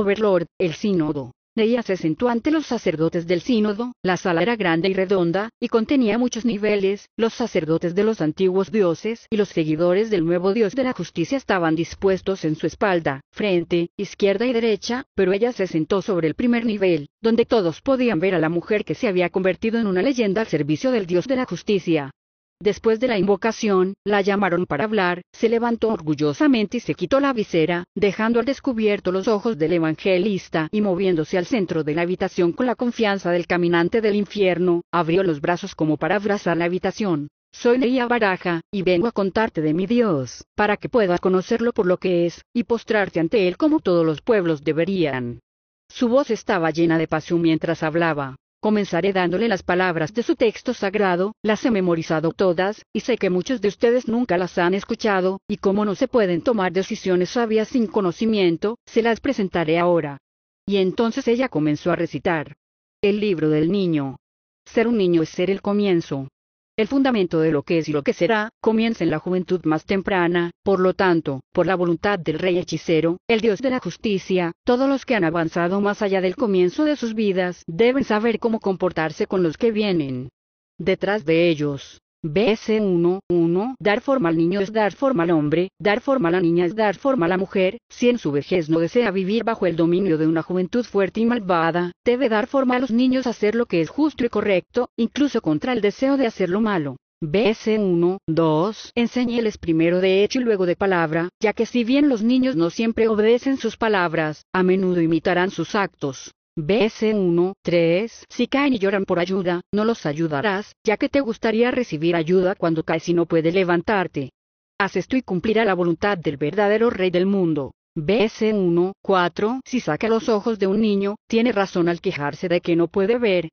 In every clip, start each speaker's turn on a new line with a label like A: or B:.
A: Overlord, el sínodo. Ella se sentó ante los sacerdotes del sínodo, la sala era grande y redonda, y contenía muchos niveles, los sacerdotes de los antiguos dioses y los seguidores del nuevo dios de la justicia estaban dispuestos en su espalda, frente, izquierda y derecha, pero ella se sentó sobre el primer nivel, donde todos podían ver a la mujer que se había convertido en una leyenda al servicio del dios de la justicia. Después de la invocación, la llamaron para hablar, se levantó orgullosamente y se quitó la visera, dejando al descubierto los ojos del evangelista y moviéndose al centro de la habitación con la confianza del caminante del infierno, abrió los brazos como para abrazar la habitación. Soy Neia Baraja, y vengo a contarte de mi Dios, para que puedas conocerlo por lo que es, y postrarte ante él como todos los pueblos deberían. Su voz estaba llena de pasión mientras hablaba, Comenzaré dándole las palabras de su texto sagrado, las he memorizado todas, y sé que muchos de ustedes nunca las han escuchado, y como no se pueden tomar decisiones sabias sin conocimiento, se las presentaré ahora. Y entonces ella comenzó a recitar. El libro del niño. Ser un niño es ser el comienzo, el fundamento de lo que es y lo que será, comienza en la juventud más temprana, por lo tanto, por la voluntad del rey hechicero, el dios de la justicia, todos los que han avanzado más allá del comienzo de sus vidas deben saber cómo comportarse con los que vienen detrás de ellos bs 1.1. Dar forma al niño es dar forma al hombre, dar forma a la niña es dar forma a la mujer, si en su vejez no desea vivir bajo el dominio de una juventud fuerte y malvada, debe dar forma a los niños a hacer lo que es justo y correcto, incluso contra el deseo de hacer lo malo. BS1, 2. Enséñeles primero de hecho y luego de palabra, ya que si bien los niños no siempre obedecen sus palabras, a menudo imitarán sus actos. BS1, 3. Si caen y lloran por ayuda, no los ayudarás, ya que te gustaría recibir ayuda cuando caes y no puede levantarte. Haz esto y cumplirá la voluntad del verdadero rey del mundo. BS1, 4. Si saca los ojos de un niño, tiene razón al quejarse de que no puede ver,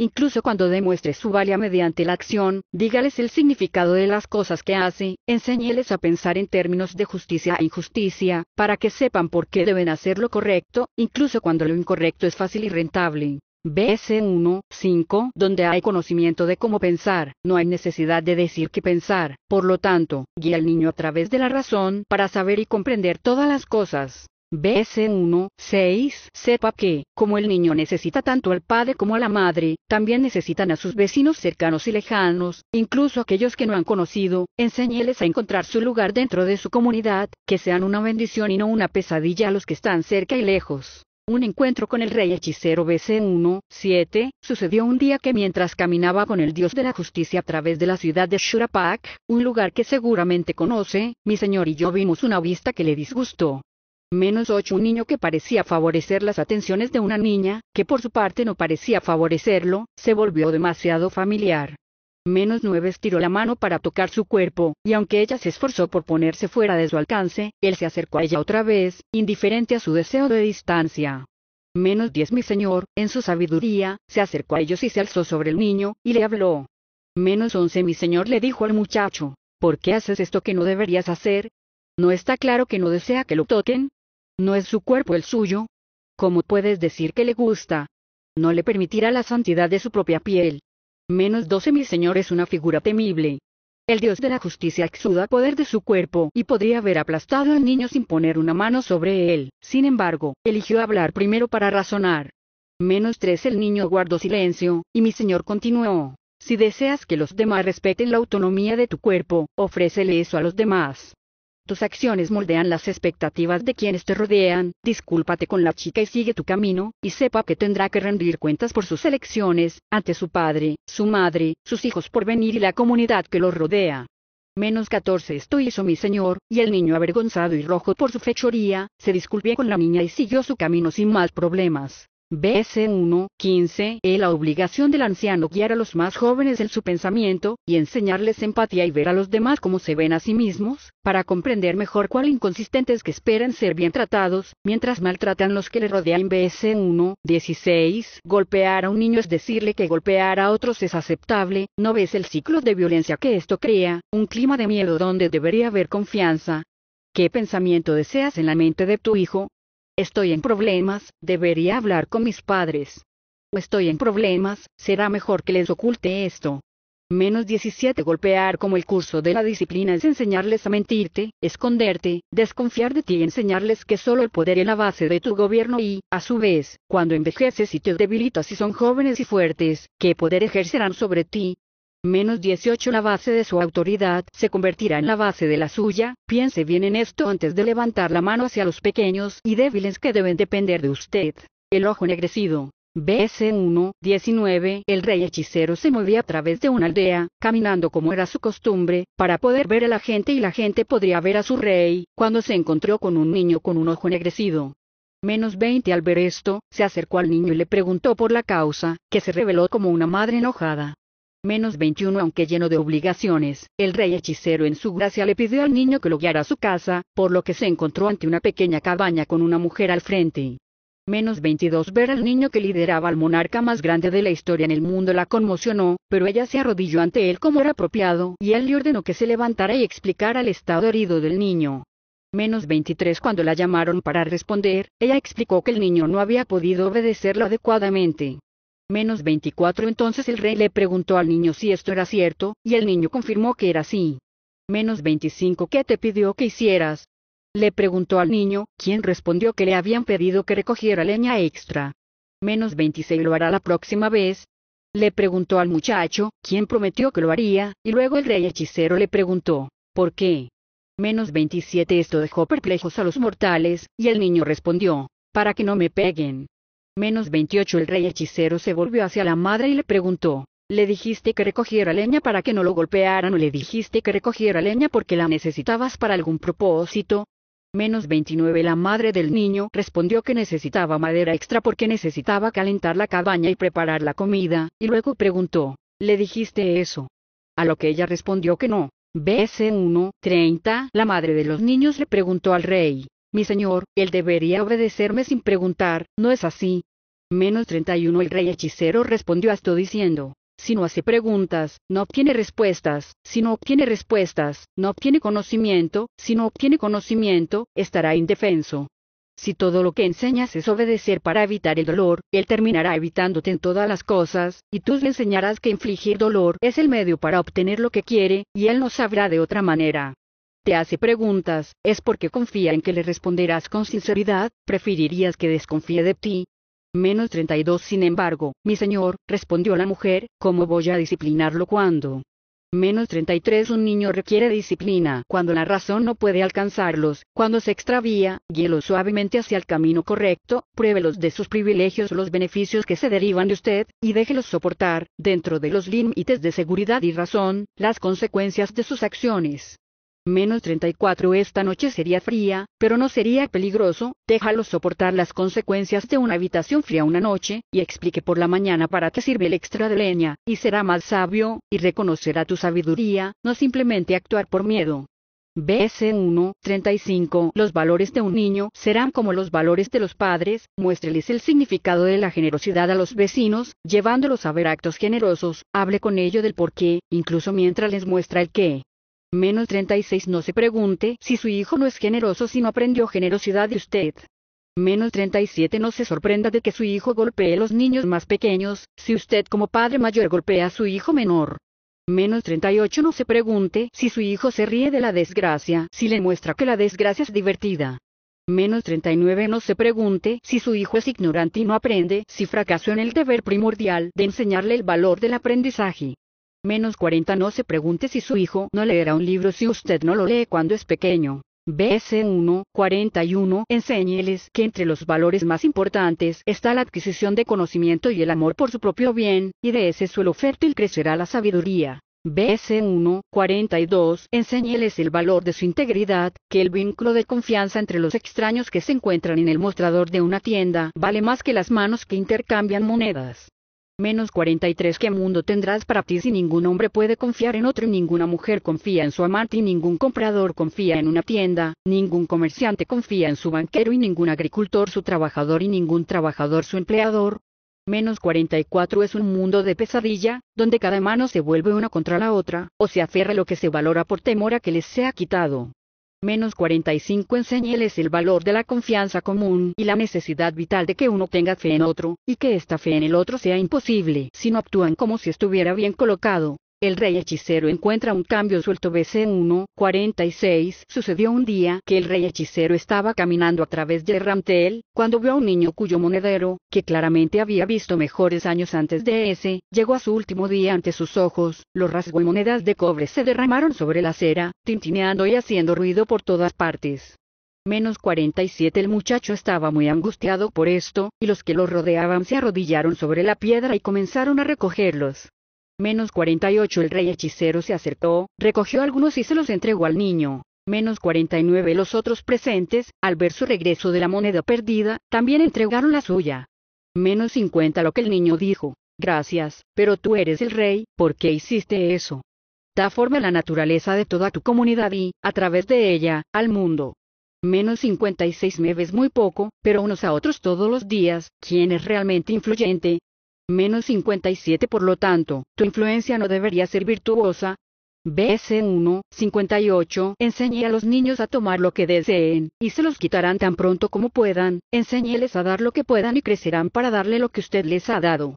A: Incluso cuando demuestre su valia mediante la acción, dígales el significado de las cosas que hace, enséñeles a pensar en términos de justicia e injusticia, para que sepan por qué deben hacer lo correcto, incluso cuando lo incorrecto es fácil y rentable. BS 1.5, donde hay conocimiento de cómo pensar, no hay necesidad de decir qué pensar, por lo tanto, guía al niño a través de la razón para saber y comprender todas las cosas. B.C. 1 6. Sepa que, como el niño necesita tanto al padre como a la madre, también necesitan a sus vecinos cercanos y lejanos, incluso aquellos que no han conocido, enséñeles a encontrar su lugar dentro de su comunidad, que sean una bendición y no una pesadilla a los que están cerca y lejos. Un encuentro con el rey hechicero BC1, 7, sucedió un día que mientras caminaba con el dios de la justicia a través de la ciudad de Shurapak, un lugar que seguramente conoce, mi señor y yo vimos una vista que le disgustó menos 8 un niño que parecía favorecer las atenciones de una niña, que por su parte no parecía favorecerlo, se volvió demasiado familiar. Menos nueve estiró la mano para tocar su cuerpo, y aunque ella se esforzó por ponerse fuera de su alcance, él se acercó a ella otra vez, indiferente a su deseo de distancia. Menos 10 mi señor, en su sabiduría, se acercó a ellos y se alzó sobre el niño, y le habló. Menos 11 mi señor le dijo al muchacho, ¿por qué haces esto que no deberías hacer? ¿No está claro que no desea que lo toquen? ¿No es su cuerpo el suyo? ¿Cómo puedes decir que le gusta? No le permitirá la santidad de su propia piel. Menos doce mi señor es una figura temible. El dios de la justicia exuda poder de su cuerpo y podría haber aplastado al niño sin poner una mano sobre él, sin embargo, eligió hablar primero para razonar. Menos tres el niño guardó silencio, y mi señor continuó. Si deseas que los demás respeten la autonomía de tu cuerpo, ofrécele eso a los demás. Tus acciones moldean las expectativas de quienes te rodean, discúlpate con la chica y sigue tu camino, y sepa que tendrá que rendir cuentas por sus elecciones, ante su padre, su madre, sus hijos por venir y la comunidad que los rodea. Menos catorce esto hizo mi señor, y el niño avergonzado y rojo por su fechoría, se disculpó con la niña y siguió su camino sin más problemas. BS 15. E. la obligación del anciano guiar a los más jóvenes en su pensamiento, y enseñarles empatía y ver a los demás como se ven a sí mismos, para comprender mejor cuál inconsistentes que esperan ser bien tratados, mientras maltratan los que le rodean. BS 16. Golpear a un niño es decirle que golpear a otros es aceptable, no ves el ciclo de violencia que esto crea, un clima de miedo donde debería haber confianza. ¿Qué pensamiento deseas en la mente de tu hijo? Estoy en problemas, debería hablar con mis padres. Estoy en problemas, será mejor que les oculte esto. Menos 17 Golpear como el curso de la disciplina es enseñarles a mentirte, esconderte, desconfiar de ti y enseñarles que solo el poder es la base de tu gobierno y, a su vez, cuando envejeces y te debilitas y son jóvenes y fuertes, ¿qué poder ejercerán sobre ti? menos 18 la base de su autoridad se convertirá en la base de la suya, piense bien en esto antes de levantar la mano hacia los pequeños y débiles que deben depender de usted. El ojo ennegrecido. BS1, El rey hechicero se movía a través de una aldea, caminando como era su costumbre, para poder ver a la gente y la gente podría ver a su rey, cuando se encontró con un niño con un ojo ennegrecido. Menos 20 al ver esto, se acercó al niño y le preguntó por la causa, que se reveló como una madre enojada menos 21 aunque lleno de obligaciones, el rey hechicero en su gracia le pidió al niño que lo guiara a su casa, por lo que se encontró ante una pequeña cabaña con una mujer al frente. Menos 22 ver al niño que lideraba al monarca más grande de la historia en el mundo la conmocionó, pero ella se arrodilló ante él como era apropiado, y él le ordenó que se levantara y explicara el estado herido del niño. Menos 23 cuando la llamaron para responder, ella explicó que el niño no había podido obedecerlo adecuadamente menos 24. Entonces el rey le preguntó al niño si esto era cierto, y el niño confirmó que era así. Menos 25. ¿Qué te pidió que hicieras? Le preguntó al niño, quien respondió que le habían pedido que recogiera leña extra. Menos 26 lo hará la próxima vez. Le preguntó al muchacho, quien prometió que lo haría, y luego el rey hechicero le preguntó, ¿por qué? Menos 27 esto dejó perplejos a los mortales, y el niño respondió, para que no me peguen. Menos 28 El rey hechicero se volvió hacia la madre y le preguntó, ¿le dijiste que recogiera leña para que no lo golpearan o le dijiste que recogiera leña porque la necesitabas para algún propósito? Menos 29 La madre del niño respondió que necesitaba madera extra porque necesitaba calentar la cabaña y preparar la comida, y luego preguntó, ¿le dijiste eso? A lo que ella respondió que no. BS 1.30 La madre de los niños le preguntó al rey, mi señor, él debería obedecerme sin preguntar, ¿no es así? Menos 31 El rey hechicero respondió a esto diciendo, si no hace preguntas, no obtiene respuestas, si no obtiene respuestas, no obtiene conocimiento, si no obtiene conocimiento, estará indefenso. Si todo lo que enseñas es obedecer para evitar el dolor, Él terminará evitándote en todas las cosas, y tú le enseñarás que infligir dolor es el medio para obtener lo que quiere, y Él no sabrá de otra manera. Te hace preguntas, es porque confía en que le responderás con sinceridad, preferirías que desconfíe de ti, Menos 32 sin embargo, mi señor, respondió la mujer, ¿cómo voy a disciplinarlo cuando? Menos 33 Un niño requiere disciplina cuando la razón no puede alcanzarlos, cuando se extravía, guíelo suavemente hacia el camino correcto, pruébelos de sus privilegios los beneficios que se derivan de usted, y déjelos soportar, dentro de los límites de seguridad y razón, las consecuencias de sus acciones menos 34 esta noche sería fría, pero no sería peligroso, déjalo soportar las consecuencias de una habitación fría una noche, y explique por la mañana para qué sirve el extra de leña, y será más sabio, y reconocerá tu sabiduría, no simplemente actuar por miedo. BS 1, 35. Los valores de un niño serán como los valores de los padres, muéstreles el significado de la generosidad a los vecinos, llevándolos a ver actos generosos, hable con ello del por qué, incluso mientras les muestra el qué. Menos 36 No se pregunte si su hijo no es generoso si no aprendió generosidad de usted. Menos 37 No se sorprenda de que su hijo golpee a los niños más pequeños, si usted como padre mayor golpea a su hijo menor. Menos 38 No se pregunte si su hijo se ríe de la desgracia, si le muestra que la desgracia es divertida. Menos 39 No se pregunte si su hijo es ignorante y no aprende, si fracasó en el deber primordial de enseñarle el valor del aprendizaje. Menos 40 No se pregunte si su hijo no leerá un libro si usted no lo lee cuando es pequeño. BS 1.41 Enséñeles que entre los valores más importantes está la adquisición de conocimiento y el amor por su propio bien, y de ese suelo fértil crecerá la sabiduría. BS 1.42 Enséñeles el valor de su integridad, que el vínculo de confianza entre los extraños que se encuentran en el mostrador de una tienda vale más que las manos que intercambian monedas menos 43 ¿Qué mundo tendrás para ti si ningún hombre puede confiar en otro, y ninguna mujer confía en su amante y ningún comprador confía en una tienda, ningún comerciante confía en su banquero y ningún agricultor su trabajador y ningún trabajador su empleador? Menos 44 es un mundo de pesadilla, donde cada mano se vuelve una contra la otra, o se aferra lo que se valora por temor a que les sea quitado. Menos 45 enseñeles el valor de la confianza común y la necesidad vital de que uno tenga fe en otro, y que esta fe en el otro sea imposible si no actúan como si estuviera bien colocado. El rey hechicero encuentra un cambio suelto BC1, 46. Sucedió un día que el rey hechicero estaba caminando a través de Ramtel, cuando vio a un niño cuyo monedero, que claramente había visto mejores años antes de ese, llegó a su último día ante sus ojos, los rasgos y monedas de cobre se derramaron sobre la acera, tintineando y haciendo ruido por todas partes menos 47 el muchacho estaba muy angustiado por esto, y los que lo rodeaban se arrodillaron sobre la piedra y comenzaron a recogerlos. Menos 48 El rey hechicero se acertó, recogió algunos y se los entregó al niño. Menos 49 Los otros presentes, al ver su regreso de la moneda perdida, también entregaron la suya. Menos 50 Lo que el niño dijo. Gracias, pero tú eres el rey, ¿por qué hiciste eso? Da forma a la naturaleza de toda tu comunidad y, a través de ella, al mundo. Menos 56 me ves muy poco, pero unos a otros todos los días, ¿quién es realmente influyente? menos 57 por lo tanto, tu influencia no debería ser virtuosa. BS1, 58, enseñe a los niños a tomar lo que deseen, y se los quitarán tan pronto como puedan, enséñeles a dar lo que puedan y crecerán para darle lo que usted les ha dado.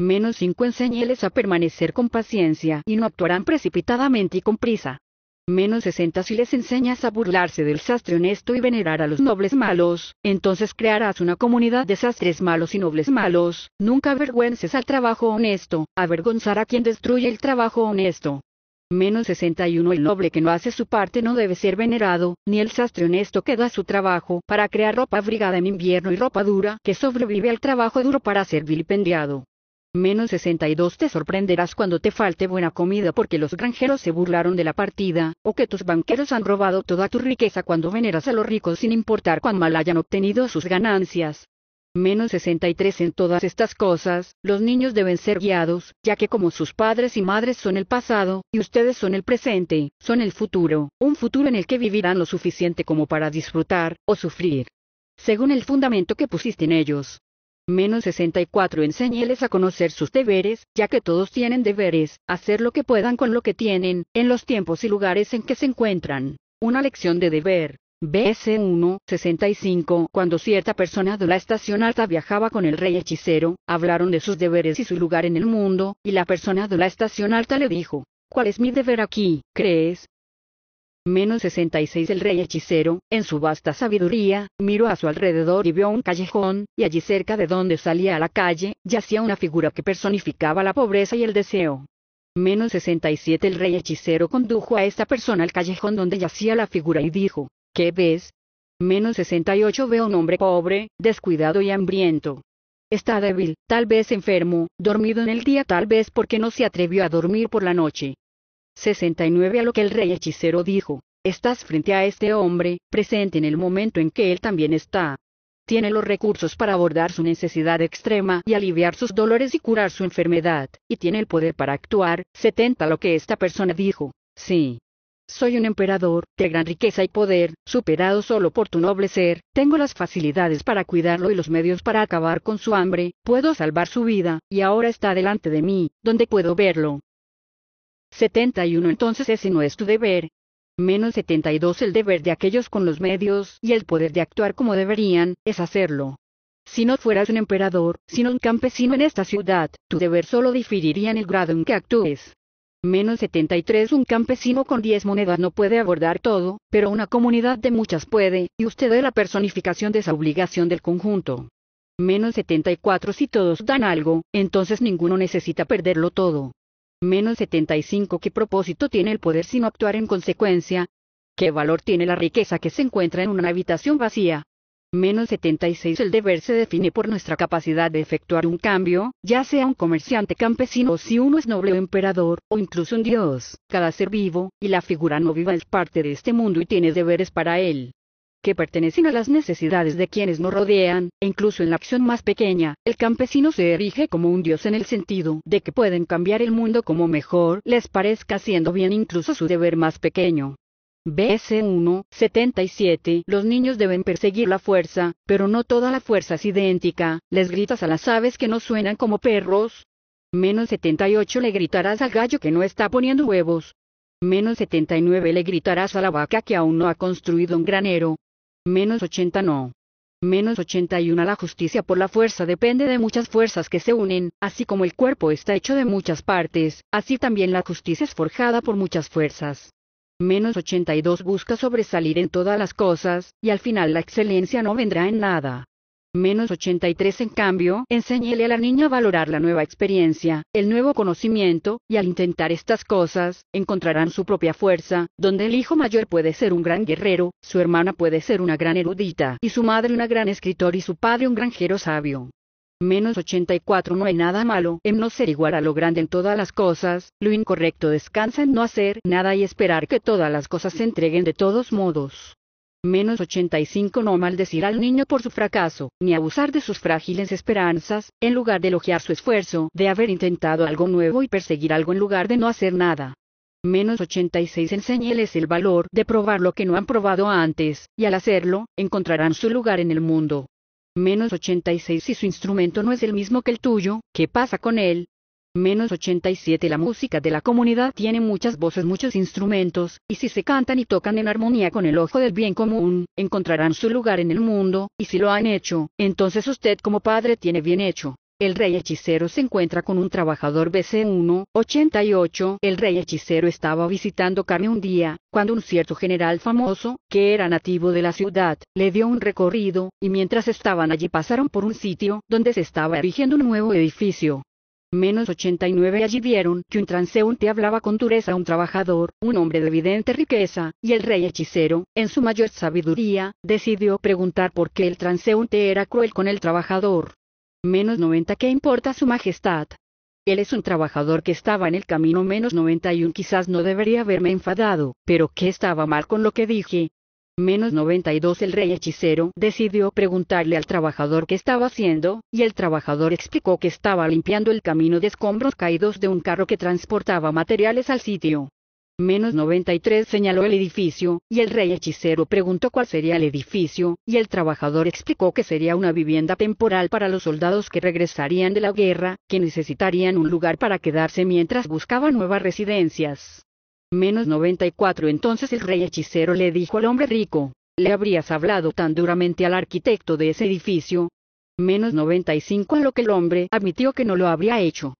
A: Menos 5 Enseñéles a permanecer con paciencia y no actuarán precipitadamente y con prisa menos 60 si les enseñas a burlarse del sastre honesto y venerar a los nobles malos, entonces crearás una comunidad de sastres malos y nobles malos, nunca avergüences al trabajo honesto, avergonzar a quien destruye el trabajo honesto. Menos 61 El noble que no hace su parte no debe ser venerado, ni el sastre honesto que da su trabajo para crear ropa abrigada en invierno y ropa dura que sobrevive al trabajo duro para ser vilipendiado. Menos 62 te sorprenderás cuando te falte buena comida porque los granjeros se burlaron de la partida, o que tus banqueros han robado toda tu riqueza cuando veneras a los ricos sin importar cuán mal hayan obtenido sus ganancias. Menos 63 en todas estas cosas, los niños deben ser guiados, ya que como sus padres y madres son el pasado, y ustedes son el presente, son el futuro, un futuro en el que vivirán lo suficiente como para disfrutar, o sufrir. Según el fundamento que pusiste en ellos. Menos 64 Enseñéles a conocer sus deberes, ya que todos tienen deberes, hacer lo que puedan con lo que tienen, en los tiempos y lugares en que se encuentran. Una lección de deber. BS 1.65 Cuando cierta persona de la estación alta viajaba con el rey hechicero, hablaron de sus deberes y su lugar en el mundo, y la persona de la estación alta le dijo, ¿Cuál es mi deber aquí, crees? Menos 66 El rey hechicero, en su vasta sabiduría, miró a su alrededor y vio un callejón, y allí cerca de donde salía a la calle, yacía una figura que personificaba la pobreza y el deseo. Menos 67 El rey hechicero condujo a esta persona al callejón donde yacía la figura y dijo, ¿qué ves? Menos 68 Veo un hombre pobre, descuidado y hambriento. Está débil, tal vez enfermo, dormido en el día tal vez porque no se atrevió a dormir por la noche. 69 A lo que el rey hechicero dijo, estás frente a este hombre, presente en el momento en que él también está. Tiene los recursos para abordar su necesidad extrema y aliviar sus dolores y curar su enfermedad, y tiene el poder para actuar. 70 A Lo que esta persona dijo, sí. Soy un emperador, de gran riqueza y poder, superado solo por tu noble ser, tengo las facilidades para cuidarlo y los medios para acabar con su hambre, puedo salvar su vida, y ahora está delante de mí, donde puedo verlo, 71 Entonces ese no es tu deber. Menos 72 El deber de aquellos con los medios y el poder de actuar como deberían, es hacerlo. Si no fueras un emperador, sino un campesino en esta ciudad, tu deber solo diferiría en el grado en que actúes. Menos 73 Un campesino con 10 monedas no puede abordar todo, pero una comunidad de muchas puede, y usted es la personificación de esa obligación del conjunto. Menos 74 Si todos dan algo, entonces ninguno necesita perderlo todo. Menos 75. ¿Qué propósito tiene el poder sino actuar en consecuencia? ¿Qué valor tiene la riqueza que se encuentra en una habitación vacía? Menos 76. El deber se define por nuestra capacidad de efectuar un cambio, ya sea un comerciante campesino o si uno es noble o emperador, o incluso un dios. Cada ser vivo, y la figura no viva es parte de este mundo y tiene deberes para él que pertenecen a las necesidades de quienes nos rodean, e incluso en la acción más pequeña, el campesino se erige como un dios en el sentido de que pueden cambiar el mundo como mejor les parezca haciendo bien incluso su deber más pequeño. BS 1, 77. Los niños deben perseguir la fuerza, pero no toda la fuerza es idéntica. Les gritas a las aves que no suenan como perros. Menos 78 le gritarás al gallo que no está poniendo huevos. Menos 79 le gritarás a la vaca que aún no ha construido un granero menos 80 no. Menos 81 La justicia por la fuerza depende de muchas fuerzas que se unen, así como el cuerpo está hecho de muchas partes, así también la justicia es forjada por muchas fuerzas. Menos 82 Busca sobresalir en todas las cosas, y al final la excelencia no vendrá en nada. Menos 83 en cambio, enséñele a la niña a valorar la nueva experiencia, el nuevo conocimiento, y al intentar estas cosas, encontrarán su propia fuerza, donde el hijo mayor puede ser un gran guerrero, su hermana puede ser una gran erudita, y su madre una gran escritor y su padre un granjero sabio menos 84 no hay nada malo en no ser igual a lo grande en todas las cosas, lo incorrecto descansa en no hacer nada y esperar que todas las cosas se entreguen de todos modos menos 85 no maldecir al niño por su fracaso, ni abusar de sus frágiles esperanzas, en lugar de elogiar su esfuerzo de haber intentado algo nuevo y perseguir algo en lugar de no hacer nada. Menos 86 enséñeles el valor de probar lo que no han probado antes, y al hacerlo, encontrarán su lugar en el mundo. Menos 86 Si su instrumento no es el mismo que el tuyo, ¿qué pasa con él? Menos 87 La música de la comunidad tiene muchas voces, muchos instrumentos, y si se cantan y tocan en armonía con el ojo del bien común, encontrarán su lugar en el mundo, y si lo han hecho, entonces usted como padre tiene bien hecho. El rey hechicero se encuentra con un trabajador BC1, 88. El rey hechicero estaba visitando Carne un día, cuando un cierto general famoso, que era nativo de la ciudad, le dio un recorrido, y mientras estaban allí pasaron por un sitio donde se estaba erigiendo un nuevo edificio. Menos 89 allí vieron que un transeúnte hablaba con dureza a un trabajador, un hombre de evidente riqueza, y el rey hechicero, en su mayor sabiduría, decidió preguntar por qué el transeúnte era cruel con el trabajador. Menos 90 ¿Qué importa su majestad? Él es un trabajador que estaba en el camino menos y un quizás no debería haberme enfadado, pero que estaba mal con lo que dije, Menos 92 El rey hechicero decidió preguntarle al trabajador qué estaba haciendo, y el trabajador explicó que estaba limpiando el camino de escombros caídos de un carro que transportaba materiales al sitio. Menos 93 señaló el edificio, y el rey hechicero preguntó cuál sería el edificio, y el trabajador explicó que sería una vivienda temporal para los soldados que regresarían de la guerra, que necesitarían un lugar para quedarse mientras buscaban nuevas residencias. Menos 94 Entonces el rey hechicero le dijo al hombre rico, ¿le habrías hablado tan duramente al arquitecto de ese edificio? Menos 95 A lo que el hombre admitió que no lo habría hecho.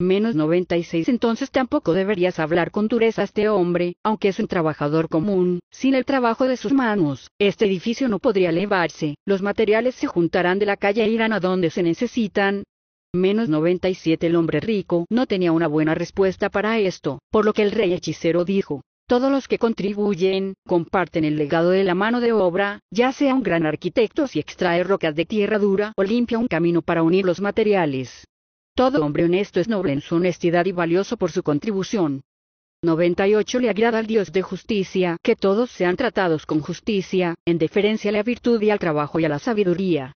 A: Menos 96 Entonces tampoco deberías hablar con dureza a este hombre, aunque es un trabajador común, sin el trabajo de sus manos, este edificio no podría elevarse, los materiales se juntarán de la calle e irán a donde se necesitan, Menos 97 El hombre rico no tenía una buena respuesta para esto, por lo que el rey hechicero dijo, todos los que contribuyen, comparten el legado de la mano de obra, ya sea un gran arquitecto si extrae rocas de tierra dura o limpia un camino para unir los materiales. Todo hombre honesto es noble en su honestidad y valioso por su contribución. 98 Le agrada al Dios de justicia que todos sean tratados con justicia, en deferencia a la virtud y al trabajo y a la sabiduría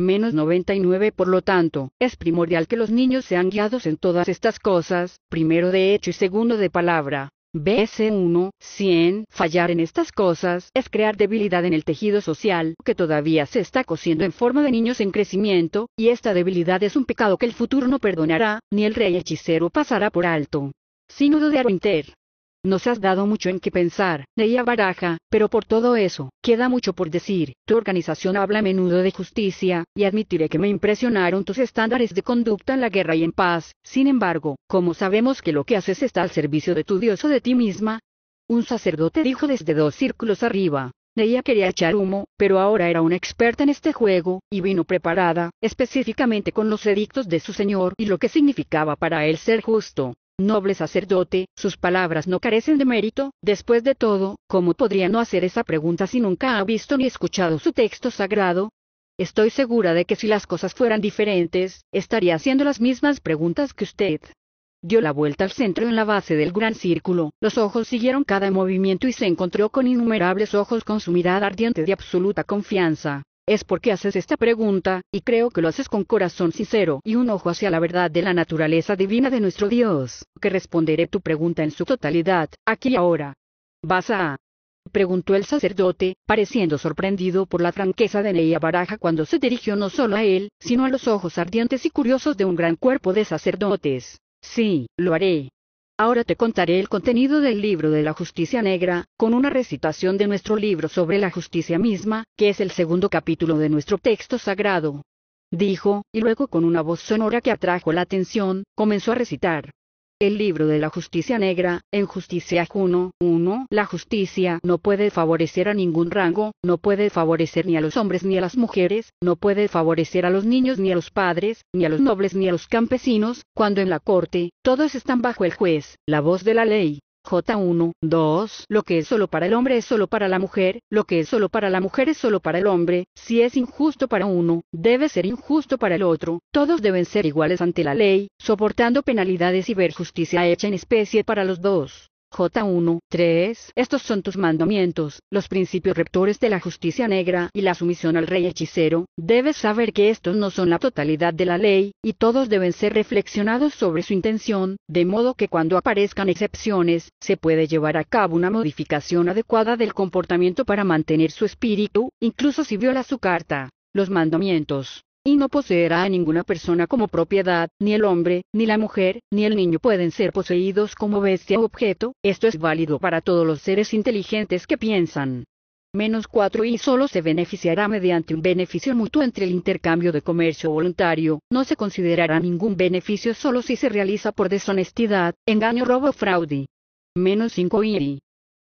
A: menos 99 por lo tanto, es primordial que los niños sean guiados en todas estas cosas, primero de hecho y segundo de palabra. BS1, 100, fallar en estas cosas es crear debilidad en el tejido social que todavía se está cosiendo en forma de niños en crecimiento, y esta debilidad es un pecado que el futuro no perdonará, ni el rey hechicero pasará por alto. Sínodo de Arwinter. Nos has dado mucho en qué pensar, Neia Baraja, pero por todo eso, queda mucho por decir. Tu organización habla a menudo de justicia, y admitiré que me impresionaron tus estándares de conducta en la guerra y en paz. Sin embargo, como sabemos que lo que haces está al servicio de tu Dios o de ti misma? Un sacerdote dijo desde dos círculos arriba. Neia quería echar humo, pero ahora era una experta en este juego, y vino preparada, específicamente con los edictos de su señor y lo que significaba para él ser justo. Noble sacerdote, sus palabras no carecen de mérito, después de todo, ¿cómo podría no hacer esa pregunta si nunca ha visto ni escuchado su texto sagrado? Estoy segura de que si las cosas fueran diferentes, estaría haciendo las mismas preguntas que usted. Dio la vuelta al centro en la base del gran círculo, los ojos siguieron cada movimiento y se encontró con innumerables ojos con su mirada ardiente de absoluta confianza. Es porque haces esta pregunta, y creo que lo haces con corazón sincero y un ojo hacia la verdad de la naturaleza divina de nuestro Dios, que responderé tu pregunta en su totalidad, aquí y ahora. ¿Vas a? preguntó el sacerdote, pareciendo sorprendido por la franqueza de Neia Baraja cuando se dirigió no solo a él, sino a los ojos ardientes y curiosos de un gran cuerpo de sacerdotes. Sí, lo haré, Ahora te contaré el contenido del libro de la justicia negra, con una recitación de nuestro libro sobre la justicia misma, que es el segundo capítulo de nuestro texto sagrado. Dijo, y luego con una voz sonora que atrajo la atención, comenzó a recitar. El libro de la justicia negra, en Justicia Juno 1. La justicia no puede favorecer a ningún rango, no puede favorecer ni a los hombres ni a las mujeres, no puede favorecer a los niños ni a los padres, ni a los nobles ni a los campesinos, cuando en la corte, todos están bajo el juez, la voz de la ley, J1, 2. Lo que es solo para el hombre es solo para la mujer, lo que es solo para la mujer es solo para el hombre, si es injusto para uno, debe ser injusto para el otro, todos deben ser iguales ante la ley, soportando penalidades y ver justicia hecha en especie para los dos. J1, 3. Estos son tus mandamientos, los principios rectores de la justicia negra y la sumisión al rey hechicero. Debes saber que estos no son la totalidad de la ley, y todos deben ser reflexionados sobre su intención, de modo que cuando aparezcan excepciones, se puede llevar a cabo una modificación adecuada del comportamiento para mantener su espíritu, incluso si viola su carta. Los mandamientos y no poseerá a ninguna persona como propiedad, ni el hombre, ni la mujer, ni el niño pueden ser poseídos como bestia o objeto, esto es válido para todos los seres inteligentes que piensan. Menos 4 y solo se beneficiará mediante un beneficio mutuo entre el intercambio de comercio voluntario, no se considerará ningún beneficio solo si se realiza por deshonestidad, engaño, robo o fraude. Menos 5 y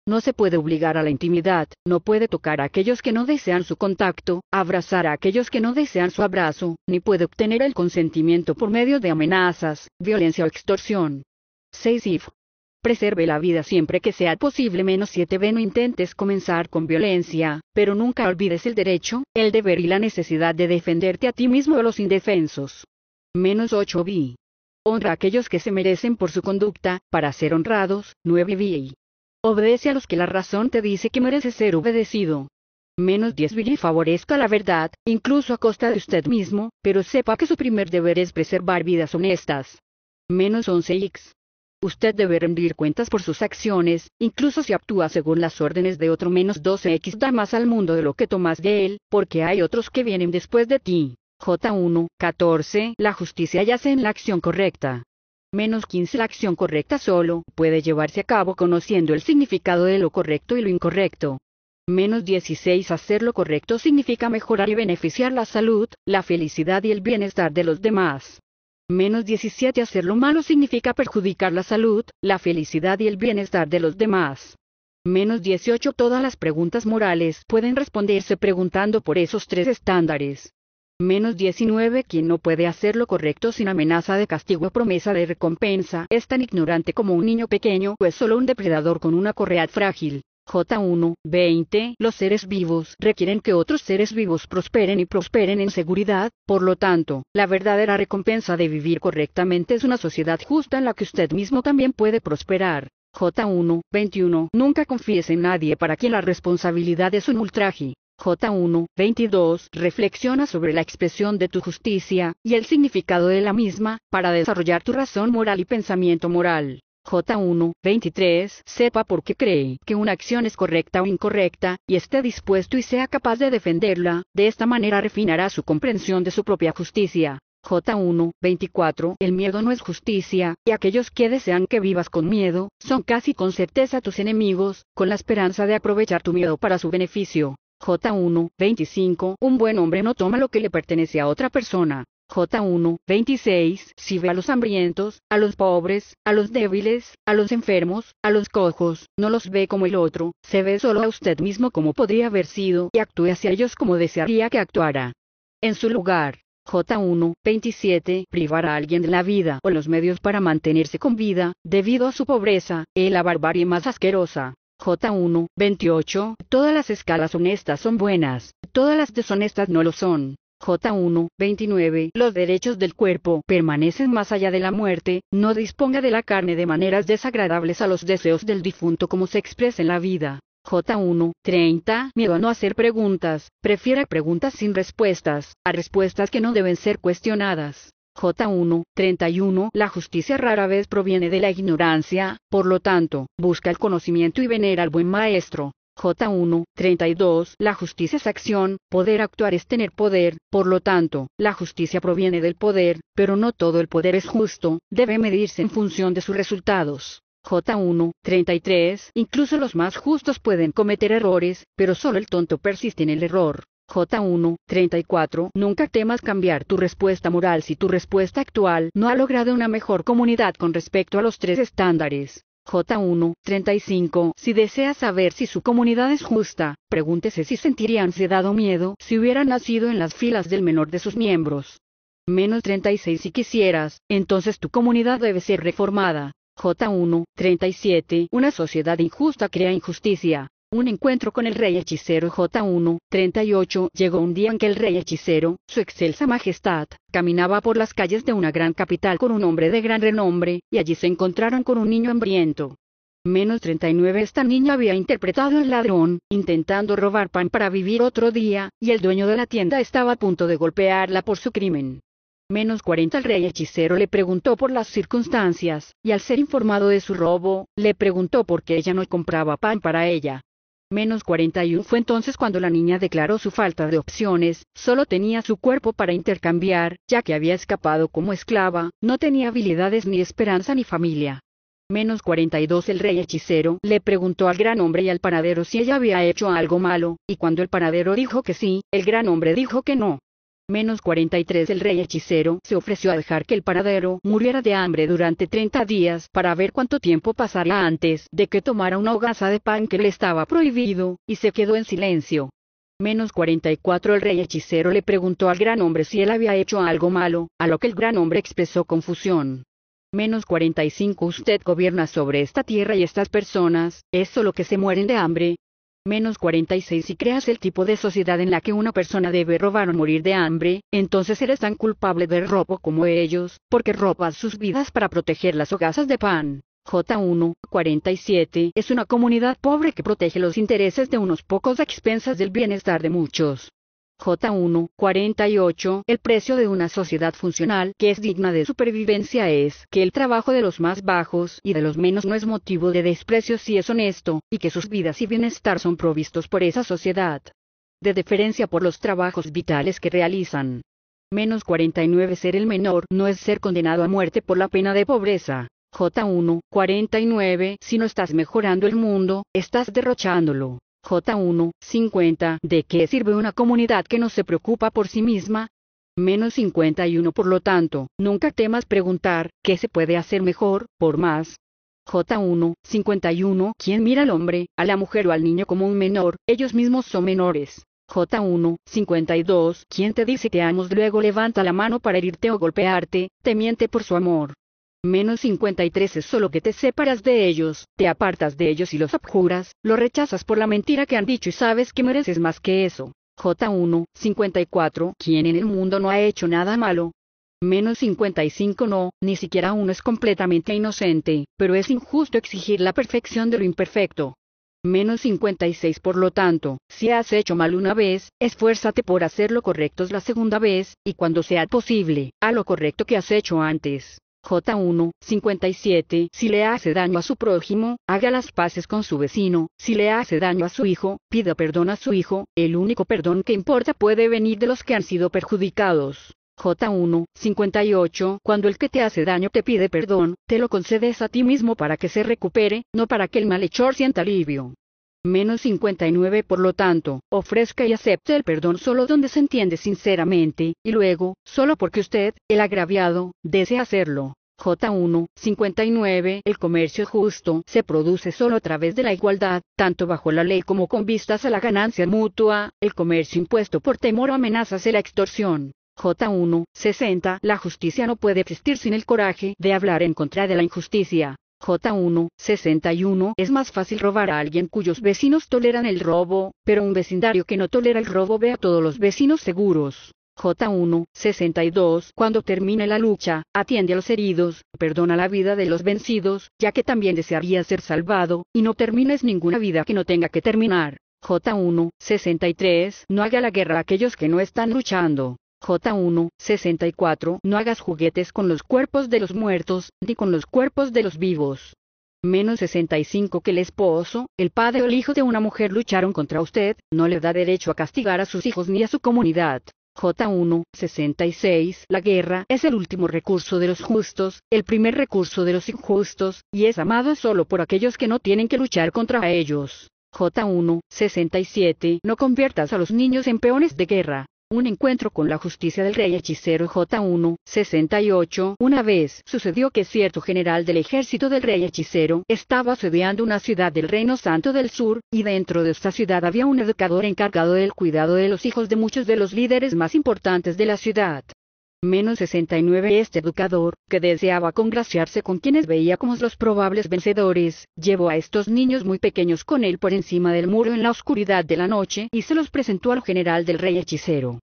A: no se puede obligar a la intimidad, no puede tocar a aquellos que no desean su contacto, abrazar a aquellos que no desean su abrazo, ni puede obtener el consentimiento por medio de amenazas, violencia o extorsión. 6. If. Preserve la vida siempre que sea posible menos 7b no intentes comenzar con violencia, pero nunca olvides el derecho, el deber y la necesidad de defenderte a ti mismo o los indefensos. Menos 8b. Honra a aquellos que se merecen por su conducta, para ser honrados, 9b. Obedece a los que la razón te dice que merece ser obedecido. Menos 10 mil y favorezca la verdad, incluso a costa de usted mismo, pero sepa que su primer deber es preservar vidas honestas. Menos 11 X. Usted debe rendir cuentas por sus acciones, incluso si actúa según las órdenes de otro menos 12X da más al mundo de lo que tomas de él, porque hay otros que vienen después de ti. J1, 14. La justicia yace en la acción correcta menos 15. La acción correcta solo puede llevarse a cabo conociendo el significado de lo correcto y lo incorrecto. Menos 16. Hacer lo correcto significa mejorar y beneficiar la salud, la felicidad y el bienestar de los demás. Menos 17. Hacer lo malo significa perjudicar la salud, la felicidad y el bienestar de los demás. Menos 18. Todas las preguntas morales pueden responderse preguntando por esos tres estándares menos 19 quien no puede hacer lo correcto sin amenaza de castigo o promesa de recompensa es tan ignorante como un niño pequeño o es pues solo un depredador con una correa frágil. J1, 20. Los seres vivos requieren que otros seres vivos prosperen y prosperen en seguridad, por lo tanto, la verdadera recompensa de vivir correctamente es una sociedad justa en la que usted mismo también puede prosperar. J1, 21. Nunca confíes en nadie para quien la responsabilidad es un ultraje. J1, 22, reflexiona sobre la expresión de tu justicia, y el significado de la misma, para desarrollar tu razón moral y pensamiento moral. J1, 23, sepa por qué cree que una acción es correcta o incorrecta, y esté dispuesto y sea capaz de defenderla, de esta manera refinará su comprensión de su propia justicia. J1, 24, el miedo no es justicia, y aquellos que desean que vivas con miedo, son casi con certeza tus enemigos, con la esperanza de aprovechar tu miedo para su beneficio. J1, 25. Un buen hombre no toma lo que le pertenece a otra persona. J1, 26. Si ve a los hambrientos, a los pobres, a los débiles, a los enfermos, a los cojos, no los ve como el otro, se ve solo a usted mismo como podría haber sido y actúe hacia ellos como desearía que actuara. En su lugar, J1, 27. Privar a alguien de la vida o los medios para mantenerse con vida, debido a su pobreza, es la barbarie más asquerosa. J1, 28, todas las escalas honestas son buenas, todas las deshonestas no lo son. J1, 29. Los derechos del cuerpo permanecen más allá de la muerte, no disponga de la carne de maneras desagradables a los deseos del difunto como se expresa en la vida. J1, 30. Miedo a no hacer preguntas, prefiera preguntas sin respuestas, a respuestas que no deben ser cuestionadas. J1, 31. La justicia rara vez proviene de la ignorancia, por lo tanto, busca el conocimiento y venera al buen maestro. J1, 32. La justicia es acción, poder actuar es tener poder, por lo tanto, la justicia proviene del poder, pero no todo el poder es justo, debe medirse en función de sus resultados. J1, 33. Incluso los más justos pueden cometer errores, pero solo el tonto persiste en el error. J1, 34. Nunca temas cambiar tu respuesta moral si tu respuesta actual no ha logrado una mejor comunidad con respecto a los tres estándares. J1, 35. Si deseas saber si su comunidad es justa, pregúntese si sentiría ansiedad o miedo si hubiera nacido en las filas del menor de sus miembros. Menos 36 si quisieras, entonces tu comunidad debe ser reformada. J1, 37. Una sociedad injusta crea injusticia. Un encuentro con el rey hechicero J1, 38, llegó un día en que el rey hechicero, su excelsa majestad, caminaba por las calles de una gran capital con un hombre de gran renombre, y allí se encontraron con un niño hambriento. Menos 39 esta niña había interpretado al ladrón, intentando robar pan para vivir otro día, y el dueño de la tienda estaba a punto de golpearla por su crimen. Menos 40 el rey hechicero le preguntó por las circunstancias, y al ser informado de su robo, le preguntó por qué ella no compraba pan para ella menos 41 fue entonces cuando la niña declaró su falta de opciones, solo tenía su cuerpo para intercambiar, ya que había escapado como esclava, no tenía habilidades ni esperanza ni familia. Menos 42 El rey hechicero le preguntó al gran hombre y al panadero si ella había hecho algo malo, y cuando el panadero dijo que sí, el gran hombre dijo que no. Menos 43 El rey hechicero se ofreció a dejar que el paradero muriera de hambre durante 30 días para ver cuánto tiempo pasaría antes de que tomara una hogaza de pan que le estaba prohibido, y se quedó en silencio. Menos 44 El rey hechicero le preguntó al gran hombre si él había hecho algo malo, a lo que el gran hombre expresó confusión. Menos 45 Usted gobierna sobre esta tierra y estas personas, ¿es solo que se mueren de hambre? menos 46 Si creas el tipo de sociedad en la que una persona debe robar o morir de hambre, entonces eres tan culpable del robo como ellos, porque robas sus vidas para proteger las hogazas de pan. J1, 47, es una comunidad pobre que protege los intereses de unos pocos a expensas del bienestar de muchos. J1, 48. El precio de una sociedad funcional que es digna de supervivencia es que el trabajo de los más bajos y de los menos no es motivo de desprecio si es honesto, y que sus vidas y bienestar son provistos por esa sociedad. De deferencia por los trabajos vitales que realizan. Menos 49 Ser el menor no es ser condenado a muerte por la pena de pobreza. J1, 49 Si no estás mejorando el mundo, estás derrochándolo. J1, 50. ¿De qué sirve una comunidad que no se preocupa por sí misma? Menos 51. Por lo tanto, nunca temas preguntar, ¿qué se puede hacer mejor, por más? J1, 51. quién mira al hombre, a la mujer o al niño como un menor, ellos mismos son menores. J1, 52. quién te dice te amos luego levanta la mano para herirte o golpearte, te miente por su amor. Menos 53 es solo que te separas de ellos, te apartas de ellos y los abjuras, lo rechazas por la mentira que han dicho y sabes que mereces más que eso. J1, 54, ¿Quién en el mundo no ha hecho nada malo, menos 55 no, ni siquiera uno es completamente inocente, pero es injusto exigir la perfección de lo imperfecto. Menos 56 Por lo tanto, si has hecho mal una vez, esfuérzate por hacer lo correcto la segunda vez, y cuando sea posible, a lo correcto que has hecho antes. J1, 57. Si le hace daño a su prójimo, haga las paces con su vecino. Si le hace daño a su hijo, pida perdón a su hijo. El único perdón que importa puede venir de los que han sido perjudicados. J1, 58. Cuando el que te hace daño te pide perdón, te lo concedes a ti mismo para que se recupere, no para que el malhechor sienta alivio. Menos 59 Por lo tanto, ofrezca y acepte el perdón solo donde se entiende sinceramente, y luego, solo porque usted, el agraviado, desea hacerlo. J1, 59. El comercio justo se produce solo a través de la igualdad, tanto bajo la ley como con vistas a la ganancia mutua, el comercio impuesto por temor o amenazas de la extorsión. J1, 60. La justicia no puede existir sin el coraje de hablar en contra de la injusticia. J1, 61. Es más fácil robar a alguien cuyos vecinos toleran el robo, pero un vecindario que no tolera el robo ve a todos los vecinos seguros. J1, 62. Cuando termine la lucha, atiende a los heridos, perdona la vida de los vencidos, ya que también desearía ser salvado, y no termines ninguna vida que no tenga que terminar. J1, 63. No haga la guerra a aquellos que no están luchando. J1, No hagas juguetes con los cuerpos de los muertos, ni con los cuerpos de los vivos. Menos 65 que el esposo, el padre o el hijo de una mujer lucharon contra usted, no le da derecho a castigar a sus hijos ni a su comunidad. J1, 66. La guerra es el último recurso de los justos, el primer recurso de los injustos, y es amado solo por aquellos que no tienen que luchar contra ellos. J1, 67. No conviertas a los niños en peones de guerra. Un encuentro con la justicia del rey hechicero J1, 68. Una vez sucedió que cierto general del ejército del rey hechicero estaba asediando una ciudad del reino santo del sur, y dentro de esta ciudad había un educador encargado del cuidado de los hijos de muchos de los líderes más importantes de la ciudad menos 69 este educador, que deseaba congraciarse con quienes veía como los probables vencedores, llevó a estos niños muy pequeños con él por encima del muro en la oscuridad de la noche y se los presentó al general del rey hechicero.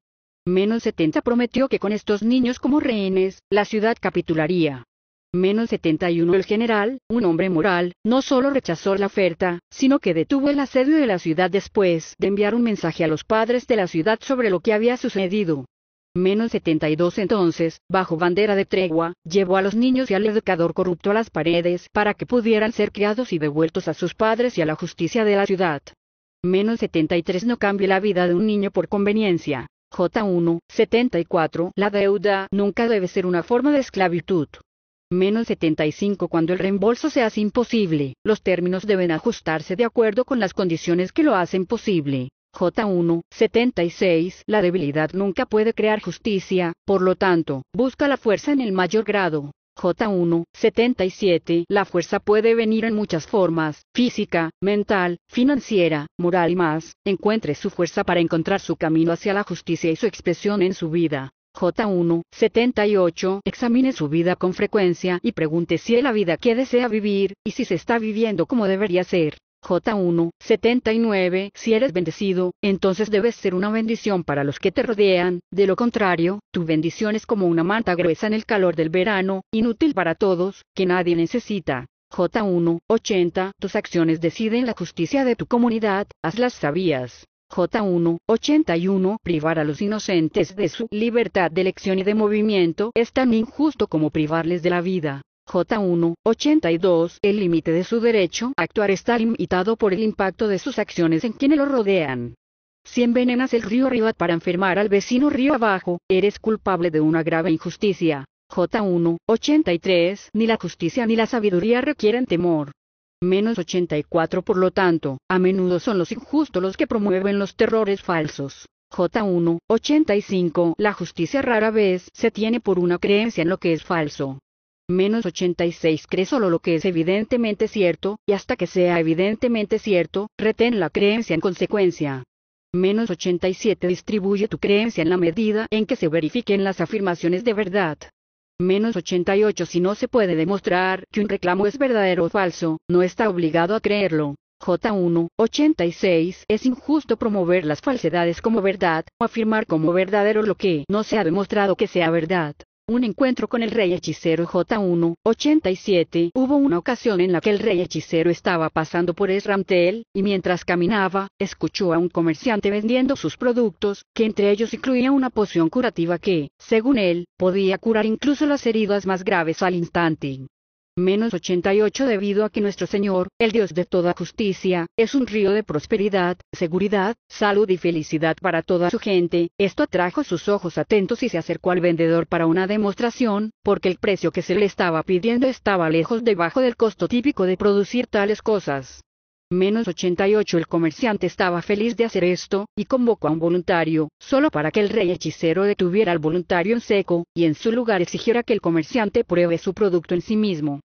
A: Menos 70 prometió que con estos niños como rehenes, la ciudad capitularía. Menos 71 El general, un hombre moral, no solo rechazó la oferta, sino que detuvo el asedio de la ciudad después de enviar un mensaje a los padres de la ciudad sobre lo que había sucedido menos 72 entonces, bajo bandera de tregua, llevó a los niños y al educador corrupto a las paredes para que pudieran ser criados y devueltos a sus padres y a la justicia de la ciudad. Menos 73 no cambie la vida de un niño por conveniencia. J1, 74. La deuda nunca debe ser una forma de esclavitud. Menos 75. Cuando el reembolso se hace imposible, los términos deben ajustarse de acuerdo con las condiciones que lo hacen posible. J1, 76. La debilidad nunca puede crear justicia, por lo tanto, busca la fuerza en el mayor grado. J1, 77. La fuerza puede venir en muchas formas, física, mental, financiera, moral y más. Encuentre su fuerza para encontrar su camino hacia la justicia y su expresión en su vida. J1, 78. Examine su vida con frecuencia y pregunte si es la vida que desea vivir, y si se está viviendo como debería ser. J1, 79. Si eres bendecido, entonces debes ser una bendición para los que te rodean, de lo contrario, tu bendición es como una manta gruesa en el calor del verano, inútil para todos, que nadie necesita. J1, 80. Tus acciones deciden la justicia de tu comunidad, hazlas sabías. J1, 81. Privar a los inocentes de su libertad de elección y de movimiento es tan injusto como privarles de la vida. J1, 82. El límite de su derecho a actuar está limitado por el impacto de sus acciones en quienes lo rodean. Si envenenas el río arriba para enfermar al vecino río abajo, eres culpable de una grave injusticia. J1, 83. Ni la justicia ni la sabiduría requieren temor. Menos 84. Por lo tanto, a menudo son los injustos los que promueven los terrores falsos. J1, 85. La justicia rara vez se tiene por una creencia en lo que es falso menos 86 cree solo lo que es evidentemente cierto, y hasta que sea evidentemente cierto, retén la creencia en consecuencia. Menos 87 distribuye tu creencia en la medida en que se verifiquen las afirmaciones de verdad. Menos 88 Si no se puede demostrar que un reclamo es verdadero o falso, no está obligado a creerlo. J1, 86 Es injusto promover las falsedades como verdad, o afirmar como verdadero lo que no se ha demostrado que sea verdad. Un encuentro con el rey hechicero J1, 87. Hubo una ocasión en la que el rey hechicero estaba pasando por Esramtel, y mientras caminaba, escuchó a un comerciante vendiendo sus productos, que entre ellos incluía una poción curativa que, según él, podía curar incluso las heridas más graves al instante menos 88 debido a que nuestro Señor, el Dios de toda justicia, es un río de prosperidad, seguridad, salud y felicidad para toda su gente. Esto atrajo sus ojos atentos y se acercó al vendedor para una demostración, porque el precio que se le estaba pidiendo estaba lejos debajo del costo típico de producir tales cosas. Menos 88 El comerciante estaba feliz de hacer esto, y convocó a un voluntario, solo para que el rey hechicero detuviera al voluntario en seco, y en su lugar exigiera que el comerciante pruebe su producto en sí mismo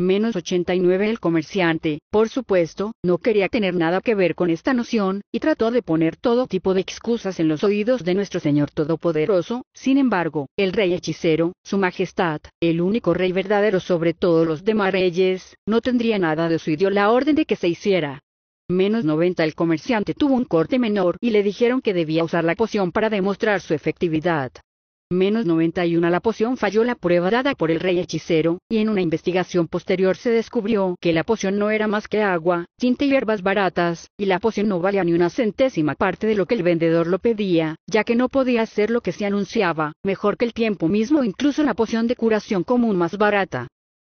A: menos 89 el comerciante, por supuesto, no quería tener nada que ver con esta noción, y trató de poner todo tipo de excusas en los oídos de nuestro Señor Todopoderoso, sin embargo, el rey hechicero, su majestad, el único rey verdadero sobre todos los demás reyes, no tendría nada de su su la orden de que se hiciera. Menos 90 el comerciante tuvo un corte menor y le dijeron que debía usar la poción para demostrar su efectividad menos 91 la poción falló la prueba dada por el rey hechicero, y en una investigación posterior se descubrió que la poción no era más que agua, tinta y hierbas baratas, y la poción no valía ni una centésima parte de lo que el vendedor lo pedía, ya que no podía hacer lo que se anunciaba, mejor que el tiempo mismo incluso la poción de curación común más barata.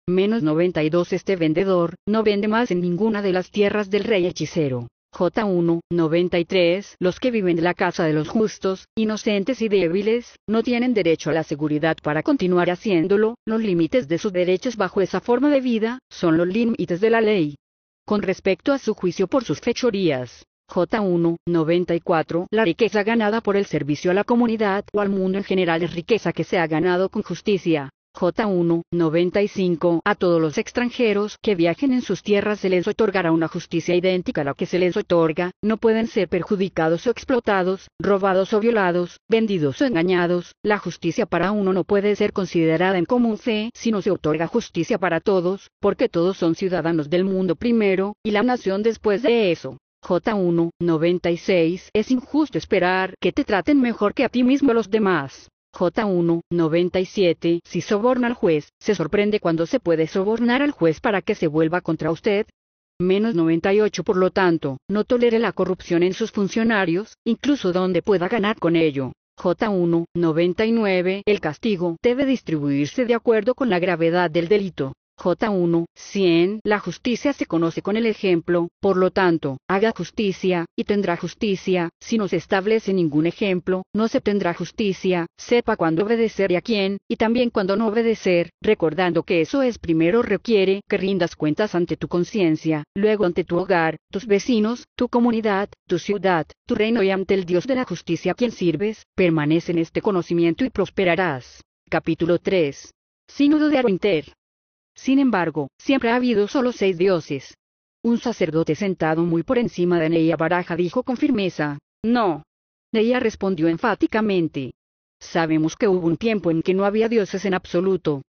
A: Menos 92 Este vendedor, no vende más en ninguna de las tierras del rey hechicero. J1, 93. Los que viven en la casa de los justos, inocentes y débiles, no tienen derecho a la seguridad para continuar haciéndolo, los límites de sus derechos bajo esa forma de vida, son los límites de la ley. Con respecto a su juicio por sus fechorías. J1, 94. La riqueza ganada por el servicio a la comunidad o al mundo en general es riqueza que se ha ganado con justicia, J1, 95. A todos los extranjeros que viajen en sus tierras se les otorgará una justicia idéntica a la que se les otorga, no pueden ser perjudicados o explotados, robados o violados, vendidos o engañados. La justicia para uno no puede ser considerada en común fe sino se otorga justicia para todos, porque todos son ciudadanos del mundo primero, y la nación después de eso. J1, 96. Es injusto esperar que te traten mejor que a ti mismo los demás. J1, Si soborna al juez, se sorprende cuando se puede sobornar al juez para que se vuelva contra usted. Menos 98. Por lo tanto, no tolere la corrupción en sus funcionarios, incluso donde pueda ganar con ello. J1, 99. El castigo debe distribuirse de acuerdo con la gravedad del delito. J1, 100. La justicia se conoce con el ejemplo, por lo tanto, haga justicia, y tendrá justicia, si no se establece ningún ejemplo, no se tendrá justicia, sepa cuándo obedecer y a quién, y también cuándo no obedecer, recordando que eso es primero requiere que rindas cuentas ante tu conciencia, luego ante tu hogar, tus vecinos, tu comunidad, tu ciudad, tu reino y ante el Dios de la justicia a quien sirves, permanece en este conocimiento y prosperarás. Capítulo 3. Sínodo de Arwinter. Sin embargo, siempre ha habido solo seis dioses. Un sacerdote sentado muy por encima de Neia Baraja dijo con firmeza, No. Neia respondió enfáticamente. Sabemos que hubo un tiempo en que no había dioses en absoluto.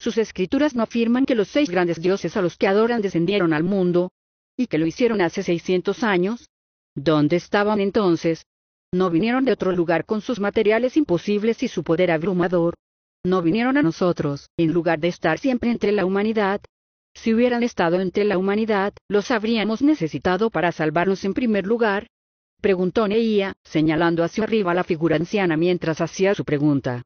A: Sus escrituras no afirman que los seis grandes dioses a los que adoran descendieron al mundo, y que lo hicieron hace 600 años. ¿Dónde estaban entonces? No vinieron de otro lugar con sus materiales imposibles y su poder abrumador, no vinieron a nosotros, en lugar de estar siempre entre la humanidad. Si hubieran estado entre la humanidad, los habríamos necesitado para salvarnos en primer lugar. Preguntó Neía, señalando hacia arriba la figura anciana mientras hacía su pregunta.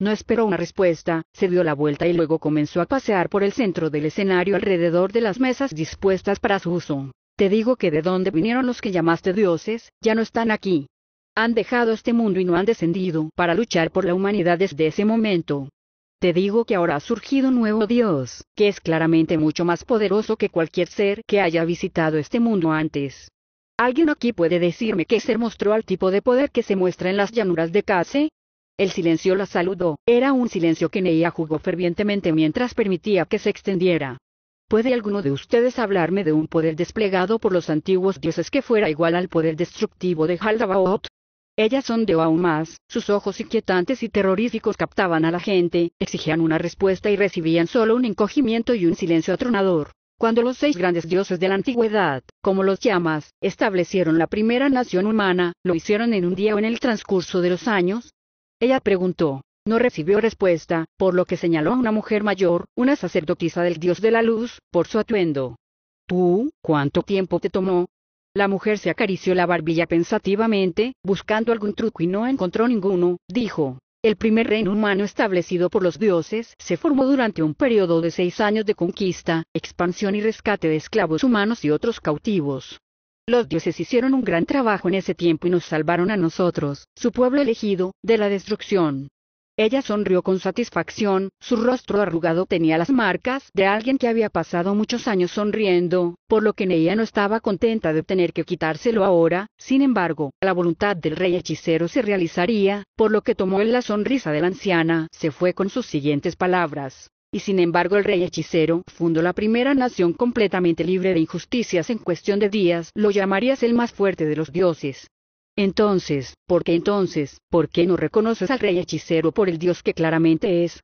A: No esperó una respuesta, se dio la vuelta y luego comenzó a pasear por el centro del escenario alrededor de las mesas dispuestas para su uso. Te digo que de dónde vinieron los que llamaste dioses, ya no están aquí. Han dejado este mundo y no han descendido para luchar por la humanidad desde ese momento. Te digo que ahora ha surgido un nuevo Dios, que es claramente mucho más poderoso que cualquier ser que haya visitado este mundo antes. ¿Alguien aquí puede decirme qué ser mostró al tipo de poder que se muestra en las llanuras de Case? El silencio la saludó, era un silencio que Neia jugó fervientemente mientras permitía que se extendiera. ¿Puede alguno de ustedes hablarme de un poder desplegado por los antiguos dioses que fuera igual al poder destructivo de Haldabaoth? Ellas sondeó aún más, sus ojos inquietantes y terroríficos captaban a la gente, exigían una respuesta y recibían solo un encogimiento y un silencio atronador. Cuando los seis grandes dioses de la antigüedad, como los llamas, establecieron la primera nación humana, ¿lo hicieron en un día o en el transcurso de los años? Ella preguntó. No recibió respuesta, por lo que señaló a una mujer mayor, una sacerdotisa del dios de la luz, por su atuendo. ¿Tú, cuánto tiempo te tomó? La mujer se acarició la barbilla pensativamente, buscando algún truco y no encontró ninguno, dijo. El primer reino humano establecido por los dioses se formó durante un periodo de seis años de conquista, expansión y rescate de esclavos humanos y otros cautivos. Los dioses hicieron un gran trabajo en ese tiempo y nos salvaron a nosotros, su pueblo elegido, de la destrucción. Ella sonrió con satisfacción, su rostro arrugado tenía las marcas de alguien que había pasado muchos años sonriendo, por lo que Neia no estaba contenta de tener que quitárselo ahora, sin embargo, la voluntad del rey hechicero se realizaría, por lo que tomó en la sonrisa de la anciana, se fue con sus siguientes palabras y sin embargo el rey hechicero fundó la primera nación completamente libre de injusticias en cuestión de días, lo llamarías el más fuerte de los dioses, entonces, ¿por qué entonces, por qué no reconoces al rey hechicero por el dios que claramente es?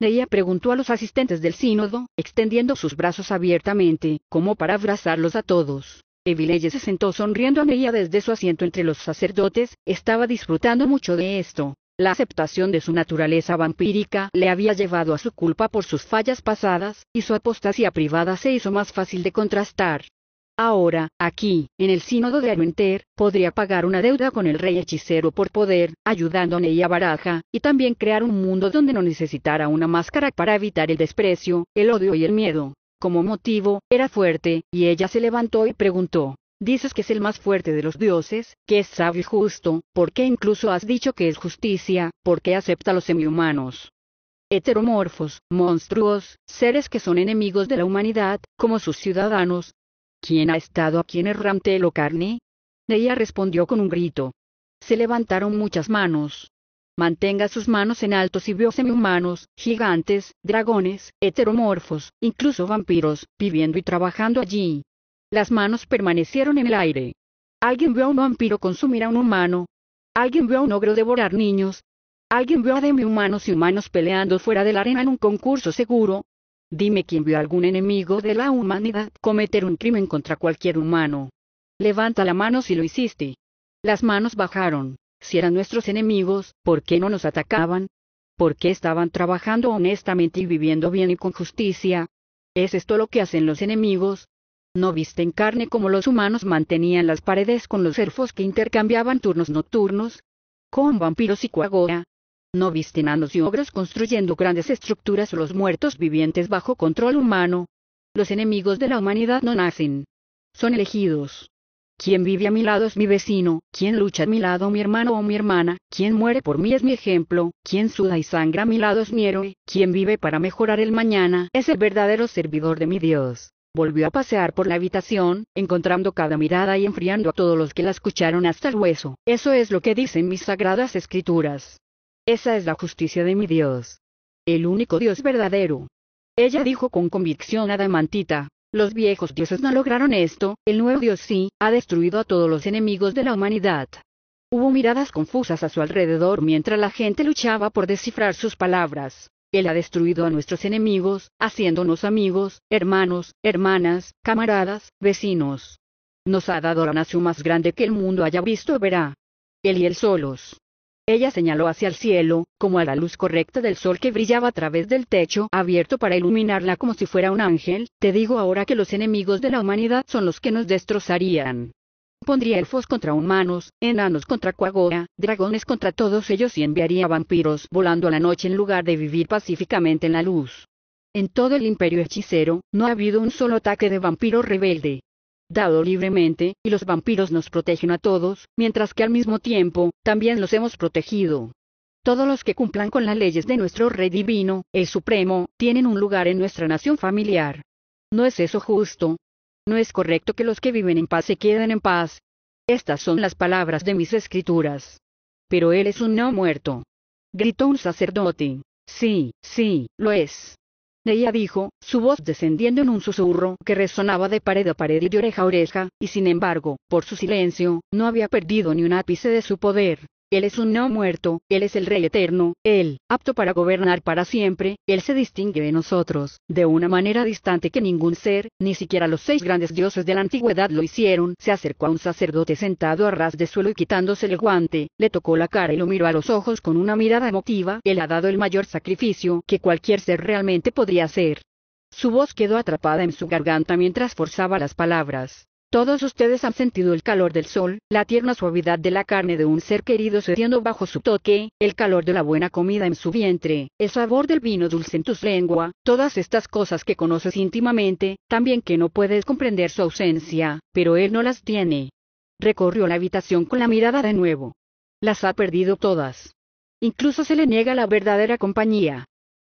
A: Neia preguntó a los asistentes del sínodo, extendiendo sus brazos abiertamente, como para abrazarlos a todos. Evileye se sentó sonriendo a Neia desde su asiento entre los sacerdotes, estaba disfrutando mucho de esto. La aceptación de su naturaleza vampírica le había llevado a su culpa por sus fallas pasadas, y su apostasía privada se hizo más fácil de contrastar. Ahora, aquí, en el sínodo de Armenter, podría pagar una deuda con el rey hechicero por poder, ayudando a a Baraja, y también crear un mundo donde no necesitara una máscara para evitar el desprecio, el odio y el miedo. Como motivo, era fuerte, y ella se levantó y preguntó. Dices que es el más fuerte de los dioses, que es sabio y justo, ¿por qué incluso has dicho que es justicia, por qué acepta a los semihumanos? heteromorfos, monstruos, seres que son enemigos de la humanidad, como sus ciudadanos, ¿Quién ha estado aquí en errante o carne? Ella respondió con un grito. Se levantaron muchas manos. Mantenga sus manos en alto si vio semihumanos, gigantes, dragones, heteromorfos, incluso vampiros, viviendo y trabajando allí. Las manos permanecieron en el aire. Alguien vio a un vampiro consumir a un humano. Alguien vio a un ogro devorar niños. Alguien vio a demi-humanos y humanos peleando fuera de la arena en un concurso seguro, Dime quién vio a algún enemigo de la humanidad cometer un crimen contra cualquier humano. Levanta la mano si lo hiciste. Las manos bajaron. Si eran nuestros enemigos, ¿por qué no nos atacaban? ¿Por qué estaban trabajando honestamente y viviendo bien y con justicia? ¿Es esto lo que hacen los enemigos? ¿No viste en carne como los humanos mantenían las paredes con los serfos que intercambiaban turnos nocturnos? Con vampiros y coagora, no visten a y ogros construyendo grandes estructuras los muertos vivientes bajo control humano. Los enemigos de la humanidad no nacen. Son elegidos. Quien vive a mi lado es mi vecino, quien lucha a mi lado mi hermano o mi hermana, quien muere por mí es mi ejemplo, quien suda y sangra a mi lado es mi héroe, quien vive para mejorar el mañana es el verdadero servidor de mi Dios. Volvió a pasear por la habitación, encontrando cada mirada y enfriando a todos los que la escucharon hasta el hueso. Eso es lo que dicen mis sagradas escrituras. Esa es la justicia de mi Dios. El único Dios verdadero. Ella dijo con convicción Damantita: los viejos dioses no lograron esto, el nuevo Dios sí, ha destruido a todos los enemigos de la humanidad. Hubo miradas confusas a su alrededor mientras la gente luchaba por descifrar sus palabras. Él ha destruido a nuestros enemigos, haciéndonos amigos, hermanos, hermanas, camaradas, vecinos. Nos ha dado la nación más grande que el mundo haya visto verá. Él y él solos. Ella señaló hacia el cielo, como a la luz correcta del sol que brillaba a través del techo abierto para iluminarla como si fuera un ángel, te digo ahora que los enemigos de la humanidad son los que nos destrozarían. Pondría elfos contra humanos, enanos contra Quagora, dragones contra todos ellos y enviaría vampiros volando a la noche en lugar de vivir pacíficamente en la luz. En todo el imperio hechicero, no ha habido un solo ataque de vampiro rebelde dado libremente, y los vampiros nos protegen a todos, mientras que al mismo tiempo, también los hemos protegido. Todos los que cumplan con las leyes de nuestro Rey Divino, el Supremo, tienen un lugar en nuestra nación familiar. ¿No es eso justo? No es correcto que los que viven en paz se queden en paz. Estas son las palabras de mis escrituras. Pero él es un no muerto. Gritó un sacerdote. Sí, sí, lo es. Ella dijo, su voz descendiendo en un susurro que resonaba de pared a pared y de oreja a oreja, y sin embargo, por su silencio, no había perdido ni un ápice de su poder. Él es un no muerto, Él es el Rey eterno, Él, apto para gobernar para siempre, Él se distingue de nosotros, de una manera distante que ningún ser, ni siquiera los seis grandes dioses de la antigüedad lo hicieron. Se acercó a un sacerdote sentado a ras de suelo y quitándose el guante, le tocó la cara y lo miró a los ojos con una mirada emotiva. Él ha dado el mayor sacrificio que cualquier ser realmente podría hacer. Su voz quedó atrapada en su garganta mientras forzaba las palabras. Todos ustedes han sentido el calor del sol, la tierna suavidad de la carne de un ser querido cediendo bajo su toque, el calor de la buena comida en su vientre, el sabor del vino dulce en tus lengua, todas estas cosas que conoces íntimamente, también que no puedes comprender su ausencia, pero él no las tiene. Recorrió la habitación con la mirada de nuevo. Las ha perdido todas. Incluso se le niega la verdadera compañía.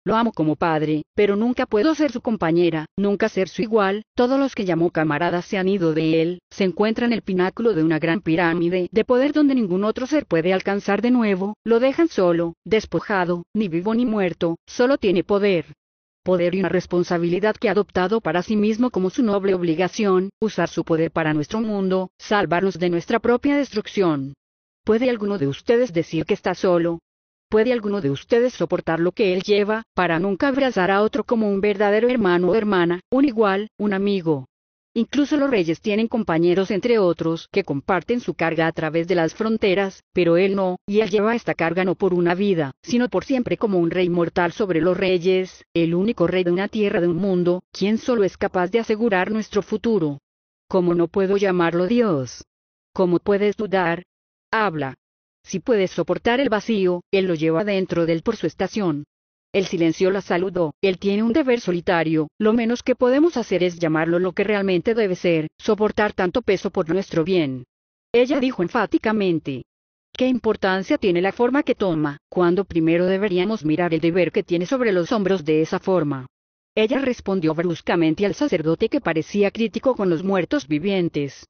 A: Lo amo como padre, pero nunca puedo ser su compañera, nunca ser su igual, todos los que llamó camaradas se han ido de él, se encuentran en el pináculo de una gran pirámide de poder donde ningún otro ser puede alcanzar de nuevo, lo dejan solo, despojado, ni vivo ni muerto, solo tiene poder. Poder y una responsabilidad que ha adoptado para sí mismo como su noble obligación, usar su poder para nuestro mundo, salvarnos de nuestra propia destrucción. ¿Puede alguno de ustedes decir que está solo, ¿Puede alguno de ustedes soportar lo que él lleva, para nunca abrazar a otro como un verdadero hermano o hermana, un igual, un amigo? Incluso los reyes tienen compañeros entre otros que comparten su carga a través de las fronteras, pero él no, y él lleva esta carga no por una vida, sino por siempre como un rey mortal sobre los reyes, el único rey de una tierra de un mundo, quien solo es capaz de asegurar nuestro futuro. ¿Cómo no puedo llamarlo Dios? ¿Cómo puedes dudar? Habla, si puedes soportar el vacío, él lo lleva dentro de él por su estación. El silencio la saludó, él tiene un deber solitario, lo menos que podemos hacer es llamarlo lo que realmente debe ser, soportar tanto peso por nuestro bien. Ella dijo enfáticamente. ¿Qué importancia tiene la forma que toma, cuando primero deberíamos mirar el deber que tiene sobre los hombros de esa forma? Ella respondió bruscamente al sacerdote que parecía crítico con los muertos vivientes.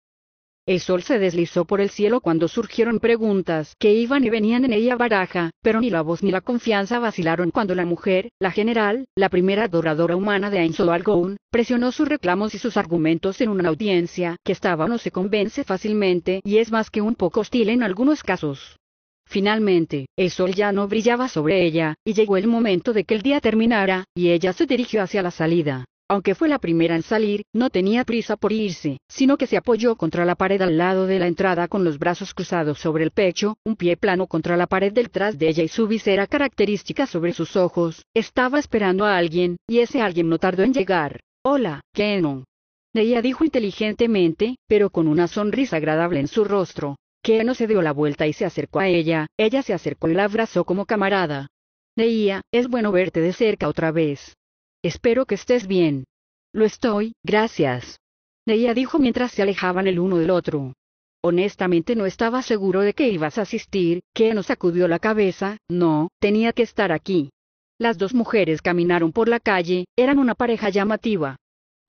A: El sol se deslizó por el cielo cuando surgieron preguntas que iban y venían en ella baraja, pero ni la voz ni la confianza vacilaron cuando la mujer, la general, la primera adoradora humana de Al Algoun, presionó sus reclamos y sus argumentos en una audiencia que estaba no se convence fácilmente y es más que un poco hostil en algunos casos. Finalmente, el sol ya no brillaba sobre ella, y llegó el momento de que el día terminara, y ella se dirigió hacia la salida. Aunque fue la primera en salir, no tenía prisa por irse, sino que se apoyó contra la pared al lado de la entrada con los brazos cruzados sobre el pecho, un pie plano contra la pared detrás de ella y su visera característica sobre sus ojos. Estaba esperando a alguien, y ese alguien no tardó en llegar. Hola, Kenon. Neía dijo inteligentemente, pero con una sonrisa agradable en su rostro. Kenon se dio la vuelta y se acercó a ella, ella se acercó y la abrazó como camarada. leía es bueno verte de cerca otra vez. Espero que estés bien. Lo estoy, gracias. Ella dijo mientras se alejaban el uno del otro. Honestamente no estaba seguro de que ibas a asistir, que no sacudió la cabeza, no, tenía que estar aquí. Las dos mujeres caminaron por la calle, eran una pareja llamativa.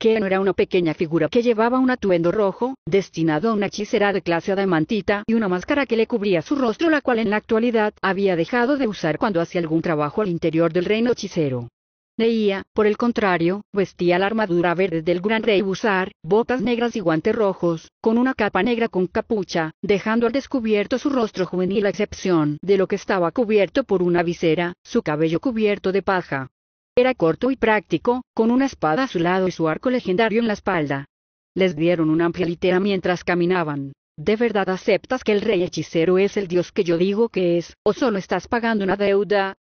A: Ken era una pequeña figura que llevaba un atuendo rojo, destinado a una hechicera de clase adamantita y una máscara que le cubría su rostro la cual en la actualidad había dejado de usar cuando hacía algún trabajo al interior del reino hechicero. Leía, por el contrario, vestía la armadura verde del gran rey Busar, botas negras y guantes rojos, con una capa negra con capucha, dejando al descubierto su rostro juvenil a excepción de lo que estaba cubierto por una visera, su cabello cubierto de paja. Era corto y práctico, con una espada a su lado y su arco legendario en la espalda. Les dieron una amplia litera mientras caminaban. ¿De verdad aceptas que el rey hechicero es el dios que yo digo que es, o solo estás pagando una deuda?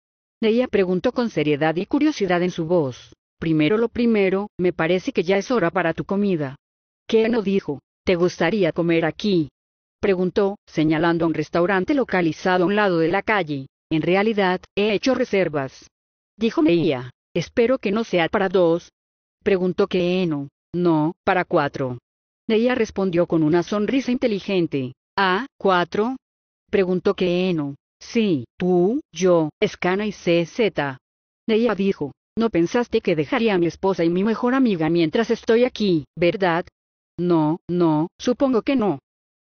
A: Neia preguntó con seriedad y curiosidad en su voz. Primero lo primero, me parece que ya es hora para tu comida. ¿Qué no dijo? ¿Te gustaría comer aquí? Preguntó, señalando a un restaurante localizado a un lado de la calle. En realidad, he hecho reservas. Dijo Neia. Espero que no sea para dos. Preguntó Keeno. No, para cuatro. Neia respondió con una sonrisa inteligente. ¿Ah, cuatro? Preguntó Keeno. Sí, tú, yo, Escana y CZ. Neia dijo, no pensaste que dejaría a mi esposa y mi mejor amiga mientras estoy aquí, ¿verdad? No, no, supongo que no.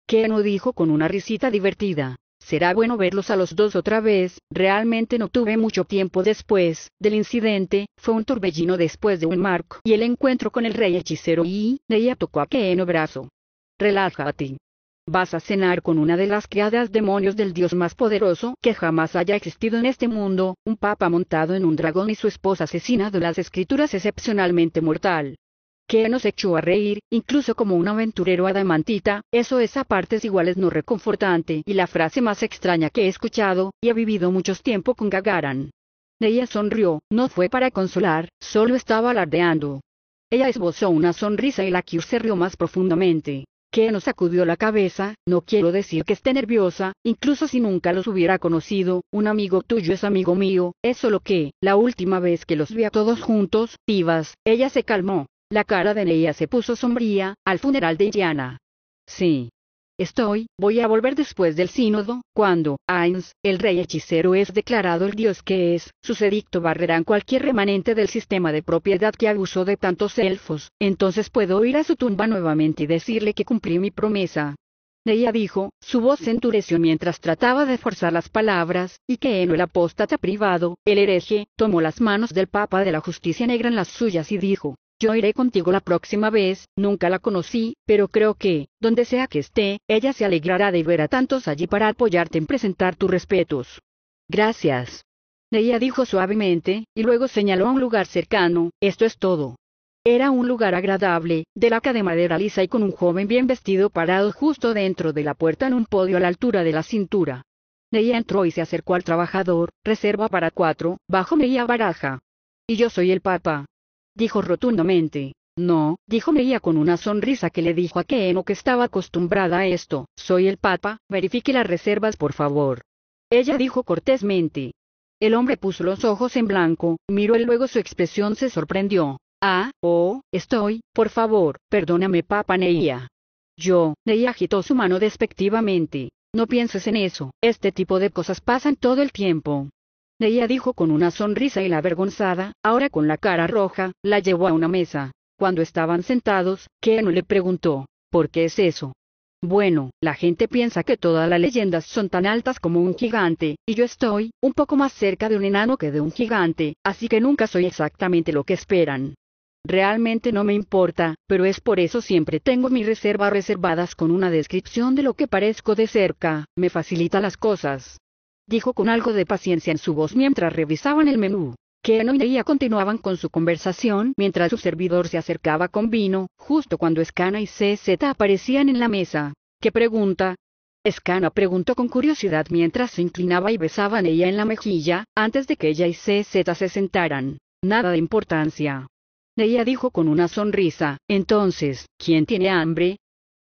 A: Keno dijo con una risita divertida. Será bueno verlos a los dos otra vez, realmente no tuve mucho tiempo después del incidente, fue un torbellino después de un marco y el encuentro con el rey hechicero y Neia tocó a Keno brazo. Relájate, vas a cenar con una de las criadas demonios del dios más poderoso que jamás haya existido en este mundo, un papa montado en un dragón y su esposa asesina de las escrituras excepcionalmente mortal. Que nos echó a reír, incluso como un aventurero adamantita, eso es a partes iguales no reconfortante y la frase más extraña que he escuchado, y he vivido muchos tiempo con Gagaran. Ella sonrió, no fue para consolar, solo estaba alardeando. Ella esbozó una sonrisa y la Q se rió más profundamente que nos sacudió la cabeza, no quiero decir que esté nerviosa, incluso si nunca los hubiera conocido, un amigo tuyo es amigo mío, es solo que, la última vez que los vi a todos juntos, Tivas, ella se calmó. La cara de Neia se puso sombría, al funeral de Indiana. Sí, Estoy, voy a volver después del sínodo, cuando, Ains, el rey hechicero es declarado el dios que es, sus edicto barrerán cualquier remanente del sistema de propiedad que abusó de tantos elfos, entonces puedo ir a su tumba nuevamente y decirle que cumplí mi promesa. Ella dijo, su voz se endureció mientras trataba de forzar las palabras, y que en el apóstata privado, el hereje, tomó las manos del Papa de la Justicia Negra en las suyas y dijo, yo iré contigo la próxima vez, nunca la conocí, pero creo que, donde sea que esté, ella se alegrará de ver a tantos allí para apoyarte en presentar tus respetos. Gracias. Neia dijo suavemente, y luego señaló a un lugar cercano, esto es todo. Era un lugar agradable, de laca de madera lisa y con un joven bien vestido parado justo dentro de la puerta en un podio a la altura de la cintura. Neia entró y se acercó al trabajador, reserva para cuatro, bajo media baraja. Y yo soy el papa, dijo rotundamente. No, dijo Meía con una sonrisa que le dijo a Keeno que estaba acostumbrada a esto, soy el Papa, verifique las reservas por favor. Ella dijo cortésmente. El hombre puso los ojos en blanco, miró y luego su expresión se sorprendió. Ah, oh, estoy, por favor, perdóname Papa Neía. Yo, Neía agitó su mano despectivamente. No pienses en eso, este tipo de cosas pasan todo el tiempo. Ella dijo con una sonrisa y la avergonzada, ahora con la cara roja, la llevó a una mesa. Cuando estaban sentados, Keanu le preguntó, ¿por qué es eso? Bueno, la gente piensa que todas las leyendas son tan altas como un gigante, y yo estoy, un poco más cerca de un enano que de un gigante, así que nunca soy exactamente lo que esperan. Realmente no me importa, pero es por eso siempre tengo mis reservas reservadas con una descripción de lo que parezco de cerca, me facilita las cosas dijo con algo de paciencia en su voz mientras revisaban el menú. no y Neia continuaban con su conversación mientras su servidor se acercaba con vino, justo cuando Escana y CZ aparecían en la mesa. ¿Qué pregunta? Escana preguntó con curiosidad mientras se inclinaba y besaba a Neia en la mejilla, antes de que ella y CZ se sentaran. Nada de importancia. Neia dijo con una sonrisa, entonces, ¿quién tiene hambre?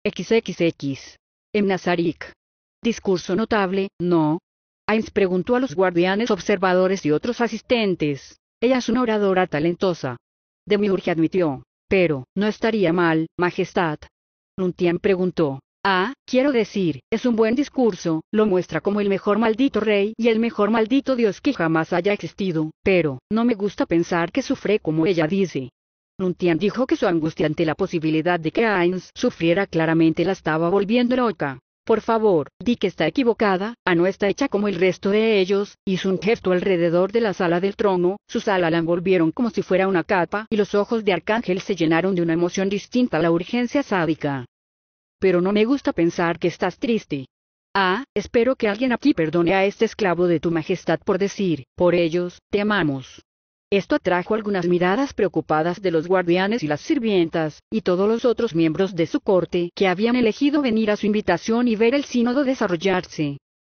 A: XXX. Emnazarik. Discurso notable, no, Ains preguntó a los guardianes observadores y otros asistentes. Ella es una oradora talentosa. Demiurge admitió. Pero, no estaría mal, Majestad. Luntian preguntó. Ah, quiero decir, es un buen discurso, lo muestra como el mejor maldito rey y el mejor maldito dios que jamás haya existido, pero, no me gusta pensar que sufre como ella dice. Nuntian dijo que su angustia ante la posibilidad de que Ains sufriera claramente la estaba volviendo loca. Por favor, di que está equivocada, a ah, no está hecha como el resto de ellos, hizo un gesto alrededor de la sala del trono, sus alas la envolvieron como si fuera una capa y los ojos de Arcángel se llenaron de una emoción distinta a la urgencia sádica. Pero no me gusta pensar que estás triste. Ah, espero que alguien aquí perdone a este esclavo de tu majestad por decir, por ellos, te amamos. Esto atrajo algunas miradas preocupadas de los guardianes y las sirvientas, y todos los otros miembros de su corte que habían elegido venir a su invitación y ver el sínodo desarrollarse.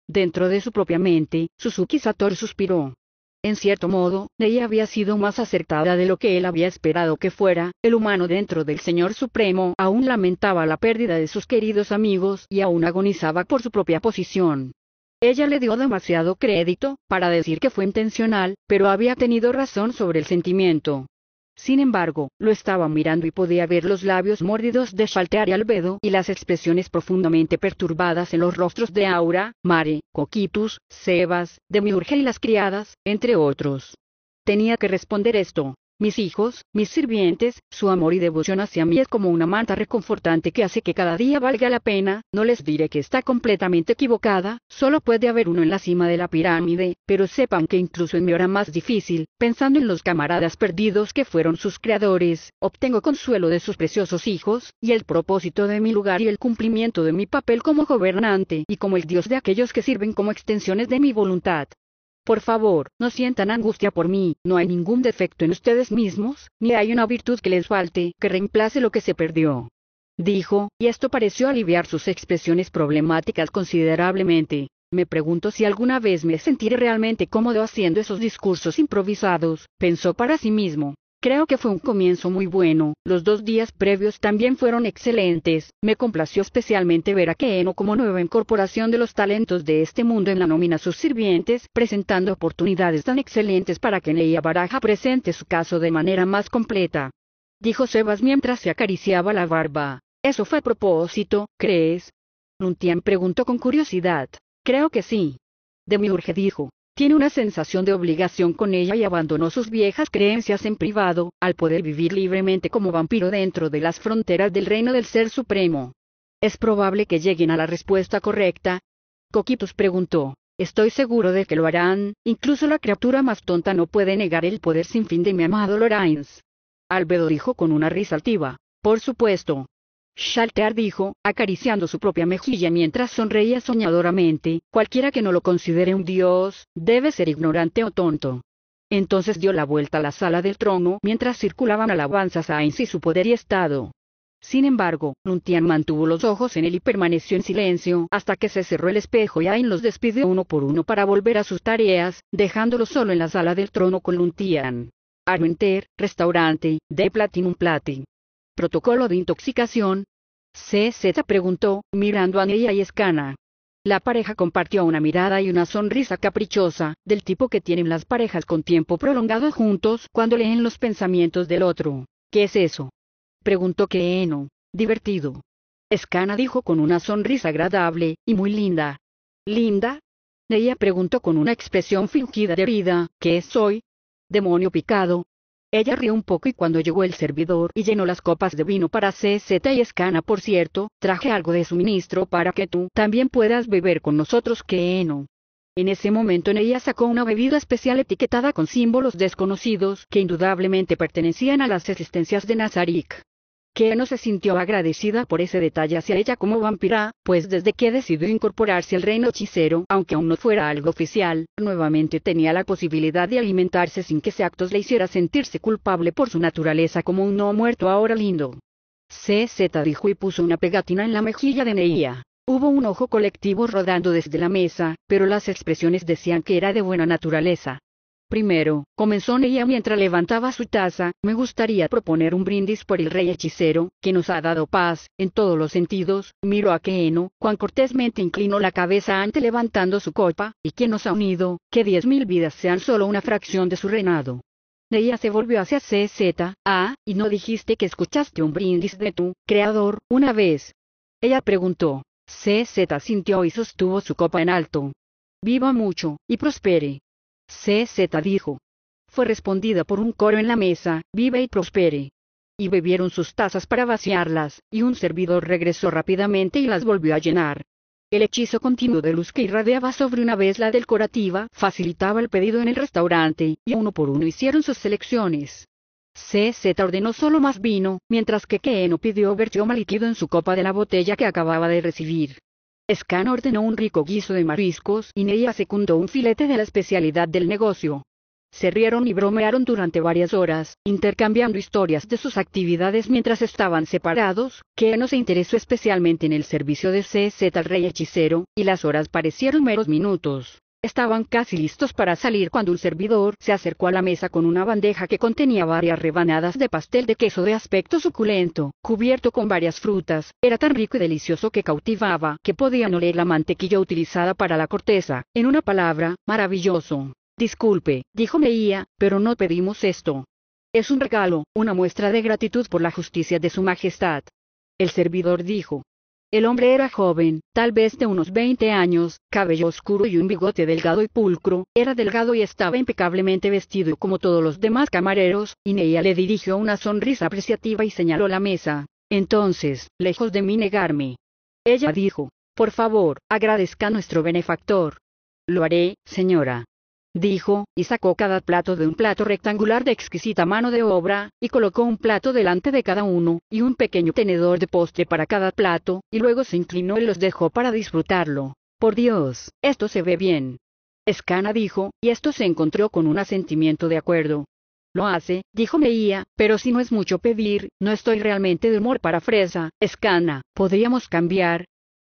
A: Dentro de su propia mente, Suzuki Sator suspiró. En cierto modo, Ney había sido más acertada de lo que él había esperado que fuera, el humano dentro del Señor Supremo aún lamentaba la pérdida de sus queridos amigos y aún agonizaba por su propia posición. Ella le dio demasiado crédito para decir que fue intencional, pero había tenido razón sobre el sentimiento. Sin embargo, lo estaba mirando y podía ver los labios mordidos de Shaltear y Albedo y las expresiones profundamente perturbadas en los rostros de Aura, Mare, Coquitus, Sebas, Demiurge y las criadas, entre otros. Tenía que responder esto mis hijos, mis sirvientes, su amor y devoción hacia mí es como una manta reconfortante que hace que cada día valga la pena, no les diré que está completamente equivocada, solo puede haber uno en la cima de la pirámide, pero sepan que incluso en mi hora más difícil, pensando en los camaradas perdidos que fueron sus creadores, obtengo consuelo de sus preciosos hijos, y el propósito de mi lugar y el cumplimiento de mi papel como gobernante y como el Dios de aquellos que sirven como extensiones de mi voluntad. Por favor, no sientan angustia por mí, no hay ningún defecto en ustedes mismos, ni hay una virtud que les falte, que reemplace lo que se perdió. Dijo, y esto pareció aliviar sus expresiones problemáticas considerablemente. Me pregunto si alguna vez me sentiré realmente cómodo haciendo esos discursos improvisados, pensó para sí mismo. Creo que fue un comienzo muy bueno, los dos días previos también fueron excelentes, me complació especialmente ver a Keno como nueva incorporación de los talentos de este mundo en la nómina sus sirvientes, presentando oportunidades tan excelentes para que Neia Baraja presente su caso de manera más completa. Dijo Sebas mientras se acariciaba la barba. Eso fue a propósito, ¿crees? Nuntian preguntó con curiosidad. Creo que sí. De mi urge dijo tiene una sensación de obligación con ella y abandonó sus viejas creencias en privado, al poder vivir libremente como vampiro dentro de las fronteras del reino del Ser Supremo. Es probable que lleguen a la respuesta correcta. Coquitus preguntó. Estoy seguro de que lo harán, incluso la criatura más tonta no puede negar el poder sin fin de mi amado Lorenz. Albedo dijo con una risa altiva. Por supuesto, Shalter dijo, acariciando su propia mejilla mientras sonreía soñadoramente, cualquiera que no lo considere un dios, debe ser ignorante o tonto. Entonces dio la vuelta a la sala del trono mientras circulaban alabanzas a Ain y su poder y estado. Sin embargo, Luntian mantuvo los ojos en él y permaneció en silencio hasta que se cerró el espejo y Ain los despidió uno por uno para volver a sus tareas, dejándolo solo en la sala del trono con Luntian. Armenter, restaurante, de Platinum Platin. Protocolo de intoxicación, CZ preguntó, mirando a Neia y Escana. La pareja compartió una mirada y una sonrisa caprichosa, del tipo que tienen las parejas con tiempo prolongado juntos cuando leen los pensamientos del otro. ¿Qué es eso? preguntó Keeno. Divertido. Escana dijo con una sonrisa agradable, y muy linda. ¿Linda? Neia preguntó con una expresión fingida de herida, ¿qué soy? Demonio picado, ella rió un poco y cuando llegó el servidor y llenó las copas de vino para CZ y Escana, por cierto, traje algo de suministro para que tú también puedas beber con nosotros que heno. En ese momento ella sacó una bebida especial etiquetada con símbolos desconocidos que indudablemente pertenecían a las existencias de Nazarick que no se sintió agradecida por ese detalle hacia ella como vampira, pues desde que decidió incorporarse al reino hechicero, aunque aún no fuera algo oficial, nuevamente tenía la posibilidad de alimentarse sin que ese acto le hiciera sentirse culpable por su naturaleza como un no muerto ahora lindo. CZ dijo y puso una pegatina en la mejilla de Neia. Hubo un ojo colectivo rodando desde la mesa, pero las expresiones decían que era de buena naturaleza. Primero, comenzó Neia mientras levantaba su taza, me gustaría proponer un brindis por el rey hechicero, que nos ha dado paz, en todos los sentidos, miro a Keeno, cuán cortésmente inclinó la cabeza ante levantando su copa, y que nos ha unido, que diez mil vidas sean solo una fracción de su reinado. Neia se volvió hacia CZ, ah, y no dijiste que escuchaste un brindis de tu, creador, una vez. Ella preguntó. CZ sintió y sostuvo su copa en alto. Viva mucho, y prospere, CZ dijo. Fue respondida por un coro en la mesa, vive y prospere. Y bebieron sus tazas para vaciarlas, y un servidor regresó rápidamente y las volvió a llenar. El hechizo continuo de luz que irradiaba sobre una vez la decorativa facilitaba el pedido en el restaurante, y uno por uno hicieron sus selecciones. CZ ordenó solo más vino, mientras que Keeno pidió vertió líquido en su copa de la botella que acababa de recibir. Scan ordenó un rico guiso de mariscos y Neia secundó un filete de la especialidad del negocio. Se rieron y bromearon durante varias horas, intercambiando historias de sus actividades mientras estaban separados, que no se interesó especialmente en el servicio de CZ al rey hechicero, y las horas parecieron meros minutos. Estaban casi listos para salir cuando un servidor se acercó a la mesa con una bandeja que contenía varias rebanadas de pastel de queso de aspecto suculento, cubierto con varias frutas. Era tan rico y delicioso que cautivaba, que podían oler la mantequilla utilizada para la corteza. En una palabra, maravilloso. Disculpe, dijo Meía, pero no pedimos esto. Es un regalo, una muestra de gratitud por la justicia de Su Majestad. El servidor dijo, el hombre era joven, tal vez de unos veinte años, cabello oscuro y un bigote delgado y pulcro, era delgado y estaba impecablemente vestido como todos los demás camareros, y Neia le dirigió una sonrisa apreciativa y señaló la mesa. Entonces, lejos de mí negarme. Ella dijo, por favor, agradezca a nuestro benefactor. Lo haré, señora dijo, y sacó cada plato de un plato rectangular de exquisita mano de obra, y colocó un plato delante de cada uno, y un pequeño tenedor de postre para cada plato, y luego se inclinó y los dejó para disfrutarlo. Por Dios, esto se ve bien. Escana dijo, y esto se encontró con un asentimiento de acuerdo. Lo hace, dijo Meía, pero si no es mucho pedir, no estoy realmente de humor para fresa, Escana, podríamos cambiar.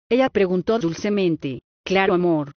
A: Ella preguntó dulcemente, claro amor,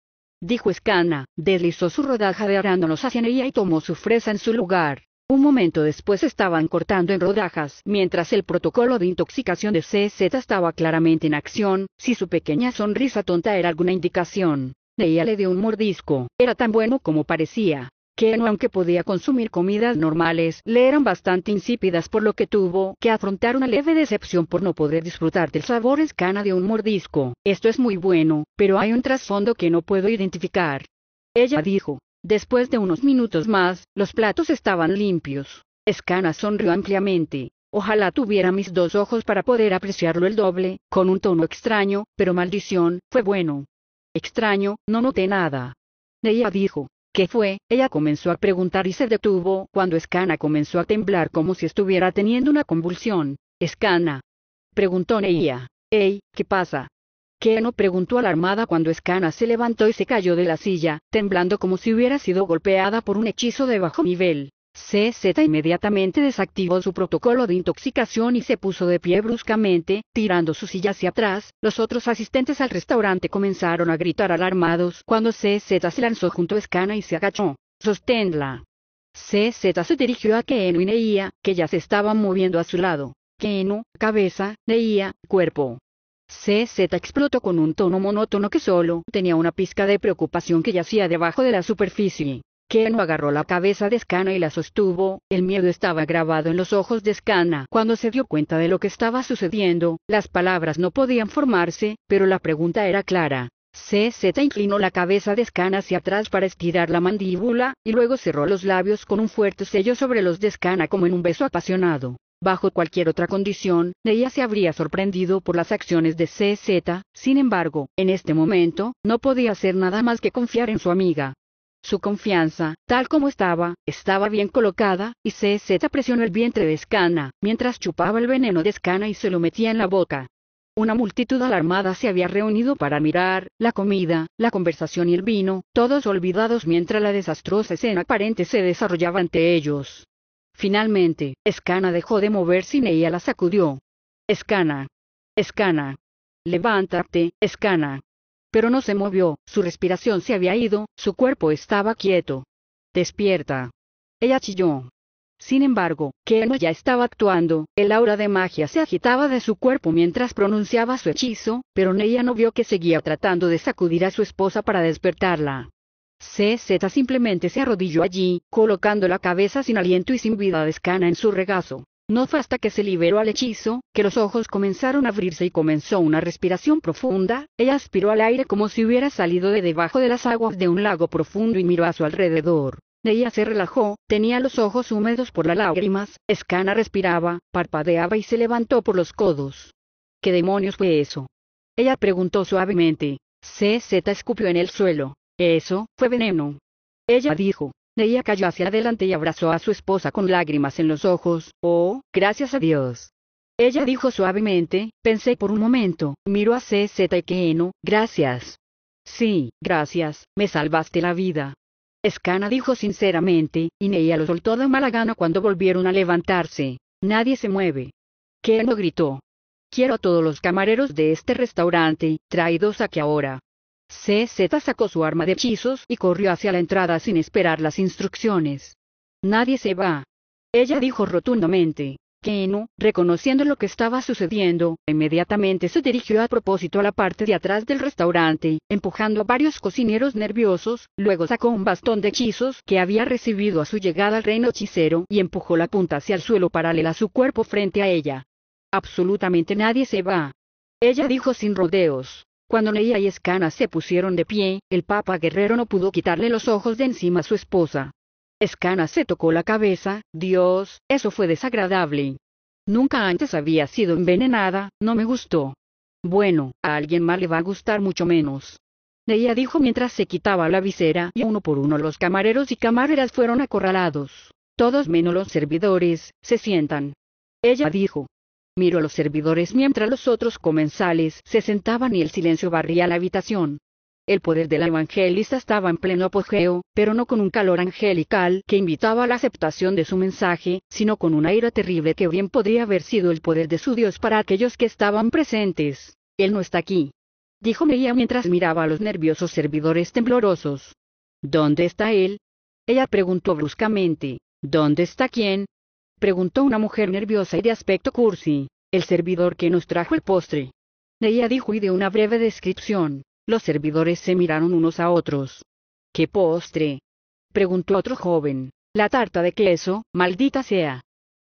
A: dijo Escana, deslizó su rodaja de arándanos hacia ella y tomó su fresa en su lugar. Un momento después estaban cortando en rodajas, mientras el protocolo de intoxicación de CZ estaba claramente en acción, si su pequeña sonrisa tonta era alguna indicación. Ella le dio un mordisco, era tan bueno como parecía que aunque podía consumir comidas normales, le eran bastante insípidas por lo que tuvo que afrontar una leve decepción por no poder disfrutar del sabor escana de un mordisco. Esto es muy bueno, pero hay un trasfondo que no puedo identificar. Ella dijo. Después de unos minutos más, los platos estaban limpios. Escana sonrió ampliamente. Ojalá tuviera mis dos ojos para poder apreciarlo el doble, con un tono extraño, pero maldición, fue bueno. Extraño, no noté nada. Ella dijo, ¿Qué fue? Ella comenzó a preguntar y se detuvo cuando Escana comenzó a temblar como si estuviera teniendo una convulsión. Escana. Preguntó Neia. Ey, ¿qué pasa? no preguntó alarmada cuando Escana se levantó y se cayó de la silla, temblando como si hubiera sido golpeada por un hechizo de bajo nivel. CZ inmediatamente desactivó su protocolo de intoxicación y se puso de pie bruscamente, tirando su silla hacia atrás. Los otros asistentes al restaurante comenzaron a gritar alarmados cuando CZ se lanzó junto a Escana y se agachó. Sosténla. CZ se dirigió a Keno y Neia, que ya se estaban moviendo a su lado. Keno, cabeza, Neia, cuerpo. CZ explotó con un tono monótono que solo tenía una pizca de preocupación que yacía debajo de la superficie. Keno agarró la cabeza de Scana y la sostuvo, el miedo estaba grabado en los ojos de Scana. Cuando se dio cuenta de lo que estaba sucediendo, las palabras no podían formarse, pero la pregunta era clara. CZ inclinó la cabeza de Scana hacia atrás para estirar la mandíbula, y luego cerró los labios con un fuerte sello sobre los de Scana, como en un beso apasionado. Bajo cualquier otra condición, Neia se habría sorprendido por las acciones de CZ, sin embargo, en este momento, no podía hacer nada más que confiar en su amiga. Su confianza, tal como estaba, estaba bien colocada, y CZ presionó el vientre de Scana, mientras chupaba el veneno de Scana y se lo metía en la boca. Una multitud alarmada se había reunido para mirar, la comida, la conversación y el vino, todos olvidados mientras la desastrosa escena aparente se desarrollaba ante ellos. Finalmente, Escana dejó de moverse y ella la sacudió. Escana. Escana. Levántate, Escana pero no se movió, su respiración se había ido, su cuerpo estaba quieto. Despierta. Ella chilló. Sin embargo, Keno ya estaba actuando, el aura de magia se agitaba de su cuerpo mientras pronunciaba su hechizo, pero Neia no vio que seguía tratando de sacudir a su esposa para despertarla. CZ simplemente se arrodilló allí, colocando la cabeza sin aliento y sin vida de Escana en su regazo. No fue hasta que se liberó al hechizo, que los ojos comenzaron a abrirse y comenzó una respiración profunda, ella aspiró al aire como si hubiera salido de debajo de las aguas de un lago profundo y miró a su alrededor. Ella se relajó, tenía los ojos húmedos por las lágrimas, Escana respiraba, parpadeaba y se levantó por los codos. ¿Qué demonios fue eso? Ella preguntó suavemente. CZ escupió en el suelo. Eso, fue veneno. Ella dijo, Neia cayó hacia adelante y abrazó a su esposa con lágrimas en los ojos. Oh, gracias a Dios. Ella dijo suavemente, pensé por un momento, miro a CZ Keeno, gracias. Sí, gracias, me salvaste la vida. Escana dijo sinceramente, y Neia lo soltó de mala gana cuando volvieron a levantarse. Nadie se mueve. Keno gritó. Quiero a todos los camareros de este restaurante, traídos aquí ahora. CZ sacó su arma de hechizos y corrió hacia la entrada sin esperar las instrucciones. Nadie se va. Ella dijo rotundamente. Kenu, reconociendo lo que estaba sucediendo, inmediatamente se dirigió a propósito a la parte de atrás del restaurante, empujando a varios cocineros nerviosos, luego sacó un bastón de hechizos que había recibido a su llegada al reino hechicero y empujó la punta hacia el suelo paralela a su cuerpo frente a ella. Absolutamente nadie se va. Ella dijo sin rodeos. Cuando Neia y Escana se pusieron de pie, el Papa Guerrero no pudo quitarle los ojos de encima a su esposa. Escana se tocó la cabeza, Dios, eso fue desagradable. Nunca antes había sido envenenada, no me gustó. Bueno, a alguien más le va a gustar mucho menos. Ella dijo mientras se quitaba la visera y uno por uno los camareros y camareras fueron acorralados. Todos menos los servidores, se sientan. Ella dijo, Miró a los servidores mientras los otros comensales se sentaban y el silencio barría la habitación. El poder del evangelista estaba en pleno apogeo, pero no con un calor angelical que invitaba a la aceptación de su mensaje, sino con una ira terrible que bien podría haber sido el poder de su Dios para aquellos que estaban presentes. Él no está aquí. Dijo María mientras miraba a los nerviosos servidores temblorosos. ¿Dónde está él? Ella preguntó bruscamente. ¿Dónde está quién? preguntó una mujer nerviosa y de aspecto cursi, el servidor que nos trajo el postre. Neia dijo y de una breve descripción, los servidores se miraron unos a otros. ¿Qué postre? preguntó otro joven. La tarta de queso, maldita sea.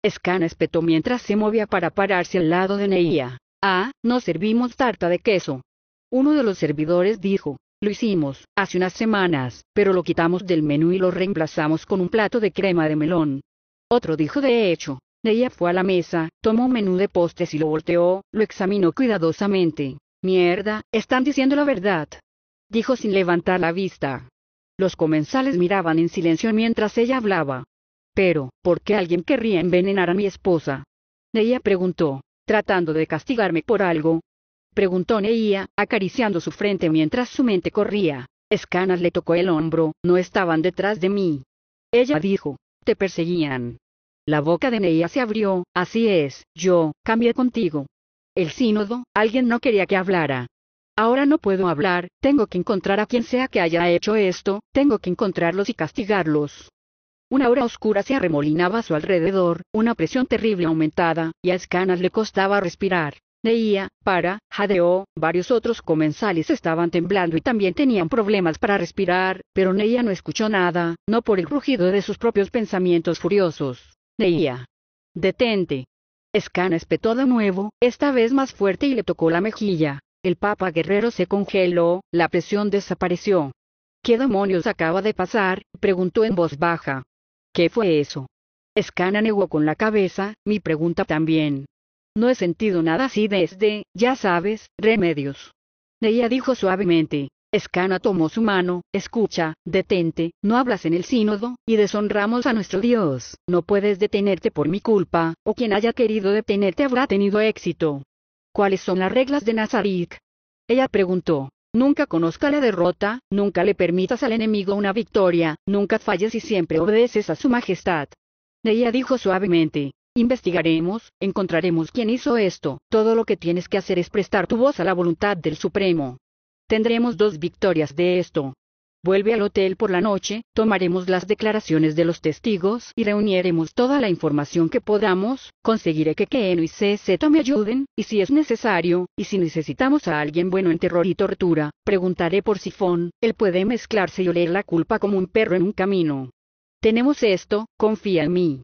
A: Scan espetó mientras se movía para pararse al lado de neía Ah, no servimos tarta de queso. Uno de los servidores dijo, lo hicimos, hace unas semanas, pero lo quitamos del menú y lo reemplazamos con un plato de crema de melón. Otro dijo de hecho. Neia fue a la mesa, tomó un menú de postres y lo volteó, lo examinó cuidadosamente. Mierda, están diciendo la verdad. Dijo sin levantar la vista. Los comensales miraban en silencio mientras ella hablaba. Pero, ¿por qué alguien querría envenenar a mi esposa? Neía preguntó, tratando de castigarme por algo. Preguntó Neía, acariciando su frente mientras su mente corría. Escanas le tocó el hombro, no estaban detrás de mí. Ella dijo, te perseguían. La boca de Neia se abrió, así es, yo, cambié contigo. El sínodo, alguien no quería que hablara. Ahora no puedo hablar, tengo que encontrar a quien sea que haya hecho esto, tengo que encontrarlos y castigarlos. Una hora oscura se arremolinaba a su alrededor, una presión terrible aumentada, y a Escanas le costaba respirar. Neía, Para, jadeó, varios otros comensales estaban temblando y también tenían problemas para respirar, pero Neia no escuchó nada, no por el rugido de sus propios pensamientos furiosos. Neía. Detente. Escana espetó de nuevo, esta vez más fuerte y le tocó la mejilla. El Papa Guerrero se congeló, la presión desapareció. ¿Qué demonios acaba de pasar? preguntó en voz baja. ¿Qué fue eso? Escana negó con la cabeza, mi pregunta también. No he sentido nada así desde, ya sabes, remedios. Ella dijo suavemente. Escana tomó su mano, escucha, detente, no hablas en el sínodo, y deshonramos a nuestro Dios, no puedes detenerte por mi culpa, o quien haya querido detenerte habrá tenido éxito. ¿Cuáles son las reglas de Nazaret? Ella preguntó. Nunca conozca la derrota, nunca le permitas al enemigo una victoria, nunca falles y siempre obedeces a su majestad. Ella dijo suavemente, Investigaremos, encontraremos quién hizo esto. Todo lo que tienes que hacer es prestar tu voz a la voluntad del Supremo. Tendremos dos victorias de esto. Vuelve al hotel por la noche, tomaremos las declaraciones de los testigos y reuniremos toda la información que podamos, conseguiré que Keno y CZ me ayuden, y si es necesario, y si necesitamos a alguien bueno en terror y tortura, preguntaré por Sifón, él puede mezclarse y oler la culpa como un perro en un camino. Tenemos esto, confía en mí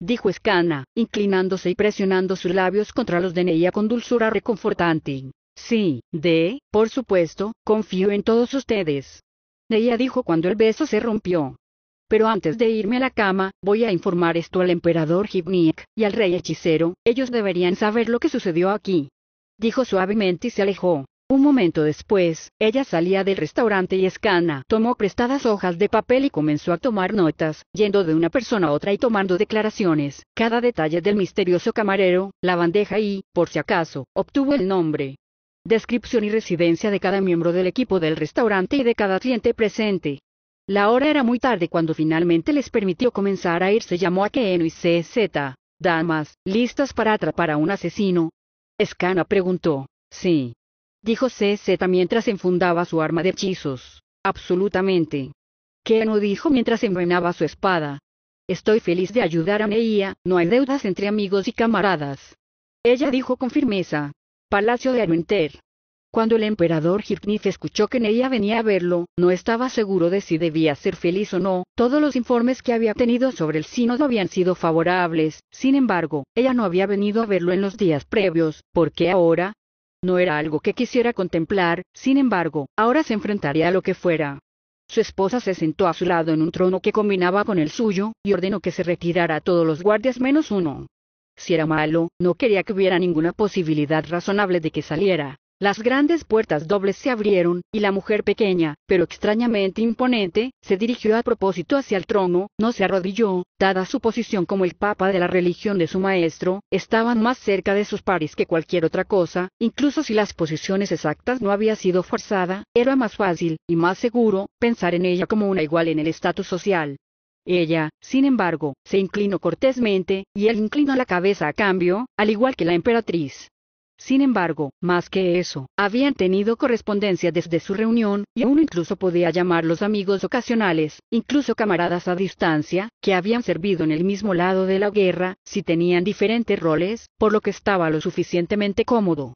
A: dijo Escana, inclinándose y presionando sus labios contra los de Neia con dulzura reconfortante. Sí, de, por supuesto, confío en todos ustedes. Neia dijo cuando el beso se rompió. Pero antes de irme a la cama, voy a informar esto al emperador Hibnik, y al rey hechicero, ellos deberían saber lo que sucedió aquí. Dijo suavemente y se alejó. Un momento después, ella salía del restaurante y Escana tomó prestadas hojas de papel y comenzó a tomar notas, yendo de una persona a otra y tomando declaraciones, cada detalle del misterioso camarero, la bandeja y, por si acaso, obtuvo el nombre, descripción y residencia de cada miembro del equipo del restaurante y de cada cliente presente. La hora era muy tarde cuando finalmente les permitió comenzar a irse. Llamó a Keeno y CZ. Damas, listas para atrapar a un asesino. Escana preguntó. Sí, dijo CZ mientras enfundaba su arma de hechizos. Absolutamente. ¿Qué no dijo mientras envenenaba su espada? Estoy feliz de ayudar a Neia, no hay deudas entre amigos y camaradas. Ella dijo con firmeza. Palacio de Armenter. Cuando el emperador Girknif escuchó que Neia venía a verlo, no estaba seguro de si debía ser feliz o no, todos los informes que había tenido sobre el sínodo habían sido favorables, sin embargo, ella no había venido a verlo en los días previos, porque ahora, no era algo que quisiera contemplar, sin embargo, ahora se enfrentaría a lo que fuera. Su esposa se sentó a su lado en un trono que combinaba con el suyo, y ordenó que se retirara a todos los guardias menos uno. Si era malo, no quería que hubiera ninguna posibilidad razonable de que saliera. Las grandes puertas dobles se abrieron, y la mujer pequeña, pero extrañamente imponente, se dirigió a propósito hacia el trono, no se arrodilló, dada su posición como el papa de la religión de su maestro, estaban más cerca de sus pares que cualquier otra cosa, incluso si las posiciones exactas no había sido forzada, era más fácil, y más seguro, pensar en ella como una igual en el estatus social. Ella, sin embargo, se inclinó cortésmente, y él inclinó la cabeza a cambio, al igual que la emperatriz. Sin embargo, más que eso, habían tenido correspondencia desde su reunión, y aún incluso podía llamarlos amigos ocasionales, incluso camaradas a distancia, que habían servido en el mismo lado de la guerra, si tenían diferentes roles, por lo que estaba lo suficientemente cómodo.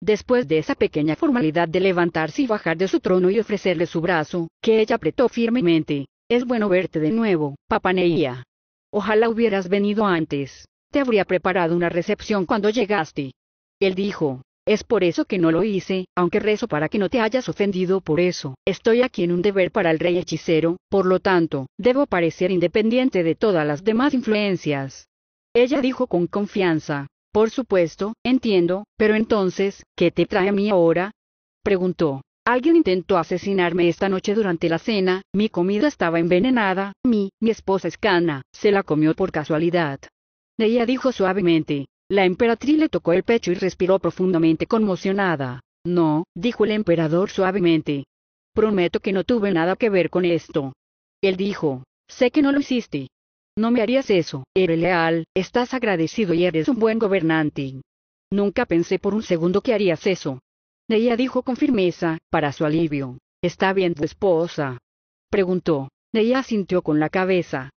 A: Después de esa pequeña formalidad de levantarse y bajar de su trono y ofrecerle su brazo, que ella apretó firmemente, es bueno verte de nuevo, papaneía. Ojalá hubieras venido antes. Te habría preparado una recepción cuando llegaste. Él dijo, es por eso que no lo hice, aunque rezo para que no te hayas ofendido por eso. Estoy aquí en un deber para el rey hechicero, por lo tanto, debo parecer independiente de todas las demás influencias. Ella dijo con confianza, por supuesto, entiendo, pero entonces, ¿qué te trae a mí ahora? preguntó. Alguien intentó asesinarme esta noche durante la cena, mi comida estaba envenenada, mi, mi esposa escana, se la comió por casualidad. Ella dijo suavemente, la emperatriz le tocó el pecho y respiró profundamente conmocionada. No, dijo el emperador suavemente. Prometo que no tuve nada que ver con esto. Él dijo, sé que no lo hiciste. No me harías eso, eres leal, estás agradecido y eres un buen gobernante. Nunca pensé por un segundo que harías eso. Ella dijo con firmeza, para su alivio. ¿Está bien tu esposa? Preguntó. Ella asintió con la cabeza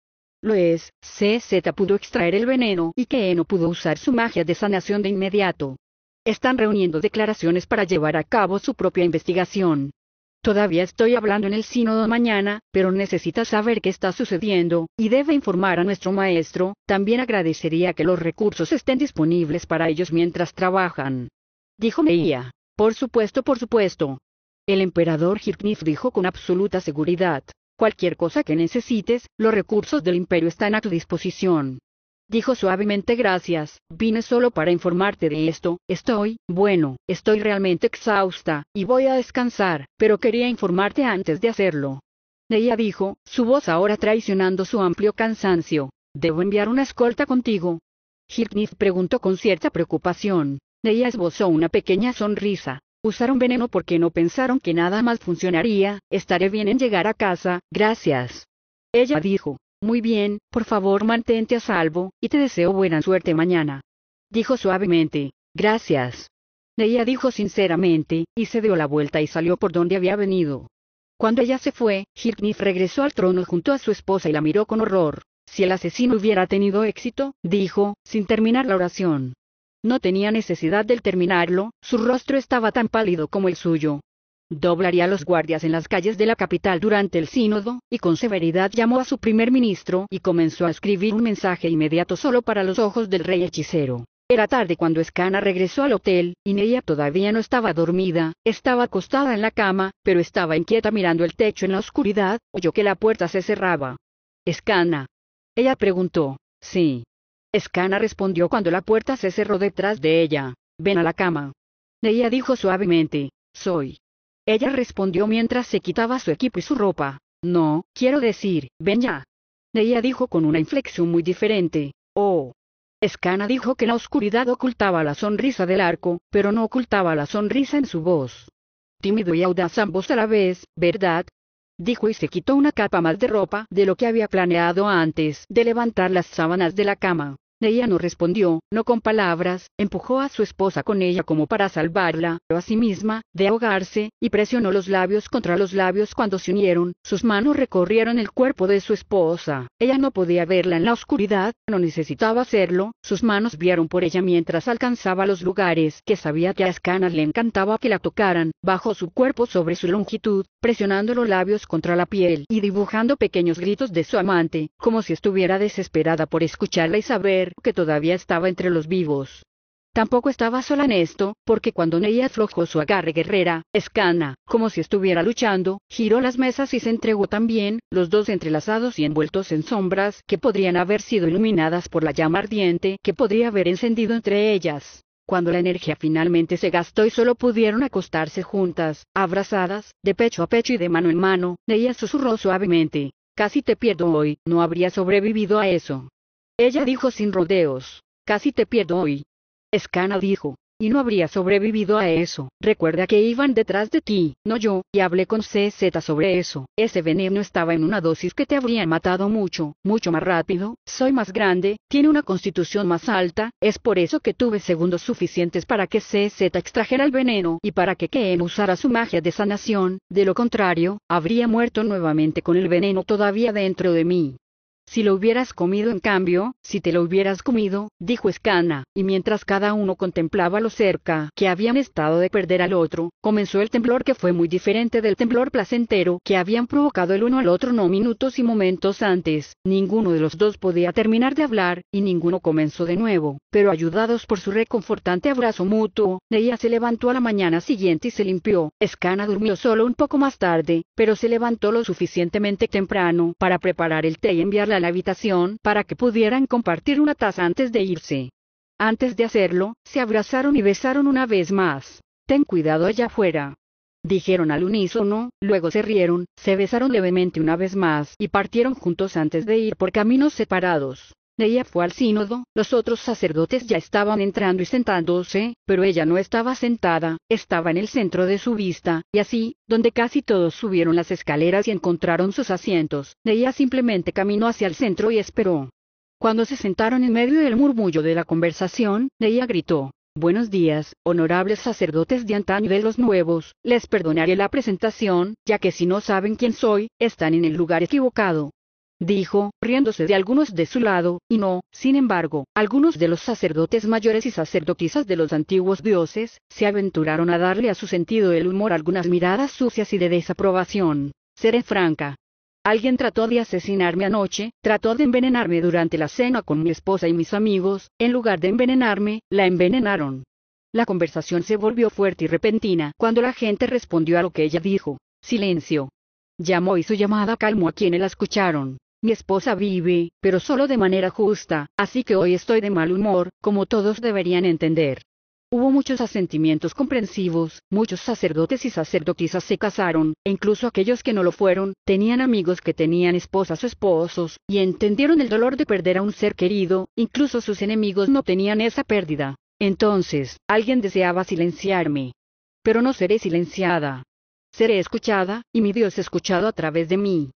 A: lo es, CZ pudo extraer el veneno y que Eno pudo usar su magia de sanación de inmediato. Están reuniendo declaraciones para llevar a cabo su propia investigación. Todavía estoy hablando en el sínodo mañana, pero necesita saber qué está sucediendo, y debe informar a nuestro maestro, también agradecería que los recursos estén disponibles para ellos mientras trabajan. Dijo Meia. Por supuesto, por supuesto. El emperador Hirknif dijo con absoluta seguridad. Cualquier cosa que necesites, los recursos del imperio están a tu disposición. Dijo suavemente gracias, vine solo para informarte de esto, estoy, bueno, estoy realmente exhausta, y voy a descansar, pero quería informarte antes de hacerlo. Ella dijo, su voz ahora traicionando su amplio cansancio. ¿Debo enviar una escolta contigo? Hirtnif preguntó con cierta preocupación. Ella esbozó una pequeña sonrisa. Usaron veneno porque no pensaron que nada más funcionaría, estaré bien en llegar a casa, gracias. Ella dijo, muy bien, por favor mantente a salvo, y te deseo buena suerte mañana. Dijo suavemente, gracias. Ella dijo sinceramente, y se dio la vuelta y salió por donde había venido. Cuando ella se fue, Hirknif regresó al trono junto a su esposa y la miró con horror. Si el asesino hubiera tenido éxito, dijo, sin terminar la oración, no tenía necesidad de terminarlo, su rostro estaba tan pálido como el suyo. Doblaría a los guardias en las calles de la capital durante el sínodo, y con severidad llamó a su primer ministro y comenzó a escribir un mensaje inmediato solo para los ojos del rey hechicero. Era tarde cuando Escana regresó al hotel, y Neia todavía no estaba dormida, estaba acostada en la cama, pero estaba inquieta mirando el techo en la oscuridad, oyó que la puerta se cerraba. Escana. Ella preguntó. Sí, Escana respondió cuando la puerta se cerró detrás de ella. Ven a la cama. Neia dijo suavemente, soy. Ella respondió mientras se quitaba su equipo y su ropa, no, quiero decir, ven ya. Neia dijo con una inflexión muy diferente, oh. Escana dijo que la oscuridad ocultaba la sonrisa del arco, pero no ocultaba la sonrisa en su voz. Tímido y audaz ambos a la vez, ¿verdad? dijo y se quitó una capa más de ropa de lo que había planeado antes de levantar las sábanas de la cama. Ella no respondió, no con palabras, empujó a su esposa con ella como para salvarla, o a sí misma, de ahogarse, y presionó los labios contra los labios cuando se unieron, sus manos recorrieron el cuerpo de su esposa, ella no podía verla en la oscuridad, no necesitaba hacerlo, sus manos vieron por ella mientras alcanzaba los lugares que sabía que a Ascana le encantaba que la tocaran, bajó su cuerpo sobre su longitud, presionando los labios contra la piel y dibujando pequeños gritos de su amante, como si estuviera desesperada por escucharla y saber que todavía estaba entre los vivos. Tampoco estaba sola en esto, porque cuando Neia aflojó su agarre guerrera, escana, como si estuviera luchando, giró las mesas y se entregó también, los dos entrelazados y envueltos en sombras que podrían haber sido iluminadas por la llama ardiente que podría haber encendido entre ellas. Cuando la energía finalmente se gastó y solo pudieron acostarse juntas, abrazadas, de pecho a pecho y de mano en mano, Neia susurró suavemente, Casi te pierdo hoy, no habría sobrevivido a eso. Ella dijo sin rodeos, casi te pierdo hoy. Escana dijo, y no habría sobrevivido a eso. Recuerda que iban detrás de ti, no yo, y hablé con CZ sobre eso. Ese veneno estaba en una dosis que te habría matado mucho, mucho más rápido. Soy más grande, tiene una constitución más alta, es por eso que tuve segundos suficientes para que CZ extrajera el veneno y para que Ken usara su magia de sanación. De lo contrario, habría muerto nuevamente con el veneno todavía dentro de mí. Si lo hubieras comido en cambio, si te lo hubieras comido, dijo Escana, y mientras cada uno contemplaba lo cerca que habían estado de perder al otro, comenzó el temblor que fue muy diferente del temblor placentero que habían provocado el uno al otro no minutos y momentos antes, ninguno de los dos podía terminar de hablar, y ninguno comenzó de nuevo, pero ayudados por su reconfortante abrazo mutuo, Neia se levantó a la mañana siguiente y se limpió, Escana durmió solo un poco más tarde, pero se levantó lo suficientemente temprano para preparar el té y enviarla la habitación para que pudieran compartir una taza antes de irse. Antes de hacerlo, se abrazaron y besaron una vez más. Ten cuidado allá afuera. Dijeron al unísono, luego se rieron, se besaron levemente una vez más y partieron juntos antes de ir por caminos separados. Ella fue al sínodo, los otros sacerdotes ya estaban entrando y sentándose, pero ella no estaba sentada, estaba en el centro de su vista, y así, donde casi todos subieron las escaleras y encontraron sus asientos, ella simplemente caminó hacia el centro y esperó. Cuando se sentaron en medio del murmullo de la conversación, ella gritó, Buenos días, honorables sacerdotes de antaño y de los nuevos, les perdonaré la presentación, ya que si no saben quién soy, están en el lugar equivocado dijo, riéndose de algunos de su lado, y no, sin embargo, algunos de los sacerdotes mayores y sacerdotisas de los antiguos dioses, se aventuraron a darle a su sentido el humor algunas miradas sucias y de desaprobación. Seré franca. Alguien trató de asesinarme anoche, trató de envenenarme durante la cena con mi esposa y mis amigos, en lugar de envenenarme, la envenenaron. La conversación se volvió fuerte y repentina cuando la gente respondió a lo que ella dijo. Silencio. Llamó y su llamada calmó a quienes la escucharon. Mi esposa vive, pero solo de manera justa, así que hoy estoy de mal humor, como todos deberían entender. Hubo muchos asentimientos comprensivos, muchos sacerdotes y sacerdotisas se casaron, e incluso aquellos que no lo fueron, tenían amigos que tenían esposas o esposos, y entendieron el dolor de perder a un ser querido, incluso sus enemigos no tenían esa pérdida. Entonces, alguien deseaba silenciarme. Pero no seré silenciada. Seré escuchada, y mi Dios escuchado a través de mí.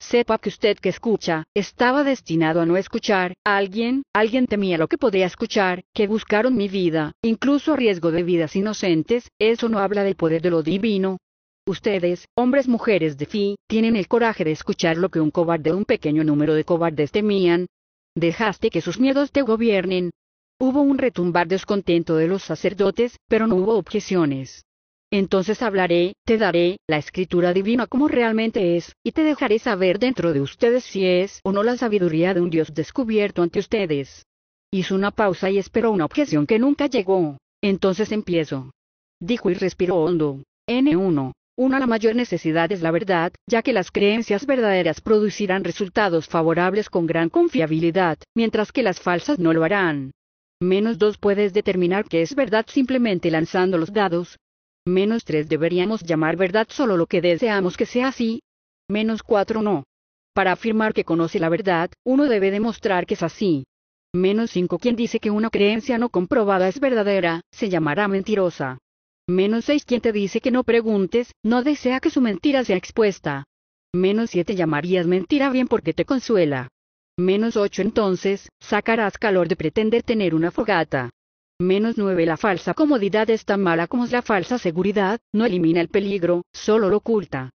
A: Sepa que usted que escucha, estaba destinado a no escuchar, a alguien, alguien temía lo que podía escuchar, que buscaron mi vida, incluso a riesgo de vidas inocentes, eso no habla del poder de lo divino, Ustedes, hombres mujeres de fi, tienen el coraje de escuchar lo que un cobarde un pequeño número de cobardes temían. Dejaste que sus miedos te gobiernen. Hubo un retumbar descontento de los sacerdotes, pero no hubo objeciones. Entonces hablaré, te daré, la escritura divina como realmente es, y te dejaré saber dentro de ustedes si es o no la sabiduría de un Dios descubierto ante ustedes. Hizo una pausa y esperó una objeción que nunca llegó. Entonces empiezo. Dijo y respiró hondo. N1. Una la mayor necesidad es la verdad, ya que las creencias verdaderas producirán resultados favorables con gran confiabilidad, mientras que las falsas no lo harán. Menos dos puedes determinar que es verdad simplemente lanzando los dados, Menos 3 deberíamos llamar verdad solo lo que deseamos que sea así. Menos 4 no. Para afirmar que conoce la verdad, uno debe demostrar que es así. Menos 5 quien dice que una creencia no comprobada es verdadera, se llamará mentirosa. Menos 6 quien te dice que no preguntes, no desea que su mentira sea expuesta. Menos 7 llamarías mentira bien porque te consuela. Menos 8 entonces, sacarás calor de pretender tener una fogata. Menos 9. La falsa comodidad es tan mala como es la falsa seguridad, no elimina el peligro, solo lo oculta.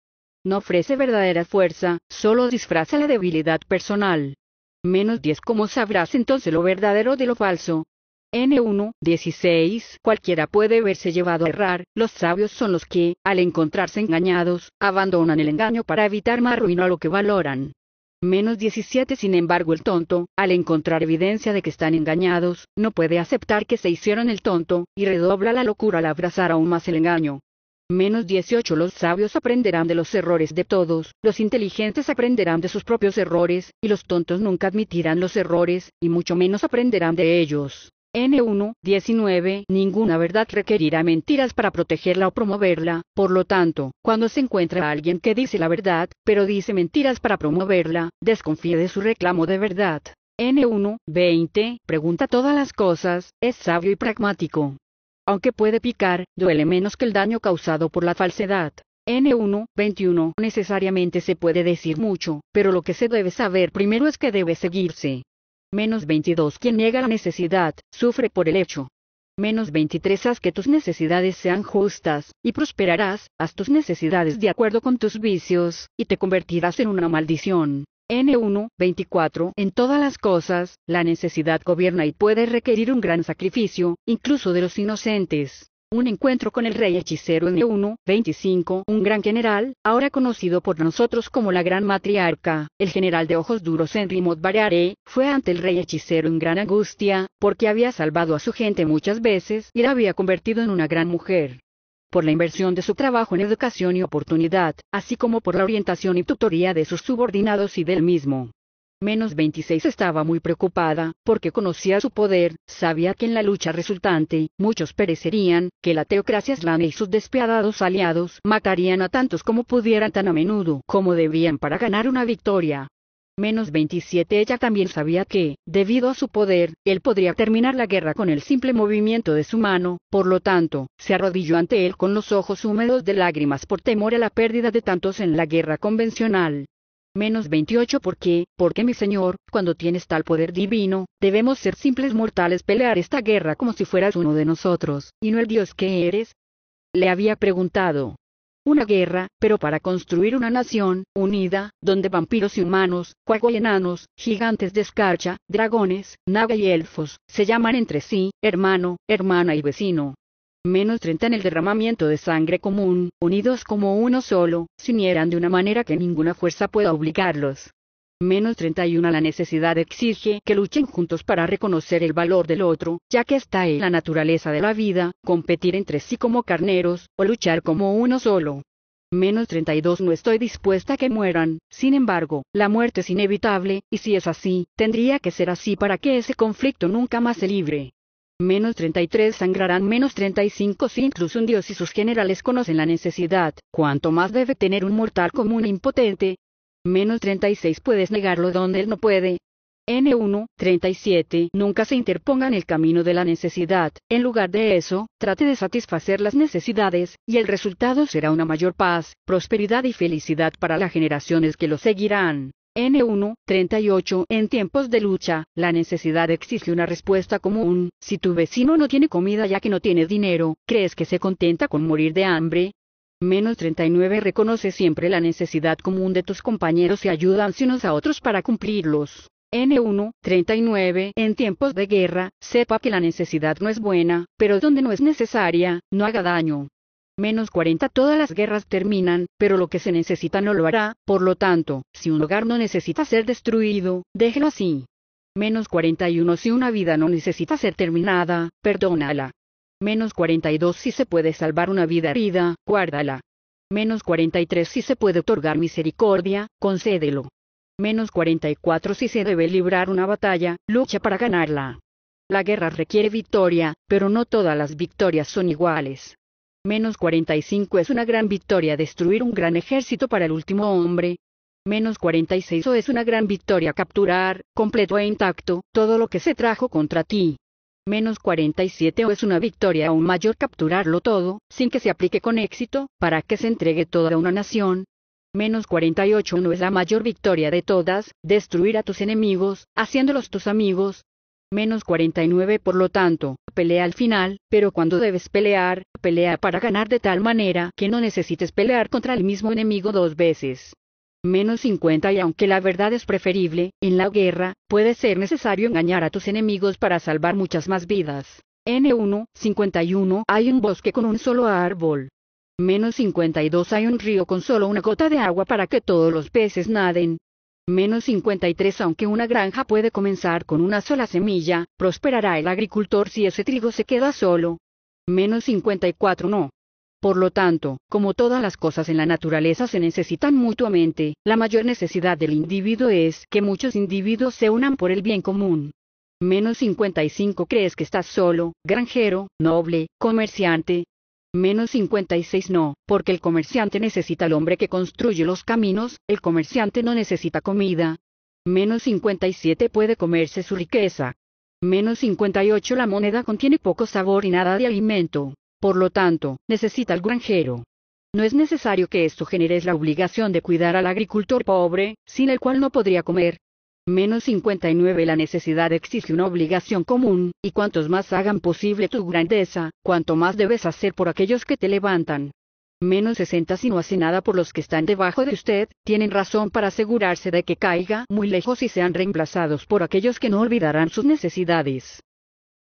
A: No ofrece verdadera fuerza, solo disfraza la debilidad personal. Menos 10. ¿Cómo sabrás entonces lo verdadero de lo falso? N1, 16. Cualquiera puede verse llevado a errar, los sabios son los que, al encontrarse engañados, abandonan el engaño para evitar más ruino a lo que valoran. Menos 17 Sin embargo el tonto, al encontrar evidencia de que están engañados, no puede aceptar que se hicieron el tonto, y redobla la locura al abrazar aún más el engaño. Menos 18 Los sabios aprenderán de los errores de todos, los inteligentes aprenderán de sus propios errores, y los tontos nunca admitirán los errores, y mucho menos aprenderán de ellos. N1, 19. Ninguna verdad requerirá mentiras para protegerla o promoverla, por lo tanto, cuando se encuentra a alguien que dice la verdad, pero dice mentiras para promoverla, desconfíe de su reclamo de verdad. N1, 20. Pregunta todas las cosas, es sabio y pragmático. Aunque puede picar, duele menos que el daño causado por la falsedad. N1, 21. Necesariamente se puede decir mucho, pero lo que se debe saber primero es que debe seguirse. Menos 22. Quien niega la necesidad, sufre por el hecho. Menos 23. Haz que tus necesidades sean justas, y prosperarás, haz tus necesidades de acuerdo con tus vicios, y te convertirás en una maldición. N1, 24. En todas las cosas, la necesidad gobierna y puede requerir un gran sacrificio, incluso de los inocentes. Un encuentro con el rey hechicero en 1 25, un gran general, ahora conocido por nosotros como la gran matriarca, el general de ojos duros Henry Motbarare, fue ante el rey hechicero en gran angustia, porque había salvado a su gente muchas veces y la había convertido en una gran mujer. Por la inversión de su trabajo en educación y oportunidad, así como por la orientación y tutoría de sus subordinados y del mismo. Menos 26 estaba muy preocupada, porque conocía su poder, sabía que en la lucha resultante, muchos perecerían, que la teocracia slana y sus despiadados aliados matarían a tantos como pudieran tan a menudo como debían para ganar una victoria. Menos 27 ella también sabía que, debido a su poder, él podría terminar la guerra con el simple movimiento de su mano, por lo tanto, se arrodilló ante él con los ojos húmedos de lágrimas por temor a la pérdida de tantos en la guerra convencional. Menos 28 qué? porque mi Señor, cuando tienes tal poder divino, debemos ser simples mortales pelear esta guerra como si fueras uno de nosotros, y no el Dios que eres. Le había preguntado. Una guerra, pero para construir una nación, unida, donde vampiros y humanos, cuago y enanos, gigantes de escarcha, dragones, naga y elfos, se llaman entre sí, hermano, hermana y vecino, menos 30 en el derramamiento de sangre común, unidos como uno solo, se unieran de una manera que ninguna fuerza pueda obligarlos. Menos 31 La necesidad exige que luchen juntos para reconocer el valor del otro, ya que está en la naturaleza de la vida, competir entre sí como carneros, o luchar como uno solo. Menos 32 No estoy dispuesta a que mueran, sin embargo, la muerte es inevitable, y si es así, tendría que ser así para que ese conflicto nunca más se libre menos 33 sangrarán menos 35 si incluso un dios y sus generales conocen la necesidad, ¿cuánto más debe tener un mortal común impotente. Menos 36 puedes negarlo donde él no puede. N1, 37. Nunca se interponga en el camino de la necesidad. En lugar de eso, trate de satisfacer las necesidades, y el resultado será una mayor paz, prosperidad y felicidad para las generaciones que lo seguirán. N1, 38. En tiempos de lucha, la necesidad exige una respuesta común. Si tu vecino no tiene comida ya que no tiene dinero, ¿crees que se contenta con morir de hambre? Menos 39. Reconoce siempre la necesidad común de tus compañeros y ayúdanse unos a otros para cumplirlos. N1, 39. En tiempos de guerra, sepa que la necesidad no es buena, pero donde no es necesaria, no haga daño menos 40 todas las guerras terminan, pero lo que se necesita no lo hará, por lo tanto, si un hogar no necesita ser destruido, déjelo así. Menos 41 si una vida no necesita ser terminada, perdónala. Menos 42 si se puede salvar una vida herida, guárdala. Menos 43 si se puede otorgar misericordia, concédelo. Menos 44 si se debe librar una batalla, lucha para ganarla. La guerra requiere victoria, pero no todas las victorias son iguales. Menos 45 es una gran victoria destruir un gran ejército para el último hombre. Menos 46 es una gran victoria capturar, completo e intacto, todo lo que se trajo contra ti. Menos 47 o es una victoria aún mayor capturarlo todo, sin que se aplique con éxito, para que se entregue toda una nación. Menos 48 no es la mayor victoria de todas, destruir a tus enemigos, haciéndolos tus amigos, menos 49 por lo tanto, pelea al final, pero cuando debes pelear, pelea para ganar de tal manera que no necesites pelear contra el mismo enemigo dos veces. Menos 50 y aunque la verdad es preferible, en la guerra, puede ser necesario engañar a tus enemigos para salvar muchas más vidas. N1, 51 hay un bosque con un solo árbol. Menos 52 hay un río con solo una gota de agua para que todos los peces naden, Menos 53 Aunque una granja puede comenzar con una sola semilla, prosperará el agricultor si ese trigo se queda solo. Menos 54 No. Por lo tanto, como todas las cosas en la naturaleza se necesitan mutuamente, la mayor necesidad del individuo es que muchos individuos se unan por el bien común. Menos 55 Crees que estás solo, granjero, noble, comerciante, Menos 56 no, porque el comerciante necesita al hombre que construye los caminos, el comerciante no necesita comida. Menos 57 puede comerse su riqueza. Menos 58 la moneda contiene poco sabor y nada de alimento. Por lo tanto, necesita al granjero. No es necesario que esto genere la obligación de cuidar al agricultor pobre, sin el cual no podría comer, Menos 59 La necesidad exige una obligación común, y cuantos más hagan posible tu grandeza, cuanto más debes hacer por aquellos que te levantan. Menos 60 Si no hace nada por los que están debajo de usted, tienen razón para asegurarse de que caiga muy lejos y sean reemplazados por aquellos que no olvidarán sus necesidades.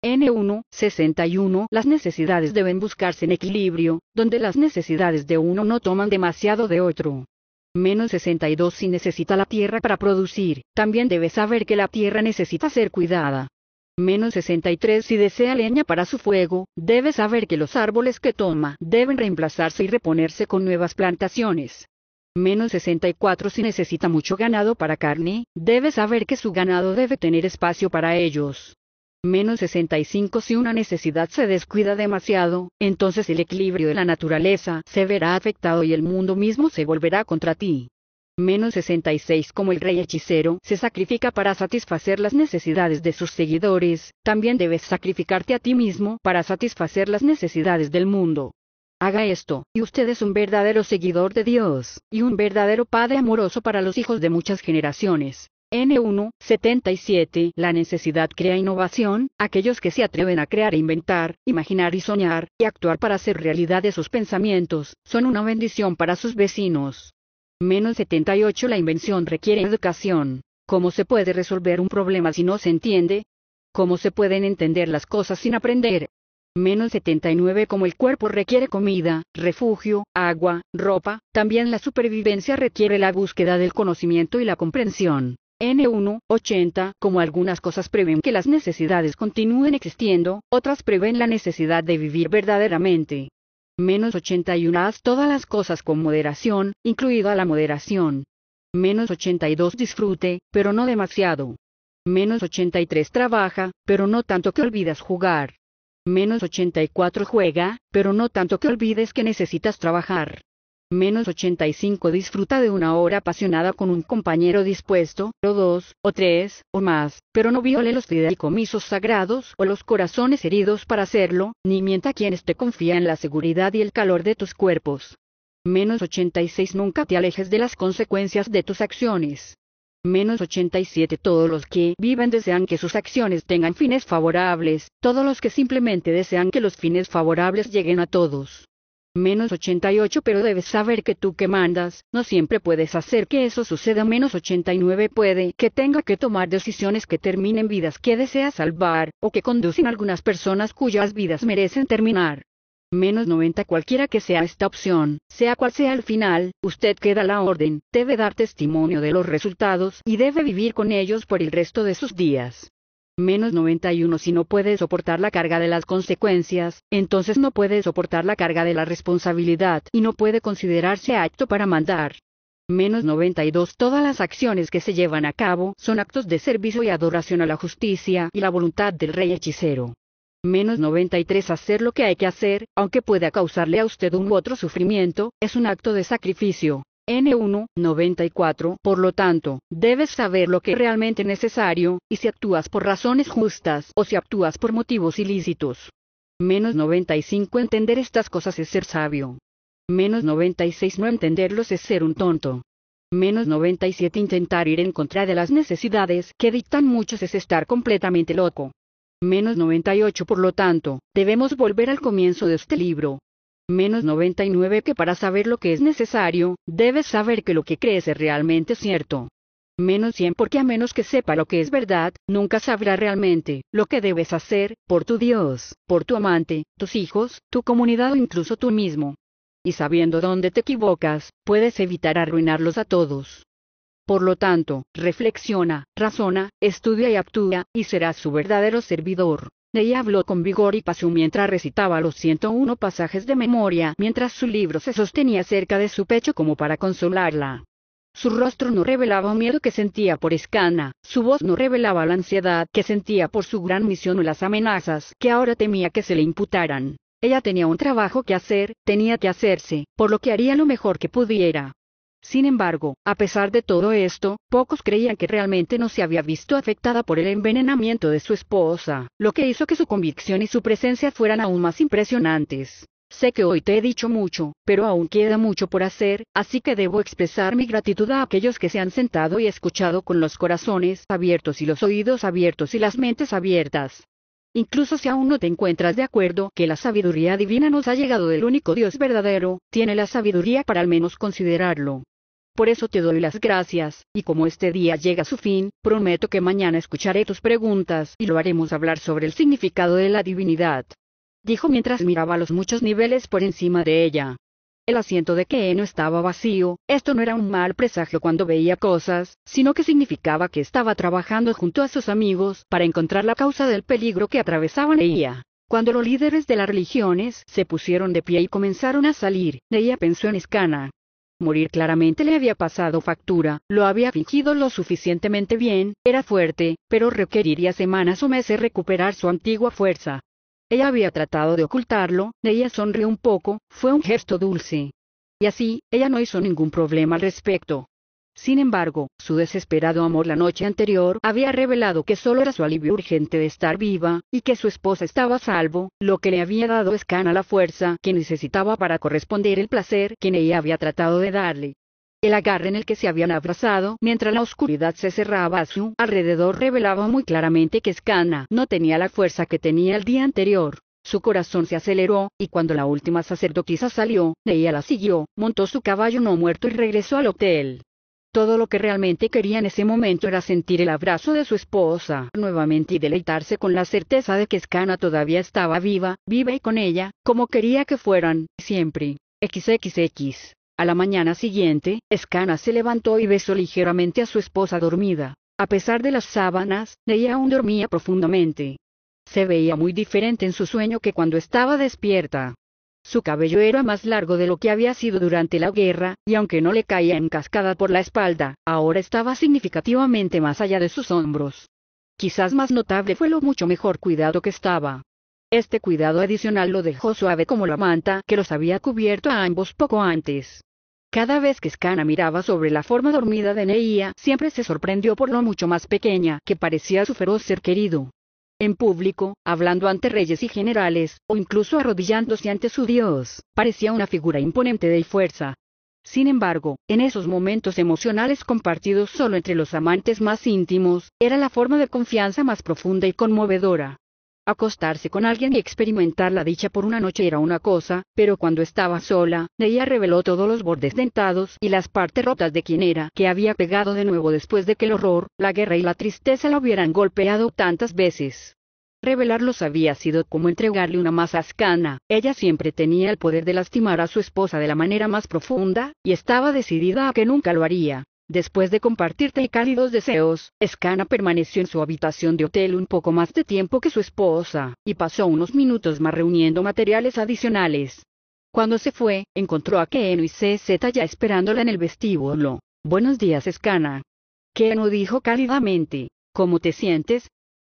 A: N1, 61 Las necesidades deben buscarse en equilibrio, donde las necesidades de uno no toman demasiado de otro menos 62 si necesita la tierra para producir, también debe saber que la tierra necesita ser cuidada. Menos 63 si desea leña para su fuego, debe saber que los árboles que toma deben reemplazarse y reponerse con nuevas plantaciones. Menos 64 si necesita mucho ganado para carne, debe saber que su ganado debe tener espacio para ellos menos 65 si una necesidad se descuida demasiado, entonces el equilibrio de la naturaleza se verá afectado y el mundo mismo se volverá contra ti. Menos 66 como el rey hechicero se sacrifica para satisfacer las necesidades de sus seguidores, también debes sacrificarte a ti mismo para satisfacer las necesidades del mundo. Haga esto, y usted es un verdadero seguidor de Dios, y un verdadero Padre amoroso para los hijos de muchas generaciones. N1, 77. La necesidad crea innovación, aquellos que se atreven a crear e inventar, imaginar y soñar, y actuar para hacer realidad de sus pensamientos, son una bendición para sus vecinos. Menos 78. La invención requiere educación. ¿Cómo se puede resolver un problema si no se entiende? ¿Cómo se pueden entender las cosas sin aprender? Menos 79 como el cuerpo requiere comida, refugio, agua, ropa, también la supervivencia requiere la búsqueda del conocimiento y la comprensión. N1, 80, como algunas cosas prevén que las necesidades continúen existiendo, otras prevén la necesidad de vivir verdaderamente. Menos 81 haz todas las cosas con moderación, incluida la moderación. Menos 82 disfrute, pero no demasiado. Menos 83 trabaja, pero no tanto que olvides jugar. Menos 84 juega, pero no tanto que olvides que necesitas trabajar menos 85 disfruta de una hora apasionada con un compañero dispuesto, o dos, o tres, o más, pero no viole los fideicomisos sagrados o los corazones heridos para hacerlo, ni mienta a quienes te confían en la seguridad y el calor de tus cuerpos. Menos 86 Nunca te alejes de las consecuencias de tus acciones. Menos 87 Todos los que viven desean que sus acciones tengan fines favorables, todos los que simplemente desean que los fines favorables lleguen a todos menos 88 pero debes saber que tú que mandas, no siempre puedes hacer que eso suceda menos 89 puede que tenga que tomar decisiones que terminen vidas que desea salvar, o que conducen a algunas personas cuyas vidas merecen terminar. Menos 90 cualquiera que sea esta opción, sea cual sea el final, usted queda la orden, debe dar testimonio de los resultados y debe vivir con ellos por el resto de sus días menos 91 si no puede soportar la carga de las consecuencias, entonces no puede soportar la carga de la responsabilidad y no puede considerarse acto para mandar. Menos 92 Todas las acciones que se llevan a cabo son actos de servicio y adoración a la justicia y la voluntad del rey hechicero. Menos 93 Hacer lo que hay que hacer, aunque pueda causarle a usted un u otro sufrimiento, es un acto de sacrificio. N1, 94. Por lo tanto, debes saber lo que es realmente necesario, y si actúas por razones justas o si actúas por motivos ilícitos. Menos 95. Entender estas cosas es ser sabio. Menos 96. No entenderlos es ser un tonto. Menos 97. Intentar ir en contra de las necesidades que dictan muchos es estar completamente loco. Menos 98. Por lo tanto, debemos volver al comienzo de este libro, menos 99 que para saber lo que es necesario, debes saber que lo que crees es realmente cierto. Menos 100 porque a menos que sepa lo que es verdad, nunca sabrá realmente lo que debes hacer, por tu Dios, por tu amante, tus hijos, tu comunidad o incluso tú mismo. Y sabiendo dónde te equivocas, puedes evitar arruinarlos a todos. Por lo tanto, reflexiona, razona, estudia y actúa, y serás su verdadero servidor. Ney habló con vigor y pasión mientras recitaba los 101 pasajes de memoria, mientras su libro se sostenía cerca de su pecho como para consolarla. Su rostro no revelaba miedo que sentía por Escana, su voz no revelaba la ansiedad que sentía por su gran misión o las amenazas que ahora temía que se le imputaran. Ella tenía un trabajo que hacer, tenía que hacerse, por lo que haría lo mejor que pudiera. Sin embargo, a pesar de todo esto, pocos creían que realmente no se había visto afectada por el envenenamiento de su esposa, lo que hizo que su convicción y su presencia fueran aún más impresionantes. Sé que hoy te he dicho mucho, pero aún queda mucho por hacer, así que debo expresar mi gratitud a aquellos que se han sentado y escuchado con los corazones abiertos y los oídos abiertos y las mentes abiertas. Incluso si aún no te encuentras de acuerdo que la sabiduría divina nos ha llegado del único Dios verdadero, tiene la sabiduría para al menos considerarlo por eso te doy las gracias, y como este día llega a su fin, prometo que mañana escucharé tus preguntas y lo haremos hablar sobre el significado de la divinidad. Dijo mientras miraba los muchos niveles por encima de ella. El asiento de Keeno estaba vacío, esto no era un mal presagio cuando veía cosas, sino que significaba que estaba trabajando junto a sus amigos para encontrar la causa del peligro que atravesaba Neia. Cuando los líderes de las religiones se pusieron de pie y comenzaron a salir, Neia pensó en Escana, Morir claramente le había pasado factura, lo había fingido lo suficientemente bien, era fuerte, pero requeriría semanas o meses recuperar su antigua fuerza. Ella había tratado de ocultarlo, ella sonrió un poco, fue un gesto dulce. Y así, ella no hizo ningún problema al respecto. Sin embargo, su desesperado amor la noche anterior había revelado que solo era su alivio urgente de estar viva, y que su esposa estaba salvo, lo que le había dado escana la fuerza que necesitaba para corresponder el placer que Neia había tratado de darle. El agarre en el que se habían abrazado mientras la oscuridad se cerraba a su alrededor revelaba muy claramente que Scana no tenía la fuerza que tenía el día anterior. Su corazón se aceleró, y cuando la última sacerdotisa salió, Neia la siguió, montó su caballo no muerto y regresó al hotel. Todo lo que realmente quería en ese momento era sentir el abrazo de su esposa nuevamente y deleitarse con la certeza de que Escana todavía estaba viva, viva y con ella, como quería que fueran, siempre. XXX. A la mañana siguiente, Escana se levantó y besó ligeramente a su esposa dormida. A pesar de las sábanas, ella aún dormía profundamente. Se veía muy diferente en su sueño que cuando estaba despierta. Su cabello era más largo de lo que había sido durante la guerra, y aunque no le caía en cascada por la espalda, ahora estaba significativamente más allá de sus hombros. Quizás más notable fue lo mucho mejor cuidado que estaba. Este cuidado adicional lo dejó suave como la manta que los había cubierto a ambos poco antes. Cada vez que Scana miraba sobre la forma dormida de Neia, siempre se sorprendió por lo mucho más pequeña que parecía su feroz ser querido en público, hablando ante reyes y generales, o incluso arrodillándose ante su Dios, parecía una figura imponente de fuerza. Sin embargo, en esos momentos emocionales compartidos solo entre los amantes más íntimos, era la forma de confianza más profunda y conmovedora, Acostarse con alguien y experimentar la dicha por una noche era una cosa, pero cuando estaba sola, ella reveló todos los bordes dentados y las partes rotas de quien era, que había pegado de nuevo después de que el horror, la guerra y la tristeza la hubieran golpeado tantas veces. Revelarlos había sido como entregarle una masa escana ella siempre tenía el poder de lastimar a su esposa de la manera más profunda, y estaba decidida a que nunca lo haría. Después de compartirte cálidos deseos, Escana permaneció en su habitación de hotel un poco más de tiempo que su esposa, y pasó unos minutos más reuniendo materiales adicionales. Cuando se fue, encontró a Keno y CZ ya esperándola en el vestíbulo. Buenos días, Escana. Keno dijo cálidamente, ¿cómo te sientes?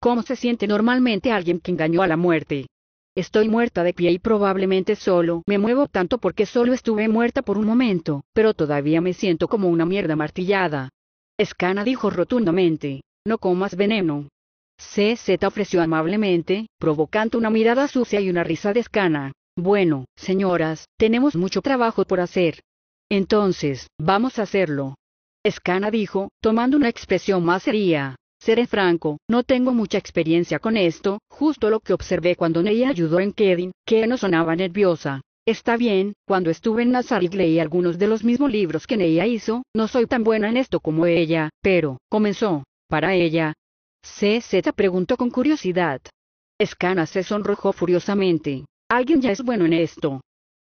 A: ¿Cómo se siente normalmente alguien que engañó a la muerte? Estoy muerta de pie y probablemente solo me muevo tanto porque solo estuve muerta por un momento, pero todavía me siento como una mierda martillada. Escana dijo rotundamente, no comas veneno. CZ ofreció amablemente, provocando una mirada sucia y una risa de escana. Bueno, señoras, tenemos mucho trabajo por hacer. Entonces, vamos a hacerlo. Escana dijo, tomando una expresión más seria. Seré franco, no tengo mucha experiencia con esto, justo lo que observé cuando Neia ayudó en Kedin, que no sonaba nerviosa. Está bien, cuando estuve en Nazarick leí algunos de los mismos libros que Neia hizo, no soy tan buena en esto como ella, pero, comenzó, para ella. CZ preguntó con curiosidad. Escana se sonrojó furiosamente. Alguien ya es bueno en esto.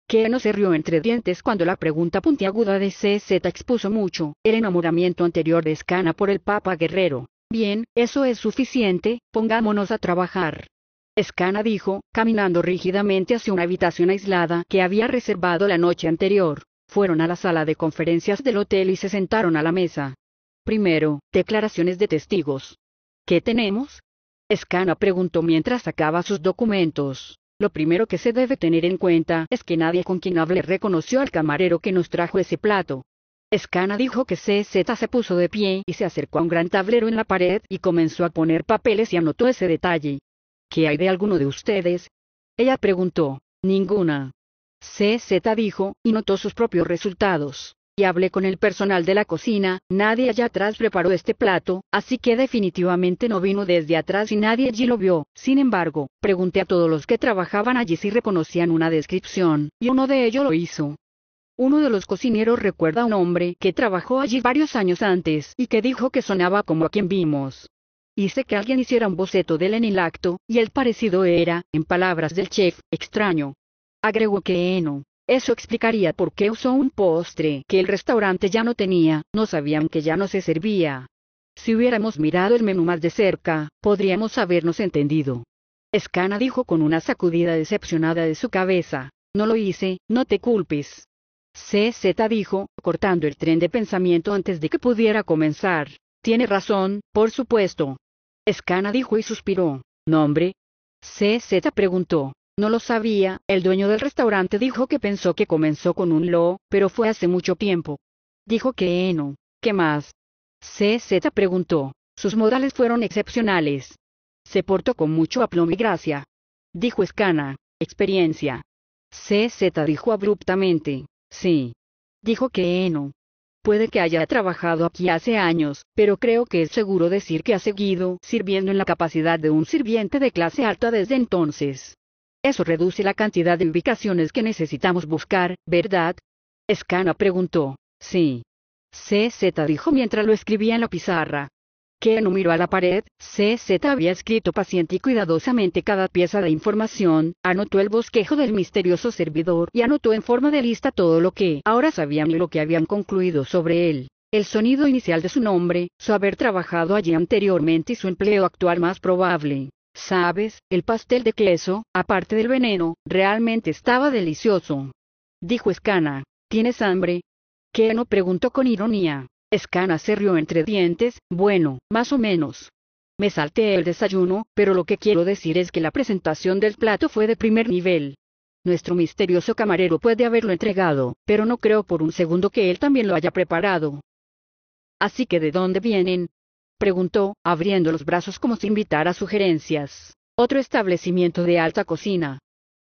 A: Que no se rió entre dientes cuando la pregunta puntiaguda de CZ expuso mucho, el enamoramiento anterior de Escana por el Papa Guerrero. Bien, eso es suficiente, pongámonos a trabajar. Escana dijo, caminando rígidamente hacia una habitación aislada que había reservado la noche anterior. Fueron a la sala de conferencias del hotel y se sentaron a la mesa. Primero, declaraciones de testigos. ¿Qué tenemos? Escana preguntó mientras sacaba sus documentos. Lo primero que se debe tener en cuenta es que nadie con quien hable reconoció al camarero que nos trajo ese plato. Scana dijo que CZ se puso de pie y se acercó a un gran tablero en la pared y comenzó a poner papeles y anotó ese detalle. ¿Qué hay de alguno de ustedes? Ella preguntó. Ninguna. CZ dijo, y notó sus propios resultados. Y hablé con el personal de la cocina, nadie allá atrás preparó este plato, así que definitivamente no vino desde atrás y nadie allí lo vio. Sin embargo, pregunté a todos los que trabajaban allí si reconocían una descripción, y uno de ellos lo hizo. Uno de los cocineros recuerda a un hombre que trabajó allí varios años antes y que dijo que sonaba como a quien vimos. Hice que alguien hiciera un boceto de él en el acto, y el parecido era, en palabras del chef, extraño. Agregó que no. Eso explicaría por qué usó un postre que el restaurante ya no tenía, no sabían que ya no se servía. Si hubiéramos mirado el menú más de cerca, podríamos habernos entendido. Escana dijo con una sacudida decepcionada de su cabeza. No lo hice, no te culpes. CZ dijo, cortando el tren de pensamiento antes de que pudiera comenzar. Tiene razón, por supuesto. Escana dijo y suspiró. ¿Nombre? CZ preguntó. No lo sabía, el dueño del restaurante dijo que pensó que comenzó con un lo, pero fue hace mucho tiempo. Dijo que no. ¿Qué más? CZ preguntó. Sus modales fueron excepcionales. Se portó con mucho aplomo y gracia. Dijo Escana. Experiencia. CZ dijo abruptamente. Sí. Dijo que Eno. Puede que haya trabajado aquí hace años, pero creo que es seguro decir que ha seguido sirviendo en la capacidad de un sirviente de clase alta desde entonces. Eso reduce la cantidad de ubicaciones que necesitamos buscar, ¿verdad? Escana preguntó. Sí. CZ dijo mientras lo escribía en la pizarra que miró a la pared, CZ había escrito paciente y cuidadosamente cada pieza de información, anotó el bosquejo del misterioso servidor y anotó en forma de lista todo lo que ahora sabían y lo que habían concluido sobre él. El sonido inicial de su nombre, su haber trabajado allí anteriormente y su empleo actual más probable. Sabes, el pastel de queso, aparte del veneno, realmente estaba delicioso. Dijo Escana. ¿Tienes hambre? Keno preguntó con ironía. Escana se rió entre dientes, bueno, más o menos. Me salté el desayuno, pero lo que quiero decir es que la presentación del plato fue de primer nivel. Nuestro misterioso camarero puede haberlo entregado, pero no creo por un segundo que él también lo haya preparado. Así que ¿de dónde vienen? preguntó, abriendo los brazos como si invitara sugerencias. Otro establecimiento de alta cocina.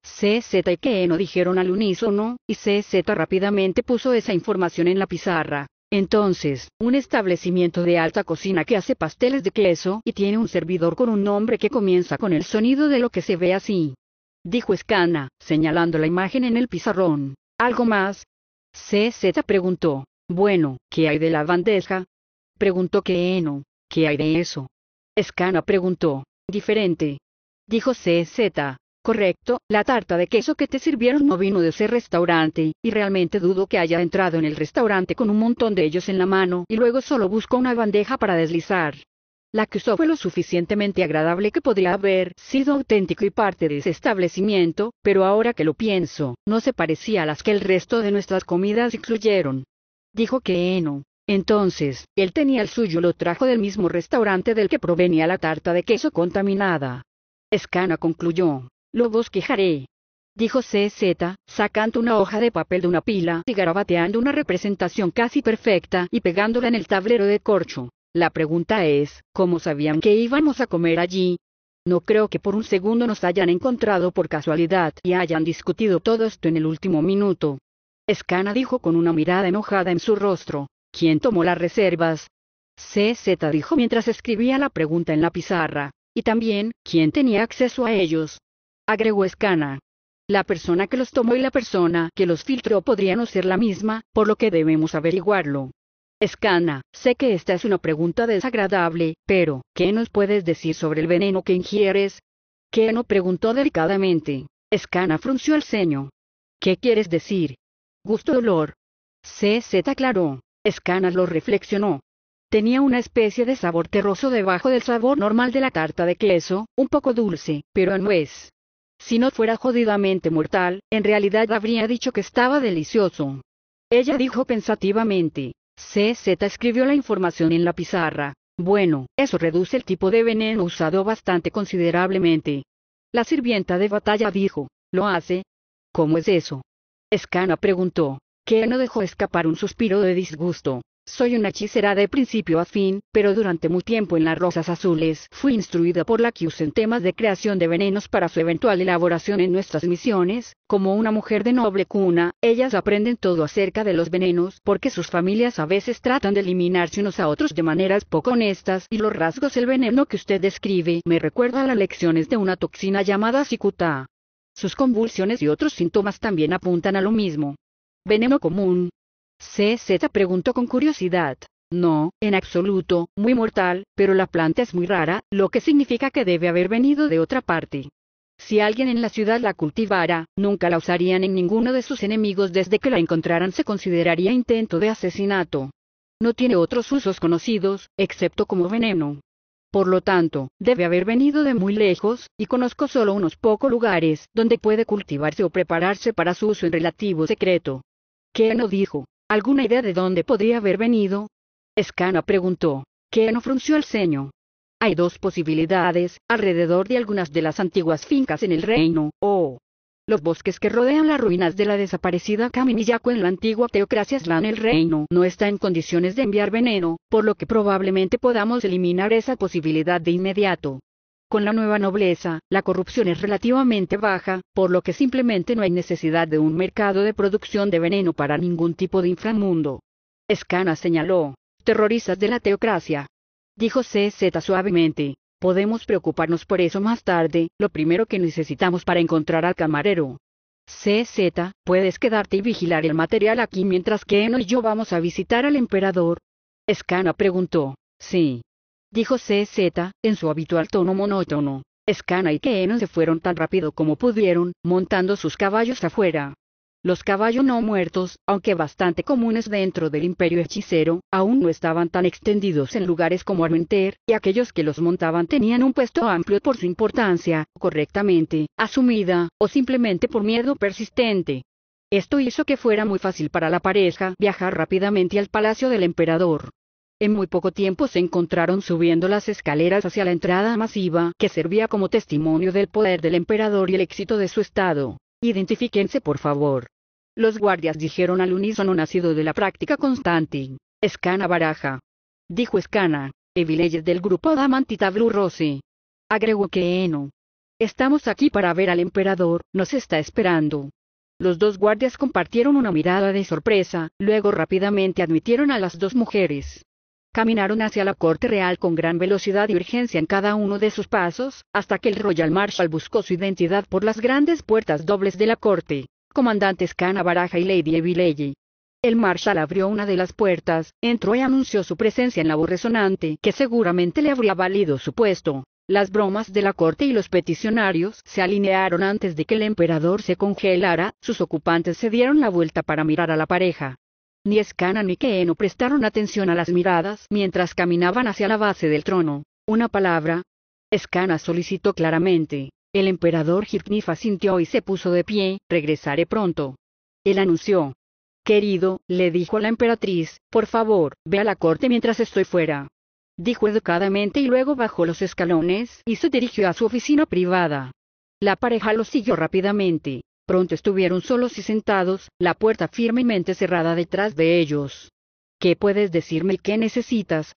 A: CZ y e no dijeron al unísono, y CZ rápidamente puso esa información en la pizarra. Entonces, un establecimiento de alta cocina que hace pasteles de queso y tiene un servidor con un nombre que comienza con el sonido de lo que se ve así. Dijo Escana, señalando la imagen en el pizarrón. ¿Algo más? CZ preguntó. Bueno, ¿qué hay de la bandeja? Preguntó Keeno. ¿Qué hay de eso? Escana preguntó. Diferente. Dijo CZ. Correcto, la tarta de queso que te sirvieron no vino de ese restaurante, y realmente dudo que haya entrado en el restaurante con un montón de ellos en la mano y luego solo buscó una bandeja para deslizar. La que usó fue lo suficientemente agradable que podría haber sido auténtico y parte de ese establecimiento, pero ahora que lo pienso, no se parecía a las que el resto de nuestras comidas incluyeron. Dijo que Eno. Entonces, él tenía el suyo, lo trajo del mismo restaurante del que provenía la tarta de queso contaminada. Escana concluyó. Lo quejaré", Dijo CZ, sacando una hoja de papel de una pila y garabateando una representación casi perfecta y pegándola en el tablero de corcho. La pregunta es, ¿cómo sabían que íbamos a comer allí? No creo que por un segundo nos hayan encontrado por casualidad y hayan discutido todo esto en el último minuto. Escana dijo con una mirada enojada en su rostro. ¿Quién tomó las reservas? CZ dijo mientras escribía la pregunta en la pizarra. Y también, ¿quién tenía acceso a ellos? agregó Escana. La persona que los tomó y la persona que los filtró podrían no ser la misma, por lo que debemos averiguarlo. Escana, sé que esta es una pregunta desagradable, pero, ¿qué nos puedes decir sobre el veneno que ingieres? ¿Qué no preguntó delicadamente. Escana frunció el ceño. ¿Qué quieres decir? Gusto dolor. CZ aclaró. Escana lo reflexionó. Tenía una especie de sabor terroso debajo del sabor normal de la tarta de queso, un poco dulce, pero no nuez. Si no fuera jodidamente mortal, en realidad habría dicho que estaba delicioso. Ella dijo pensativamente. CZ escribió la información en la pizarra. Bueno, eso reduce el tipo de veneno usado bastante considerablemente. La sirvienta de batalla dijo, ¿lo hace? ¿Cómo es eso? Escana preguntó, que no dejó escapar un suspiro de disgusto. Soy una hechicera de principio a fin, pero durante mucho tiempo en las Rosas Azules fui instruida por la que en temas de creación de venenos para su eventual elaboración en nuestras misiones. Como una mujer de noble cuna, ellas aprenden todo acerca de los venenos porque sus familias a veces tratan de eliminarse unos a otros de maneras poco honestas y los rasgos del veneno que usted describe me recuerda a las lecciones de una toxina llamada cicuta. Sus convulsiones y otros síntomas también apuntan a lo mismo. Veneno común, CZ preguntó con curiosidad. No, en absoluto, muy mortal, pero la planta es muy rara, lo que significa que debe haber venido de otra parte. Si alguien en la ciudad la cultivara, nunca la usarían en ninguno de sus enemigos desde que la encontraran se consideraría intento de asesinato. No tiene otros usos conocidos, excepto como veneno. Por lo tanto, debe haber venido de muy lejos, y conozco solo unos pocos lugares donde puede cultivarse o prepararse para su uso en relativo secreto. ¿Qué no dijo? ¿Alguna idea de dónde podría haber venido? Escana preguntó. ¿Qué no frunció el ceño. Hay dos posibilidades, alrededor de algunas de las antiguas fincas en el reino, o los bosques que rodean las ruinas de la desaparecida Caminillaco en la antigua teocracia Slan el reino no está en condiciones de enviar veneno, por lo que probablemente podamos eliminar esa posibilidad de inmediato. Con la nueva nobleza, la corrupción es relativamente baja, por lo que simplemente no hay necesidad de un mercado de producción de veneno para ningún tipo de inframundo. Escana señaló, terroristas de la teocracia. Dijo CZ suavemente, podemos preocuparnos por eso más tarde, lo primero que necesitamos para encontrar al camarero. CZ, puedes quedarte y vigilar el material aquí mientras que Eno y yo vamos a visitar al emperador. Escana preguntó, sí, dijo CZ, en su habitual tono monótono. Escana y Keeno se fueron tan rápido como pudieron, montando sus caballos afuera. Los caballos no muertos, aunque bastante comunes dentro del imperio hechicero, aún no estaban tan extendidos en lugares como Armenter, y aquellos que los montaban tenían un puesto amplio por su importancia, correctamente, asumida, o simplemente por miedo persistente. Esto hizo que fuera muy fácil para la pareja viajar rápidamente al palacio del emperador. En muy poco tiempo se encontraron subiendo las escaleras hacia la entrada masiva que servía como testimonio del poder del emperador y el éxito de su estado. Identifíquense por favor. Los guardias dijeron al unísono nacido de la práctica Constantin. Escana Baraja. Dijo Escana, Evileyes del grupo Adamantita Blue Rossi. Agregó que Eno. Estamos aquí para ver al emperador, nos está esperando. Los dos guardias compartieron una mirada de sorpresa, luego rápidamente admitieron a las dos mujeres. Caminaron hacia la corte real con gran velocidad y urgencia en cada uno de sus pasos, hasta que el Royal Marshal buscó su identidad por las grandes puertas dobles de la corte. Comandantes Cana Baraja y Lady Evilegi. El Marshal abrió una de las puertas, entró y anunció su presencia en la voz resonante que seguramente le habría valido su puesto. Las bromas de la corte y los peticionarios se alinearon antes de que el emperador se congelara, sus ocupantes se dieron la vuelta para mirar a la pareja. Ni Escana ni Keeno prestaron atención a las miradas mientras caminaban hacia la base del trono. Una palabra. Escana solicitó claramente. El emperador Hirknifa sintió y se puso de pie, regresaré pronto. Él anunció. Querido, le dijo a la emperatriz, por favor, ve a la corte mientras estoy fuera. Dijo educadamente y luego bajó los escalones y se dirigió a su oficina privada. La pareja lo siguió rápidamente pronto estuvieron solos y sentados, la puerta firmemente cerrada detrás de ellos. ¿Qué puedes decirme y qué necesitas?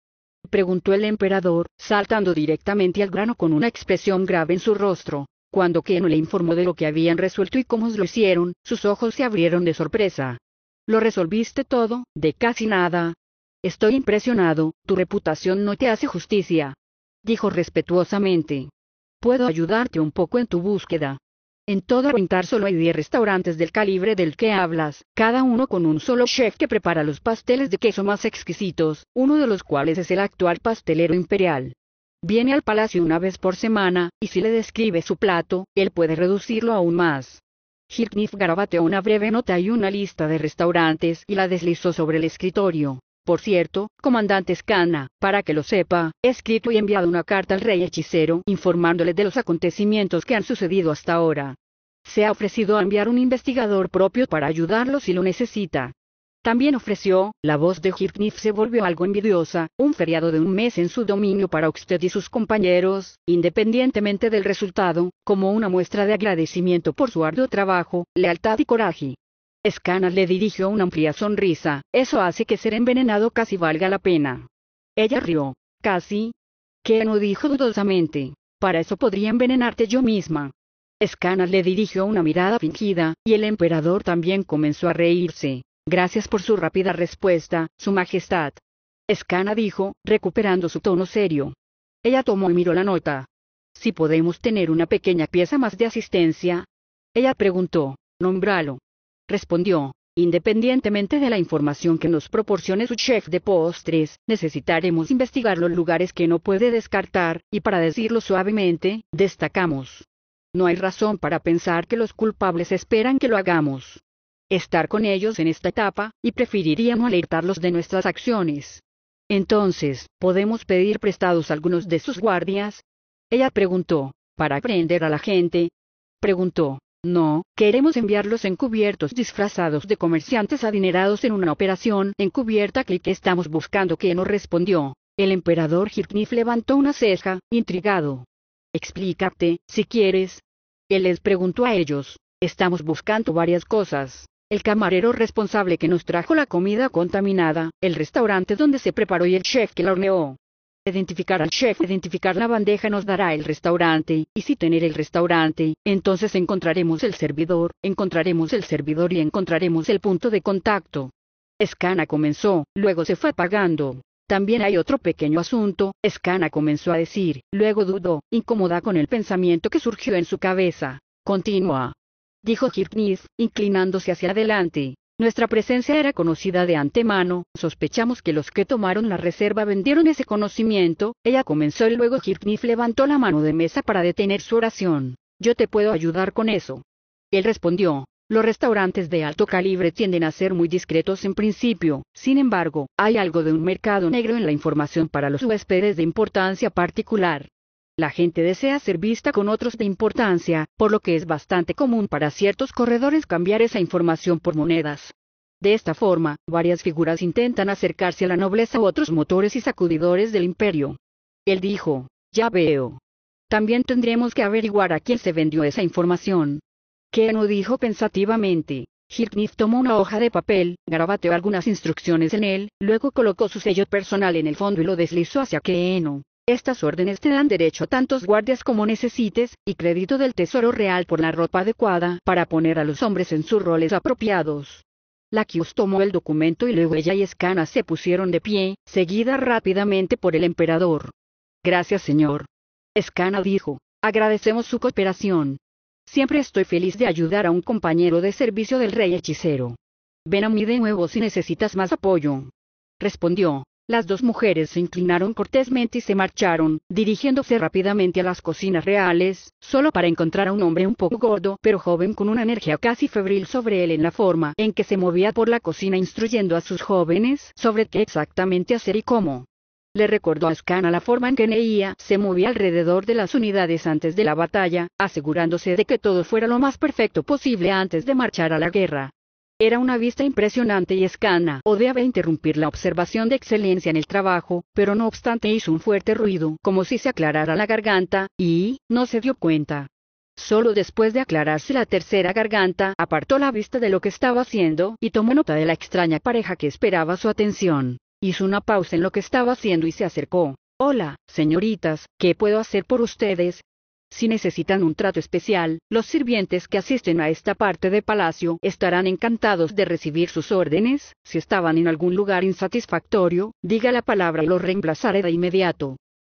A: preguntó el emperador, saltando directamente al grano con una expresión grave en su rostro. Cuando Keno le informó de lo que habían resuelto y cómo lo hicieron, sus ojos se abrieron de sorpresa. Lo resolviste todo, de casi nada. Estoy impresionado, tu reputación no te hace justicia. Dijo respetuosamente. Puedo ayudarte un poco en tu búsqueda. En todo Vintar solo hay 10 restaurantes del calibre del que hablas, cada uno con un solo chef que prepara los pasteles de queso más exquisitos, uno de los cuales es el actual pastelero imperial. Viene al palacio una vez por semana, y si le describe su plato, él puede reducirlo aún más. Hirknif garabateó una breve nota y una lista de restaurantes y la deslizó sobre el escritorio. Por cierto, comandante Scana, para que lo sepa, he escrito y enviado una carta al rey hechicero informándole de los acontecimientos que han sucedido hasta ahora. Se ha ofrecido a enviar un investigador propio para ayudarlo si lo necesita. También ofreció, la voz de Hirtnif se volvió algo envidiosa, un feriado de un mes en su dominio para usted y sus compañeros, independientemente del resultado, como una muestra de agradecimiento por su arduo trabajo, lealtad y coraje. Escana le dirigió una amplia sonrisa, eso hace que ser envenenado casi valga la pena. Ella rió. Casi. Que no dijo dudosamente. Para eso podría envenenarte yo misma. Escana le dirigió una mirada fingida, y el emperador también comenzó a reírse. Gracias por su rápida respuesta, Su Majestad. Escana dijo, recuperando su tono serio. Ella tomó y miró la nota. Si podemos tener una pequeña pieza más de asistencia. Ella preguntó, nombralo respondió, Independientemente de la información que nos proporcione su chef de postres, necesitaremos investigar los lugares que no puede descartar, y para decirlo suavemente, destacamos. No hay razón para pensar que los culpables esperan que lo hagamos. Estar con ellos en esta etapa, y preferiríamos alertarlos de nuestras acciones. Entonces, ¿podemos pedir prestados algunos de sus guardias? Ella preguntó, para aprender a la gente. Preguntó, no, queremos enviarlos encubiertos disfrazados de comerciantes adinerados en una operación encubierta que estamos buscando que no respondió. El emperador Hirknif levantó una ceja, intrigado. Explícate, si quieres. Él les preguntó a ellos. Estamos buscando varias cosas. El camarero responsable que nos trajo la comida contaminada, el restaurante donde se preparó y el chef que la horneó. Identificar al chef, identificar la bandeja nos dará el restaurante, y si tener el restaurante, entonces encontraremos el servidor, encontraremos el servidor y encontraremos el punto de contacto. Escana comenzó, luego se fue apagando. También hay otro pequeño asunto, Escana comenzó a decir, luego dudó, incómoda con el pensamiento que surgió en su cabeza. Continúa. Dijo Hirknif, inclinándose hacia adelante. Nuestra presencia era conocida de antemano, sospechamos que los que tomaron la reserva vendieron ese conocimiento, ella comenzó y luego Hirknif levantó la mano de mesa para detener su oración. Yo te puedo ayudar con eso. Él respondió, los restaurantes de alto calibre tienden a ser muy discretos en principio, sin embargo, hay algo de un mercado negro en la información para los huéspedes de importancia particular. La gente desea ser vista con otros de importancia, por lo que es bastante común para ciertos corredores cambiar esa información por monedas. De esta forma, varias figuras intentan acercarse a la nobleza u otros motores y sacudidores del imperio. Él dijo, ya veo. También tendremos que averiguar a quién se vendió esa información. Keanu dijo pensativamente. Hirknif tomó una hoja de papel, grabateó algunas instrucciones en él, luego colocó su sello personal en el fondo y lo deslizó hacia Keanu. Estas órdenes te dan derecho a tantos guardias como necesites, y crédito del Tesoro Real por la ropa adecuada para poner a los hombres en sus roles apropiados. Kius tomó el documento y luego ella y Escana se pusieron de pie, seguida rápidamente por el emperador. Gracias señor. Escana dijo, agradecemos su cooperación. Siempre estoy feliz de ayudar a un compañero de servicio del rey hechicero. Ven a mí de nuevo si necesitas más apoyo. Respondió, las dos mujeres se inclinaron cortésmente y se marcharon, dirigiéndose rápidamente a las cocinas reales, solo para encontrar a un hombre un poco gordo, pero joven con una energía casi febril sobre él en la forma en que se movía por la cocina instruyendo a sus jóvenes sobre qué exactamente hacer y cómo. Le recordó a Scana la forma en que Neia se movía alrededor de las unidades antes de la batalla, asegurándose de que todo fuera lo más perfecto posible antes de marchar a la guerra. Era una vista impresionante y escana. Odeaba interrumpir la observación de excelencia en el trabajo, pero no obstante hizo un fuerte ruido, como si se aclarara la garganta, y, no se dio cuenta. Solo después de aclararse la tercera garganta, apartó la vista de lo que estaba haciendo, y tomó nota de la extraña pareja que esperaba su atención. Hizo una pausa en lo que estaba haciendo y se acercó. Hola, señoritas, ¿qué puedo hacer por ustedes? Si necesitan un trato especial, los sirvientes que asisten a esta parte de palacio estarán encantados de recibir sus órdenes. Si estaban en algún lugar insatisfactorio, diga la palabra y lo reemplazaré de inmediato.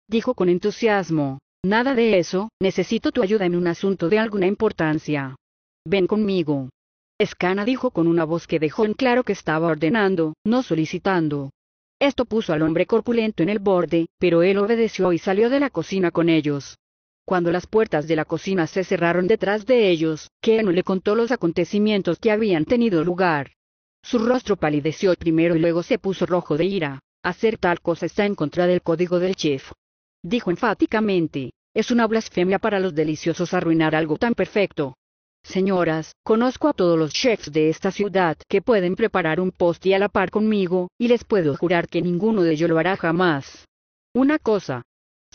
A: Dijo con entusiasmo. Nada de eso, necesito tu ayuda en un asunto de alguna importancia. Ven conmigo. Escana dijo con una voz que dejó en claro que estaba ordenando, no solicitando. Esto puso al hombre corpulento en el borde, pero él obedeció y salió de la cocina con ellos cuando las puertas de la cocina se cerraron detrás de ellos, Keanu le contó los acontecimientos que habían tenido lugar. Su rostro palideció primero y luego se puso rojo de ira. Hacer tal cosa está en contra del código del chef. Dijo enfáticamente, es una blasfemia para los deliciosos arruinar algo tan perfecto. Señoras, conozco a todos los chefs de esta ciudad que pueden preparar un postre a la par conmigo, y les puedo jurar que ninguno de ellos lo hará jamás. Una cosa,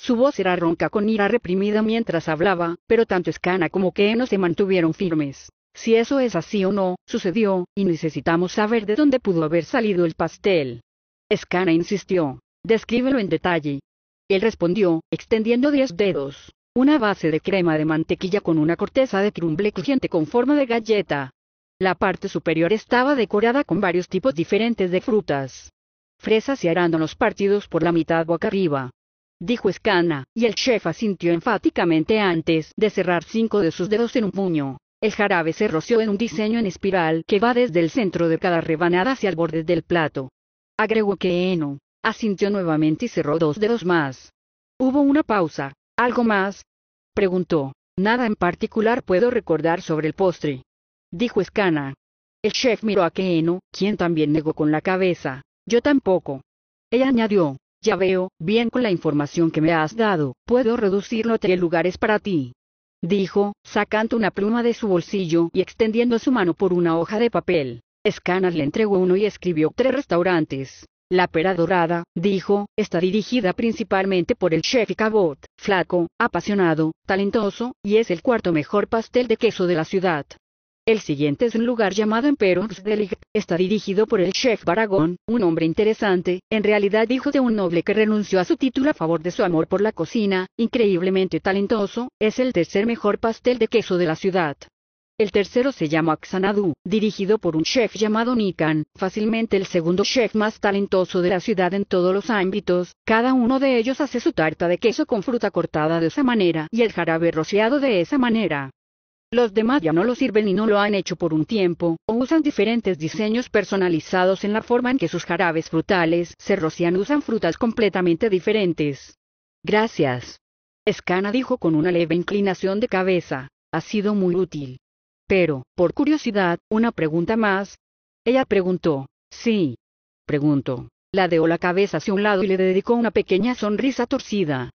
A: su voz era ronca con ira reprimida mientras hablaba, pero tanto Escana como Keno se mantuvieron firmes. Si eso es así o no, sucedió, y necesitamos saber de dónde pudo haber salido el pastel. Escana insistió. Descríbelo en detalle. Él respondió, extendiendo diez dedos. Una base de crema de mantequilla con una corteza de crumble crujiente con forma de galleta. La parte superior estaba decorada con varios tipos diferentes de frutas. Fresas y arándanos partidos por la mitad boca arriba dijo Escana, y el chef asintió enfáticamente antes de cerrar cinco de sus dedos en un puño. El jarabe se roció en un diseño en espiral que va desde el centro de cada rebanada hacia el borde del plato. Agregó que asintió nuevamente y cerró dos dedos más. Hubo una pausa. ¿Algo más? preguntó. Nada en particular puedo recordar sobre el postre. Dijo Escana. El chef miró a Keeno, quien también negó con la cabeza. Yo tampoco. Ella añadió, ya veo, bien con la información que me has dado, puedo reducirlo a tres lugares para ti. Dijo, sacando una pluma de su bolsillo y extendiendo su mano por una hoja de papel. Scanner le entregó uno y escribió tres restaurantes. La pera dorada, dijo, está dirigida principalmente por el chef Cabot, flaco, apasionado, talentoso, y es el cuarto mejor pastel de queso de la ciudad. El siguiente es un lugar llamado Emperorsdelig, está dirigido por el chef Baragón, un hombre interesante, en realidad hijo de un noble que renunció a su título a favor de su amor por la cocina, increíblemente talentoso, es el tercer mejor pastel de queso de la ciudad. El tercero se llama Xanadu, dirigido por un chef llamado Nikan, fácilmente el segundo chef más talentoso de la ciudad en todos los ámbitos. Cada uno de ellos hace su tarta de queso con fruta cortada de esa manera y el jarabe rociado de esa manera. Los demás ya no lo sirven y no lo han hecho por un tiempo, o usan diferentes diseños personalizados en la forma en que sus jarabes frutales se rocian usan frutas completamente diferentes. Gracias. Escana dijo con una leve inclinación de cabeza. Ha sido muy útil. Pero, por curiosidad, una pregunta más. Ella preguntó. Sí. Preguntó. Ladeó la cabeza hacia un lado y le dedicó una pequeña sonrisa torcida.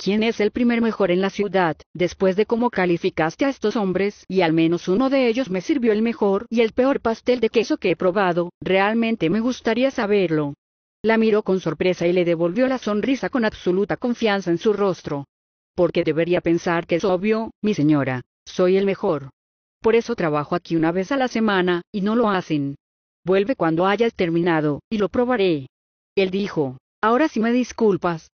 A: ¿Quién es el primer mejor en la ciudad? Después de cómo calificaste a estos hombres, y al menos uno de ellos me sirvió el mejor y el peor pastel de queso que he probado, realmente me gustaría saberlo. La miró con sorpresa y le devolvió la sonrisa con absoluta confianza en su rostro. Porque debería pensar que es obvio, mi señora, soy el mejor. Por eso trabajo aquí una vez a la semana, y no lo hacen. Vuelve cuando hayas terminado, y lo probaré. Él dijo, ahora si me disculpas,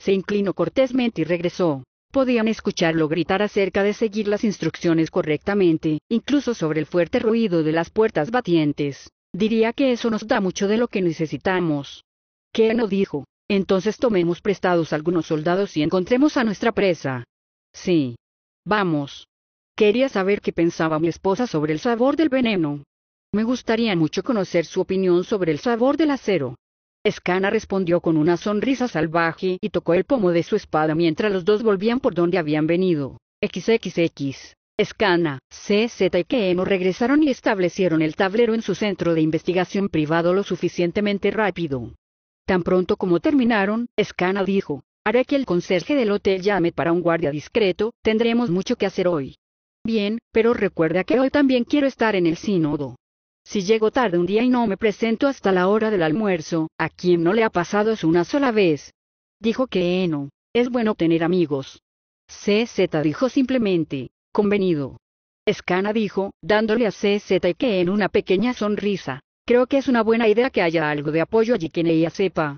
A: se inclinó cortésmente y regresó. Podían escucharlo gritar acerca de seguir las instrucciones correctamente, incluso sobre el fuerte ruido de las puertas batientes. Diría que eso nos da mucho de lo que necesitamos. ¿Qué no dijo? Entonces tomemos prestados algunos soldados y encontremos a nuestra presa. Sí. Vamos. Quería saber qué pensaba mi esposa sobre el sabor del veneno. Me gustaría mucho conocer su opinión sobre el sabor del acero. Escana respondió con una sonrisa salvaje y tocó el pomo de su espada mientras los dos volvían por donde habían venido. XXX. Escana, CZ y Keno regresaron y establecieron el tablero en su centro de investigación privado lo suficientemente rápido. Tan pronto como terminaron, Escana dijo, haré que el conserje del hotel llame para un guardia discreto, tendremos mucho que hacer hoy. Bien, pero recuerda que hoy también quiero estar en el sínodo. Si llego tarde un día y no me presento hasta la hora del almuerzo, ¿a quién no le ha pasado eso una sola vez? Dijo que es bueno tener amigos. CZ dijo simplemente, convenido. Escana dijo, dándole a CZ que en una pequeña sonrisa. Creo que es una buena idea que haya algo de apoyo allí que ella sepa.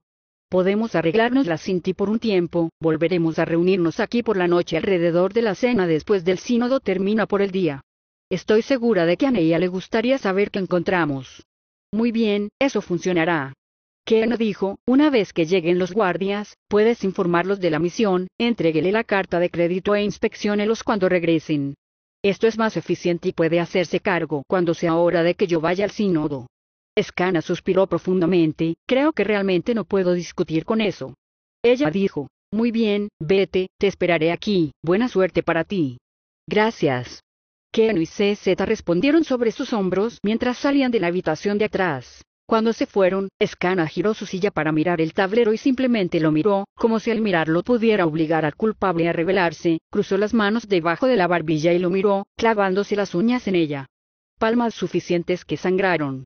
A: Podemos arreglarnos la Sinti por un tiempo, volveremos a reunirnos aquí por la noche alrededor de la cena después del sínodo termina por el día. Estoy segura de que a Neia le gustaría saber qué encontramos. Muy bien, eso funcionará. Ken dijo, una vez que lleguen los guardias, puedes informarlos de la misión, entréguele la carta de crédito e inspecciónelos cuando regresen. Esto es más eficiente y puede hacerse cargo cuando sea hora de que yo vaya al sínodo. Escana suspiró profundamente, creo que realmente no puedo discutir con eso. Ella dijo, muy bien, vete, te esperaré aquí, buena suerte para ti. Gracias. Keanu y CZ respondieron sobre sus hombros mientras salían de la habitación de atrás. Cuando se fueron, Scana giró su silla para mirar el tablero y simplemente lo miró, como si al mirarlo pudiera obligar al culpable a rebelarse, cruzó las manos debajo de la barbilla y lo miró, clavándose las uñas en ella. Palmas suficientes que sangraron.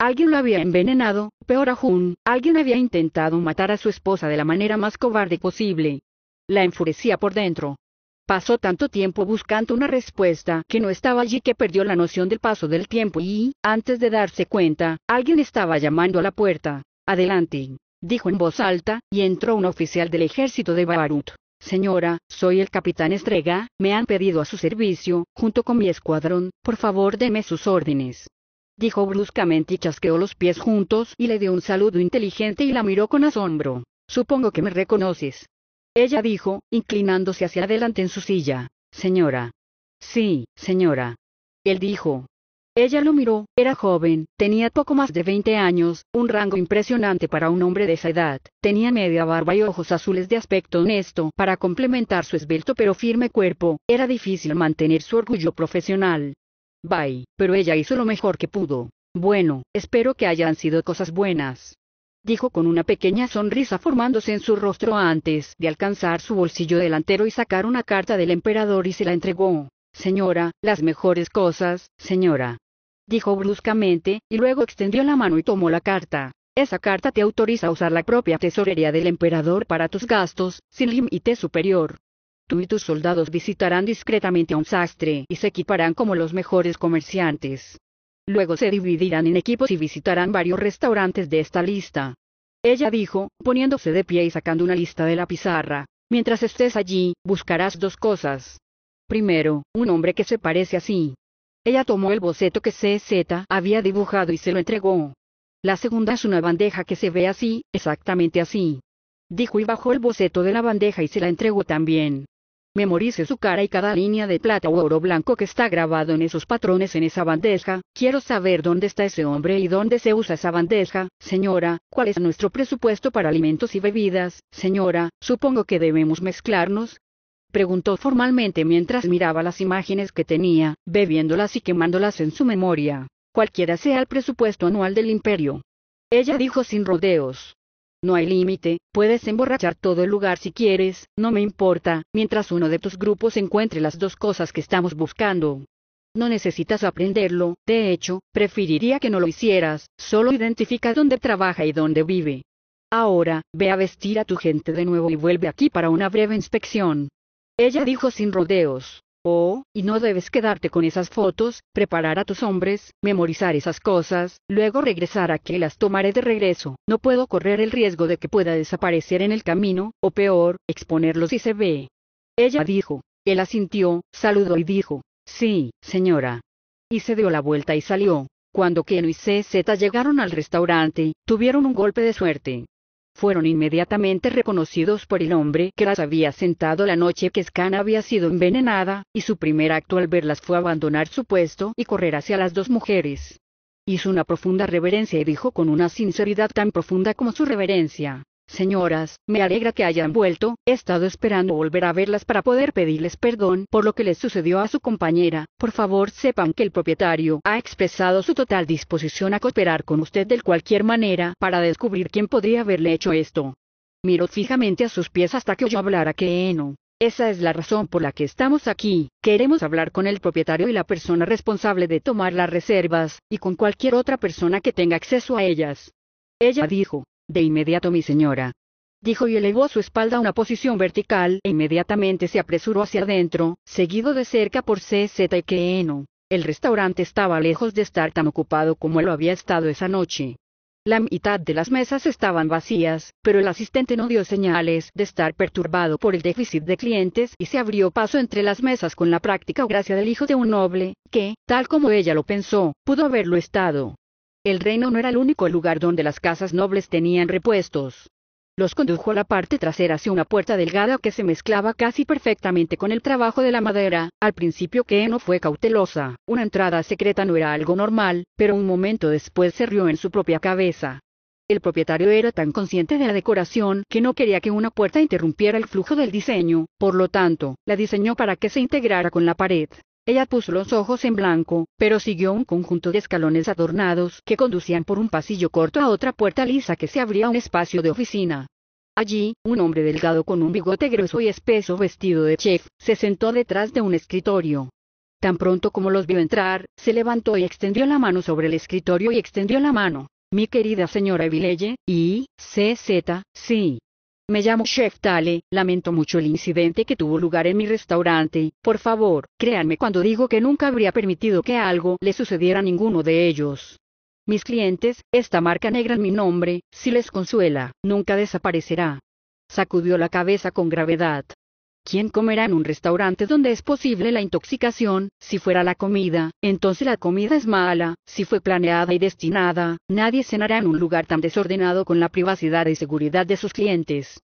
A: Alguien lo había envenenado, peor aún, alguien había intentado matar a su esposa de la manera más cobarde posible. La enfurecía por dentro. Pasó tanto tiempo buscando una respuesta que no estaba allí que perdió la noción del paso del tiempo y, antes de darse cuenta, alguien estaba llamando a la puerta. Adelante, dijo en voz alta, y entró un oficial del ejército de Babarut. Señora, soy el capitán Estrega, me han pedido a su servicio, junto con mi escuadrón, por favor deme sus órdenes. Dijo bruscamente y chasqueó los pies juntos y le dio un saludo inteligente y la miró con asombro. Supongo que me reconoces, ella dijo, inclinándose hacia adelante en su silla. Señora. Sí, señora. Él dijo. Ella lo miró, era joven, tenía poco más de 20 años, un rango impresionante para un hombre de esa edad, tenía media barba y ojos azules de aspecto honesto para complementar su esbelto pero firme cuerpo, era difícil mantener su orgullo profesional. Bye, pero ella hizo lo mejor que pudo. Bueno, espero que hayan sido cosas buenas dijo con una pequeña sonrisa formándose en su rostro antes de alcanzar su bolsillo delantero y sacar una carta del emperador y se la entregó. Señora, las mejores cosas, señora. Dijo bruscamente, y luego extendió la mano y tomó la carta. Esa carta te autoriza a usar la propia tesorería del emperador para tus gastos, sin límite superior. Tú y tus soldados visitarán discretamente a un sastre y se equiparán como los mejores comerciantes. Luego se dividirán en equipos y visitarán varios restaurantes de esta lista. Ella dijo, poniéndose de pie y sacando una lista de la pizarra. Mientras estés allí, buscarás dos cosas. Primero, un hombre que se parece así. Ella tomó el boceto que CZ había dibujado y se lo entregó. La segunda es una bandeja que se ve así, exactamente así. Dijo y bajó el boceto de la bandeja y se la entregó también memorice su cara y cada línea de plata u oro blanco que está grabado en esos patrones en esa bandeja, quiero saber dónde está ese hombre y dónde se usa esa bandeja, señora, cuál es nuestro presupuesto para alimentos y bebidas, señora, supongo que debemos mezclarnos, preguntó formalmente mientras miraba las imágenes que tenía, bebiéndolas y quemándolas en su memoria, cualquiera sea el presupuesto anual del imperio. Ella dijo sin rodeos, no hay límite, puedes emborrachar todo el lugar si quieres, no me importa, mientras uno de tus grupos encuentre las dos cosas que estamos buscando. No necesitas aprenderlo, de hecho, preferiría que no lo hicieras, solo identifica dónde trabaja y dónde vive. Ahora, ve a vestir a tu gente de nuevo y vuelve aquí para una breve inspección. Ella dijo sin rodeos. Oh, y no debes quedarte con esas fotos, preparar a tus hombres, memorizar esas cosas, luego regresar a que las tomaré de regreso. No puedo correr el riesgo de que pueda desaparecer en el camino, o peor, exponerlos si se ve. Ella dijo. Él asintió, saludó y dijo, Sí, señora. Y se dio la vuelta y salió. Cuando Keno y CZ llegaron al restaurante, tuvieron un golpe de suerte fueron inmediatamente reconocidos por el hombre que las había sentado la noche que Scan había sido envenenada, y su primer acto al verlas fue abandonar su puesto y correr hacia las dos mujeres. Hizo una profunda reverencia y dijo con una sinceridad tan profunda como su reverencia, Señoras, me alegra que hayan vuelto, he estado esperando volver a verlas para poder pedirles perdón por lo que les sucedió a su compañera. Por favor sepan que el propietario ha expresado su total disposición a cooperar con usted de cualquier manera para descubrir quién podría haberle hecho esto. Miró fijamente a sus pies hasta que oyó hablar a Keeno. Esa es la razón por la que estamos aquí. Queremos hablar con el propietario y la persona responsable de tomar las reservas, y con cualquier otra persona que tenga acceso a ellas. Ella dijo, de inmediato mi señora. Dijo y elevó su espalda a una posición vertical e inmediatamente se apresuró hacia adentro, seguido de cerca por CZ El restaurante estaba lejos de estar tan ocupado como lo había estado esa noche. La mitad de las mesas estaban vacías, pero el asistente no dio señales de estar perturbado por el déficit de clientes y se abrió paso entre las mesas con la práctica o gracia del hijo de un noble, que, tal como ella lo pensó, pudo haberlo estado. El reino no era el único lugar donde las casas nobles tenían repuestos. Los condujo a la parte trasera hacia una puerta delgada que se mezclaba casi perfectamente con el trabajo de la madera, al principio que no fue cautelosa, una entrada secreta no era algo normal, pero un momento después se rió en su propia cabeza. El propietario era tan consciente de la decoración que no quería que una puerta interrumpiera el flujo del diseño, por lo tanto, la diseñó para que se integrara con la pared. Ella puso los ojos en blanco, pero siguió un conjunto de escalones adornados que conducían por un pasillo corto a otra puerta lisa que se abría a un espacio de oficina. Allí, un hombre delgado con un bigote grueso y espeso vestido de chef, se sentó detrás de un escritorio. Tan pronto como los vio entrar, se levantó y extendió la mano sobre el escritorio y extendió la mano. Mi querida señora Vileye, y, Z sí. Me llamo Chef Tale, lamento mucho el incidente que tuvo lugar en mi restaurante. Por favor, créanme cuando digo que nunca habría permitido que algo le sucediera a ninguno de ellos. Mis clientes, esta marca negra en mi nombre, si les consuela, nunca desaparecerá. Sacudió la cabeza con gravedad. ¿Quién comerá en un restaurante donde es posible la intoxicación? Si fuera la comida, entonces la comida es mala, si fue planeada y destinada, nadie cenará en un lugar tan desordenado con la privacidad y seguridad de sus clientes.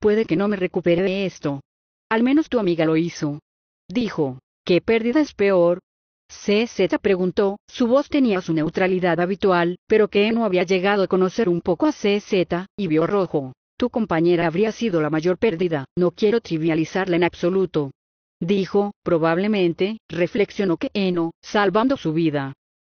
A: Puede que no me recupere de esto. Al menos tu amiga lo hizo. Dijo, ¿qué pérdida es peor? CZ preguntó, su voz tenía su neutralidad habitual, pero que no había llegado a conocer un poco a CZ, y vio rojo. Tu compañera habría sido la mayor pérdida, no quiero trivializarla en absoluto. Dijo, probablemente, reflexionó que Eno, eh, salvando su vida.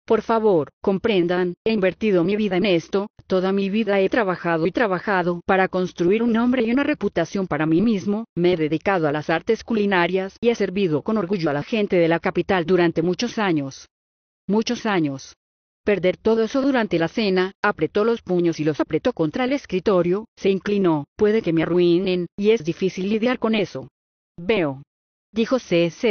A: Por favor, comprendan, he invertido mi vida en esto, toda mi vida he trabajado y trabajado para construir un nombre y una reputación para mí mismo, me he dedicado a las artes culinarias y he servido con orgullo a la gente de la capital durante muchos años. Muchos años perder todo eso durante la cena, apretó los puños y los apretó contra el escritorio, se inclinó, puede que me arruinen, y es difícil lidiar con eso. Veo. Dijo CZ.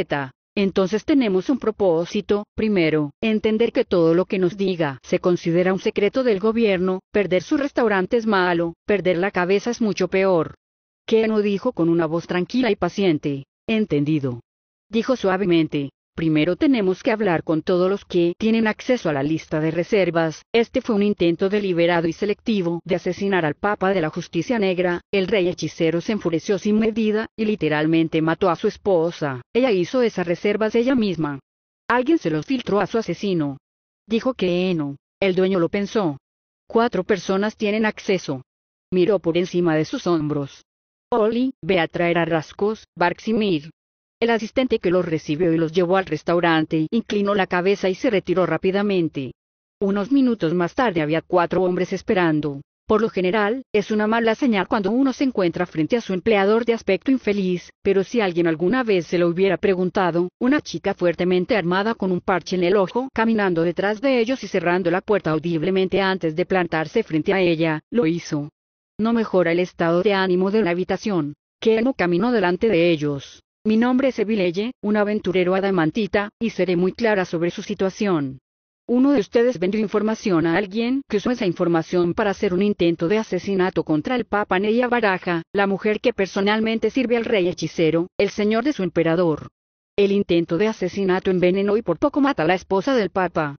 A: Entonces tenemos un propósito, primero, entender que todo lo que nos diga se considera un secreto del gobierno, perder su restaurante es malo, perder la cabeza es mucho peor. no dijo con una voz tranquila y paciente. Entendido. Dijo suavemente, Primero tenemos que hablar con todos los que tienen acceso a la lista de reservas. Este fue un intento deliberado y selectivo de asesinar al Papa de la Justicia Negra. El rey hechicero se enfureció sin medida y literalmente mató a su esposa. Ella hizo esas reservas ella misma. Alguien se los filtró a su asesino. Dijo que Eno, el dueño lo pensó. Cuatro personas tienen acceso. Miró por encima de sus hombros. Oli, ve a traer a Rascos, el asistente que los recibió y los llevó al restaurante inclinó la cabeza y se retiró rápidamente. Unos minutos más tarde había cuatro hombres esperando. Por lo general, es una mala señal cuando uno se encuentra frente a su empleador de aspecto infeliz, pero si alguien alguna vez se lo hubiera preguntado, una chica fuertemente armada con un parche en el ojo, caminando detrás de ellos y cerrando la puerta audiblemente antes de plantarse frente a ella, lo hizo. No mejora el estado de ánimo de la habitación. Que no caminó delante de ellos. Mi nombre es Evileye, un aventurero adamantita, y seré muy clara sobre su situación. Uno de ustedes vendió información a alguien que usó esa información para hacer un intento de asesinato contra el Papa Neya Baraja, la mujer que personalmente sirve al rey hechicero, el señor de su emperador. El intento de asesinato envenenó y por poco mata a la esposa del Papa.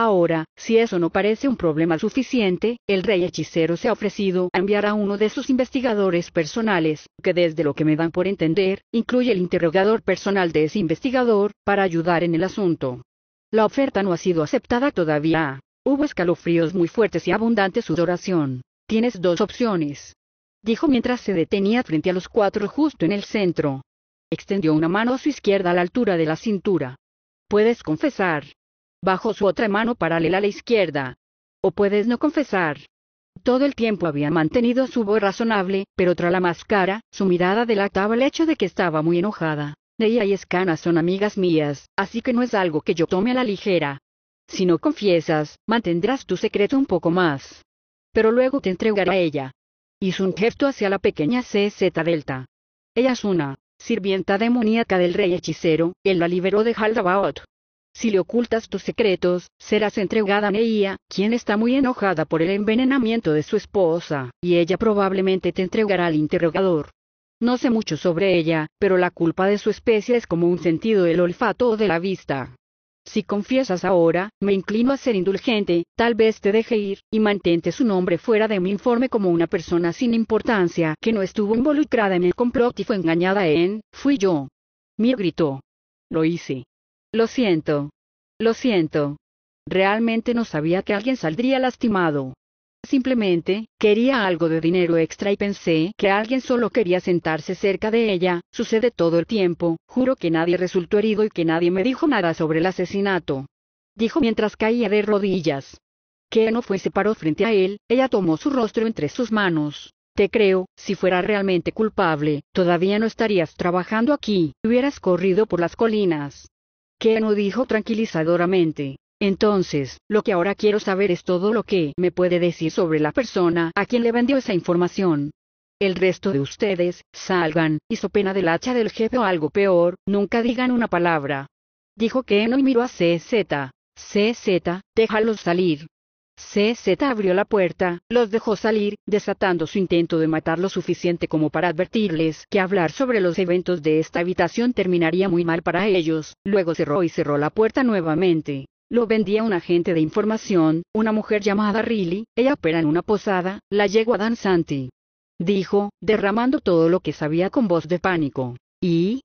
A: Ahora, si eso no parece un problema suficiente, el rey hechicero se ha ofrecido a enviar a uno de sus investigadores personales, que desde lo que me dan por entender, incluye el interrogador personal de ese investigador, para ayudar en el asunto. La oferta no ha sido aceptada todavía. Hubo escalofríos muy fuertes y abundante sudoración. Tienes dos opciones. Dijo mientras se detenía frente a los cuatro justo en el centro. Extendió una mano a su izquierda a la altura de la cintura. Puedes confesar, bajo su otra mano paralela a la izquierda. O puedes no confesar. Todo el tiempo había mantenido su voz razonable, pero tras la máscara, su mirada delataba el hecho de que estaba muy enojada. Ella y Escana son amigas mías, así que no es algo que yo tome a la ligera. Si no confiesas, mantendrás tu secreto un poco más. Pero luego te entregará ella. Hizo un gesto hacia la pequeña CZ Delta. Ella es una sirvienta demoníaca del rey hechicero, él la liberó de Haldabaoth, si le ocultas tus secretos, serás entregada a Neia, quien está muy enojada por el envenenamiento de su esposa, y ella probablemente te entregará al interrogador. No sé mucho sobre ella, pero la culpa de su especie es como un sentido del olfato o de la vista. Si confiesas ahora, me inclino a ser indulgente, tal vez te deje ir, y mantente su nombre fuera de mi informe como una persona sin importancia que no estuvo involucrada en el complot y fue engañada en, fui yo. Mir gritó. Lo hice. Lo siento. Lo siento. Realmente no sabía que alguien saldría lastimado. Simplemente, quería algo de dinero extra y pensé que alguien solo quería sentarse cerca de ella, sucede todo el tiempo, juro que nadie resultó herido y que nadie me dijo nada sobre el asesinato. Dijo mientras caía de rodillas. Que no fue se paró frente a él, ella tomó su rostro entre sus manos. Te creo, si fuera realmente culpable, todavía no estarías trabajando aquí, hubieras corrido por las colinas. Keno dijo tranquilizadoramente. Entonces, lo que ahora quiero saber es todo lo que me puede decir sobre la persona a quien le vendió esa información. El resto de ustedes, salgan, hizo pena del hacha del jefe o algo peor, nunca digan una palabra. Dijo Keno y miró a CZ. CZ, déjalos salir. CZ abrió la puerta, los dejó salir, desatando su intento de matar lo suficiente como para advertirles que hablar sobre los eventos de esta habitación terminaría muy mal para ellos, luego cerró y cerró la puerta nuevamente. Lo vendía un agente de información, una mujer llamada Riley, ella opera en una posada, la yegua danzante. Dijo, derramando todo lo que sabía con voz de pánico. Y,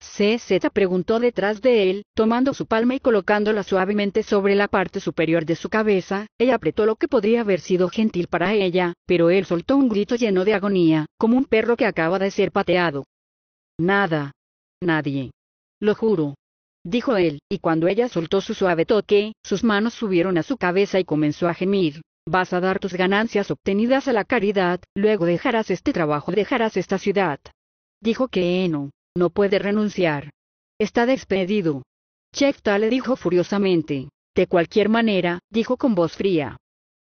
A: CZ preguntó detrás de él, tomando su palma y colocándola suavemente sobre la parte superior de su cabeza, ella apretó lo que podría haber sido gentil para ella, pero él soltó un grito lleno de agonía, como un perro que acaba de ser pateado. Nada. Nadie. Lo juro. Dijo él, y cuando ella soltó su suave toque, sus manos subieron a su cabeza y comenzó a gemir. Vas a dar tus ganancias obtenidas a la caridad, luego dejarás este trabajo, dejarás esta ciudad. Dijo que no puede renunciar. Está despedido. Chef Tale dijo furiosamente. De cualquier manera, dijo con voz fría.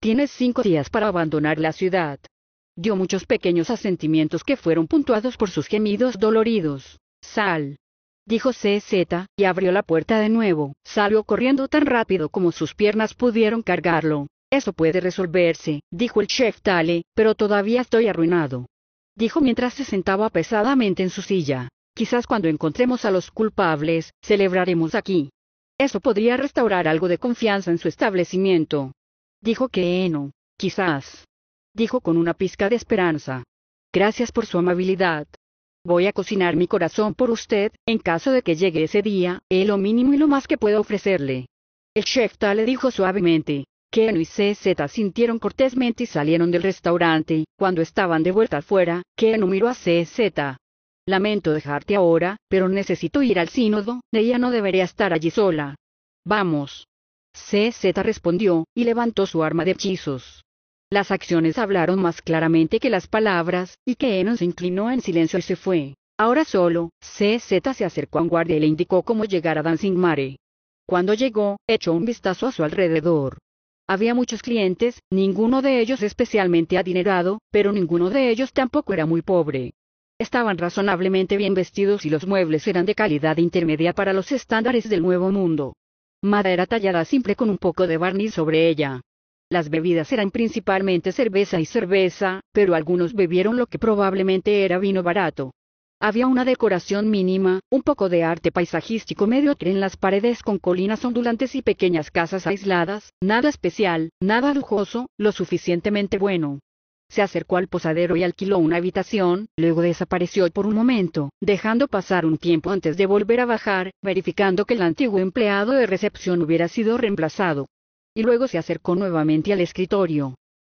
A: Tienes cinco días para abandonar la ciudad. Dio muchos pequeños asentimientos que fueron puntuados por sus gemidos doloridos. Sal. Dijo CZ, y abrió la puerta de nuevo. Salió corriendo tan rápido como sus piernas pudieron cargarlo. Eso puede resolverse, dijo el chef Tale, pero todavía estoy arruinado. Dijo mientras se sentaba pesadamente en su silla. Quizás cuando encontremos a los culpables, celebraremos aquí. Eso podría restaurar algo de confianza en su establecimiento. Dijo que Eno, quizás. Dijo con una pizca de esperanza. Gracias por su amabilidad. Voy a cocinar mi corazón por usted, en caso de que llegue ese día, es lo mínimo y lo más que puedo ofrecerle. El chef tal le dijo suavemente. Keno y CZ sintieron cortésmente y salieron del restaurante. Cuando estaban de vuelta afuera, Keno miró a CZ. Lamento dejarte ahora, pero necesito ir al sínodo, de ella no debería estar allí sola. Vamos. CZ respondió, y levantó su arma de hechizos. Las acciones hablaron más claramente que las palabras, y Keenon se inclinó en silencio y se fue. Ahora solo, CZ se acercó a un guardia y le indicó cómo llegar a Dancing Mare. Cuando llegó, echó un vistazo a su alrededor. Había muchos clientes, ninguno de ellos especialmente adinerado, pero ninguno de ellos tampoco era muy pobre. Estaban razonablemente bien vestidos y los muebles eran de calidad intermedia para los estándares del Nuevo Mundo. Madera tallada simple con un poco de barniz sobre ella. Las bebidas eran principalmente cerveza y cerveza, pero algunos bebieron lo que probablemente era vino barato. Había una decoración mínima, un poco de arte paisajístico medio en las paredes con colinas ondulantes y pequeñas casas aisladas, nada especial, nada lujoso, lo suficientemente bueno se acercó al posadero y alquiló una habitación, luego desapareció por un momento, dejando pasar un tiempo antes de volver a bajar, verificando que el antiguo empleado de recepción hubiera sido reemplazado. Y luego se acercó nuevamente al escritorio.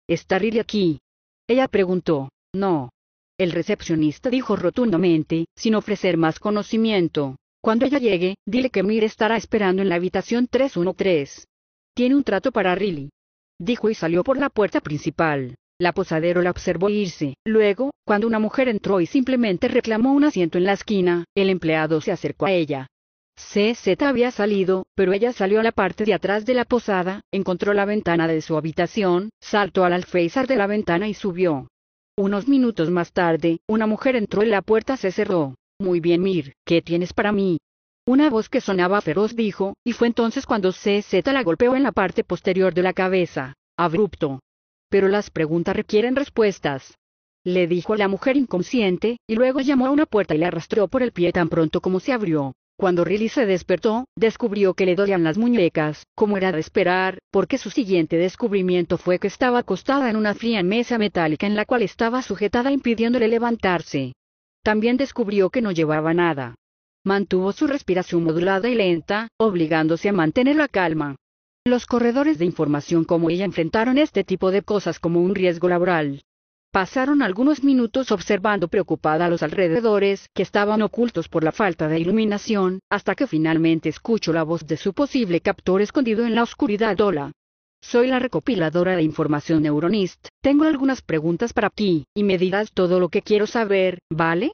A: ¿Está Riley aquí? Ella preguntó. No. El recepcionista dijo rotundamente, sin ofrecer más conocimiento. Cuando ella llegue, dile que Mire estará esperando en la habitación 313. Tiene un trato para Riley. Dijo y salió por la puerta principal. La posadero la observó irse. Luego, cuando una mujer entró y simplemente reclamó un asiento en la esquina, el empleado se acercó a ella. CZ había salido, pero ella salió a la parte de atrás de la posada, encontró la ventana de su habitación, saltó al alféizar de la ventana y subió. Unos minutos más tarde, una mujer entró y la puerta se cerró. Muy bien, Mir, ¿qué tienes para mí? Una voz que sonaba feroz dijo, y fue entonces cuando CZ la golpeó en la parte posterior de la cabeza. Abrupto, pero las preguntas requieren respuestas. Le dijo a la mujer inconsciente, y luego llamó a una puerta y la arrastró por el pie tan pronto como se abrió. Cuando Rilly se despertó, descubrió que le dolían las muñecas, como era de esperar, porque su siguiente descubrimiento fue que estaba acostada en una fría mesa metálica en la cual estaba sujetada impidiéndole levantarse. También descubrió que no llevaba nada. Mantuvo su respiración modulada y lenta, obligándose a mantener la calma. Los corredores de información como ella enfrentaron este tipo de cosas como un riesgo laboral. Pasaron algunos minutos observando preocupada a los alrededores, que estaban ocultos por la falta de iluminación, hasta que finalmente escuchó la voz de su posible captor escondido en la oscuridad. Hola. Soy la recopiladora de información Neuronist, tengo algunas preguntas para ti, y me dirás todo lo que quiero saber, ¿vale?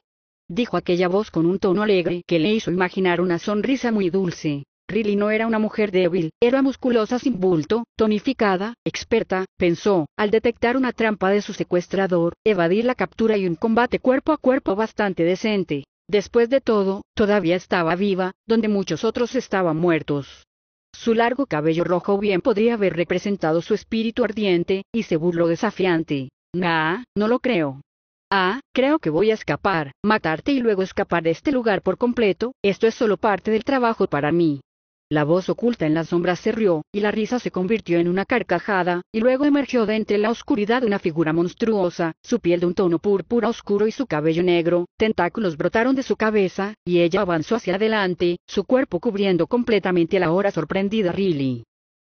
A: Dijo aquella voz con un tono alegre que le hizo imaginar una sonrisa muy dulce. Riley no era una mujer débil, era musculosa sin bulto, tonificada, experta, pensó, al detectar una trampa de su secuestrador, evadir la captura y un combate cuerpo a cuerpo bastante decente. Después de todo, todavía estaba viva, donde muchos otros estaban muertos. Su largo cabello rojo bien podría haber representado su espíritu ardiente, y se burló desafiante. Nah, no lo creo. Ah, creo que voy a escapar, matarte y luego escapar de este lugar por completo, esto es solo parte del trabajo para mí. La voz oculta en las sombras se rió, y la risa se convirtió en una carcajada, y luego emergió de entre la oscuridad una figura monstruosa, su piel de un tono púrpura oscuro y su cabello negro, tentáculos brotaron de su cabeza, y ella avanzó hacia adelante, su cuerpo cubriendo completamente a la hora sorprendida Riley.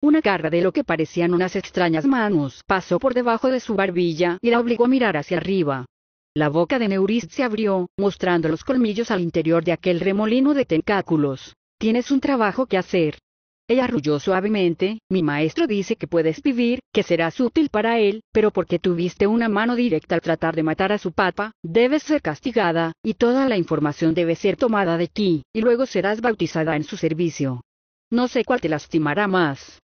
A: Una garra de lo que parecían unas extrañas manos pasó por debajo de su barbilla y la obligó a mirar hacia arriba. La boca de Neurist se abrió, mostrando los colmillos al interior de aquel remolino de tentáculos. Tienes un trabajo que hacer. Ella arrulló suavemente, mi maestro dice que puedes vivir, que serás útil para él, pero porque tuviste una mano directa al tratar de matar a su papa, debes ser castigada, y toda la información debe ser tomada de ti, y luego serás bautizada en su servicio. No sé cuál te lastimará más.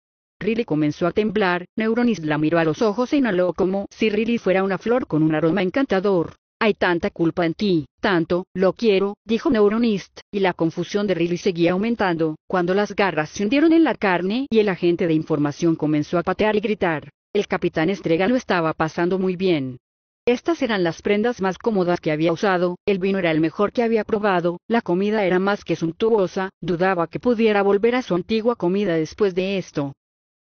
A: Riley comenzó a temblar, Neuronis la miró a los ojos e inhaló como si Riley fuera una flor con un aroma encantador. Hay tanta culpa en ti, tanto, lo quiero, dijo Neuronist, y la confusión de Riley seguía aumentando, cuando las garras se hundieron en la carne y el agente de información comenzó a patear y gritar. El capitán Estrega lo estaba pasando muy bien. Estas eran las prendas más cómodas que había usado, el vino era el mejor que había probado, la comida era más que suntuosa, dudaba que pudiera volver a su antigua comida después de esto.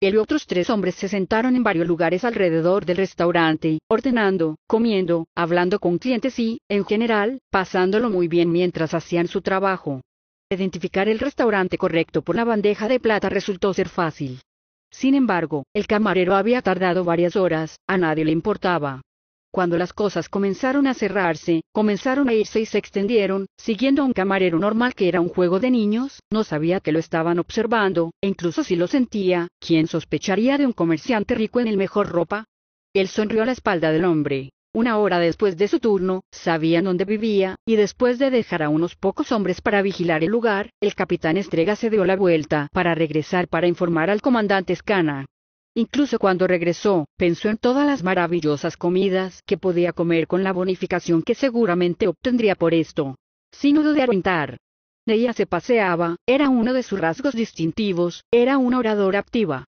A: Él y otros tres hombres se sentaron en varios lugares alrededor del restaurante, ordenando, comiendo, hablando con clientes y, en general, pasándolo muy bien mientras hacían su trabajo. Identificar el restaurante correcto por la bandeja de plata resultó ser fácil. Sin embargo, el camarero había tardado varias horas, a nadie le importaba. Cuando las cosas comenzaron a cerrarse, comenzaron a irse y se extendieron, siguiendo a un camarero normal que era un juego de niños, no sabía que lo estaban observando, e incluso si lo sentía, ¿quién sospecharía de un comerciante rico en el mejor ropa? Él sonrió a la espalda del hombre. Una hora después de su turno, sabían dónde vivía, y después de dejar a unos pocos hombres para vigilar el lugar, el capitán Estrega se dio la vuelta para regresar para informar al comandante Scana. Incluso cuando regresó, pensó en todas las maravillosas comidas que podía comer con la bonificación que seguramente obtendría por esto. Sin duda de de Ella se paseaba, era uno de sus rasgos distintivos, era una oradora activa.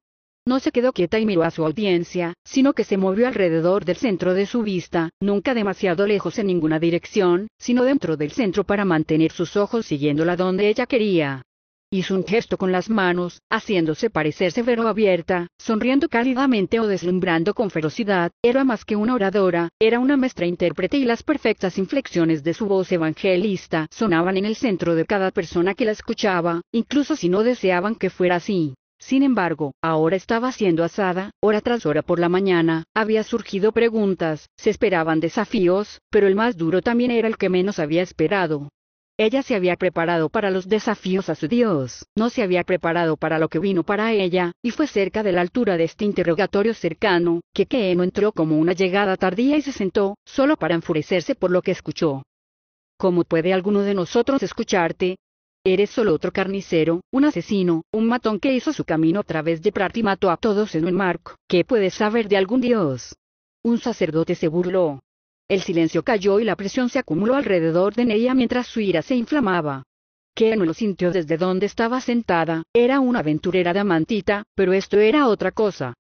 A: No se quedó quieta y miró a su audiencia, sino que se movió alrededor del centro de su vista, nunca demasiado lejos en ninguna dirección, sino dentro del centro para mantener sus ojos siguiéndola donde ella quería. Hizo un gesto con las manos, haciéndose parecer severo abierta, sonriendo cálidamente o deslumbrando con ferocidad, era más que una oradora, era una maestra intérprete y las perfectas inflexiones de su voz evangelista sonaban en el centro de cada persona que la escuchaba, incluso si no deseaban que fuera así. Sin embargo, ahora estaba siendo asada, hora tras hora por la mañana, había surgido preguntas, se esperaban desafíos, pero el más duro también era el que menos había esperado. Ella se había preparado para los desafíos a su Dios, no se había preparado para lo que vino para ella, y fue cerca de la altura de este interrogatorio cercano, que Keeno entró como una llegada tardía y se sentó, solo para enfurecerse por lo que escuchó. ¿Cómo puede alguno de nosotros escucharte? Eres solo otro carnicero, un asesino, un matón que hizo su camino a través de Prat y mató a todos en un marco. ¿Qué puedes saber de algún dios? Un sacerdote se burló, el silencio cayó y la presión se acumuló alrededor de Neia mientras su ira se inflamaba. Que lo sintió desde donde estaba sentada, era una aventurera diamantita, pero esto era otra cosa.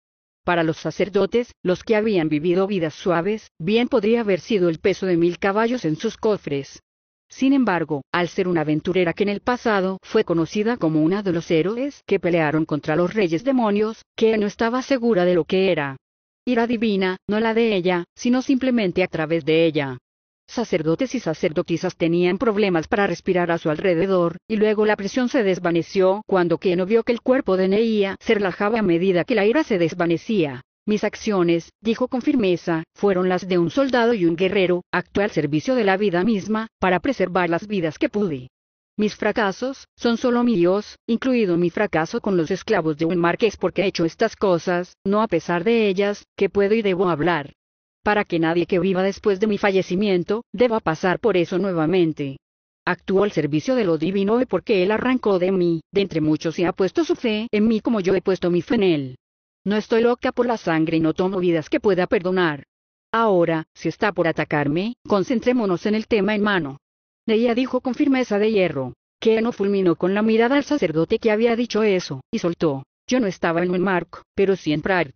A: Para los sacerdotes, los que habían vivido vidas suaves, bien podría haber sido el peso de mil caballos en sus cofres. Sin embargo, al ser una aventurera que en el pasado fue conocida como una de los héroes que pelearon contra los reyes demonios, que no estaba segura de lo que era ira divina, no la de ella, sino simplemente a través de ella. Sacerdotes y sacerdotisas tenían problemas para respirar a su alrededor, y luego la presión se desvaneció cuando Keno vio que el cuerpo de Neía se relajaba a medida que la ira se desvanecía. Mis acciones, dijo con firmeza, fueron las de un soldado y un guerrero, actué al servicio de la vida misma, para preservar las vidas que pude. Mis fracasos, son solo Dios, incluido mi fracaso con los esclavos de un marqués porque he hecho estas cosas, no a pesar de ellas, que puedo y debo hablar. Para que nadie que viva después de mi fallecimiento, deba pasar por eso nuevamente. Actúo al servicio de lo divino y porque Él arrancó de mí, de entre muchos y ha puesto su fe en mí como yo he puesto mi fe en Él. No estoy loca por la sangre y no tomo vidas que pueda perdonar. Ahora, si está por atacarme, concentrémonos en el tema en mano. Ella dijo con firmeza de hierro. que no fulminó con la mirada al sacerdote que había dicho eso, y soltó. Yo no estaba en un pero sí en Pratt.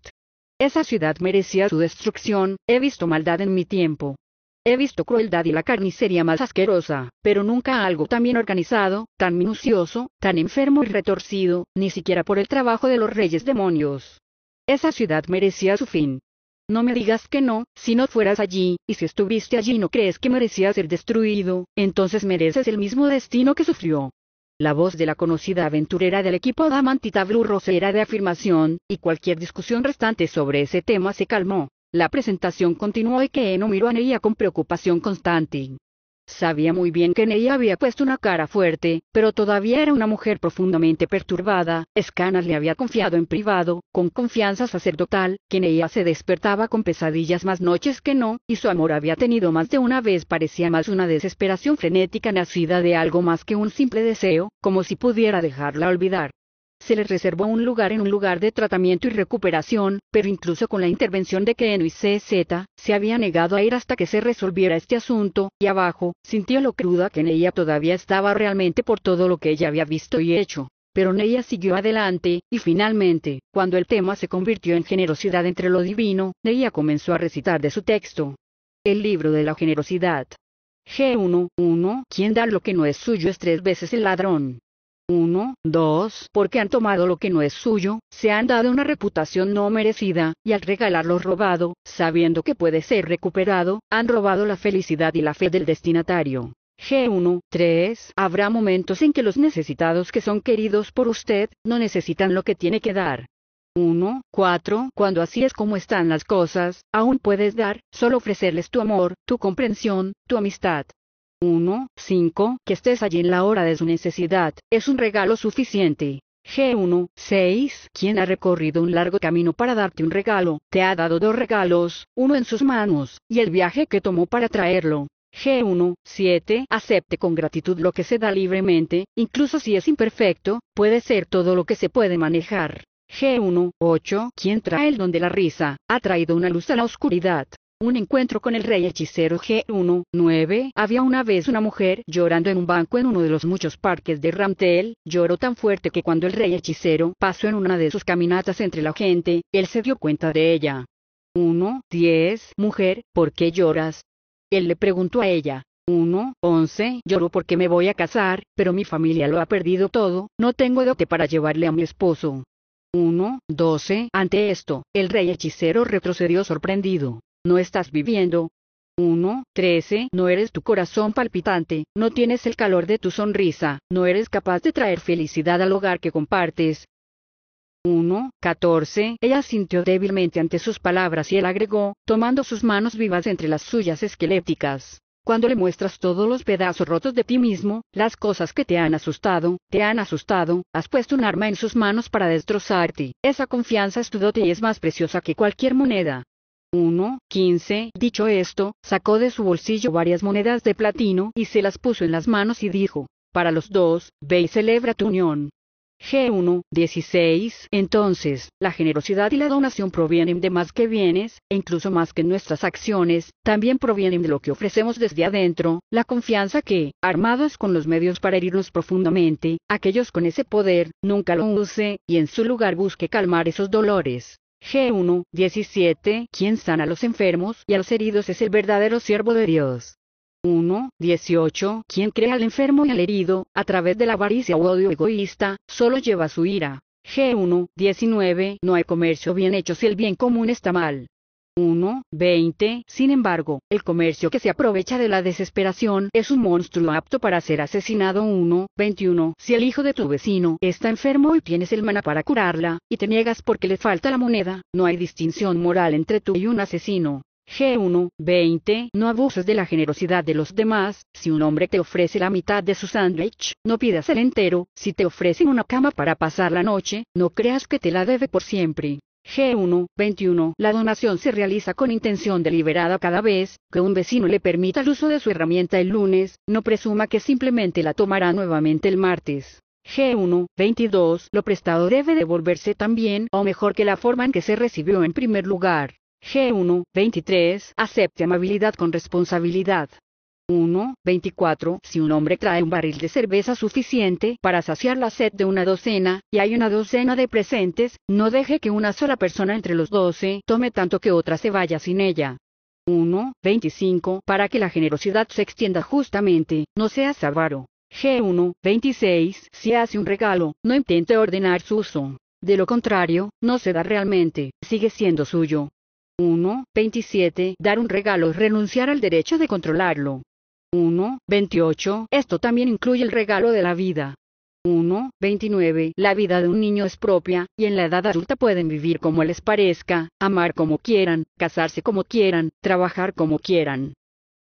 A: Esa ciudad merecía su destrucción, he visto maldad en mi tiempo. He visto crueldad y la carnicería más asquerosa, pero nunca algo tan bien organizado, tan minucioso, tan enfermo y retorcido, ni siquiera por el trabajo de los reyes demonios. Esa ciudad merecía su fin. No me digas que no, si no fueras allí, y si estuviste allí no crees que merecía ser destruido, entonces mereces el mismo destino que sufrió. La voz de la conocida aventurera del equipo Damantita Rose era de afirmación, y cualquier discusión restante sobre ese tema se calmó. La presentación continuó y que miró a Neia con preocupación constante. Sabía muy bien que Ney había puesto una cara fuerte, pero todavía era una mujer profundamente perturbada. Escanas le había confiado en privado, con confianza sacerdotal, que Neia se despertaba con pesadillas más noches que no, y su amor había tenido más de una vez parecía más una desesperación frenética nacida de algo más que un simple deseo, como si pudiera dejarla olvidar se les reservó un lugar en un lugar de tratamiento y recuperación, pero incluso con la intervención de Keno y CZ, se había negado a ir hasta que se resolviera este asunto, y abajo, sintió lo cruda que Neia todavía estaba realmente por todo lo que ella había visto y hecho. Pero Neia siguió adelante, y finalmente, cuando el tema se convirtió en generosidad entre lo divino, Neia comenzó a recitar de su texto. El libro de la generosidad. G1, Quien da lo que no es suyo es tres veces el ladrón. 1, 2, porque han tomado lo que no es suyo, se han dado una reputación no merecida, y al regalar robado, sabiendo que puede ser recuperado, han robado la felicidad y la fe del destinatario. G1, 3. Habrá momentos en que los necesitados que son queridos por usted, no necesitan lo que tiene que dar. 1, 4. Cuando así es como están las cosas, aún puedes dar, solo ofrecerles tu amor, tu comprensión, tu amistad. 1, 5, que estés allí en la hora de su necesidad, es un regalo suficiente. G1, 6, quien ha recorrido un largo camino para darte un regalo, te ha dado dos regalos, uno en sus manos, y el viaje que tomó para traerlo. G1, 7. Acepte con gratitud lo que se da libremente, incluso si es imperfecto, puede ser todo lo que se puede manejar. G1, 8. Quien trae el don de la risa, ha traído una luz a la oscuridad, un encuentro con el rey hechicero G19. Había una vez una mujer llorando en un banco en uno de los muchos parques de Ramtel. Lloró tan fuerte que cuando el rey hechicero pasó en una de sus caminatas entre la gente, él se dio cuenta de ella. 1. 10. Mujer, ¿por qué lloras? Él le preguntó a ella. 1. 11. Lloro porque me voy a casar, pero mi familia lo ha perdido todo, no tengo dote para llevarle a mi esposo. 1. 12. Ante esto, el rey hechicero retrocedió sorprendido no estás viviendo. 1. 13. No eres tu corazón palpitante, no tienes el calor de tu sonrisa, no eres capaz de traer felicidad al hogar que compartes. 1. 14. Ella sintió débilmente ante sus palabras y él agregó, tomando sus manos vivas entre las suyas esquelépticas. Cuando le muestras todos los pedazos rotos de ti mismo, las cosas que te han asustado, te han asustado, has puesto un arma en sus manos para destrozarte. Esa confianza es tu dote y es más preciosa que cualquier moneda. 1, 15. Dicho esto, sacó de su bolsillo varias monedas de platino y se las puso en las manos y dijo, para los dos, ve y celebra tu unión. G1, Entonces, la generosidad y la donación provienen de más que bienes, e incluso más que nuestras acciones, también provienen de lo que ofrecemos desde adentro, la confianza que, armados con los medios para herirnos profundamente, aquellos con ese poder, nunca lo use, y en su lugar busque calmar esos dolores. G1, 17, quien sana a los enfermos y a los heridos es el verdadero siervo de Dios. 1, 18, quien crea al enfermo y al herido, a través de la avaricia o odio egoísta, solo lleva su ira. G1, 19, no hay comercio bien hecho si el bien común está mal. 120. Sin embargo, el comercio que se aprovecha de la desesperación es un monstruo apto para ser asesinado. 121. Si el hijo de tu vecino está enfermo y tienes el maná para curarla, y te niegas porque le falta la moneda, no hay distinción moral entre tú y un asesino. G1, No abuses de la generosidad de los demás. Si un hombre te ofrece la mitad de su sándwich, no pidas el entero. Si te ofrecen una cama para pasar la noche, no creas que te la debe por siempre. G1, 21. La donación se realiza con intención deliberada cada vez que un vecino le permita el uso de su herramienta el lunes, no presuma que simplemente la tomará nuevamente el martes. G1, 22. Lo prestado debe devolverse también o mejor que la forma en que se recibió en primer lugar. G1, 23. Acepte amabilidad con responsabilidad. 1.24 Si un hombre trae un barril de cerveza suficiente para saciar la sed de una docena, y hay una docena de presentes, no deje que una sola persona entre los doce tome tanto que otra se vaya sin ella. 1.25 Para que la generosidad se extienda justamente, no seas avaro. g Si hace un regalo, no intente ordenar su uso. De lo contrario, no se da realmente, sigue siendo suyo. 1.27 Dar un regalo es renunciar al derecho de controlarlo. 1, esto también incluye el regalo de la vida. 1, la vida de un niño es propia, y en la edad adulta pueden vivir como les parezca, amar como quieran, casarse como quieran, trabajar como quieran.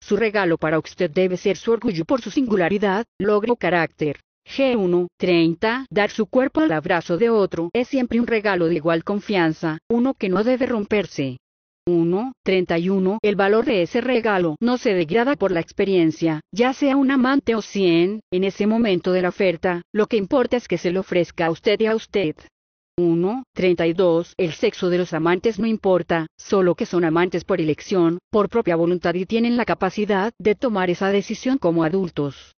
A: Su regalo para usted debe ser su orgullo por su singularidad, logro o carácter. G1, dar su cuerpo al abrazo de otro es siempre un regalo de igual confianza, uno que no debe romperse. 1, el valor de ese regalo no se degrada por la experiencia, ya sea un amante o 100, en ese momento de la oferta, lo que importa es que se lo ofrezca a usted y a usted. 1, el sexo de los amantes no importa, solo que son amantes por elección, por propia voluntad y tienen la capacidad de tomar esa decisión como adultos.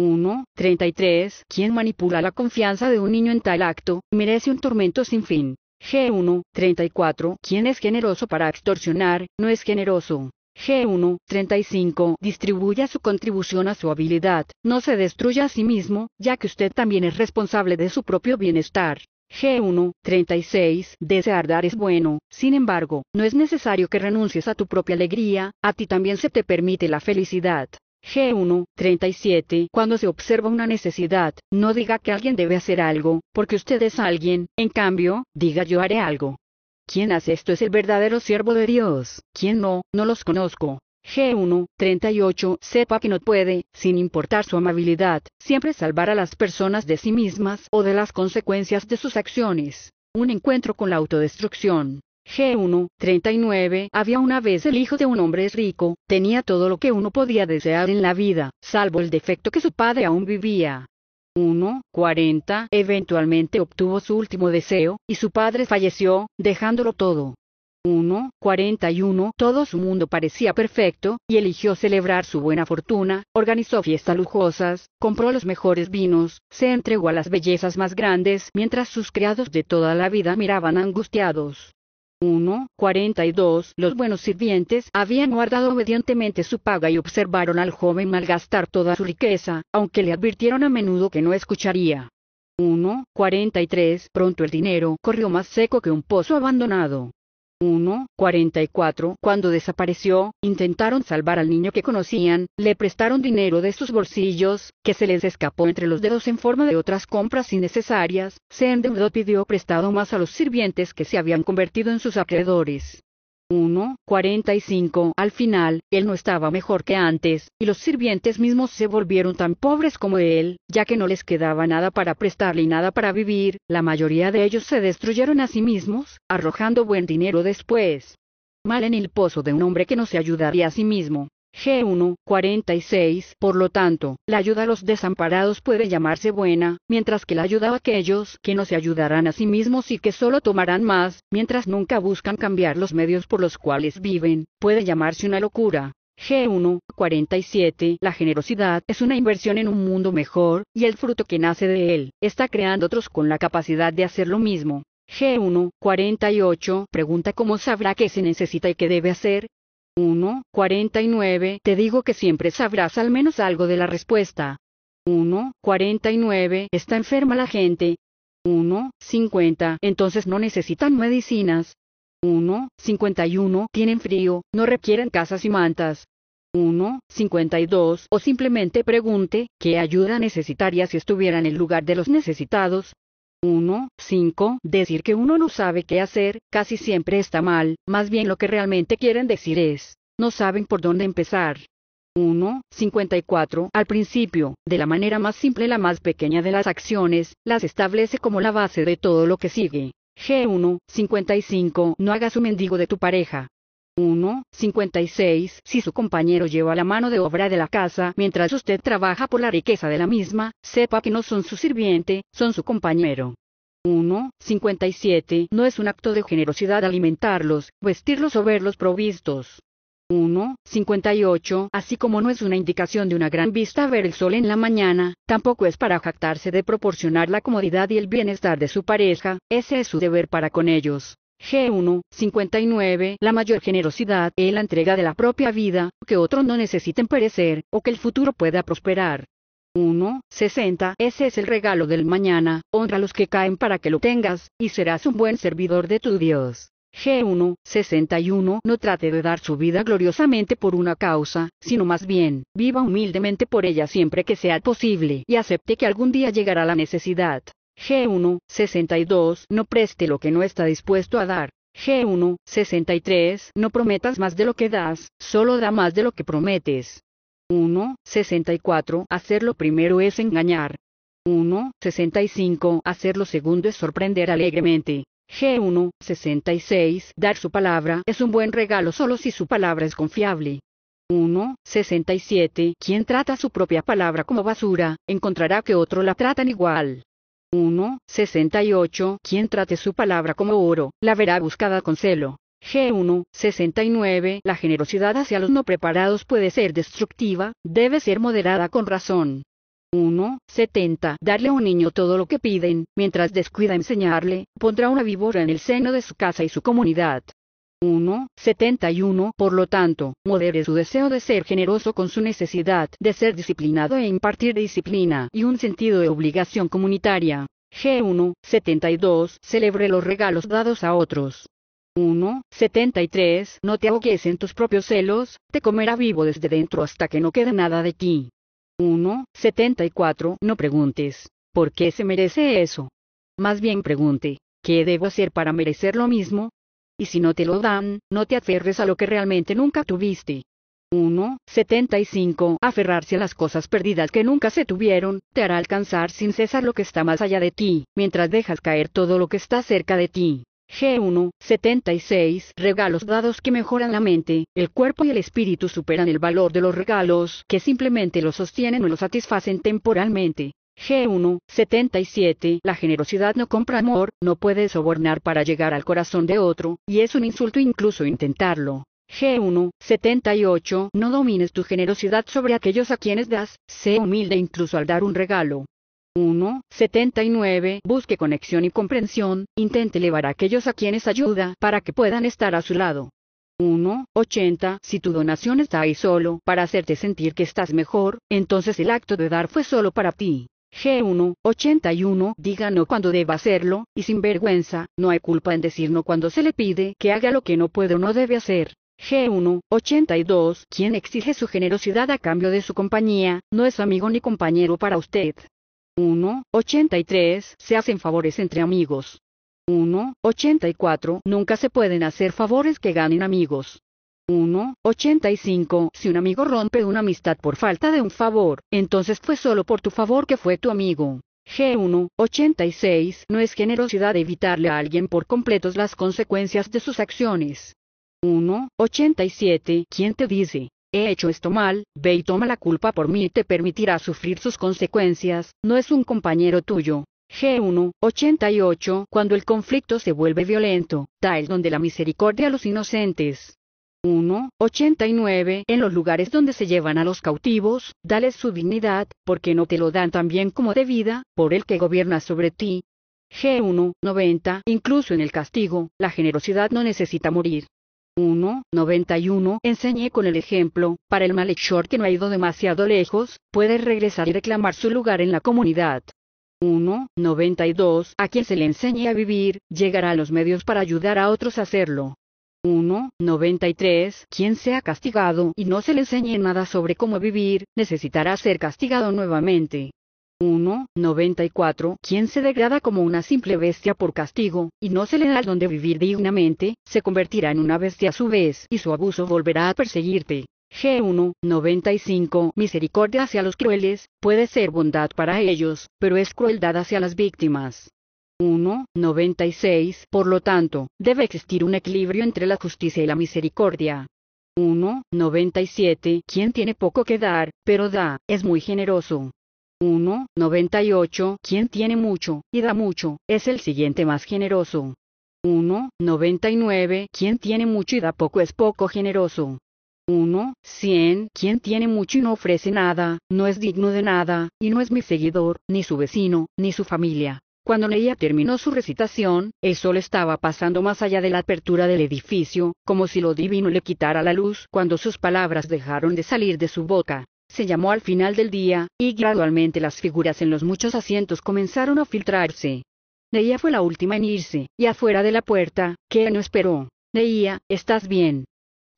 A: 1, quien manipula la confianza de un niño en tal acto, merece un tormento sin fin. G1, 34. Quien es generoso para extorsionar, no es generoso. G1, 35. Distribuya su contribución a su habilidad, no se destruya a sí mismo, ya que usted también es responsable de su propio bienestar. G1, 36. Desear dar es bueno, sin embargo, no es necesario que renuncies a tu propia alegría, a ti también se te permite la felicidad. G1, 37. Cuando se observa una necesidad, no diga que alguien debe hacer algo, porque usted es alguien, en cambio, diga yo haré algo. Quien hace esto es el verdadero siervo de Dios, quien no, no los conozco. G1, 38. Sepa que no puede, sin importar su amabilidad, siempre salvar a las personas de sí mismas o de las consecuencias de sus acciones. Un encuentro con la autodestrucción. G1, 39. Había una vez el hijo de un hombre rico, tenía todo lo que uno podía desear en la vida, salvo el defecto que su padre aún vivía. 1, 40. Eventualmente obtuvo su último deseo, y su padre falleció, dejándolo todo. 1, 41. Todo su mundo parecía perfecto, y eligió celebrar su buena fortuna, organizó fiestas lujosas, compró los mejores vinos, se entregó a las bellezas más grandes mientras sus criados de toda la vida miraban angustiados. 1, Los buenos sirvientes habían guardado obedientemente su paga y observaron al joven malgastar toda su riqueza, aunque le advirtieron a menudo que no escucharía. 1, Pronto el dinero corrió más seco que un pozo abandonado. 1, cuando desapareció, intentaron salvar al niño que conocían, le prestaron dinero de sus bolsillos, que se les escapó entre los dedos en forma de otras compras innecesarias, se endeudó pidió prestado más a los sirvientes que se habían convertido en sus acreedores. 1, Al final, él no estaba mejor que antes, y los sirvientes mismos se volvieron tan pobres como él, ya que no les quedaba nada para prestarle y nada para vivir, la mayoría de ellos se destruyeron a sí mismos, arrojando buen dinero después. Mal en el pozo de un hombre que no se ayudaría a sí mismo. G1, Por lo tanto, la ayuda a los desamparados puede llamarse buena, mientras que la ayuda a aquellos que no se ayudarán a sí mismos y que solo tomarán más, mientras nunca buscan cambiar los medios por los cuales viven, puede llamarse una locura. G1, La generosidad es una inversión en un mundo mejor, y el fruto que nace de él, está creando otros con la capacidad de hacer lo mismo. G1, 48. Pregunta cómo sabrá qué se necesita y qué debe hacer, 149. te digo que siempre sabrás al menos algo de la respuesta. 149. está enferma la gente. 150. entonces no necesitan medicinas. 151. tienen frío, no requieren casas y mantas. 152. o simplemente pregunte, ¿qué ayuda necesitaría si estuviera en el lugar de los necesitados? 1, decir que uno no sabe qué hacer, casi siempre está mal, más bien lo que realmente quieren decir es, no saben por dónde empezar. 1, al principio, de la manera más simple la más pequeña de las acciones, las establece como la base de todo lo que sigue. G1, no hagas un mendigo de tu pareja. 156. Si su compañero lleva la mano de obra de la casa mientras usted trabaja por la riqueza de la misma, sepa que no son su sirviente, son su compañero. 157. No es un acto de generosidad alimentarlos, vestirlos o verlos provistos. 158. Así como no es una indicación de una gran vista ver el sol en la mañana, tampoco es para jactarse de proporcionar la comodidad y el bienestar de su pareja, ese es su deber para con ellos. G1, 59. La mayor generosidad es la entrega de la propia vida, que otros no necesiten perecer, o que el futuro pueda prosperar. 1. 60. Ese es el regalo del mañana, honra a los que caen para que lo tengas, y serás un buen servidor de tu Dios. G1, 61. No trate de dar su vida gloriosamente por una causa, sino más bien, viva humildemente por ella siempre que sea posible y acepte que algún día llegará la necesidad. G1, 62, no preste lo que no está dispuesto a dar. G1, 63, no prometas más de lo que das, solo da más de lo que prometes. 1, 64, Hacer lo primero es engañar. 1, 65, Hacer lo segundo es sorprender alegremente. G1, 66, dar su palabra es un buen regalo solo si su palabra es confiable. 1, 67, quien trata su propia palabra como basura, encontrará que otro la tratan igual. 1, 68. Quien trate su palabra como oro, la verá buscada con celo. G1, 69. La generosidad hacia los no preparados puede ser destructiva, debe ser moderada con razón. 1, 70. Darle a un niño todo lo que piden, mientras descuida enseñarle, pondrá una víbora en el seno de su casa y su comunidad. 1.71. Por lo tanto, modere su deseo de ser generoso con su necesidad de ser disciplinado e impartir disciplina y un sentido de obligación comunitaria. G1.72. Celebre los regalos dados a otros. 1.73. No te ahogues en tus propios celos, te comerá vivo desde dentro hasta que no quede nada de ti. 1.74. No preguntes, ¿por qué se merece eso? Más bien pregunte, ¿qué debo hacer para merecer lo mismo? y si no te lo dan, no te aferres a lo que realmente nunca tuviste. 1. 75. Aferrarse a las cosas perdidas que nunca se tuvieron, te hará alcanzar sin cesar lo que está más allá de ti, mientras dejas caer todo lo que está cerca de ti. G1. Regalos dados que mejoran la mente, el cuerpo y el espíritu superan el valor de los regalos que simplemente los sostienen o los satisfacen temporalmente. G1, 77. La generosidad no compra amor, no puede sobornar para llegar al corazón de otro, y es un insulto incluso intentarlo. G1, 78. No domines tu generosidad sobre aquellos a quienes das, sé humilde incluso al dar un regalo. 1, 79. Busque conexión y comprensión, intente elevar a aquellos a quienes ayuda para que puedan estar a su lado. 1, 80. Si tu donación está ahí solo para hacerte sentir que estás mejor, entonces el acto de dar fue solo para ti. G1, 81, diga no cuando deba hacerlo, y sin vergüenza, no hay culpa en decir no cuando se le pide que haga lo que no puede o no debe hacer. G1, 82, quien exige su generosidad a cambio de su compañía, no es amigo ni compañero para usted. 1, 83, se hacen favores entre amigos. 1, 84, nunca se pueden hacer favores que ganen amigos. 185. Si un amigo rompe una amistad por falta de un favor, entonces fue solo por tu favor que fue tu amigo. G1. No es generosidad evitarle a alguien por completos las consecuencias de sus acciones. 187. 87. ¿Quién te dice? He hecho esto mal, ve y toma la culpa por mí y te permitirá sufrir sus consecuencias, no es un compañero tuyo. G1, cuando el conflicto se vuelve violento, tal donde la misericordia a los inocentes, 189. en los lugares donde se llevan a los cautivos, dales su dignidad, porque no te lo dan tan bien como de vida, por el que gobierna sobre ti. G1, incluso en el castigo, la generosidad no necesita morir. 191. 91, con el ejemplo, para el malhechor que no ha ido demasiado lejos, puede regresar y reclamar su lugar en la comunidad. 192. a quien se le enseñe a vivir, llegará a los medios para ayudar a otros a hacerlo. 1.93 Quien sea castigado y no se le enseñe nada sobre cómo vivir, necesitará ser castigado nuevamente. 1.94 Quien se degrada como una simple bestia por castigo, y no se le da donde vivir dignamente, se convertirá en una bestia a su vez, y su abuso volverá a perseguirte. G1, Misericordia hacia los crueles, puede ser bondad para ellos, pero es crueldad hacia las víctimas. 1.96. Por lo tanto, debe existir un equilibrio entre la justicia y la misericordia. 1.97. Quien tiene poco que dar, pero da, es muy generoso. 1.98. Quien tiene mucho, y da mucho, es el siguiente más generoso. 1.99. Quien tiene mucho y da poco es poco generoso. 1.100, 100. Quien tiene mucho y no ofrece nada, no es digno de nada, y no es mi seguidor, ni su vecino, ni su familia. Cuando Neia terminó su recitación, el sol estaba pasando más allá de la apertura del edificio, como si lo divino le quitara la luz cuando sus palabras dejaron de salir de su boca. Se llamó al final del día, y gradualmente las figuras en los muchos asientos comenzaron a filtrarse. Neia fue la última en irse, y afuera de la puerta, que no esperó. Neia, ¿estás bien?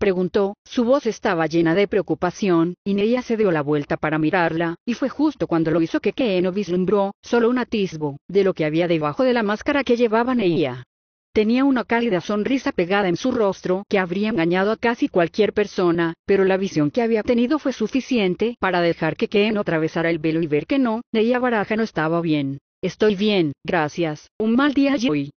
A: preguntó, su voz estaba llena de preocupación, y Neia se dio la vuelta para mirarla, y fue justo cuando lo hizo que Keeno vislumbró, solo un atisbo, de lo que había debajo de la máscara que llevaba Neia. Tenía una cálida sonrisa pegada en su rostro que habría engañado a casi cualquier persona, pero la visión que había tenido fue suficiente para dejar que Keeno atravesara el velo y ver que no, Neia Baraja no estaba bien. Estoy bien, gracias, un mal día hoy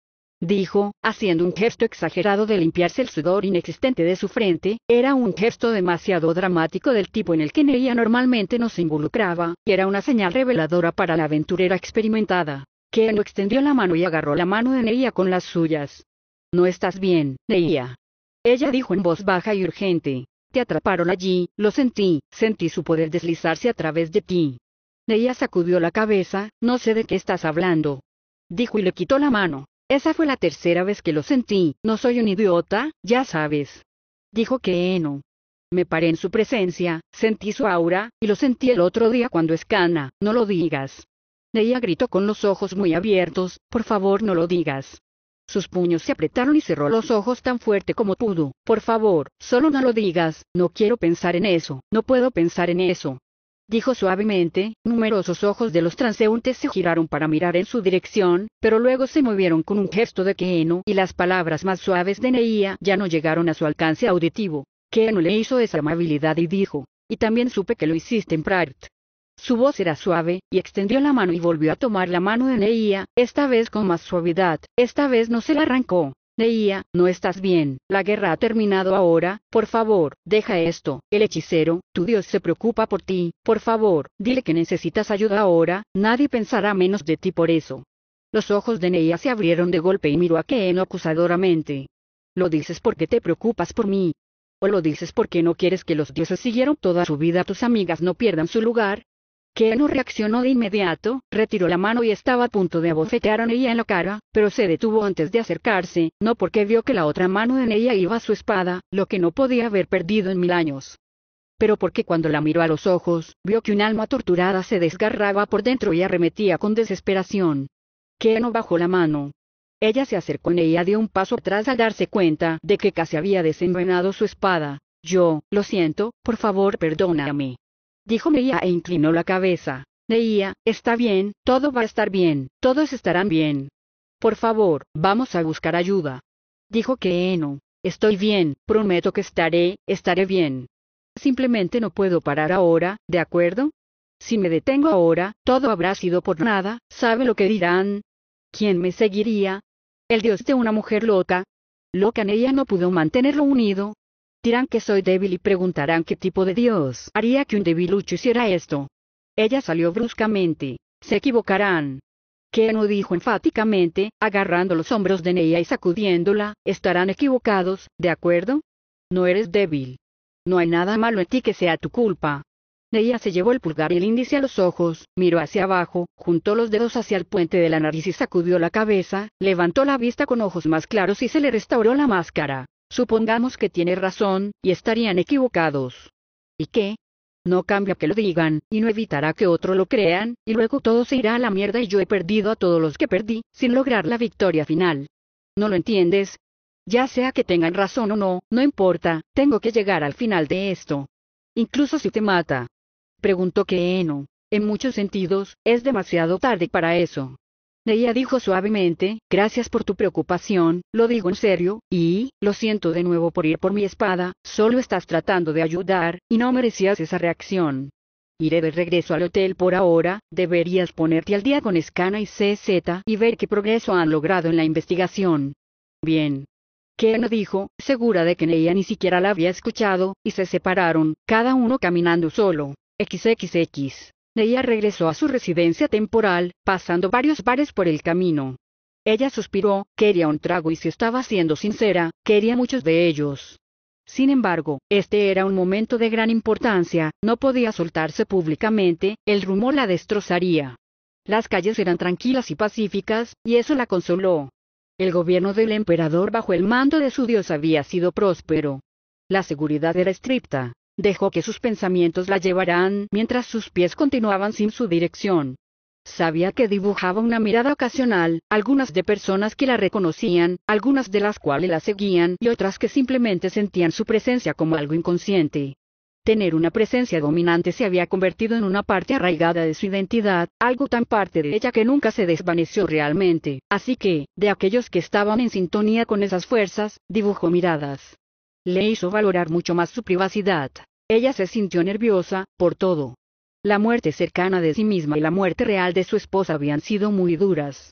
A: dijo, haciendo un gesto exagerado de limpiarse el sudor inexistente de su frente, era un gesto demasiado dramático del tipo en el que Neia normalmente no se involucraba, y era una señal reveladora para la aventurera experimentada. no extendió la mano y agarró la mano de Neia con las suyas. No estás bien, Neia. Ella dijo en voz baja y urgente. Te atraparon allí, lo sentí, sentí su poder deslizarse a través de ti. Neia sacudió la cabeza, no sé de qué estás hablando. Dijo y le quitó la mano. Esa fue la tercera vez que lo sentí, no soy un idiota, ya sabes. Dijo que no. Me paré en su presencia, sentí su aura, y lo sentí el otro día cuando escana, no lo digas. Leía gritó con los ojos muy abiertos, por favor no lo digas. Sus puños se apretaron y cerró los ojos tan fuerte como pudo. Por favor, solo no lo digas, no quiero pensar en eso, no puedo pensar en eso dijo suavemente, numerosos ojos de los transeúntes se giraron para mirar en su dirección, pero luego se movieron con un gesto de Keanu y las palabras más suaves de Neía ya no llegaron a su alcance auditivo. Keanu le hizo esa amabilidad y dijo, y también supe que lo hiciste en Prairt. Su voz era suave, y extendió la mano y volvió a tomar la mano de Neía, esta vez con más suavidad, esta vez no se la arrancó, Neía, no estás bien, la guerra ha terminado ahora, por favor, deja esto, el hechicero, tu Dios se preocupa por ti, por favor, dile que necesitas ayuda ahora, nadie pensará menos de ti por eso. Los ojos de Neia se abrieron de golpe y miró a Keeno acusadoramente. Lo dices porque te preocupas por mí. O lo dices porque no quieres que los dioses siguieron toda su vida, tus amigas no pierdan su lugar, que no reaccionó de inmediato, retiró la mano y estaba a punto de abofetear a Neia en la cara, pero se detuvo antes de acercarse, no porque vio que la otra mano de ella iba a su espada, lo que no podía haber perdido en mil años. Pero porque cuando la miró a los ojos, vio que un alma torturada se desgarraba por dentro y arremetía con desesperación. Que bajó la mano, ella se acercó a ella dio un paso atrás al darse cuenta de que casi había desenvenado su espada. Yo, lo siento, por favor perdóname dijo Neía e inclinó la cabeza. Neía, está bien, todo va a estar bien, todos estarán bien. Por favor, vamos a buscar ayuda. Dijo que estoy bien, prometo que estaré, estaré bien. Simplemente no puedo parar ahora, ¿de acuerdo? Si me detengo ahora, todo habrá sido por nada, ¿sabe lo que dirán? ¿Quién me seguiría? El dios de una mujer loca. Loca Neia no pudo mantenerlo unido, Dirán que soy débil y preguntarán qué tipo de Dios haría que un debilucho hiciera esto. Ella salió bruscamente. Se equivocarán. no dijo enfáticamente, agarrando los hombros de Neia y sacudiéndola, estarán equivocados, ¿de acuerdo? No eres débil. No hay nada malo en ti que sea tu culpa. Neia se llevó el pulgar y el índice a los ojos, miró hacia abajo, juntó los dedos hacia el puente de la nariz y sacudió la cabeza, levantó la vista con ojos más claros y se le restauró la máscara. Supongamos que tiene razón, y estarían equivocados. ¿Y qué? No cambia que lo digan, y no evitará que otro lo crean, y luego todo se irá a la mierda y yo he perdido a todos los que perdí, sin lograr la victoria final. ¿No lo entiendes? Ya sea que tengan razón o no, no importa, tengo que llegar al final de esto. Incluso si te mata. Preguntó que En muchos sentidos, es demasiado tarde para eso. Neia dijo suavemente, gracias por tu preocupación, lo digo en serio, y, lo siento de nuevo por ir por mi espada, solo estás tratando de ayudar, y no merecías esa reacción. Iré de regreso al hotel por ahora, deberías ponerte al día con Scana y CZ y ver qué progreso han logrado en la investigación. Bien. no dijo, segura de que Neia ni siquiera la había escuchado, y se separaron, cada uno caminando solo. XXX. Ella regresó a su residencia temporal, pasando varios bares por el camino. Ella suspiró, quería un trago y si estaba siendo sincera, quería muchos de ellos. Sin embargo, este era un momento de gran importancia, no podía soltarse públicamente, el rumor la destrozaría. Las calles eran tranquilas y pacíficas, y eso la consoló. El gobierno del emperador bajo el mando de su dios había sido próspero. La seguridad era estricta, dejó que sus pensamientos la llevaran mientras sus pies continuaban sin su dirección. Sabía que dibujaba una mirada ocasional, algunas de personas que la reconocían, algunas de las cuales la seguían y otras que simplemente sentían su presencia como algo inconsciente. Tener una presencia dominante se había convertido en una parte arraigada de su identidad, algo tan parte de ella que nunca se desvaneció realmente, así que, de aquellos que estaban en sintonía con esas fuerzas, dibujó miradas le hizo valorar mucho más su privacidad. Ella se sintió nerviosa, por todo. La muerte cercana de sí misma y la muerte real de su esposa habían sido muy duras.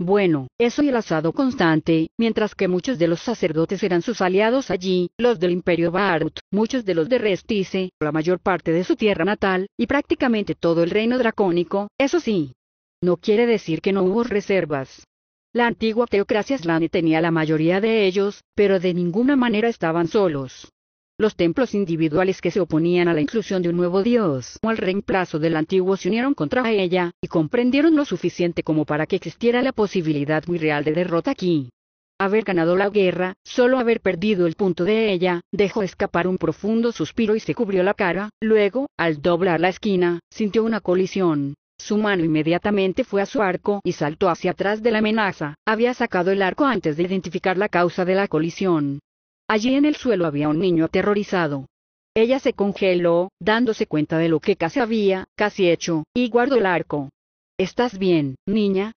A: Bueno, eso y el asado constante, mientras que muchos de los sacerdotes eran sus aliados allí, los del imperio Barut, muchos de los de Restice, la mayor parte de su tierra natal, y prácticamente todo el reino dracónico, eso sí. No quiere decir que no hubo reservas. La antigua teocracia slane tenía la mayoría de ellos, pero de ninguna manera estaban solos. Los templos individuales que se oponían a la inclusión de un nuevo dios o al reemplazo del antiguo se unieron contra ella, y comprendieron lo suficiente como para que existiera la posibilidad muy real de derrota aquí. Haber ganado la guerra, solo haber perdido el punto de ella, dejó escapar un profundo suspiro y se cubrió la cara, luego, al doblar la esquina, sintió una colisión. Su mano inmediatamente fue a su arco y saltó hacia atrás de la amenaza. Había sacado el arco antes de identificar la causa de la colisión. Allí en el suelo había un niño aterrorizado. Ella se congeló, dándose cuenta de lo que casi había, casi hecho, y guardó el arco. ¿Estás bien, niña?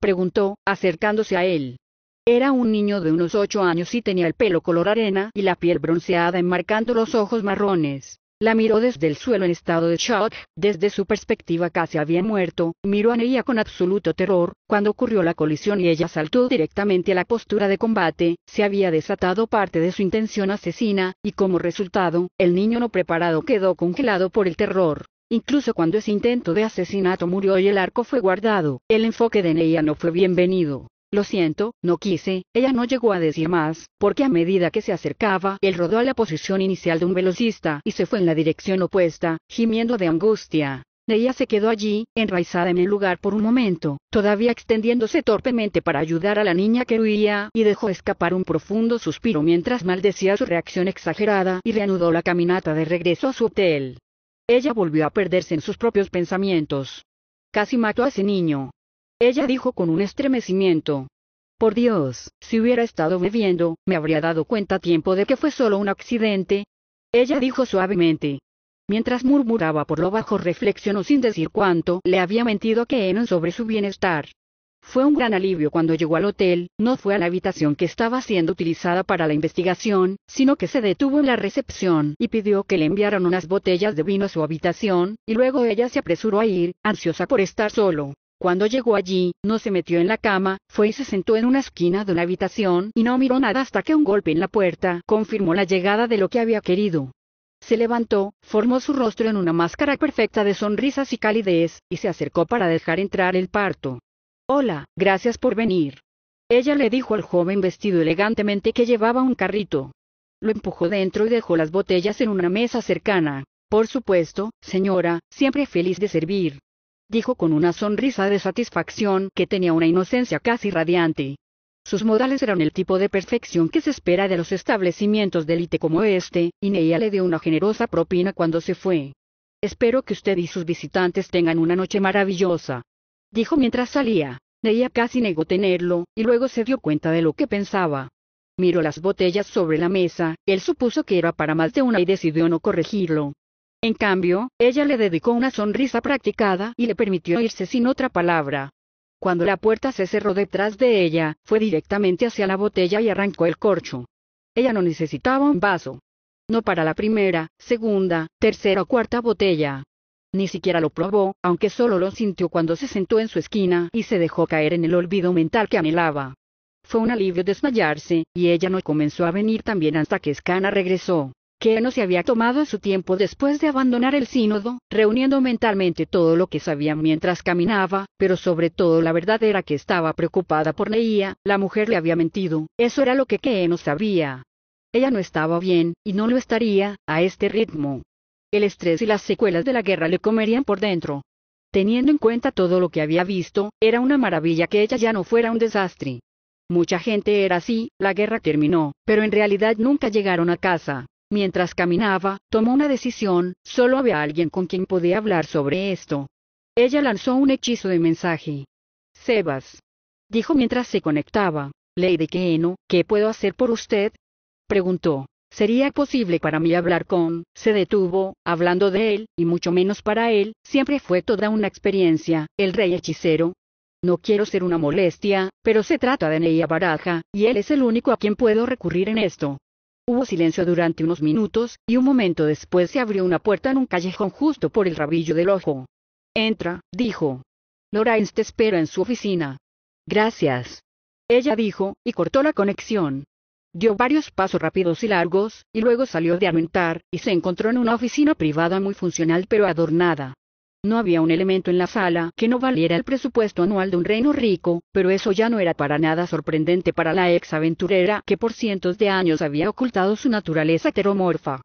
A: preguntó, acercándose a él. Era un niño de unos ocho años y tenía el pelo color arena y la piel bronceada enmarcando los ojos marrones. La miró desde el suelo en estado de shock, desde su perspectiva casi había muerto, miró a Neia con absoluto terror, cuando ocurrió la colisión y ella saltó directamente a la postura de combate, se había desatado parte de su intención asesina, y como resultado, el niño no preparado quedó congelado por el terror. Incluso cuando ese intento de asesinato murió y el arco fue guardado, el enfoque de Neia no fue bienvenido. Lo siento, no quise, ella no llegó a decir más, porque a medida que se acercaba, él rodó a la posición inicial de un velocista y se fue en la dirección opuesta, gimiendo de angustia. Ella se quedó allí, enraizada en el lugar por un momento, todavía extendiéndose torpemente para ayudar a la niña que huía, y dejó escapar un profundo suspiro mientras maldecía su reacción exagerada y reanudó la caminata de regreso a su hotel. Ella volvió a perderse en sus propios pensamientos. Casi mató a ese niño, ella dijo con un estremecimiento. Por Dios, si hubiera estado bebiendo, me habría dado cuenta a tiempo de que fue solo un accidente. Ella dijo suavemente. Mientras murmuraba por lo bajo reflexionó sin decir cuánto le había mentido a Keenan sobre su bienestar. Fue un gran alivio cuando llegó al hotel, no fue a la habitación que estaba siendo utilizada para la investigación, sino que se detuvo en la recepción y pidió que le enviaran unas botellas de vino a su habitación, y luego ella se apresuró a ir, ansiosa por estar solo. Cuando llegó allí, no se metió en la cama, fue y se sentó en una esquina de una habitación y no miró nada hasta que un golpe en la puerta confirmó la llegada de lo que había querido. Se levantó, formó su rostro en una máscara perfecta de sonrisas y calidez, y se acercó para dejar entrar el parto. Hola, gracias por venir. Ella le dijo al joven vestido elegantemente que llevaba un carrito. Lo empujó dentro y dejó las botellas en una mesa cercana. Por supuesto, señora, siempre feliz de servir dijo con una sonrisa de satisfacción que tenía una inocencia casi radiante. Sus modales eran el tipo de perfección que se espera de los establecimientos de élite como este, y Neia le dio una generosa propina cuando se fue. Espero que usted y sus visitantes tengan una noche maravillosa. Dijo mientras salía. Neia casi negó tenerlo, y luego se dio cuenta de lo que pensaba. Miró las botellas sobre la mesa, él supuso que era para más de una y decidió no corregirlo. En cambio, ella le dedicó una sonrisa practicada y le permitió irse sin otra palabra. Cuando la puerta se cerró detrás de ella, fue directamente hacia la botella y arrancó el corcho. Ella no necesitaba un vaso. No para la primera, segunda, tercera o cuarta botella. Ni siquiera lo probó, aunque solo lo sintió cuando se sentó en su esquina y se dejó caer en el olvido mental que anhelaba. Fue un alivio desmayarse, y ella no comenzó a venir también hasta que Escana regresó que no se había tomado su tiempo después de abandonar el sínodo, reuniendo mentalmente todo lo que sabía mientras caminaba, pero sobre todo la verdad era que estaba preocupada por Neía. la mujer le había mentido, eso era lo que Keno sabía. Ella no estaba bien, y no lo estaría, a este ritmo. El estrés y las secuelas de la guerra le comerían por dentro. Teniendo en cuenta todo lo que había visto, era una maravilla que ella ya no fuera un desastre. Mucha gente era así, la guerra terminó, pero en realidad nunca llegaron a casa. Mientras caminaba, tomó una decisión, solo había alguien con quien podía hablar sobre esto. Ella lanzó un hechizo de mensaje. Sebas. Dijo mientras se conectaba. Lady Keeno, ¿qué puedo hacer por usted? Preguntó. ¿Sería posible para mí hablar con? Se detuvo, hablando de él, y mucho menos para él, siempre fue toda una experiencia, el rey hechicero. No quiero ser una molestia, pero se trata de Neia Baraja, y él es el único a quien puedo recurrir en esto. Hubo silencio durante unos minutos, y un momento después se abrió una puerta en un callejón justo por el rabillo del ojo. Entra, dijo. Lorenz te espera en su oficina. Gracias. Ella dijo, y cortó la conexión. Dio varios pasos rápidos y largos, y luego salió de aumentar, y se encontró en una oficina privada muy funcional pero adornada. No había un elemento en la sala que no valiera el presupuesto anual de un reino rico, pero eso ya no era para nada sorprendente para la ex aventurera que por cientos de años había ocultado su naturaleza heteromorfa.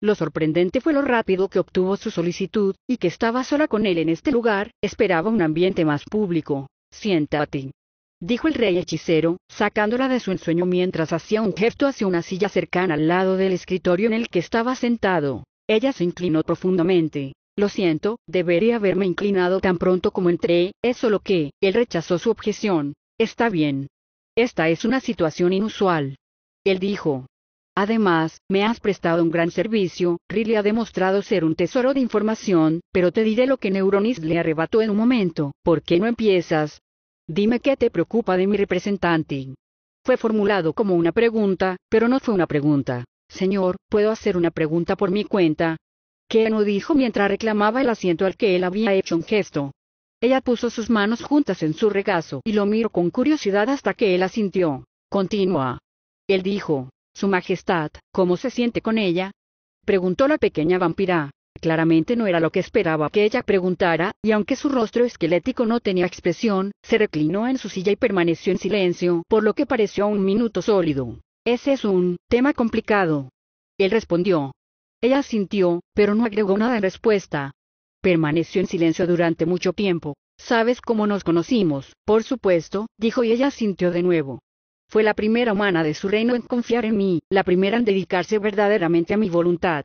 A: Lo sorprendente fue lo rápido que obtuvo su solicitud, y que estaba sola con él en este lugar, esperaba un ambiente más público. Siéntate. Dijo el rey hechicero, sacándola de su ensueño mientras hacía un gesto hacia una silla cercana al lado del escritorio en el que estaba sentado. Ella se inclinó profundamente, lo siento, debería haberme inclinado tan pronto como entré, es lo que, él rechazó su objeción. Está bien. Esta es una situación inusual. Él dijo. Además, me has prestado un gran servicio, Riley ha demostrado ser un tesoro de información, pero te diré lo que Neuronis le arrebató en un momento, ¿por qué no empiezas? Dime qué te preocupa de mi representante. Fue formulado como una pregunta, pero no fue una pregunta. Señor, ¿puedo hacer una pregunta por mi cuenta? ¿Qué no dijo mientras reclamaba el asiento al que él había hecho un gesto. Ella puso sus manos juntas en su regazo y lo miró con curiosidad hasta que él asintió. Continúa. Él dijo, Su Majestad, ¿cómo se siente con ella? Preguntó la pequeña vampira. Claramente no era lo que esperaba que ella preguntara, y aunque su rostro esquelético no tenía expresión, se reclinó en su silla y permaneció en silencio, por lo que pareció un minuto sólido. Ese es un tema complicado. Él respondió, ella sintió, pero no agregó nada en respuesta. Permaneció en silencio durante mucho tiempo. ¿Sabes cómo nos conocimos? Por supuesto, dijo y ella sintió de nuevo. Fue la primera humana de su reino en confiar en mí, la primera en dedicarse verdaderamente a mi voluntad.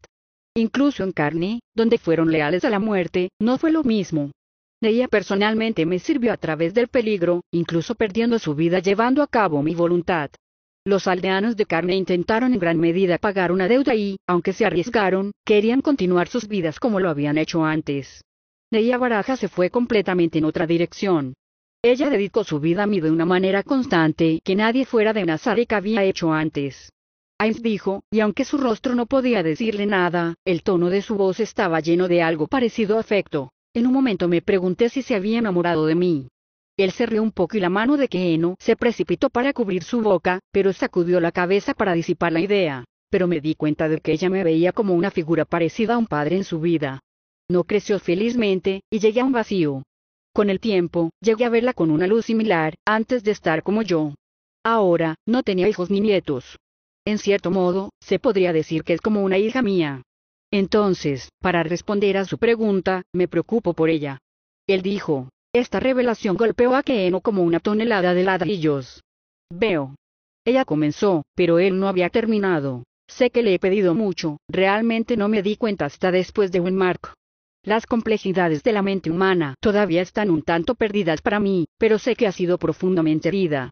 A: Incluso en carne, donde fueron leales a la muerte, no fue lo mismo. Ella personalmente me sirvió a través del peligro, incluso perdiendo su vida llevando a cabo mi voluntad. Los aldeanos de carne intentaron en gran medida pagar una deuda y, aunque se arriesgaron, querían continuar sus vidas como lo habían hecho antes. Neia Baraja se fue completamente en otra dirección. Ella dedicó su vida a mí de una manera constante que nadie fuera de Nazarek había hecho antes. Ains dijo, y aunque su rostro no podía decirle nada, el tono de su voz estaba lleno de algo parecido a afecto. En un momento me pregunté si se había enamorado de mí. Él se rió un poco y la mano de Keeno se precipitó para cubrir su boca, pero sacudió la cabeza para disipar la idea. Pero me di cuenta de que ella me veía como una figura parecida a un padre en su vida. No creció felizmente, y llegué a un vacío. Con el tiempo, llegué a verla con una luz similar, antes de estar como yo. Ahora, no tenía hijos ni nietos. En cierto modo, se podría decir que es como una hija mía. Entonces, para responder a su pregunta, me preocupo por ella. Él dijo, esta revelación golpeó a Keeno como una tonelada de ladrillos. Veo. Ella comenzó, pero él no había terminado. Sé que le he pedido mucho, realmente no me di cuenta hasta después de marco. Las complejidades de la mente humana todavía están un tanto perdidas para mí, pero sé que ha sido profundamente herida.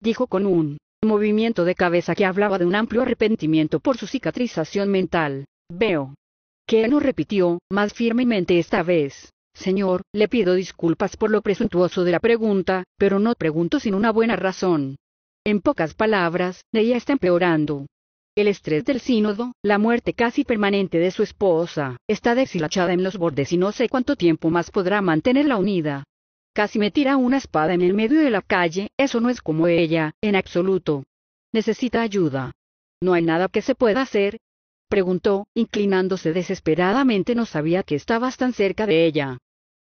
A: Dijo con un movimiento de cabeza que hablaba de un amplio arrepentimiento por su cicatrización mental. Veo. Que repitió, más firmemente esta vez. Señor, le pido disculpas por lo presuntuoso de la pregunta, pero no pregunto sin una buena razón. En pocas palabras, ella está empeorando. El estrés del sínodo, la muerte casi permanente de su esposa, está deshilachada en los bordes y no sé cuánto tiempo más podrá mantenerla unida. Casi me tira una espada en el medio de la calle, eso no es como ella, en absoluto. Necesita ayuda. ¿No hay nada que se pueda hacer? Preguntó, inclinándose desesperadamente, no sabía que estabas tan cerca de ella.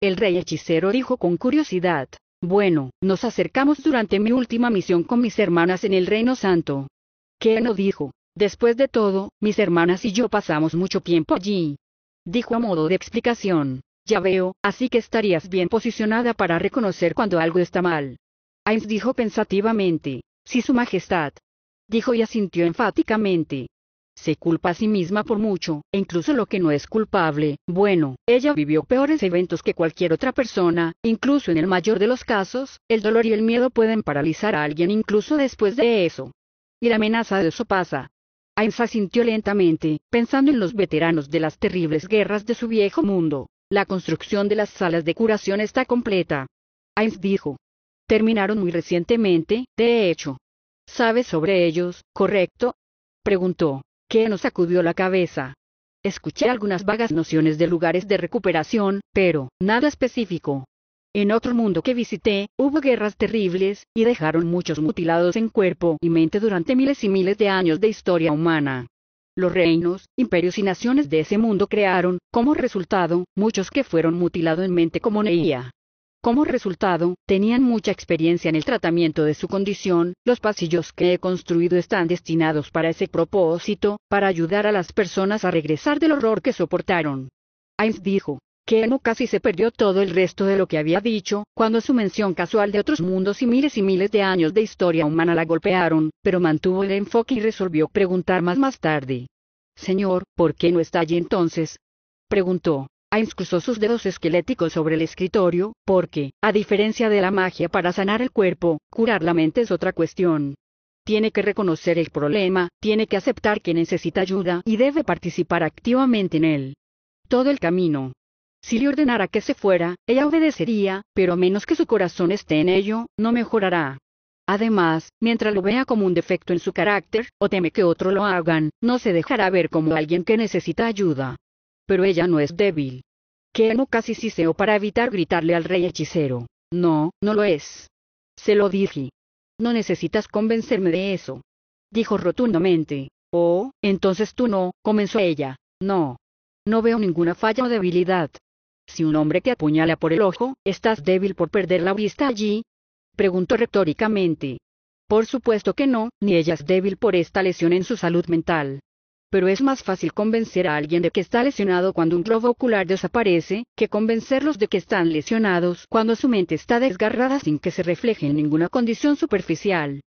A: El rey hechicero dijo con curiosidad, Bueno, nos acercamos durante mi última misión con mis hermanas en el reino santo. ¿Qué no dijo? Después de todo, mis hermanas y yo pasamos mucho tiempo allí. Dijo a modo de explicación. Ya veo, así que estarías bien posicionada para reconocer cuando algo está mal. Ains dijo pensativamente, Sí, Su Majestad. Dijo y asintió enfáticamente, se culpa a sí misma por mucho, e incluso lo que no es culpable. Bueno, ella vivió peores eventos que cualquier otra persona, incluso en el mayor de los casos, el dolor y el miedo pueden paralizar a alguien incluso después de eso. Y la amenaza de eso pasa. Ainsa sintió lentamente, pensando en los veteranos de las terribles guerras de su viejo mundo. La construcción de las salas de curación está completa. Ains dijo. Terminaron muy recientemente, de hecho. ¿Sabes sobre ellos, correcto? Preguntó que nos sacudió la cabeza. Escuché algunas vagas nociones de lugares de recuperación, pero nada específico. En otro mundo que visité, hubo guerras terribles, y dejaron muchos mutilados en cuerpo y mente durante miles y miles de años de historia humana. Los reinos, imperios y naciones de ese mundo crearon, como resultado, muchos que fueron mutilados en mente como Neía. Como resultado, tenían mucha experiencia en el tratamiento de su condición, los pasillos que he construido están destinados para ese propósito, para ayudar a las personas a regresar del horror que soportaron. Ains dijo, que no casi se perdió todo el resto de lo que había dicho, cuando su mención casual de otros mundos y miles y miles de años de historia humana la golpearon, pero mantuvo el enfoque y resolvió preguntar más más tarde. Señor, ¿por qué no está allí entonces? preguntó. Ames ah, cruzó sus dedos esqueléticos sobre el escritorio, porque, a diferencia de la magia para sanar el cuerpo, curar la mente es otra cuestión. Tiene que reconocer el problema, tiene que aceptar que necesita ayuda y debe participar activamente en él. Todo el camino. Si le ordenara que se fuera, ella obedecería, pero a menos que su corazón esté en ello, no mejorará. Además, mientras lo vea como un defecto en su carácter, o teme que otro lo hagan, no se dejará ver como alguien que necesita ayuda pero ella no es débil. no casi siseó para evitar gritarle al rey hechicero. No, no lo es. Se lo dije. No necesitas convencerme de eso. Dijo rotundamente. Oh, entonces tú no, comenzó ella. No. No veo ninguna falla o debilidad. Si un hombre te apuñala por el ojo, ¿estás débil por perder la vista allí? Preguntó retóricamente. Por supuesto que no, ni ella es débil por esta lesión en su salud mental pero es más fácil convencer a alguien de que está lesionado cuando un globo ocular desaparece, que convencerlos de que están lesionados cuando su mente está desgarrada sin que se refleje en ninguna condición superficial.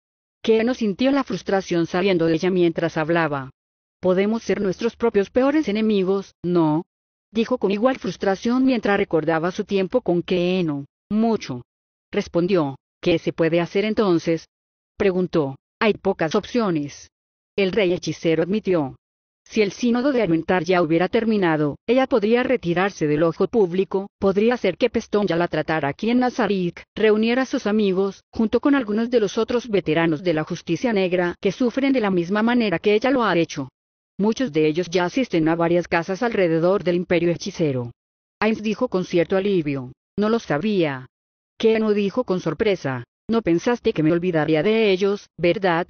A: Que sintió la frustración saliendo de ella mientras hablaba. Podemos ser nuestros propios peores enemigos, ¿no? Dijo con igual frustración mientras recordaba su tiempo con Keeno. Mucho. Respondió, ¿qué se puede hacer entonces? Preguntó, hay pocas opciones. El rey hechicero admitió, si el sínodo de Armentar ya hubiera terminado, ella podría retirarse del ojo público, podría hacer que Pestón ya la tratara aquí en Nazarick, reuniera a sus amigos, junto con algunos de los otros veteranos de la justicia negra que sufren de la misma manera que ella lo ha hecho. Muchos de ellos ya asisten a varias casas alrededor del imperio hechicero. Ains dijo con cierto alivio. No lo sabía. Keno dijo con sorpresa. No pensaste que me olvidaría de ellos, ¿verdad?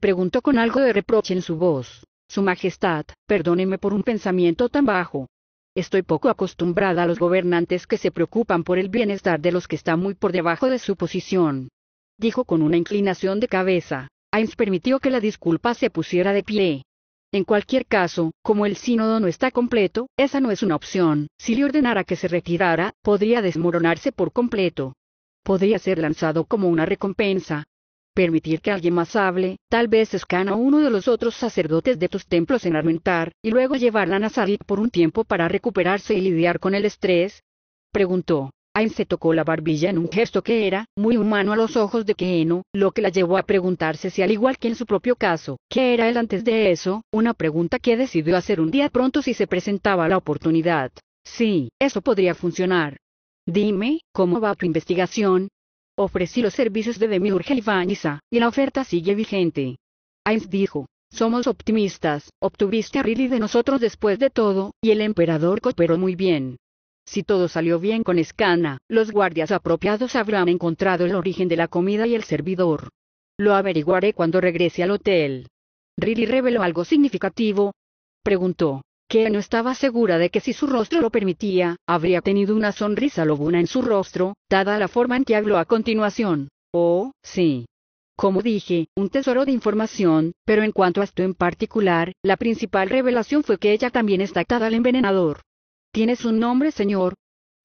A: Preguntó con algo de reproche en su voz. Su Majestad, perdóneme por un pensamiento tan bajo. Estoy poco acostumbrada a los gobernantes que se preocupan por el bienestar de los que están muy por debajo de su posición. Dijo con una inclinación de cabeza. Ains permitió que la disculpa se pusiera de pie. En cualquier caso, como el sínodo no está completo, esa no es una opción. Si le ordenara que se retirara, podría desmoronarse por completo. Podría ser lanzado como una recompensa, permitir que alguien más hable, tal vez escana a uno de los otros sacerdotes de tus templos en Armentar, y luego llevarla a Nazarit por un tiempo para recuperarse y lidiar con el estrés? Preguntó. Ain se tocó la barbilla en un gesto que era, muy humano a los ojos de Keeno, lo que la llevó a preguntarse si al igual que en su propio caso, ¿qué era él antes de eso? Una pregunta que decidió hacer un día pronto si se presentaba la oportunidad. Sí, eso podría funcionar. Dime, ¿cómo va tu investigación? Ofrecí los servicios de Demiurge y Vanisa, y la oferta sigue vigente. Ains dijo, somos optimistas, obtuviste a Ridley de nosotros después de todo, y el emperador cooperó muy bien. Si todo salió bien con Escana, los guardias apropiados habrán encontrado el origen de la comida y el servidor. Lo averiguaré cuando regrese al hotel. Ridley reveló algo significativo. Preguntó que no estaba segura de que si su rostro lo permitía, habría tenido una sonrisa lobuna en su rostro, dada la forma en que habló a continuación. Oh, sí. Como dije, un tesoro de información, pero en cuanto a esto en particular, la principal revelación fue que ella también está atada al envenenador. ¿Tienes un nombre, señor?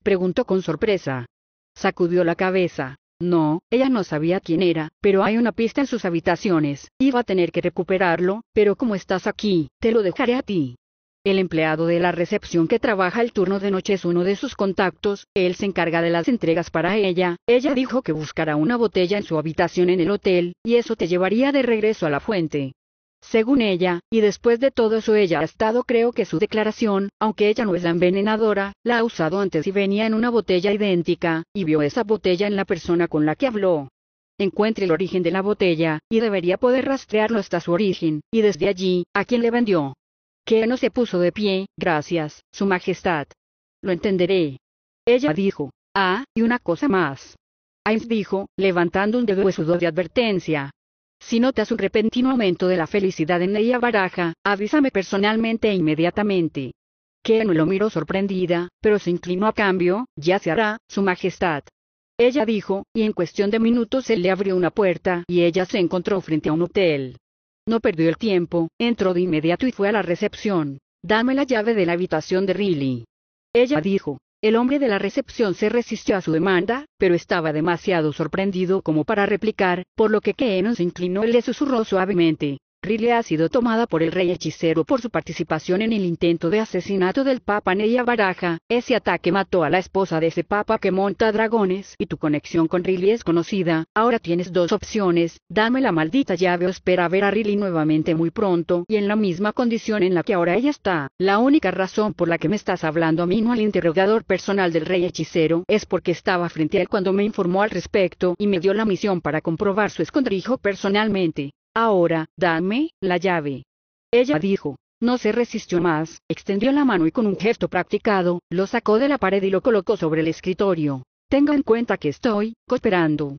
A: preguntó con sorpresa. Sacudió la cabeza. No, ella no sabía quién era, pero hay una pista en sus habitaciones. Iba a tener que recuperarlo, pero como estás aquí, te lo dejaré a ti. El empleado de la recepción que trabaja el turno de noche es uno de sus contactos, él se encarga de las entregas para ella, ella dijo que buscará una botella en su habitación en el hotel, y eso te llevaría de regreso a la fuente. Según ella, y después de todo eso ella ha estado creo que su declaración, aunque ella no es la envenenadora, la ha usado antes y venía en una botella idéntica, y vio esa botella en la persona con la que habló encuentre el origen de la botella, y debería poder rastrearlo hasta su origen, y desde allí, a quien le vendió que no se puso de pie, gracias, Su Majestad. Lo entenderé. Ella dijo, ah, y una cosa más. Ains dijo, levantando un dedo huesudo de advertencia. Si notas un repentino aumento de la felicidad en ella baraja, avísame personalmente e inmediatamente. Que lo miró sorprendida, pero se inclinó a cambio, ya se hará, Su Majestad. Ella dijo, y en cuestión de minutos se le abrió una puerta y ella se encontró frente a un hotel. No perdió el tiempo, entró de inmediato y fue a la recepción. Dame la llave de la habitación de Riley. Ella dijo. El hombre de la recepción se resistió a su demanda, pero estaba demasiado sorprendido como para replicar, por lo que Keenan se inclinó y le susurró suavemente, Riley ha sido tomada por el rey hechicero por su participación en el intento de asesinato del papa Neya Baraja. Ese ataque mató a la esposa de ese papa que monta dragones y tu conexión con Riley es conocida. Ahora tienes dos opciones, dame la maldita llave o espera ver a Riley nuevamente muy pronto y en la misma condición en la que ahora ella está. La única razón por la que me estás hablando a mí no al interrogador personal del rey hechicero es porque estaba frente a él cuando me informó al respecto y me dio la misión para comprobar su escondrijo personalmente. Ahora, dame, la llave. Ella dijo. No se resistió más, extendió la mano y con un gesto practicado, lo sacó de la pared y lo colocó sobre el escritorio. Tenga en cuenta que estoy, cooperando.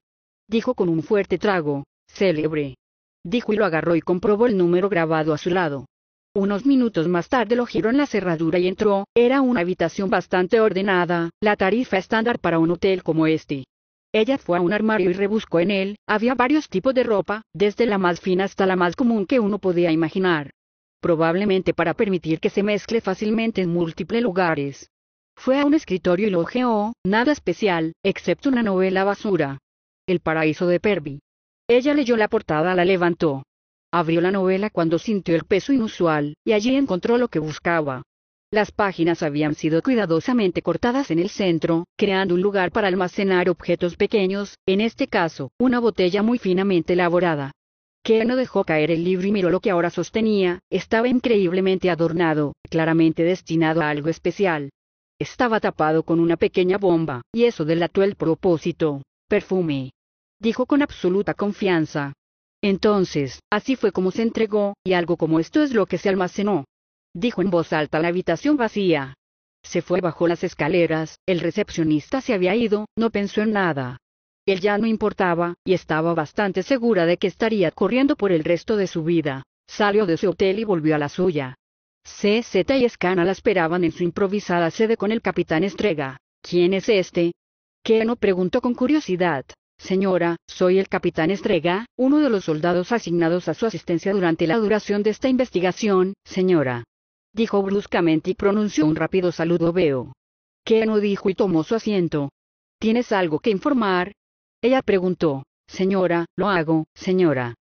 A: Dijo con un fuerte trago. Célebre. Dijo y lo agarró y comprobó el número grabado a su lado. Unos minutos más tarde lo giró en la cerradura y entró, era una habitación bastante ordenada, la tarifa estándar para un hotel como este. Ella fue a un armario y rebuscó en él, había varios tipos de ropa, desde la más fina hasta la más común que uno podía imaginar. Probablemente para permitir que se mezcle fácilmente en múltiples lugares. Fue a un escritorio y lo ojeó, nada especial, excepto una novela basura. El paraíso de Perby. Ella leyó la portada, la levantó. Abrió la novela cuando sintió el peso inusual, y allí encontró lo que buscaba. Las páginas habían sido cuidadosamente cortadas en el centro, creando un lugar para almacenar objetos pequeños, en este caso, una botella muy finamente elaborada. Ken no dejó caer el libro y miró lo que ahora sostenía, estaba increíblemente adornado, claramente destinado a algo especial. Estaba tapado con una pequeña bomba, y eso delató el propósito. Perfume. Dijo con absoluta confianza. Entonces, así fue como se entregó, y algo como esto es lo que se almacenó dijo en voz alta la habitación vacía. Se fue bajo las escaleras, el recepcionista se había ido, no pensó en nada. Él ya no importaba, y estaba bastante segura de que estaría corriendo por el resto de su vida. Salió de su hotel y volvió a la suya. CZ y Scana la esperaban en su improvisada sede con el capitán Estrega. ¿Quién es este? Keno preguntó con curiosidad. Señora, soy el capitán Estrega, uno de los soldados asignados a su asistencia durante la duración de esta investigación, señora dijo bruscamente y pronunció un rápido saludo veo. ¿Qué no dijo y tomó su asiento. ¿Tienes algo que informar? Ella preguntó. Señora, lo hago, señora.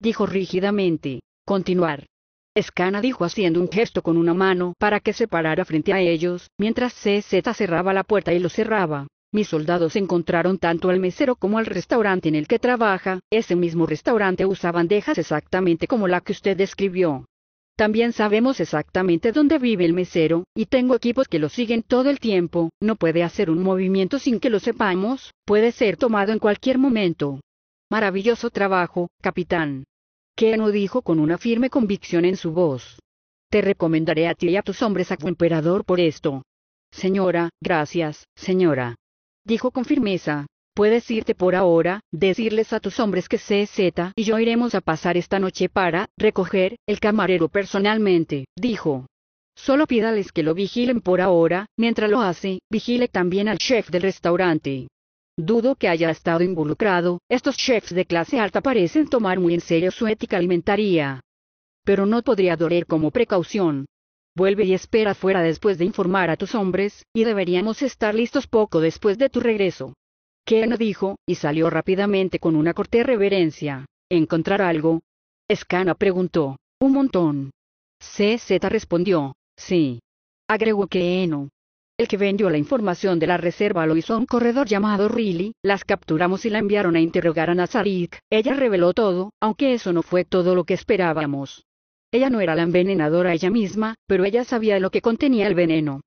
A: Dijo rígidamente. Continuar. Escana dijo haciendo un gesto con una mano para que se parara frente a ellos, mientras CZ cerraba la puerta y lo cerraba. Mis soldados encontraron tanto al mesero como al restaurante en el que trabaja, ese mismo restaurante usa bandejas exactamente como la que usted describió. También sabemos exactamente dónde vive el mesero, y tengo equipos que lo siguen todo el tiempo, no puede hacer un movimiento sin que lo sepamos, puede ser tomado en cualquier momento. Maravilloso trabajo, capitán. Keno dijo con una firme convicción en su voz. Te recomendaré a ti y a tus hombres a tu emperador por esto. Señora, gracias, señora. Dijo con firmeza, Puedes irte por ahora, decirles a tus hombres que CZ y yo iremos a pasar esta noche para recoger el camarero personalmente, dijo. Solo pídales que lo vigilen por ahora, mientras lo hace, vigile también al chef del restaurante. Dudo que haya estado involucrado, estos chefs de clase alta parecen tomar muy en serio su ética alimentaria. Pero no podría doler como precaución. Vuelve y espera fuera después de informar a tus hombres, y deberíamos estar listos poco después de tu regreso dijo, y salió rápidamente con una corte reverencia. ¿Encontrar algo? Escana preguntó. Un montón. CZ respondió. Sí. Agregó que El que vendió la información de la reserva lo hizo a un corredor llamado Riley, las capturamos y la enviaron a interrogar a Nazarik, ella reveló todo, aunque eso no fue todo lo que esperábamos. Ella no era la envenenadora ella misma, pero ella sabía lo que contenía el veneno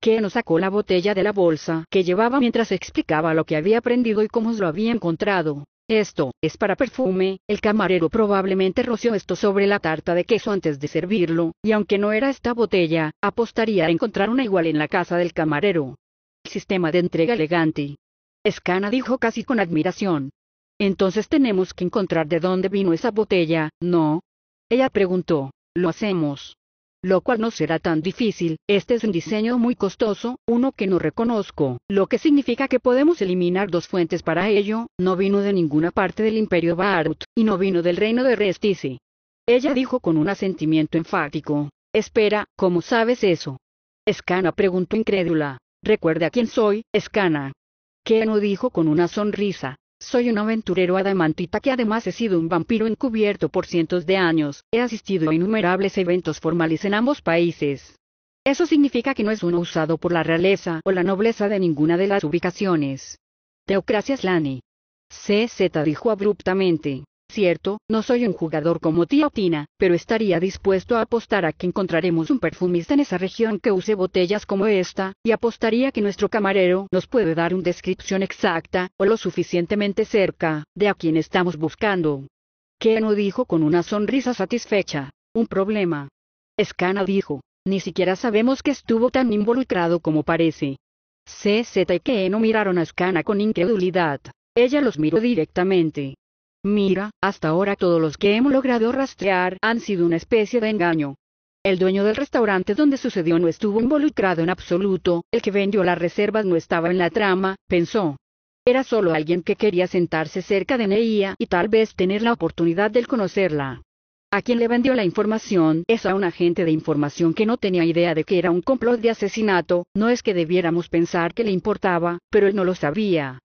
A: que nos sacó la botella de la bolsa que llevaba mientras explicaba lo que había aprendido y cómo lo había encontrado. Esto, es para perfume, el camarero probablemente roció esto sobre la tarta de queso antes de servirlo, y aunque no era esta botella, apostaría a encontrar una igual en la casa del camarero. Sistema de entrega elegante. Escana dijo casi con admiración. Entonces tenemos que encontrar de dónde vino esa botella, ¿no? Ella preguntó. Lo hacemos lo cual no será tan difícil. Este es un diseño muy costoso, uno que no reconozco, lo que significa que podemos eliminar dos fuentes para ello, no vino de ninguna parte del imperio Barut, y no vino del reino de Restici. Ella dijo con un asentimiento enfático. Espera, ¿cómo sabes eso? Escana preguntó incrédula. Recuerda quién soy, Escana. Keno dijo con una sonrisa. Soy un aventurero adamantita que además he sido un vampiro encubierto por cientos de años, he asistido a innumerables eventos formales en ambos países. Eso significa que no es uno usado por la realeza o la nobleza de ninguna de las ubicaciones. Teocracias Lani. CZ dijo abruptamente. Cierto, no soy un jugador como tía Tina, pero estaría dispuesto a apostar a que encontraremos un perfumista en esa región que use botellas como esta, y apostaría que nuestro camarero nos puede dar una descripción exacta, o lo suficientemente cerca, de a quien estamos buscando. Keno dijo con una sonrisa satisfecha. Un problema. Escana dijo. Ni siquiera sabemos que estuvo tan involucrado como parece. CZ y Keno miraron a Escana con incredulidad. Ella los miró directamente. Mira, hasta ahora todos los que hemos logrado rastrear han sido una especie de engaño. El dueño del restaurante donde sucedió no estuvo involucrado en absoluto, el que vendió las reservas no estaba en la trama, pensó. Era solo alguien que quería sentarse cerca de Neia y tal vez tener la oportunidad de conocerla. A quien le vendió la información es a un agente de información que no tenía idea de que era un complot de asesinato, no es que debiéramos pensar que le importaba, pero él no lo sabía.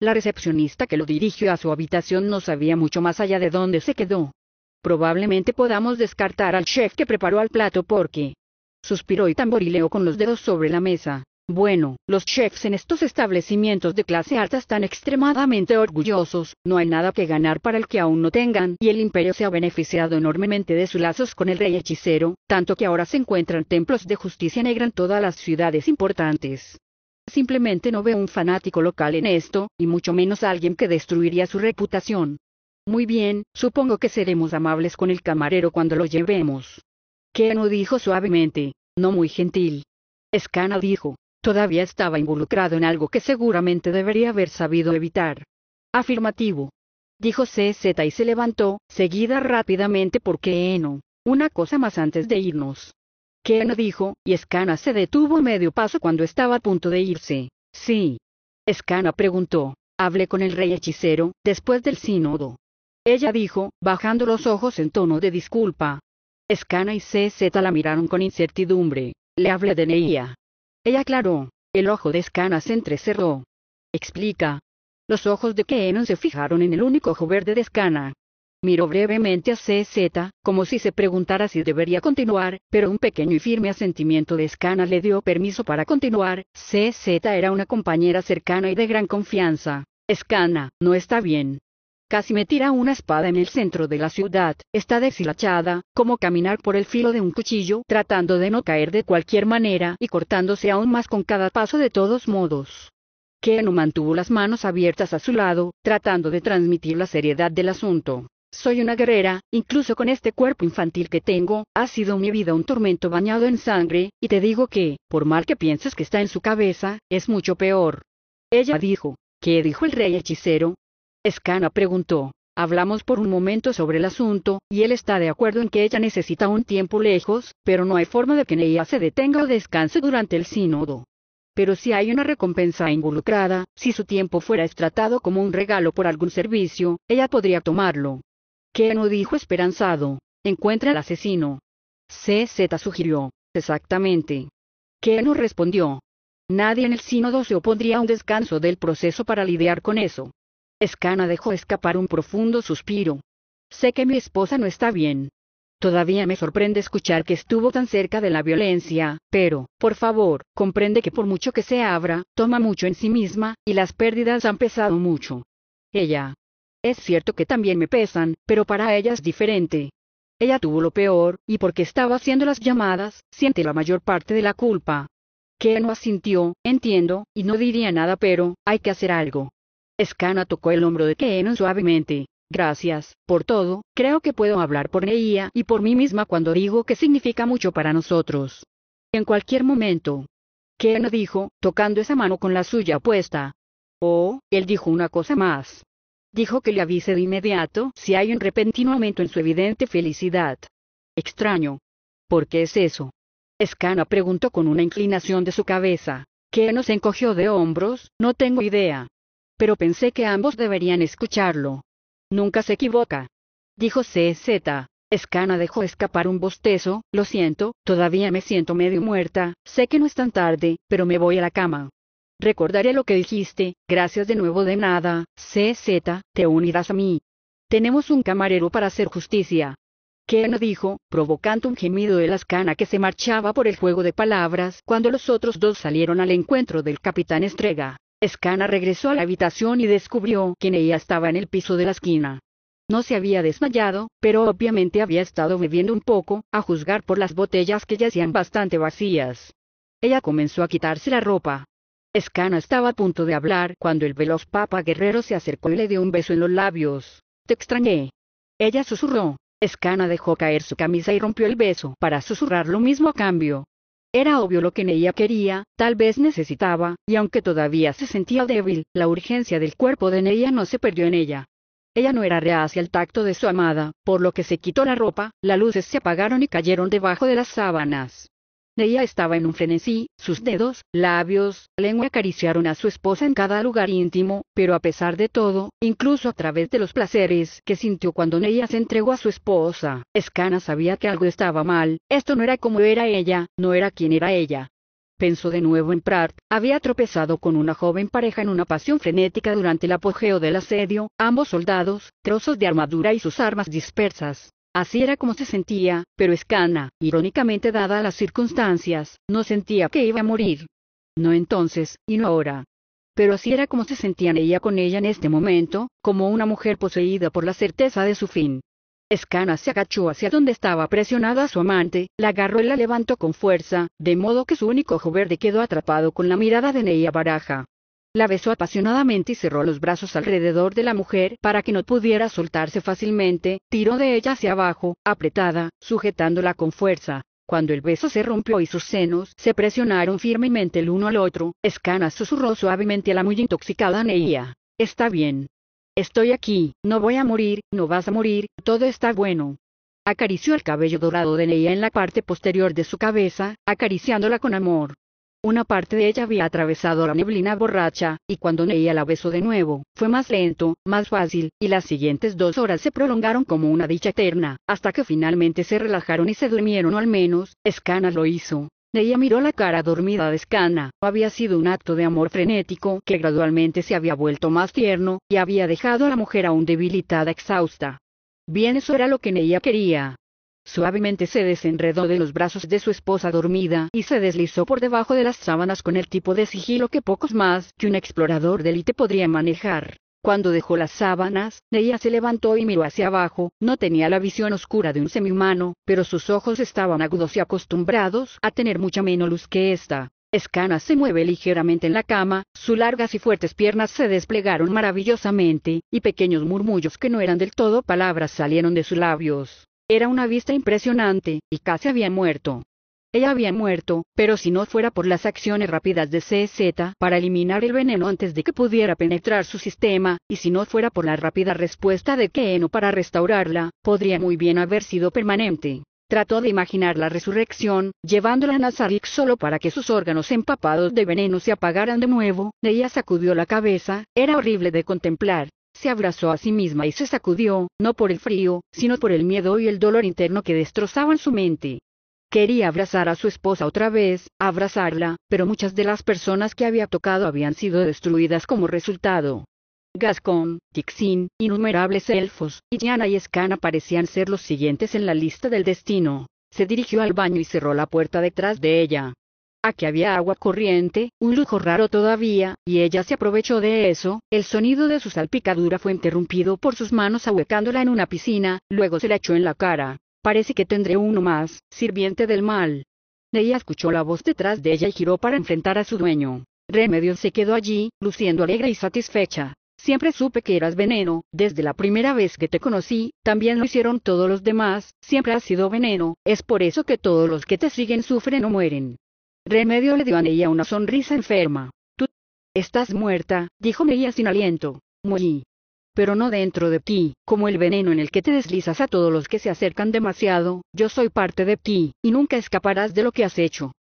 A: La recepcionista que lo dirigió a su habitación no sabía mucho más allá de dónde se quedó. Probablemente podamos descartar al chef que preparó el plato porque... Suspiró y tamborileó con los dedos sobre la mesa. Bueno, los chefs en estos establecimientos de clase alta están extremadamente orgullosos, no hay nada que ganar para el que aún no tengan, y el imperio se ha beneficiado enormemente de sus lazos con el rey hechicero, tanto que ahora se encuentran templos de justicia negra en todas las ciudades importantes. Simplemente no veo un fanático local en esto, y mucho menos alguien que destruiría su reputación. Muy bien, supongo que seremos amables con el camarero cuando lo llevemos. Keno dijo suavemente, no muy gentil. Escana dijo, todavía estaba involucrado en algo que seguramente debería haber sabido evitar. Afirmativo. Dijo CZ y se levantó, seguida rápidamente por Keno. Una cosa más antes de irnos dijo? Y Escana se detuvo a medio paso cuando estaba a punto de irse. Sí. Escana preguntó. Hablé con el rey hechicero, después del sínodo. Ella dijo, bajando los ojos en tono de disculpa. Escana y CZ la miraron con incertidumbre. Le hablé de Neia. Ella aclaró. El ojo de Escana se entrecerró. Explica. Los ojos de Keenon se fijaron en el único ojo verde de Escana. Miró brevemente a CZ, como si se preguntara si debería continuar, pero un pequeño y firme asentimiento de Scana le dio permiso para continuar. CZ era una compañera cercana y de gran confianza. Scana, no está bien. Casi me tira una espada en el centro de la ciudad, está deshilachada, como caminar por el filo de un cuchillo, tratando de no caer de cualquier manera y cortándose aún más con cada paso de todos modos. Keno mantuvo las manos abiertas a su lado, tratando de transmitir la seriedad del asunto. Soy una guerrera, incluso con este cuerpo infantil que tengo, ha sido mi vida un tormento bañado en sangre, y te digo que, por mal que pienses que está en su cabeza, es mucho peor. Ella dijo, ¿qué dijo el rey hechicero? Escana preguntó. Hablamos por un momento sobre el asunto, y él está de acuerdo en que ella necesita un tiempo lejos, pero no hay forma de que ella se detenga o descanse durante el sínodo. Pero si hay una recompensa involucrada, si su tiempo fuera extratado como un regalo por algún servicio, ella podría tomarlo. ¿Qué dijo esperanzado? Encuentra al asesino. CZ sugirió. Exactamente. ¿Qué respondió? Nadie en el sínodo se opondría a un descanso del proceso para lidiar con eso. Escana dejó escapar un profundo suspiro. Sé que mi esposa no está bien. Todavía me sorprende escuchar que estuvo tan cerca de la violencia, pero, por favor, comprende que por mucho que se abra, toma mucho en sí misma, y las pérdidas han pesado mucho. Ella, es cierto que también me pesan, pero para ella es diferente. Ella tuvo lo peor, y porque estaba haciendo las llamadas, siente la mayor parte de la culpa. Keno asintió, entiendo, y no diría nada, pero hay que hacer algo. Escana tocó el hombro de Keno suavemente. Gracias, por todo, creo que puedo hablar por Neía y por mí misma cuando digo que significa mucho para nosotros. En cualquier momento. Keno dijo, tocando esa mano con la suya puesta. Oh, él dijo una cosa más dijo que le avise de inmediato si hay un repentino aumento en su evidente felicidad. Extraño. ¿Por qué es eso? Escana preguntó con una inclinación de su cabeza, «¿Qué nos encogió de hombros, no tengo idea. Pero pensé que ambos deberían escucharlo. Nunca se equivoca. Dijo CZ. Escana dejó escapar un bostezo, lo siento, todavía me siento medio muerta, sé que no es tan tarde, pero me voy a la cama. Recordaré lo que dijiste, gracias de nuevo de nada, CZ, te unirás a mí. Tenemos un camarero para hacer justicia. no dijo, provocando un gemido de lascana que se marchaba por el juego de palabras cuando los otros dos salieron al encuentro del capitán Estrega. Escana regresó a la habitación y descubrió que ella estaba en el piso de la esquina. No se había desmayado, pero obviamente había estado bebiendo un poco, a juzgar por las botellas que yacían bastante vacías. Ella comenzó a quitarse la ropa. Escana estaba a punto de hablar cuando el veloz papa guerrero se acercó y le dio un beso en los labios. Te extrañé. Ella susurró. Escana dejó caer su camisa y rompió el beso para susurrar lo mismo a cambio. Era obvio lo que Neia quería, tal vez necesitaba, y aunque todavía se sentía débil, la urgencia del cuerpo de Neia no se perdió en ella. Ella no era reacia al tacto de su amada, por lo que se quitó la ropa, las luces se apagaron y cayeron debajo de las sábanas. Neia estaba en un frenesí, sus dedos, labios, lengua acariciaron a su esposa en cada lugar íntimo, pero a pesar de todo, incluso a través de los placeres que sintió cuando ella se entregó a su esposa, Escana sabía que algo estaba mal, esto no era como era ella, no era quien era ella. Pensó de nuevo en Pratt, había tropezado con una joven pareja en una pasión frenética durante el apogeo del asedio, ambos soldados, trozos de armadura y sus armas dispersas. Así era como se sentía, pero Escana, irónicamente dada las circunstancias, no sentía que iba a morir. No entonces, y no ahora. Pero así era como se sentía ella con ella en este momento, como una mujer poseída por la certeza de su fin. Escana se agachó hacia donde estaba presionada su amante, la agarró y la levantó con fuerza, de modo que su único ojo verde quedó atrapado con la mirada de Neia Baraja. La besó apasionadamente y cerró los brazos alrededor de la mujer para que no pudiera soltarse fácilmente, tiró de ella hacia abajo, apretada, sujetándola con fuerza. Cuando el beso se rompió y sus senos se presionaron firmemente el uno al otro, Escana susurró suavemente a la muy intoxicada Neia. Está bien. Estoy aquí, no voy a morir, no vas a morir, todo está bueno. Acarició el cabello dorado de Neia en la parte posterior de su cabeza, acariciándola con amor. Una parte de ella había atravesado la neblina borracha, y cuando Neia la besó de nuevo, fue más lento, más fácil, y las siguientes dos horas se prolongaron como una dicha eterna, hasta que finalmente se relajaron y se durmieron o al menos, Escana lo hizo. Neia miró la cara dormida de Scana. Había sido un acto de amor frenético que gradualmente se había vuelto más tierno, y había dejado a la mujer aún debilitada, exhausta. Bien, eso era lo que Neia quería, Suavemente se desenredó de los brazos de su esposa dormida y se deslizó por debajo de las sábanas con el tipo de sigilo que pocos más que un explorador de élite podría manejar. Cuando dejó las sábanas, Neia se levantó y miró hacia abajo, no tenía la visión oscura de un semihumano, pero sus ojos estaban agudos y acostumbrados a tener mucha menos luz que esta. Escana se mueve ligeramente en la cama, sus largas y fuertes piernas se desplegaron maravillosamente, y pequeños murmullos que no eran del todo palabras salieron de sus labios. Era una vista impresionante, y casi había muerto. Ella había muerto, pero si no fuera por las acciones rápidas de CZ para eliminar el veneno antes de que pudiera penetrar su sistema, y si no fuera por la rápida respuesta de Keeno para restaurarla, podría muy bien haber sido permanente. Trató de imaginar la resurrección, llevándola a Nazarick solo para que sus órganos empapados de veneno se apagaran de nuevo, ella sacudió la cabeza, era horrible de contemplar se abrazó a sí misma y se sacudió, no por el frío, sino por el miedo y el dolor interno que destrozaban su mente. Quería abrazar a su esposa otra vez, abrazarla, pero muchas de las personas que había tocado habían sido destruidas como resultado. Gascon, Tixin, innumerables elfos, y y Escana parecían ser los siguientes en la lista del destino. Se dirigió al baño y cerró la puerta detrás de ella que había agua corriente, un lujo raro todavía, y ella se aprovechó de eso, el sonido de su salpicadura fue interrumpido por sus manos ahuecándola en una piscina, luego se la echó en la cara. Parece que tendré uno más, sirviente del mal. Ella escuchó la voz detrás de ella y giró para enfrentar a su dueño. Remedios se quedó allí, luciendo alegre y satisfecha. Siempre supe que eras veneno, desde la primera vez que te conocí, también lo hicieron todos los demás, siempre has sido veneno, es por eso que todos los que te siguen sufren o mueren. Remedio le dio a Neia una sonrisa enferma. Tú estás muerta, dijo Neia sin aliento. Muy. Pero no dentro de ti, como el veneno en el que te deslizas a todos los que se acercan demasiado, yo soy parte de ti, y nunca escaparás de lo que has hecho.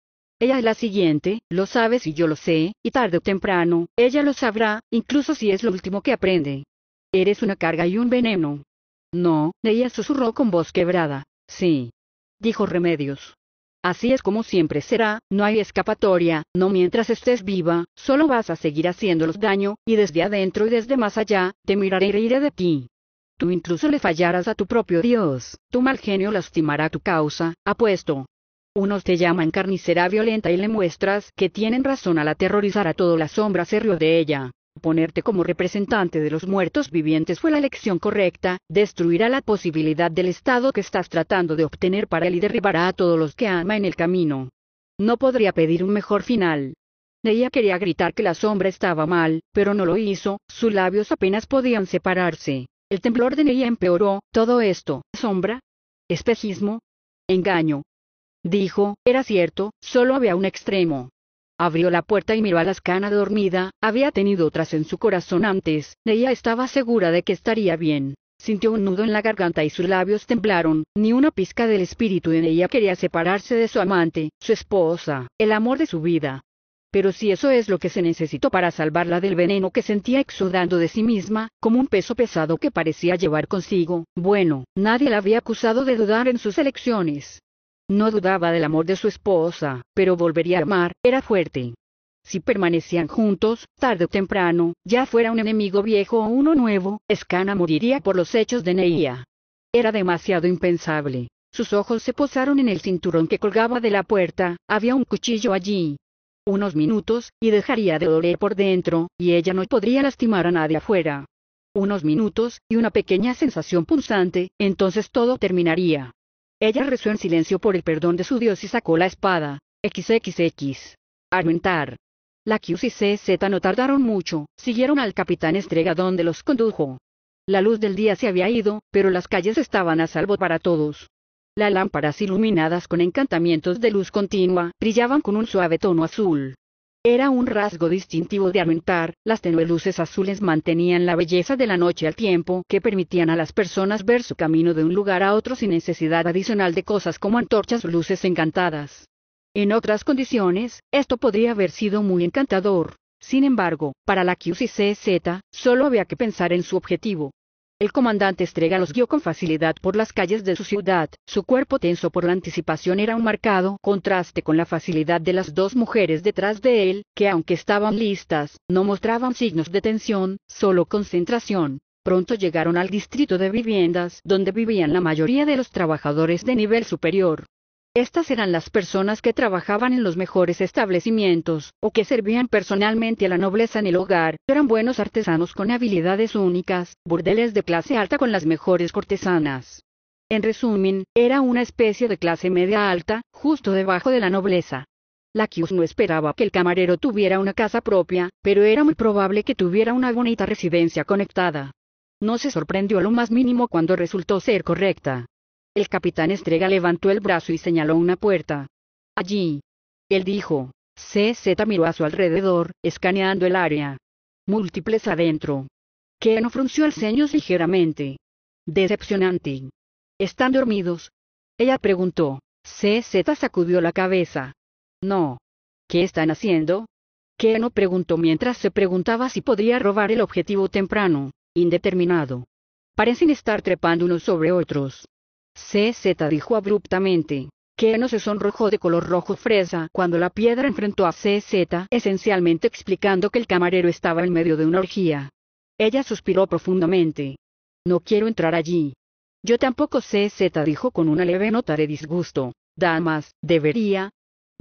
A: Ella es la siguiente, lo sabes y yo lo sé, y tarde o temprano, ella lo sabrá, incluso si es lo último que aprende. Eres una carga y un veneno. No, Neia susurró con voz quebrada. Sí. Dijo Remedios. Así es como siempre será, no hay escapatoria, no mientras estés viva, solo vas a seguir haciéndolos daño, y desde adentro y desde más allá, te miraré y reiré de ti. Tú incluso le fallarás a tu propio Dios, tu mal genio lastimará tu causa, apuesto. Unos te llaman carnicera violenta y le muestras que tienen razón al aterrorizar a todo la sombra serio de ella ponerte como representante de los muertos vivientes fue la elección correcta, destruirá la posibilidad del Estado que estás tratando de obtener para él y derribará a todos los que ama en el camino. No podría pedir un mejor final. Ella quería gritar que la sombra estaba mal, pero no lo hizo, sus labios apenas podían separarse. El temblor de Neia empeoró, todo esto, sombra, espejismo, engaño. Dijo, era cierto, solo había un extremo. Abrió la puerta y miró a canas dormida, había tenido otras en su corazón antes, ella estaba segura de que estaría bien. Sintió un nudo en la garganta y sus labios temblaron, ni una pizca del espíritu en ella quería separarse de su amante, su esposa, el amor de su vida. Pero si eso es lo que se necesitó para salvarla del veneno que sentía exudando de sí misma, como un peso pesado que parecía llevar consigo, bueno, nadie la había acusado de dudar en sus elecciones. No dudaba del amor de su esposa, pero volvería a amar, era fuerte. Si permanecían juntos, tarde o temprano, ya fuera un enemigo viejo o uno nuevo, Escana moriría por los hechos de Neía. Era demasiado impensable. Sus ojos se posaron en el cinturón que colgaba de la puerta, había un cuchillo allí. Unos minutos, y dejaría de doler por dentro, y ella no podría lastimar a nadie afuera. Unos minutos, y una pequeña sensación punzante, entonces todo terminaría. Ella rezó en silencio por el perdón de su Dios y sacó la espada. XXX. Armentar. La Q y no tardaron mucho, siguieron al capitán Estrega donde los condujo. La luz del día se había ido, pero las calles estaban a salvo para todos. Las lámparas iluminadas con encantamientos de luz continua brillaban con un suave tono azul. Era un rasgo distintivo de Armentar, las tenues luces azules mantenían la belleza de la noche al tiempo que permitían a las personas ver su camino de un lugar a otro sin necesidad adicional de cosas como antorchas o luces encantadas. En otras condiciones, esto podría haber sido muy encantador. Sin embargo, para la QCCZ, solo había que pensar en su objetivo, el comandante Estrega los guió con facilidad por las calles de su ciudad, su cuerpo tenso por la anticipación era un marcado contraste con la facilidad de las dos mujeres detrás de él, que aunque estaban listas, no mostraban signos de tensión, solo concentración. Pronto llegaron al distrito de viviendas, donde vivían la mayoría de los trabajadores de nivel superior. Estas eran las personas que trabajaban en los mejores establecimientos, o que servían personalmente a la nobleza en el hogar, eran buenos artesanos con habilidades únicas, burdeles de clase alta con las mejores cortesanas. En resumen, era una especie de clase media alta, justo debajo de la nobleza. Lacius no esperaba que el camarero tuviera una casa propia, pero era muy probable que tuviera una bonita residencia conectada. No se sorprendió a lo más mínimo cuando resultó ser correcta. El capitán Estrega levantó el brazo y señaló una puerta. Allí. Él dijo. CZ miró a su alrededor, escaneando el área. Múltiples adentro. Keno frunció el ceño ligeramente. Decepcionante. ¿Están dormidos? Ella preguntó. CZ sacudió la cabeza. No. ¿Qué están haciendo? Keno preguntó mientras se preguntaba si podría robar el objetivo temprano, indeterminado. Parecen estar trepando unos sobre otros. CZ dijo abruptamente. Que no se sonrojó de color rojo fresa cuando la piedra enfrentó a CZ, esencialmente explicando que el camarero estaba en medio de una orgía. Ella suspiró profundamente. No quiero entrar allí. Yo tampoco CZ dijo con una leve nota de disgusto. Damas, ¿debería?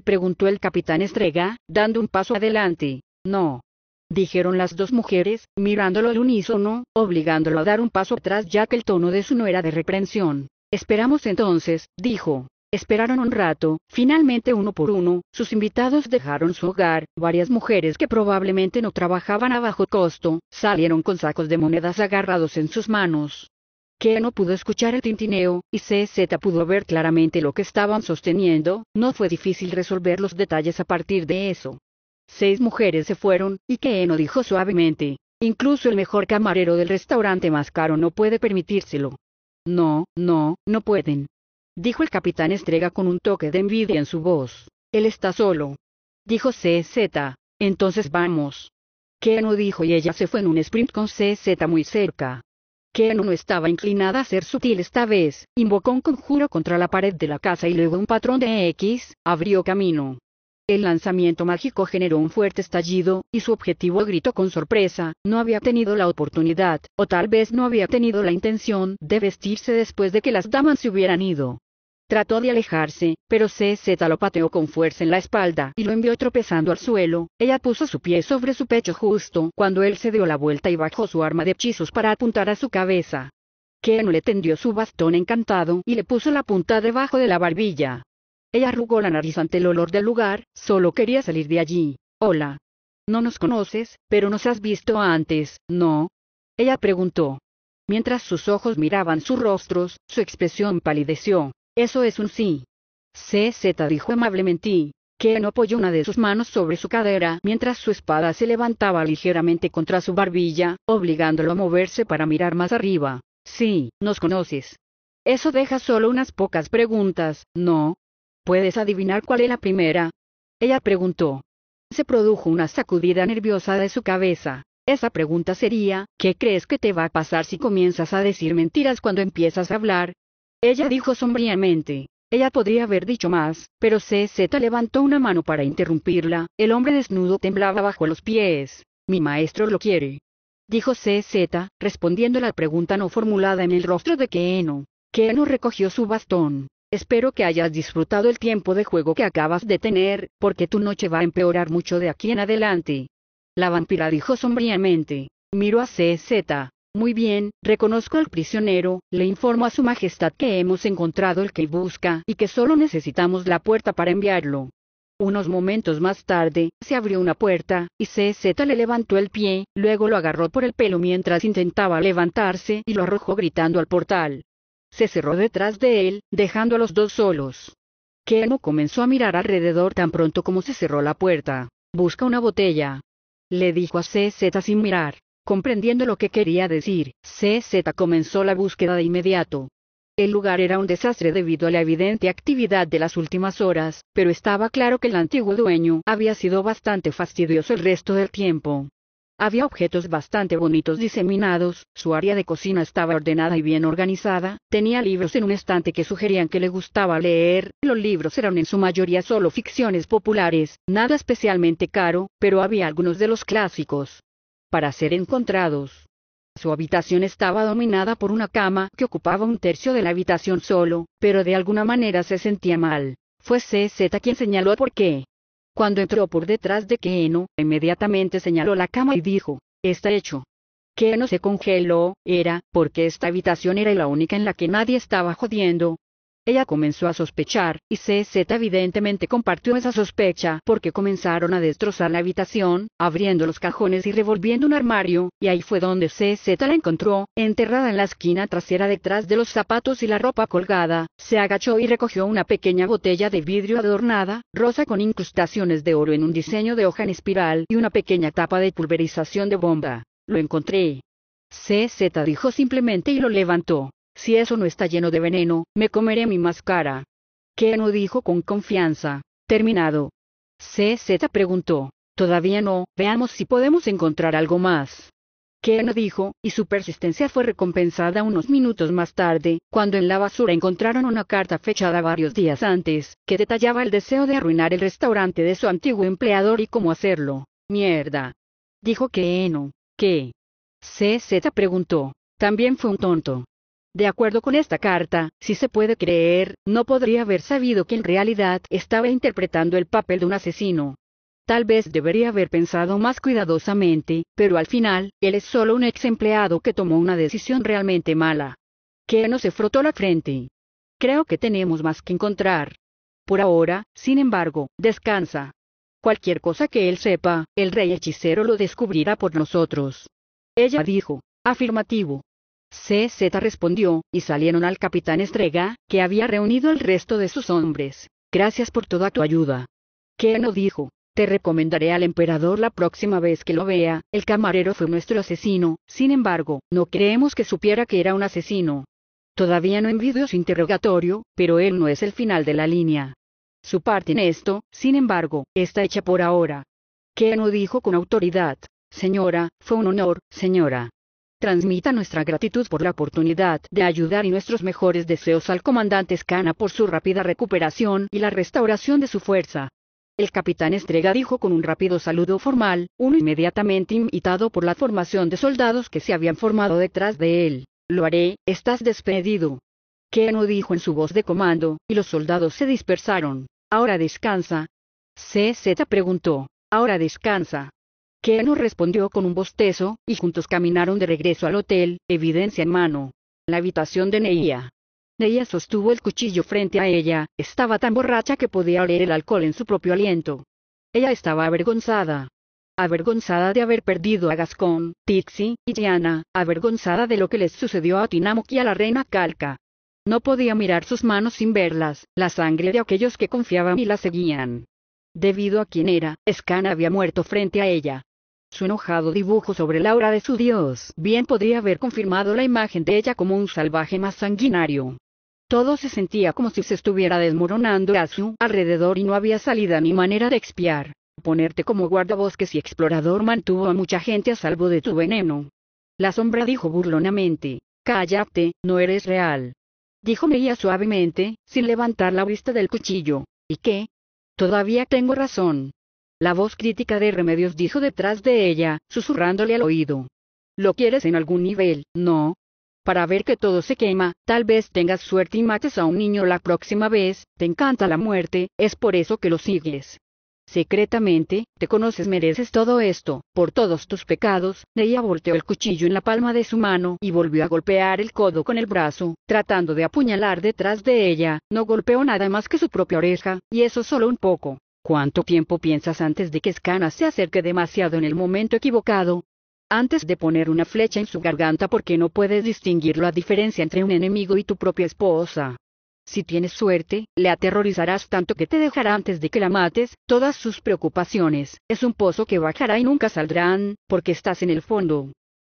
A: preguntó el capitán Estrega, dando un paso adelante. No. Dijeron las dos mujeres, mirándolo al unísono, obligándolo a dar un paso atrás ya que el tono de su no era de reprensión. Esperamos entonces, dijo. Esperaron un rato, finalmente uno por uno, sus invitados dejaron su hogar, varias mujeres que probablemente no trabajaban a bajo costo, salieron con sacos de monedas agarrados en sus manos. Que pudo escuchar el tintineo, y CZ pudo ver claramente lo que estaban sosteniendo, no fue difícil resolver los detalles a partir de eso. Seis mujeres se fueron, y Keeno dijo suavemente, incluso el mejor camarero del restaurante más caro no puede permitírselo. No, no, no pueden. Dijo el capitán Estrega con un toque de envidia en su voz. Él está solo. Dijo CZ. Entonces vamos. Keno dijo y ella se fue en un sprint con CZ muy cerca. Keno no estaba inclinada a ser sutil esta vez, invocó un conjuro contra la pared de la casa y luego un patrón de X, abrió camino. El lanzamiento mágico generó un fuerte estallido, y su objetivo gritó con sorpresa, no había tenido la oportunidad, o tal vez no había tenido la intención de vestirse después de que las damas se hubieran ido. Trató de alejarse, pero CZ lo pateó con fuerza en la espalda y lo envió tropezando al suelo. Ella puso su pie sobre su pecho justo cuando él se dio la vuelta y bajó su arma de hechizos para apuntar a su cabeza. Keanu le tendió su bastón encantado y le puso la punta debajo de la barbilla. Ella arrugó la nariz ante el olor del lugar, solo quería salir de allí. Hola. No nos conoces, pero nos has visto antes, ¿no? Ella preguntó. Mientras sus ojos miraban sus rostros, su expresión palideció. Eso es un sí. CZ dijo amablemente. que no apoyó una de sus manos sobre su cadera mientras su espada se levantaba ligeramente contra su barbilla, obligándolo a moverse para mirar más arriba. Sí, nos conoces. Eso deja solo unas pocas preguntas, ¿no? ¿Puedes adivinar cuál es la primera? Ella preguntó. Se produjo una sacudida nerviosa de su cabeza. Esa pregunta sería, ¿qué crees que te va a pasar si comienzas a decir mentiras cuando empiezas a hablar? Ella dijo sombríamente. Ella podría haber dicho más, pero CZ levantó una mano para interrumpirla. El hombre desnudo temblaba bajo los pies. Mi maestro lo quiere. Dijo CZ, respondiendo la pregunta no formulada en el rostro de Keeno. Keeno recogió su bastón. Espero que hayas disfrutado el tiempo de juego que acabas de tener, porque tu noche va a empeorar mucho de aquí en adelante. La vampira dijo sombríamente. Miro a CZ. Muy bien, reconozco al prisionero, le informo a su majestad que hemos encontrado el que busca y que solo necesitamos la puerta para enviarlo. Unos momentos más tarde, se abrió una puerta, y CZ le levantó el pie, luego lo agarró por el pelo mientras intentaba levantarse y lo arrojó gritando al portal se cerró detrás de él, dejando a los dos solos. Keno comenzó a mirar alrededor tan pronto como se cerró la puerta. Busca una botella. Le dijo a CZ sin mirar. Comprendiendo lo que quería decir, CZ comenzó la búsqueda de inmediato. El lugar era un desastre debido a la evidente actividad de las últimas horas, pero estaba claro que el antiguo dueño había sido bastante fastidioso el resto del tiempo. Había objetos bastante bonitos diseminados, su área de cocina estaba ordenada y bien organizada, tenía libros en un estante que sugerían que le gustaba leer, los libros eran en su mayoría solo ficciones populares, nada especialmente caro, pero había algunos de los clásicos. Para ser encontrados. Su habitación estaba dominada por una cama que ocupaba un tercio de la habitación solo, pero de alguna manera se sentía mal. Fue CZ quien señaló por qué. Cuando entró por detrás de Keno, inmediatamente señaló la cama y dijo, Está hecho. Keno se congeló, era, porque esta habitación era la única en la que nadie estaba jodiendo, ella comenzó a sospechar, y CZ evidentemente compartió esa sospecha porque comenzaron a destrozar la habitación, abriendo los cajones y revolviendo un armario, y ahí fue donde CZ la encontró, enterrada en la esquina trasera detrás de los zapatos y la ropa colgada, se agachó y recogió una pequeña botella de vidrio adornada, rosa con incrustaciones de oro en un diseño de hoja en espiral y una pequeña tapa de pulverización de bomba. Lo encontré. CZ dijo simplemente y lo levantó. Si eso no está lleno de veneno, me comeré mi máscara. Keno dijo con confianza. Terminado. CZ preguntó. Todavía no, veamos si podemos encontrar algo más. Keno dijo, y su persistencia fue recompensada unos minutos más tarde, cuando en la basura encontraron una carta fechada varios días antes, que detallaba el deseo de arruinar el restaurante de su antiguo empleador y cómo hacerlo. Mierda. Dijo Keno. ¿Qué? CZ preguntó. También fue un tonto. De acuerdo con esta carta, si se puede creer, no podría haber sabido que en realidad estaba interpretando el papel de un asesino. Tal vez debería haber pensado más cuidadosamente, pero al final, él es solo un ex empleado que tomó una decisión realmente mala. Que no se frotó la frente. Creo que tenemos más que encontrar. Por ahora, sin embargo, descansa. Cualquier cosa que él sepa, el rey hechicero lo descubrirá por nosotros. Ella dijo, afirmativo, CZ respondió, y salieron al capitán Estrega, que había reunido al resto de sus hombres. Gracias por toda tu ayuda. ¿Qué dijo? Te recomendaré al emperador la próxima vez que lo vea, el camarero fue nuestro asesino, sin embargo, no creemos que supiera que era un asesino. Todavía no envidio su interrogatorio, pero él no es el final de la línea. Su parte en esto, sin embargo, está hecha por ahora. ¿Qué dijo con autoridad? Señora, fue un honor, señora transmita nuestra gratitud por la oportunidad de ayudar y nuestros mejores deseos al comandante Scana por su rápida recuperación y la restauración de su fuerza. El capitán Estrega dijo con un rápido saludo formal, uno inmediatamente imitado por la formación de soldados que se habían formado detrás de él. Lo haré, estás despedido. Keno dijo en su voz de comando, y los soldados se dispersaron. Ahora descansa. CZ preguntó, ahora descansa que respondió con un bostezo, y juntos caminaron de regreso al hotel, evidencia en mano. La habitación de Neia. Neia sostuvo el cuchillo frente a ella, estaba tan borracha que podía oler el alcohol en su propio aliento. Ella estaba avergonzada. Avergonzada de haber perdido a Gascón, Tixi y Diana, avergonzada de lo que les sucedió a Tinamuk y a la reina Calca. No podía mirar sus manos sin verlas, la sangre de aquellos que confiaban y la seguían. Debido a quien era, Scan había muerto frente a ella, su enojado dibujo sobre la aura de su dios bien podría haber confirmado la imagen de ella como un salvaje más sanguinario. Todo se sentía como si se estuviera desmoronando a su alrededor y no había salida ni manera de expiar. Ponerte como guardabosques y explorador mantuvo a mucha gente a salvo de tu veneno. La sombra dijo burlonamente, Cállate, no eres real. Dijo meía suavemente, sin levantar la vista del cuchillo. ¿Y qué? Todavía tengo razón. La voz crítica de Remedios dijo detrás de ella, susurrándole al oído. ¿Lo quieres en algún nivel, no? Para ver que todo se quema, tal vez tengas suerte y mates a un niño la próxima vez, te encanta la muerte, es por eso que lo sigues. Secretamente, te conoces, mereces todo esto, por todos tus pecados. Ella volteó el cuchillo en la palma de su mano y volvió a golpear el codo con el brazo, tratando de apuñalar detrás de ella. No golpeó nada más que su propia oreja, y eso solo un poco. ¿Cuánto tiempo piensas antes de que Scana se acerque demasiado en el momento equivocado? Antes de poner una flecha en su garganta porque no puedes distinguir la diferencia entre un enemigo y tu propia esposa. Si tienes suerte, le aterrorizarás tanto que te dejará antes de que la mates, todas sus preocupaciones, es un pozo que bajará y nunca saldrán, porque estás en el fondo.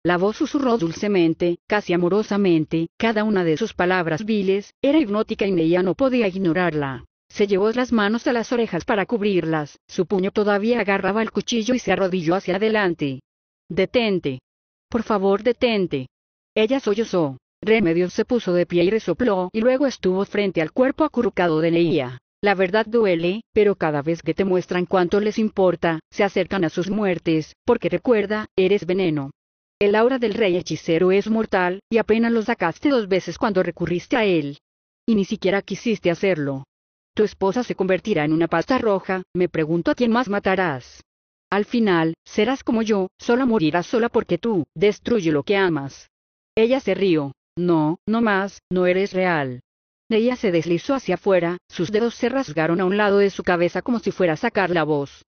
A: La voz susurró dulcemente, casi amorosamente, cada una de sus palabras viles, era hipnótica y Neia no podía ignorarla. Se llevó las manos a las orejas para cubrirlas, su puño todavía agarraba el cuchillo y se arrodilló hacia adelante. Detente. Por favor, detente. Ella sollozó. Remedios se puso de pie y resopló y luego estuvo frente al cuerpo acurrucado de Leía La verdad duele, pero cada vez que te muestran cuánto les importa, se acercan a sus muertes, porque recuerda, eres veneno. El aura del rey hechicero es mortal, y apenas lo sacaste dos veces cuando recurriste a él. Y ni siquiera quisiste hacerlo tu esposa se convertirá en una pasta roja, me pregunto a quién más matarás. Al final, serás como yo, sola morirás sola porque tú, destruye lo que amas. Ella se rió. No, no más, no eres real. Ella se deslizó hacia afuera, sus dedos se rasgaron a un lado de su cabeza como si fuera a sacar la voz.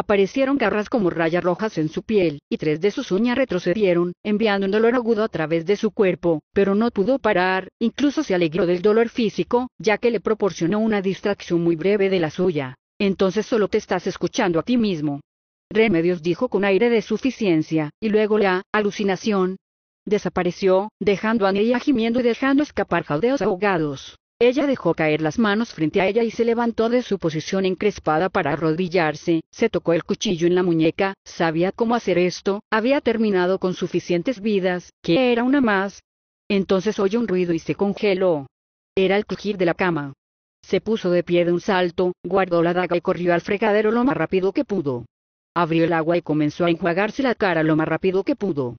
A: Aparecieron garras como rayas rojas en su piel, y tres de sus uñas retrocedieron, enviando un dolor agudo a través de su cuerpo, pero no pudo parar, incluso se alegró del dolor físico, ya que le proporcionó una distracción muy breve de la suya. Entonces solo te estás escuchando a ti mismo. Remedios dijo con aire de suficiencia, y luego la alucinación desapareció, dejando a Neia gimiendo y dejando escapar jadeos ahogados. Ella dejó caer las manos frente a ella y se levantó de su posición encrespada para arrodillarse, se tocó el cuchillo en la muñeca, sabía cómo hacer esto, había terminado con suficientes vidas, que era una más. Entonces oyó un ruido y se congeló. Era el crujir de la cama. Se puso de pie de un salto, guardó la daga y corrió al fregadero lo más rápido que pudo. Abrió el agua y comenzó a enjuagarse la cara lo más rápido que pudo.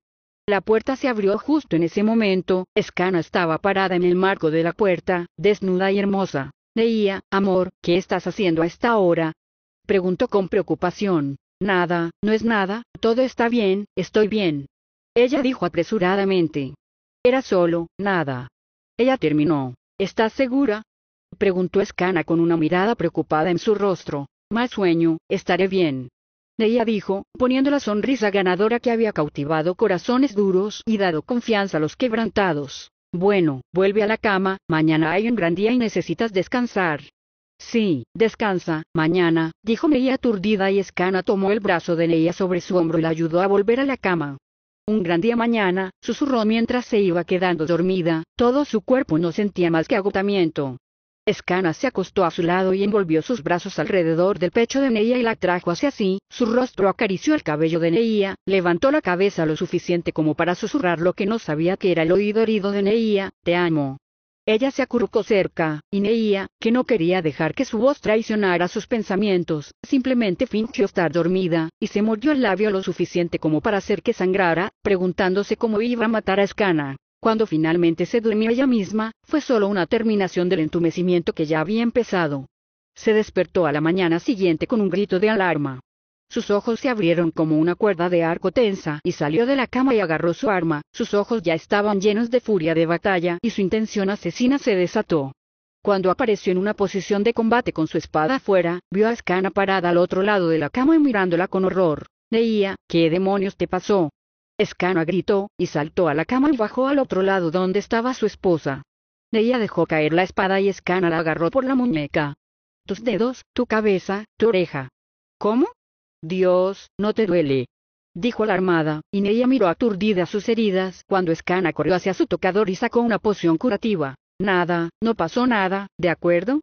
A: La puerta se abrió justo en ese momento, Escana estaba parada en el marco de la puerta, desnuda y hermosa. Leía, amor, ¿qué estás haciendo a esta hora? Preguntó con preocupación. Nada, no es nada, todo está bien, estoy bien. Ella dijo apresuradamente. Era solo, nada. Ella terminó. ¿Estás segura? Preguntó Escana con una mirada preocupada en su rostro. Mal sueño, estaré bien. Neia dijo, poniendo la sonrisa ganadora que había cautivado corazones duros y dado confianza a los quebrantados. Bueno, vuelve a la cama, mañana hay un gran día y necesitas descansar. Sí, descansa, mañana, dijo Neia aturdida y Escana tomó el brazo de Neia sobre su hombro y la ayudó a volver a la cama. Un gran día mañana, susurró mientras se iba quedando dormida, todo su cuerpo no sentía más que agotamiento. Escana se acostó a su lado y envolvió sus brazos alrededor del pecho de Neia y la trajo hacia sí, su rostro acarició el cabello de Neía, levantó la cabeza lo suficiente como para susurrar lo que no sabía que era el oído herido de Neía: te amo. Ella se acurrucó cerca, y Neía, que no quería dejar que su voz traicionara sus pensamientos, simplemente fingió estar dormida, y se mordió el labio lo suficiente como para hacer que sangrara, preguntándose cómo iba a matar a Escana. Cuando finalmente se durmió ella misma, fue solo una terminación del entumecimiento que ya había empezado. Se despertó a la mañana siguiente con un grito de alarma. Sus ojos se abrieron como una cuerda de arco tensa y salió de la cama y agarró su arma, sus ojos ya estaban llenos de furia de batalla y su intención asesina se desató. Cuando apareció en una posición de combate con su espada afuera, vio a Escana parada al otro lado de la cama y mirándola con horror. Leía, ¿qué demonios te pasó? Escana gritó, y saltó a la cama y bajó al otro lado donde estaba su esposa. Neia dejó caer la espada y Escana la agarró por la muñeca. Tus dedos, tu cabeza, tu oreja. ¿Cómo? Dios, no te duele. Dijo la armada, y Neia miró aturdida sus heridas cuando Escana corrió hacia su tocador y sacó una poción curativa. Nada, no pasó nada, ¿de acuerdo?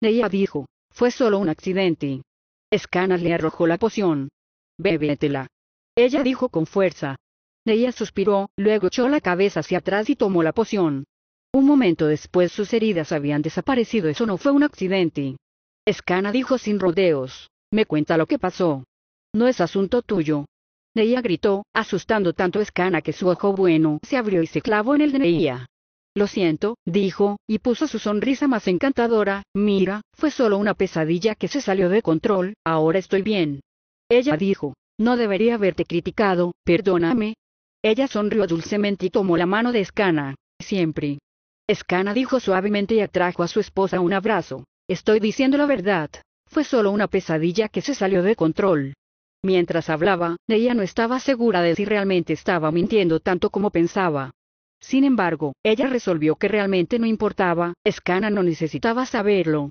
A: Neia dijo, fue solo un accidente. Escana le arrojó la poción. Bébetela. Ella dijo con fuerza, Neia suspiró, luego echó la cabeza hacia atrás y tomó la poción. Un momento después sus heridas habían desaparecido. Eso no fue un accidente. Escana dijo sin rodeos. Me cuenta lo que pasó. No es asunto tuyo. Neia gritó, asustando tanto a Escana que su ojo bueno se abrió y se clavó en el de Neia. Lo siento, dijo, y puso su sonrisa más encantadora, mira, fue solo una pesadilla que se salió de control, ahora estoy bien. Ella dijo, no debería haberte criticado, perdóname, ella sonrió dulcemente y tomó la mano de Escana, siempre. Escana dijo suavemente y atrajo a su esposa un abrazo. Estoy diciendo la verdad, fue solo una pesadilla que se salió de control. Mientras hablaba, ella no estaba segura de si realmente estaba mintiendo tanto como pensaba. Sin embargo, ella resolvió que realmente no importaba, Escana no necesitaba saberlo,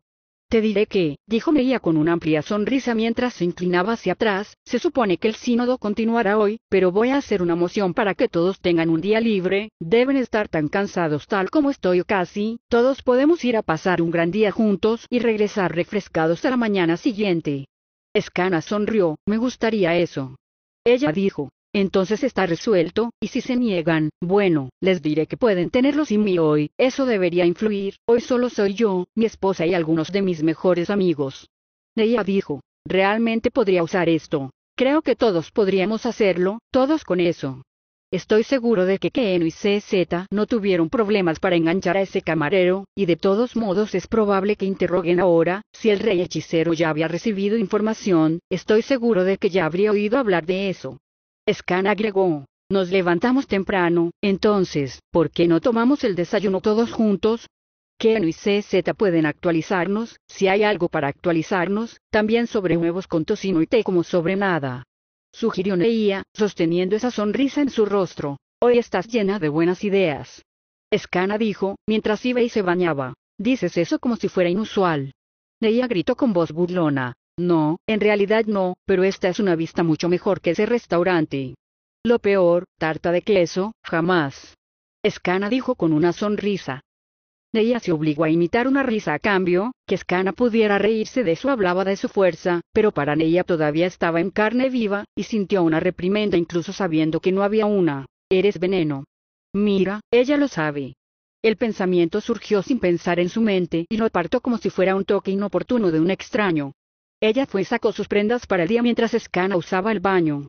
A: te diré que, dijo Meía con una amplia sonrisa mientras se inclinaba hacia atrás, se supone que el sínodo continuará hoy, pero voy a hacer una moción para que todos tengan un día libre, deben estar tan cansados tal como estoy casi, todos podemos ir a pasar un gran día juntos y regresar refrescados a la mañana siguiente. Escana sonrió, me gustaría eso. Ella dijo, entonces está resuelto, y si se niegan, bueno, les diré que pueden tenerlo sin mí hoy, eso debería influir, hoy solo soy yo, mi esposa y algunos de mis mejores amigos. Ella dijo, realmente podría usar esto. Creo que todos podríamos hacerlo, todos con eso. Estoy seguro de que Keno y CZ no tuvieron problemas para enganchar a ese camarero, y de todos modos es probable que interroguen ahora, si el rey hechicero ya había recibido información, estoy seguro de que ya habría oído hablar de eso. Scan agregó. Nos levantamos temprano, entonces, ¿por qué no tomamos el desayuno todos juntos? no y CZ pueden actualizarnos, si hay algo para actualizarnos, también sobre huevos con tocino y té como sobre nada. Sugirió Neia, sosteniendo esa sonrisa en su rostro. Hoy estás llena de buenas ideas. Escana dijo, mientras iba y se bañaba. Dices eso como si fuera inusual. Neia gritó con voz burlona. No, en realidad no, pero esta es una vista mucho mejor que ese restaurante. Lo peor, tarta de queso, jamás. Escana dijo con una sonrisa. Neia se obligó a imitar una risa a cambio, que Escana pudiera reírse de eso hablaba de su fuerza, pero para Neia todavía estaba en carne viva, y sintió una reprimenda incluso sabiendo que no había una. Eres veneno. Mira, ella lo sabe. El pensamiento surgió sin pensar en su mente y lo apartó como si fuera un toque inoportuno de un extraño. Ella fue y sacó sus prendas para el día mientras Escana usaba el baño.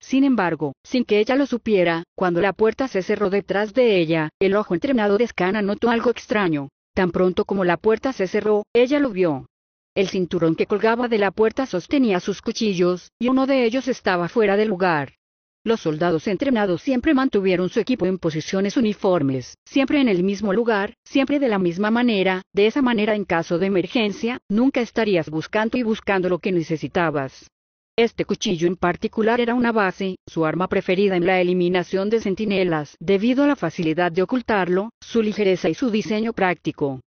A: Sin embargo, sin que ella lo supiera, cuando la puerta se cerró detrás de ella, el ojo entrenado de Escana notó algo extraño. Tan pronto como la puerta se cerró, ella lo vio. El cinturón que colgaba de la puerta sostenía sus cuchillos, y uno de ellos estaba fuera del lugar. Los soldados entrenados siempre mantuvieron su equipo en posiciones uniformes, siempre en el mismo lugar, siempre de la misma manera, de esa manera en caso de emergencia, nunca estarías buscando y buscando lo que necesitabas. Este cuchillo en particular era una base, su arma preferida en la eliminación de centinelas, debido a la facilidad de ocultarlo, su ligereza y su diseño práctico.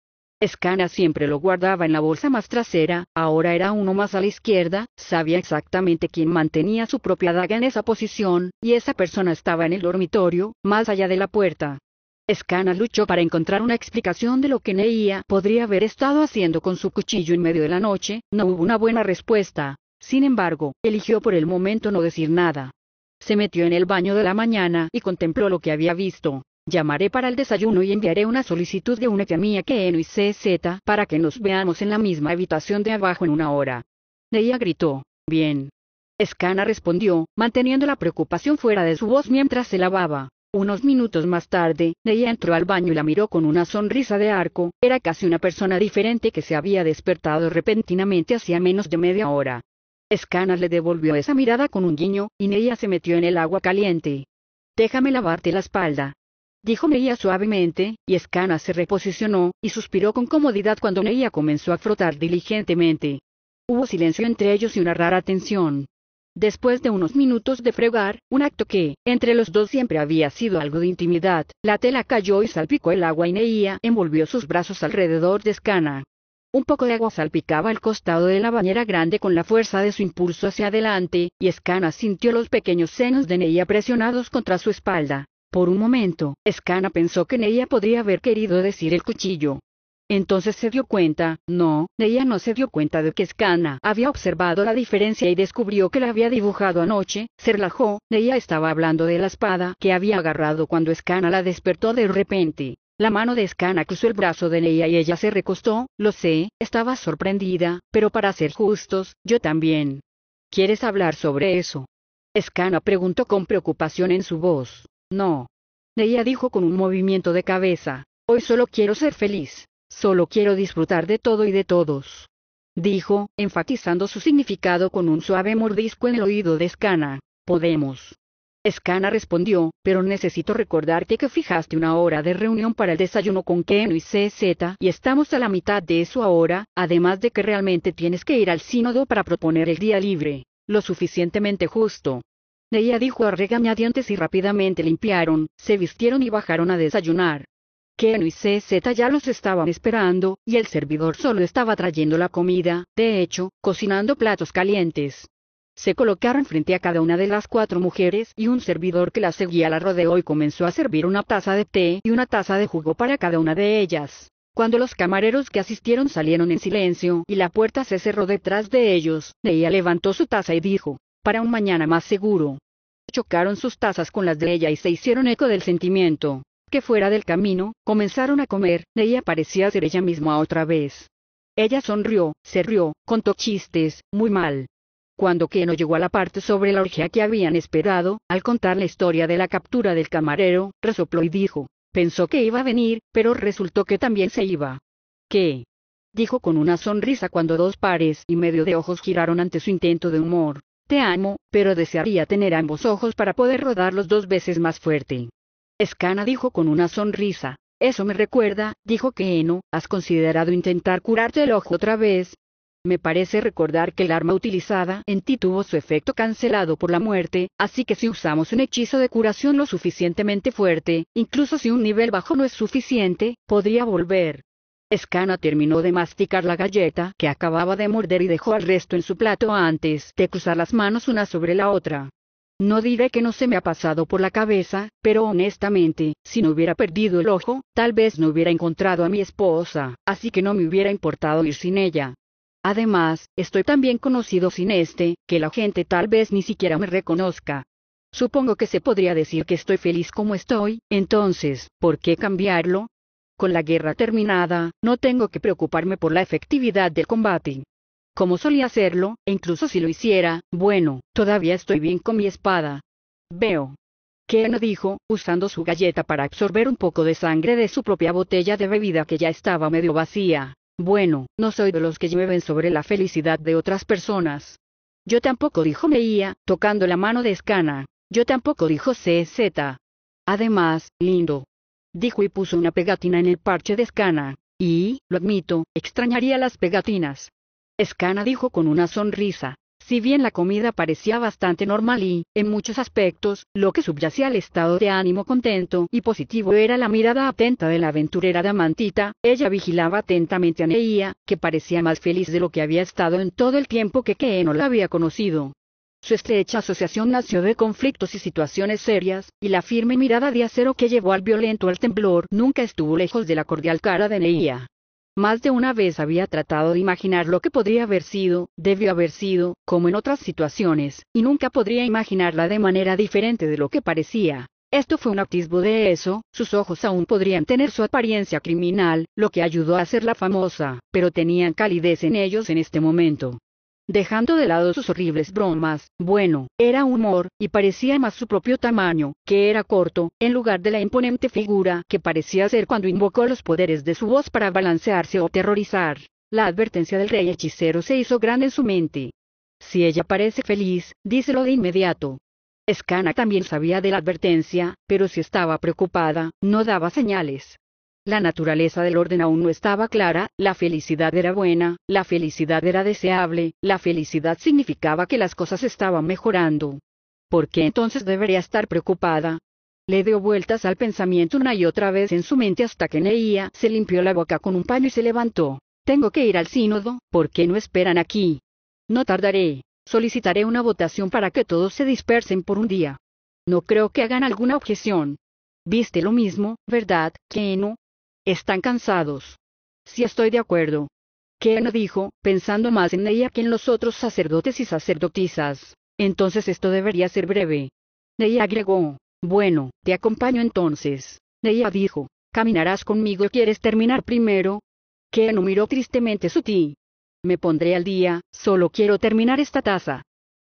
A: Escana siempre lo guardaba en la bolsa más trasera, ahora era uno más a la izquierda, sabía exactamente quién mantenía su propia daga en esa posición, y esa persona estaba en el dormitorio, más allá de la puerta. Escana luchó para encontrar una explicación de lo que Neia podría haber estado haciendo con su cuchillo en medio de la noche, no hubo una buena respuesta. Sin embargo, eligió por el momento no decir nada. Se metió en el baño de la mañana y contempló lo que había visto. Llamaré para el desayuno y enviaré una solicitud de una a mía que en y CZ para que nos veamos en la misma habitación de abajo en una hora. Neia gritó, bien. Escana respondió, manteniendo la preocupación fuera de su voz mientras se lavaba. Unos minutos más tarde, Leia entró al baño y la miró con una sonrisa de arco, era casi una persona diferente que se había despertado repentinamente hacía menos de media hora. Escana le devolvió esa mirada con un guiño, y Neia se metió en el agua caliente. Déjame lavarte la espalda, dijo Neia suavemente, y Escana se reposicionó, y suspiró con comodidad cuando Neia comenzó a frotar diligentemente. Hubo silencio entre ellos y una rara tensión. Después de unos minutos de fregar, un acto que, entre los dos siempre había sido algo de intimidad, la tela cayó y salpicó el agua y Neia envolvió sus brazos alrededor de Escana. Un poco de agua salpicaba el costado de la bañera grande con la fuerza de su impulso hacia adelante, y Escana sintió los pequeños senos de Neia presionados contra su espalda. Por un momento, Scana pensó que Neia podría haber querido decir el cuchillo. Entonces se dio cuenta, no, Neia no se dio cuenta de que Scana había observado la diferencia y descubrió que la había dibujado anoche, se relajó, Neia estaba hablando de la espada que había agarrado cuando Scana la despertó de repente. La mano de Scana cruzó el brazo de Neia y ella se recostó, lo sé, estaba sorprendida, pero para ser justos, yo también. ¿Quieres hablar sobre eso? Scana preguntó con preocupación en su voz. No. Ella dijo con un movimiento de cabeza, hoy solo quiero ser feliz, solo quiero disfrutar de todo y de todos. Dijo, enfatizando su significado con un suave mordisco en el oído de Scana, podemos. Scana respondió, pero necesito recordarte que fijaste una hora de reunión para el desayuno con Keno y CZ y estamos a la mitad de eso ahora, además de que realmente tienes que ir al sínodo para proponer el día libre, lo suficientemente justo, ella dijo a regañadientes y rápidamente limpiaron, se vistieron y bajaron a desayunar. Keno y CZ ya los estaban esperando, y el servidor solo estaba trayendo la comida, de hecho, cocinando platos calientes. Se colocaron frente a cada una de las cuatro mujeres y un servidor que las seguía la rodeó y comenzó a servir una taza de té y una taza de jugo para cada una de ellas. Cuando los camareros que asistieron salieron en silencio y la puerta se cerró detrás de ellos, ella levantó su taza y dijo, para un mañana más seguro chocaron sus tazas con las de ella y se hicieron eco del sentimiento, que fuera del camino, comenzaron a comer, ella parecía ser ella misma otra vez. Ella sonrió, se rió, contó chistes, muy mal. Cuando Keno llegó a la parte sobre la orgía que habían esperado, al contar la historia de la captura del camarero, resopló y dijo, pensó que iba a venir, pero resultó que también se iba. ¿Qué? dijo con una sonrisa cuando dos pares y medio de ojos giraron ante su intento de humor. Te amo, pero desearía tener ambos ojos para poder rodarlos dos veces más fuerte. Escana dijo con una sonrisa. Eso me recuerda, dijo Keno, ¿has considerado intentar curarte el ojo otra vez? Me parece recordar que el arma utilizada en ti tuvo su efecto cancelado por la muerte, así que si usamos un hechizo de curación lo suficientemente fuerte, incluso si un nivel bajo no es suficiente, podría volver. Escana terminó de masticar la galleta que acababa de morder y dejó al resto en su plato antes de cruzar las manos una sobre la otra. No diré que no se me ha pasado por la cabeza, pero honestamente, si no hubiera perdido el ojo, tal vez no hubiera encontrado a mi esposa, así que no me hubiera importado ir sin ella. Además, estoy tan bien conocido sin este, que la gente tal vez ni siquiera me reconozca. Supongo que se podría decir que estoy feliz como estoy, entonces, ¿por qué cambiarlo? Con la guerra terminada, no tengo que preocuparme por la efectividad del combate. Como solía hacerlo, e incluso si lo hiciera, bueno, todavía estoy bien con mi espada. Veo. qué dijo, usando su galleta para absorber un poco de sangre de su propia botella de bebida que ya estaba medio vacía. Bueno, no soy de los que llueven sobre la felicidad de otras personas. Yo tampoco dijo Meía, tocando la mano de Escana. Yo tampoco dijo CZ. Además, lindo, dijo y puso una pegatina en el parche de Scana y, lo admito, extrañaría las pegatinas. Scana dijo con una sonrisa. Si bien la comida parecía bastante normal y, en muchos aspectos, lo que subyacía al estado de ánimo contento y positivo era la mirada atenta de la aventurera Damantita, ella vigilaba atentamente a Neia, que parecía más feliz de lo que había estado en todo el tiempo que no la había conocido. Su estrecha asociación nació de conflictos y situaciones serias, y la firme mirada de acero que llevó al violento al temblor nunca estuvo lejos de la cordial cara de Neía. Más de una vez había tratado de imaginar lo que podría haber sido, debió haber sido, como en otras situaciones, y nunca podría imaginarla de manera diferente de lo que parecía. Esto fue un atisbo de eso, sus ojos aún podrían tener su apariencia criminal, lo que ayudó a hacerla famosa, pero tenían calidez en ellos en este momento dejando de lado sus horribles bromas. Bueno, era humor, y parecía más su propio tamaño, que era corto, en lugar de la imponente figura que parecía ser cuando invocó los poderes de su voz para balancearse o aterrorizar. La advertencia del rey hechicero se hizo grande en su mente. Si ella parece feliz, díselo de inmediato. Escana también sabía de la advertencia, pero si estaba preocupada, no daba señales. La naturaleza del orden aún no estaba clara, la felicidad era buena, la felicidad era deseable, la felicidad significaba que las cosas estaban mejorando. ¿Por qué entonces debería estar preocupada? Le dio vueltas al pensamiento una y otra vez en su mente hasta que Neía se limpió la boca con un paño y se levantó. Tengo que ir al sínodo, ¿por qué no esperan aquí? No tardaré. Solicitaré una votación para que todos se dispersen por un día. No creo que hagan alguna objeción. Viste lo mismo, ¿verdad, no? Están cansados. Sí estoy de acuerdo. no dijo, pensando más en ella que en los otros sacerdotes y sacerdotisas. Entonces esto debería ser breve. Neia agregó, bueno, te acompaño entonces. Neia dijo, caminarás conmigo, ¿quieres terminar primero? Keno miró tristemente su ti. Me pondré al día, solo quiero terminar esta taza.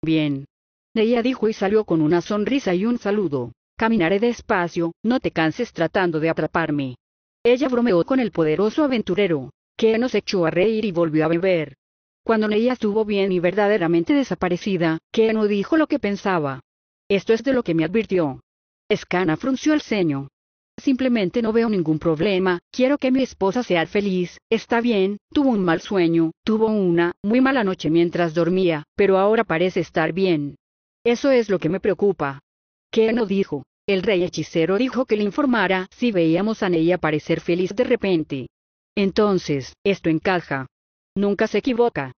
A: Bien. Neia dijo y salió con una sonrisa y un saludo. Caminaré despacio, no te canses tratando de atraparme. Ella bromeó con el poderoso aventurero, que nos echó a reír y volvió a beber. Cuando ella estuvo bien y verdaderamente desaparecida, que no dijo lo que pensaba. Esto es de lo que me advirtió. Escana frunció el ceño. Simplemente no veo ningún problema, quiero que mi esposa sea feliz, está bien, tuvo un mal sueño, tuvo una muy mala noche mientras dormía, pero ahora parece estar bien. Eso es lo que me preocupa. ¿Qué no dijo? El rey hechicero dijo que le informara si veíamos a Ney aparecer feliz de repente. Entonces, esto encaja. Nunca se equivoca.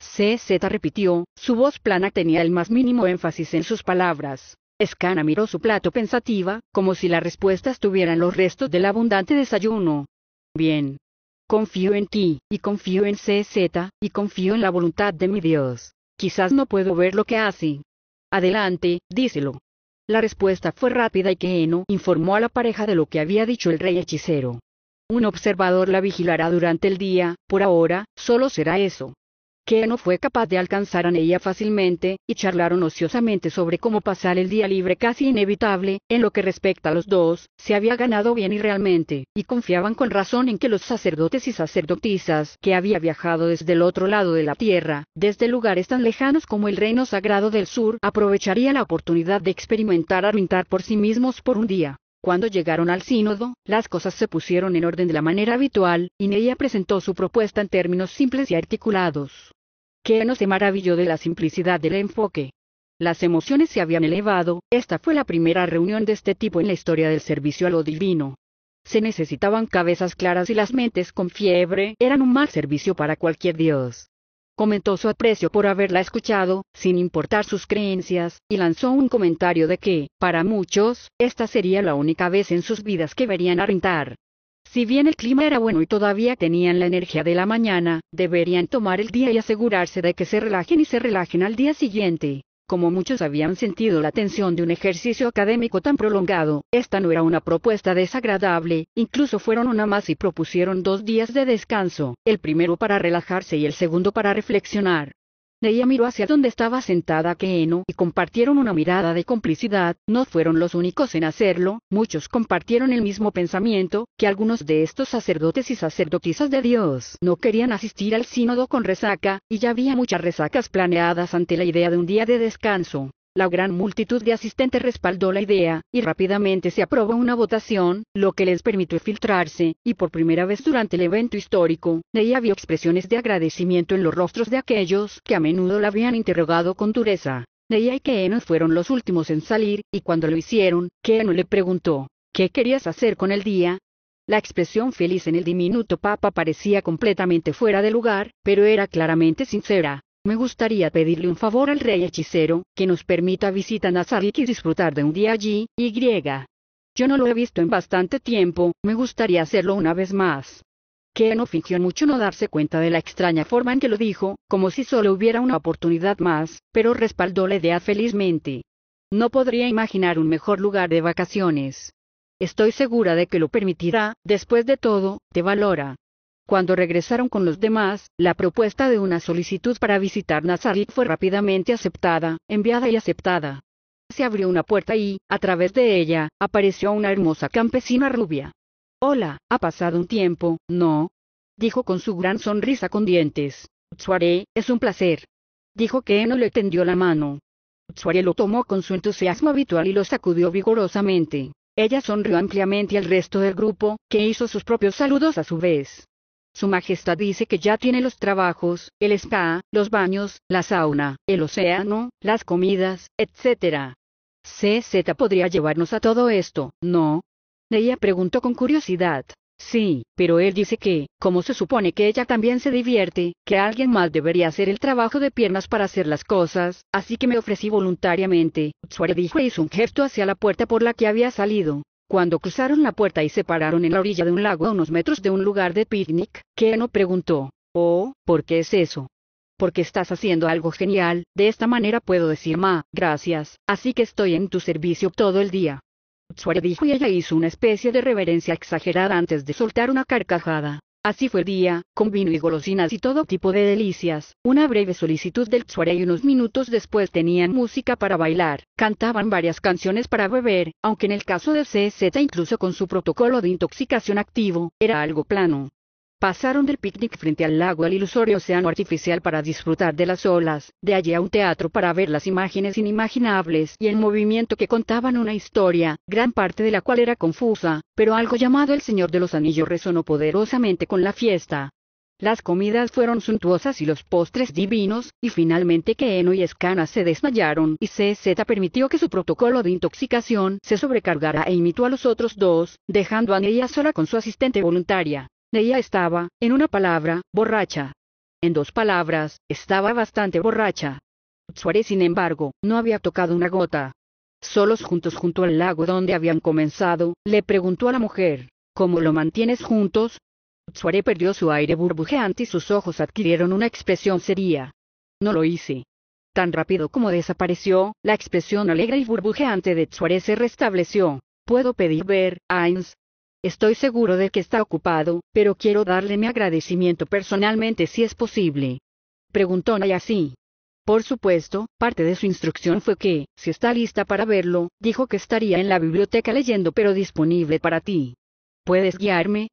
A: CZ repitió, su voz plana tenía el más mínimo énfasis en sus palabras. Escana miró su plato pensativa, como si la respuesta tuvieran los restos del abundante desayuno. Bien. Confío en ti, y confío en CZ, y confío en la voluntad de mi Dios. Quizás no puedo ver lo que hace. Adelante, díselo. La respuesta fue rápida y que informó a la pareja de lo que había dicho el rey hechicero. Un observador la vigilará durante el día, por ahora, solo será eso que no fue capaz de alcanzar a ella fácilmente, y charlaron ociosamente sobre cómo pasar el día libre casi inevitable, en lo que respecta a los dos, se había ganado bien y realmente, y confiaban con razón en que los sacerdotes y sacerdotisas que había viajado desde el otro lado de la tierra, desde lugares tan lejanos como el reino sagrado del sur, aprovecharía la oportunidad de experimentar armintar por sí mismos por un día. Cuando llegaron al sínodo, las cosas se pusieron en orden de la manera habitual, y Neia presentó su propuesta en términos simples y articulados. Que no se maravilló de la simplicidad del enfoque. Las emociones se habían elevado, esta fue la primera reunión de este tipo en la historia del servicio a lo divino. Se necesitaban cabezas claras y las mentes con fiebre eran un mal servicio para cualquier dios. Comentó su aprecio por haberla escuchado, sin importar sus creencias, y lanzó un comentario de que, para muchos, esta sería la única vez en sus vidas que verían a rentar. Si bien el clima era bueno y todavía tenían la energía de la mañana, deberían tomar el día y asegurarse de que se relajen y se relajen al día siguiente. Como muchos habían sentido la tensión de un ejercicio académico tan prolongado, esta no era una propuesta desagradable, incluso fueron una más y propusieron dos días de descanso, el primero para relajarse y el segundo para reflexionar. Ella miró hacia donde estaba sentada Keeno y compartieron una mirada de complicidad, no fueron los únicos en hacerlo, muchos compartieron el mismo pensamiento, que algunos de estos sacerdotes y sacerdotisas de Dios no querían asistir al sínodo con resaca, y ya había muchas resacas planeadas ante la idea de un día de descanso. La gran multitud de asistentes respaldó la idea, y rápidamente se aprobó una votación, lo que les permitió filtrarse, y por primera vez durante el evento histórico, Neia vio expresiones de agradecimiento en los rostros de aquellos que a menudo la habían interrogado con dureza. Neia y Keanu fueron los últimos en salir, y cuando lo hicieron, Keanu le preguntó, ¿qué querías hacer con el día? La expresión feliz en el diminuto papa parecía completamente fuera de lugar, pero era claramente sincera. Me gustaría pedirle un favor al rey hechicero, que nos permita visitar Nazarik y disfrutar de un día allí, y yo no lo he visto en bastante tiempo, me gustaría hacerlo una vez más. Que no fingió mucho no darse cuenta de la extraña forma en que lo dijo, como si solo hubiera una oportunidad más, pero respaldó la idea felizmente. No podría imaginar un mejor lugar de vacaciones. Estoy segura de que lo permitirá, después de todo, te valora. Cuando regresaron con los demás, la propuesta de una solicitud para visitar Nazaret fue rápidamente aceptada, enviada y aceptada. Se abrió una puerta y, a través de ella, apareció una hermosa campesina rubia. Hola, ha pasado un tiempo, ¿no? Dijo con su gran sonrisa con dientes. Tsuare, es un placer. Dijo que no le tendió la mano. Utsuare lo tomó con su entusiasmo habitual y lo sacudió vigorosamente. Ella sonrió ampliamente al resto del grupo, que hizo sus propios saludos a su vez. Su Majestad dice que ya tiene los trabajos, el spa, los baños, la sauna, el océano, las comidas, etc. CZ podría llevarnos a todo esto, ¿no? Leía preguntó con curiosidad. Sí, pero él dice que, como se supone que ella también se divierte, que alguien más debería hacer el trabajo de piernas para hacer las cosas, así que me ofrecí voluntariamente, Suárez dijo y hizo un gesto hacia la puerta por la que había salido. Cuando cruzaron la puerta y se pararon en la orilla de un lago a unos metros de un lugar de picnic, Keno preguntó, Oh, ¿por qué es eso? Porque estás haciendo algo genial, de esta manera puedo decir ma, gracias, así que estoy en tu servicio todo el día. Tsuare dijo y ella hizo una especie de reverencia exagerada antes de soltar una carcajada. Así fue el día, con vino y golosinas y todo tipo de delicias, una breve solicitud del Tsuare y unos minutos después tenían música para bailar, cantaban varias canciones para beber, aunque en el caso de CZ incluso con su protocolo de intoxicación activo, era algo plano. Pasaron del picnic frente al lago al ilusorio océano artificial para disfrutar de las olas, de allí a un teatro para ver las imágenes inimaginables y el movimiento que contaban una historia, gran parte de la cual era confusa, pero algo llamado El Señor de los Anillos resonó poderosamente con la fiesta. Las comidas fueron suntuosas y los postres divinos, y finalmente que y Escana se desmayaron y CZ permitió que su protocolo de intoxicación se sobrecargara e imitó a los otros dos, dejando a Neia sola con su asistente voluntaria. Ella estaba, en una palabra, borracha. En dos palabras, estaba bastante borracha. Suárez, sin embargo, no había tocado una gota. Solos juntos junto al lago donde habían comenzado, le preguntó a la mujer, ¿cómo lo mantienes juntos? Suárez perdió su aire burbujeante y sus ojos adquirieron una expresión seria. No lo hice. Tan rápido como desapareció, la expresión alegre y burbujeante de Suárez se restableció. Puedo pedir ver, Ains, Estoy seguro de que está ocupado, pero quiero darle mi agradecimiento personalmente si es posible. Preguntó así. Por supuesto, parte de su instrucción fue que, si está lista para verlo, dijo que estaría en la biblioteca leyendo pero disponible para ti. ¿Puedes guiarme?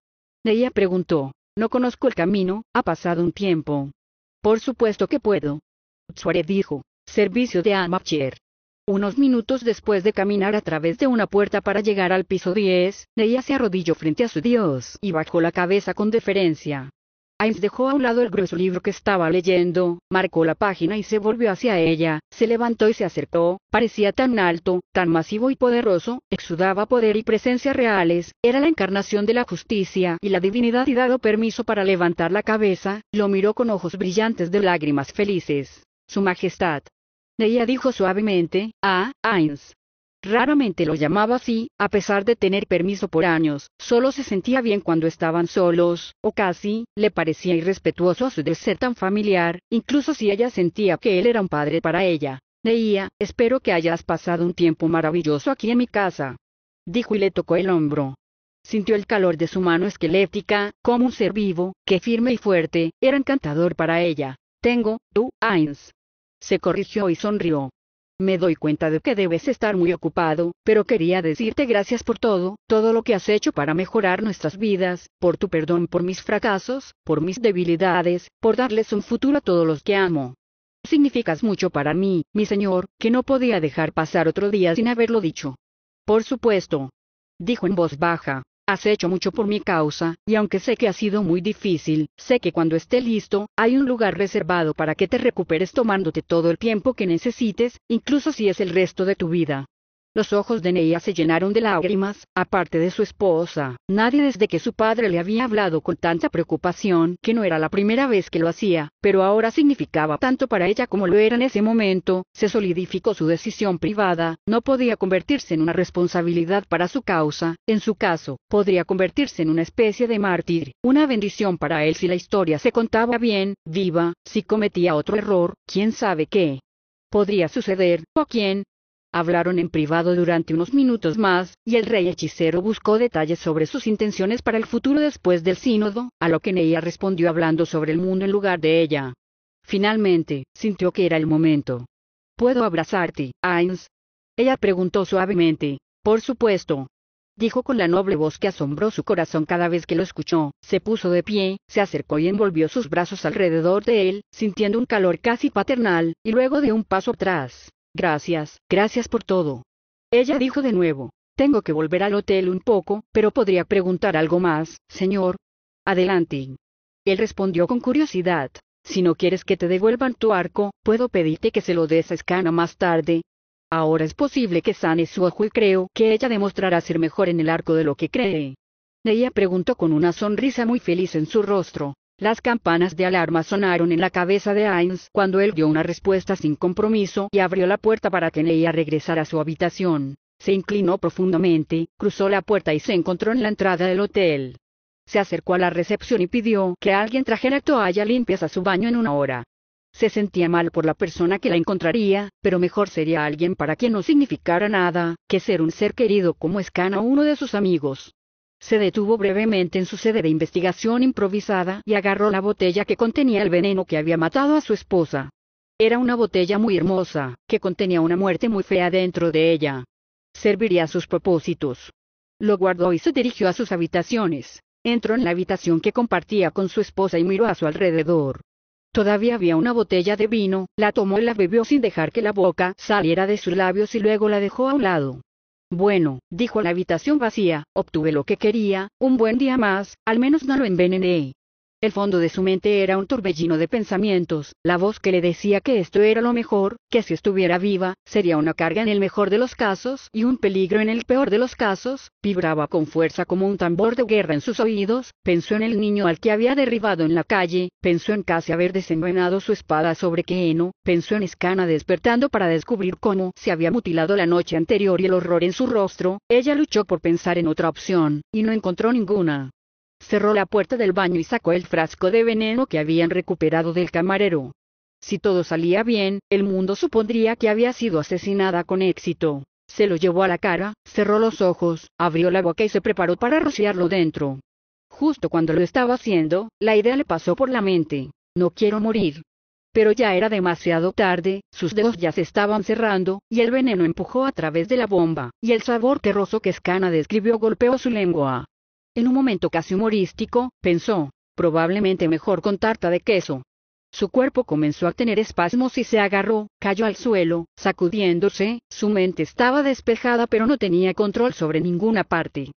A: Neia preguntó. No conozco el camino, ha pasado un tiempo. Por supuesto que puedo. Suare dijo. Servicio de Amapcher. Unos minutos después de caminar a través de una puerta para llegar al piso 10, Neia se arrodilló frente a su dios y bajó la cabeza con deferencia. Ains dejó a un lado el grueso libro que estaba leyendo, marcó la página y se volvió hacia ella, se levantó y se acercó, parecía tan alto, tan masivo y poderoso, exudaba poder y presencia reales, era la encarnación de la justicia y la divinidad y dado permiso para levantar la cabeza, lo miró con ojos brillantes de lágrimas felices. Su Majestad, Neia dijo suavemente, ah, Ains. Raramente lo llamaba así, a pesar de tener permiso por años, solo se sentía bien cuando estaban solos, o casi, le parecía irrespetuoso su de ser tan familiar, incluso si ella sentía que él era un padre para ella. Leía, espero que hayas pasado un tiempo maravilloso aquí en mi casa. Dijo y le tocó el hombro. Sintió el calor de su mano esquelética, como un ser vivo, que firme y fuerte, era encantador para ella. Tengo, tú, Ains. Se corrigió y sonrió. Me doy cuenta de que debes estar muy ocupado, pero quería decirte gracias por todo, todo lo que has hecho para mejorar nuestras vidas, por tu perdón por mis fracasos, por mis debilidades, por darles un futuro a todos los que amo. Significas mucho para mí, mi señor, que no podía dejar pasar otro día sin haberlo dicho. Por supuesto. Dijo en voz baja. Has hecho mucho por mi causa, y aunque sé que ha sido muy difícil, sé que cuando esté listo, hay un lugar reservado para que te recuperes tomándote todo el tiempo que necesites, incluso si es el resto de tu vida. Los ojos de Neia se llenaron de lágrimas, aparte de su esposa. Nadie desde que su padre le había hablado con tanta preocupación, que no era la primera vez que lo hacía, pero ahora significaba tanto para ella como lo era en ese momento, se solidificó su decisión privada, no podía convertirse en una responsabilidad para su causa, en su caso, podría convertirse en una especie de mártir, una bendición para él si la historia se contaba bien, viva, si cometía otro error, quién sabe qué podría suceder, o quién Hablaron en privado durante unos minutos más, y el rey hechicero buscó detalles sobre sus intenciones para el futuro después del sínodo, a lo que Neia respondió hablando sobre el mundo en lugar de ella. Finalmente, sintió que era el momento. ¿Puedo abrazarte, Ains? Ella preguntó suavemente. Por supuesto. Dijo con la noble voz que asombró su corazón cada vez que lo escuchó, se puso de pie, se acercó y envolvió sus brazos alrededor de él, sintiendo un calor casi paternal, y luego de un paso atrás. Gracias, gracias por todo. Ella dijo de nuevo, tengo que volver al hotel un poco, pero podría preguntar algo más, señor. Adelante. Él respondió con curiosidad, si no quieres que te devuelvan tu arco, puedo pedirte que se lo des a Scana más tarde. Ahora es posible que sane su ojo y creo que ella demostrará ser mejor en el arco de lo que cree. Ella preguntó con una sonrisa muy feliz en su rostro, las campanas de alarma sonaron en la cabeza de Ains cuando él dio una respuesta sin compromiso y abrió la puerta para que Neia regresara a su habitación. Se inclinó profundamente, cruzó la puerta y se encontró en la entrada del hotel. Se acercó a la recepción y pidió que alguien trajera toalla limpias a su baño en una hora. Se sentía mal por la persona que la encontraría, pero mejor sería alguien para quien no significara nada, que ser un ser querido como escana o uno de sus amigos. Se detuvo brevemente en su sede de investigación improvisada y agarró la botella que contenía el veneno que había matado a su esposa. Era una botella muy hermosa, que contenía una muerte muy fea dentro de ella. Serviría a sus propósitos. Lo guardó y se dirigió a sus habitaciones. Entró en la habitación que compartía con su esposa y miró a su alrededor. Todavía había una botella de vino, la tomó y la bebió sin dejar que la boca saliera de sus labios y luego la dejó a un lado. Bueno, dijo la habitación vacía, obtuve lo que quería, un buen día más, al menos no lo envenené. El fondo de su mente era un torbellino de pensamientos, la voz que le decía que esto era lo mejor, que si estuviera viva, sería una carga en el mejor de los casos y un peligro en el peor de los casos, vibraba con fuerza como un tambor de guerra en sus oídos, pensó en el niño al que había derribado en la calle, pensó en casi haber desenvenado su espada sobre Keeno, pensó en Escana despertando para descubrir cómo se había mutilado la noche anterior y el horror en su rostro, ella luchó por pensar en otra opción, y no encontró ninguna cerró la puerta del baño y sacó el frasco de veneno que habían recuperado del camarero. Si todo salía bien, el mundo supondría que había sido asesinada con éxito. Se lo llevó a la cara, cerró los ojos, abrió la boca y se preparó para rociarlo dentro. Justo cuando lo estaba haciendo, la idea le pasó por la mente. No quiero morir. Pero ya era demasiado tarde, sus dedos ya se estaban cerrando, y el veneno empujó a través de la bomba, y el sabor terroso que Scana describió golpeó su lengua. En un momento casi humorístico, pensó, probablemente mejor con tarta de queso. Su cuerpo comenzó a tener espasmos y se agarró, cayó al suelo, sacudiéndose, su mente estaba despejada pero no tenía control sobre ninguna parte.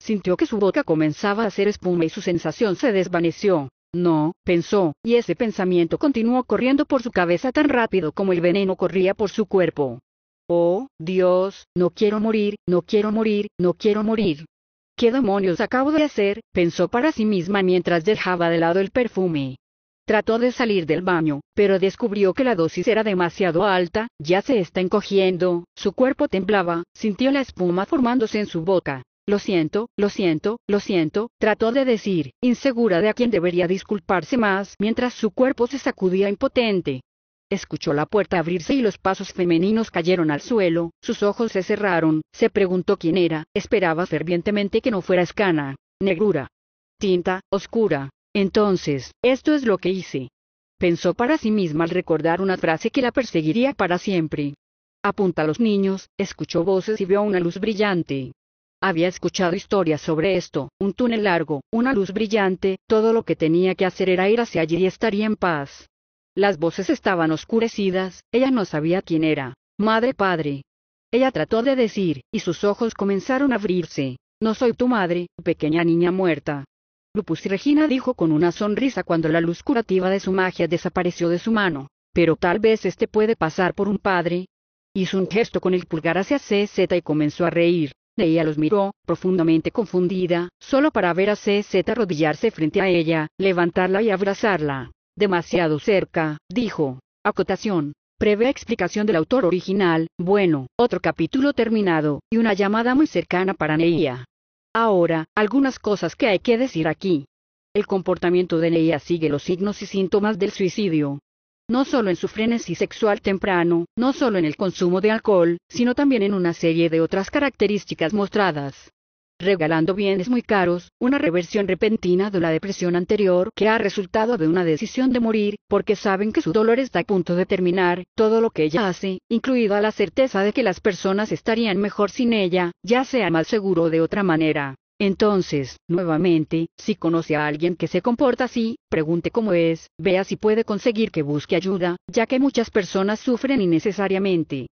A: Sintió que su boca comenzaba a hacer espuma y su sensación se desvaneció. No, pensó, y ese pensamiento continuó corriendo por su cabeza tan rápido como el veneno corría por su cuerpo. Oh, Dios, no quiero morir, no quiero morir, no quiero morir. ¿Qué demonios acabo de hacer? pensó para sí misma mientras dejaba de lado el perfume. Trató de salir del baño, pero descubrió que la dosis era demasiado alta, ya se está encogiendo, su cuerpo temblaba, sintió la espuma formándose en su boca. Lo siento, lo siento, lo siento, trató de decir, insegura de a quién debería disculparse más, mientras su cuerpo se sacudía impotente. Escuchó la puerta abrirse y los pasos femeninos cayeron al suelo, sus ojos se cerraron, se preguntó quién era, esperaba fervientemente que no fuera escana, negrura, tinta, oscura. Entonces, esto es lo que hice. Pensó para sí misma al recordar una frase que la perseguiría para siempre. Apunta a los niños, escuchó voces y vio una luz brillante. Había escuchado historias sobre esto, un túnel largo, una luz brillante, todo lo que tenía que hacer era ir hacia allí y estaría en paz. Las voces estaban oscurecidas, ella no sabía quién era. Madre padre. Ella trató de decir, y sus ojos comenzaron a abrirse. No soy tu madre, pequeña niña muerta. Lupus Regina dijo con una sonrisa cuando la luz curativa de su magia desapareció de su mano. Pero tal vez este puede pasar por un padre. Hizo un gesto con el pulgar hacia CZ y comenzó a reír. Ella los miró, profundamente confundida, solo para ver a CZ arrodillarse frente a ella, levantarla y abrazarla demasiado cerca, dijo. Acotación. Previa explicación del autor original, bueno, otro capítulo terminado, y una llamada muy cercana para Neia. Ahora, algunas cosas que hay que decir aquí. El comportamiento de Neia sigue los signos y síntomas del suicidio. No solo en su frenesí sexual temprano, no solo en el consumo de alcohol, sino también en una serie de otras características mostradas regalando bienes muy caros, una reversión repentina de la depresión anterior que ha resultado de una decisión de morir, porque saben que su dolor está a punto de terminar, todo lo que ella hace, incluida la certeza de que las personas estarían mejor sin ella, ya sea más seguro de otra manera. Entonces, nuevamente, si conoce a alguien que se comporta así, pregunte cómo es, vea si puede conseguir que busque ayuda, ya que muchas personas sufren innecesariamente.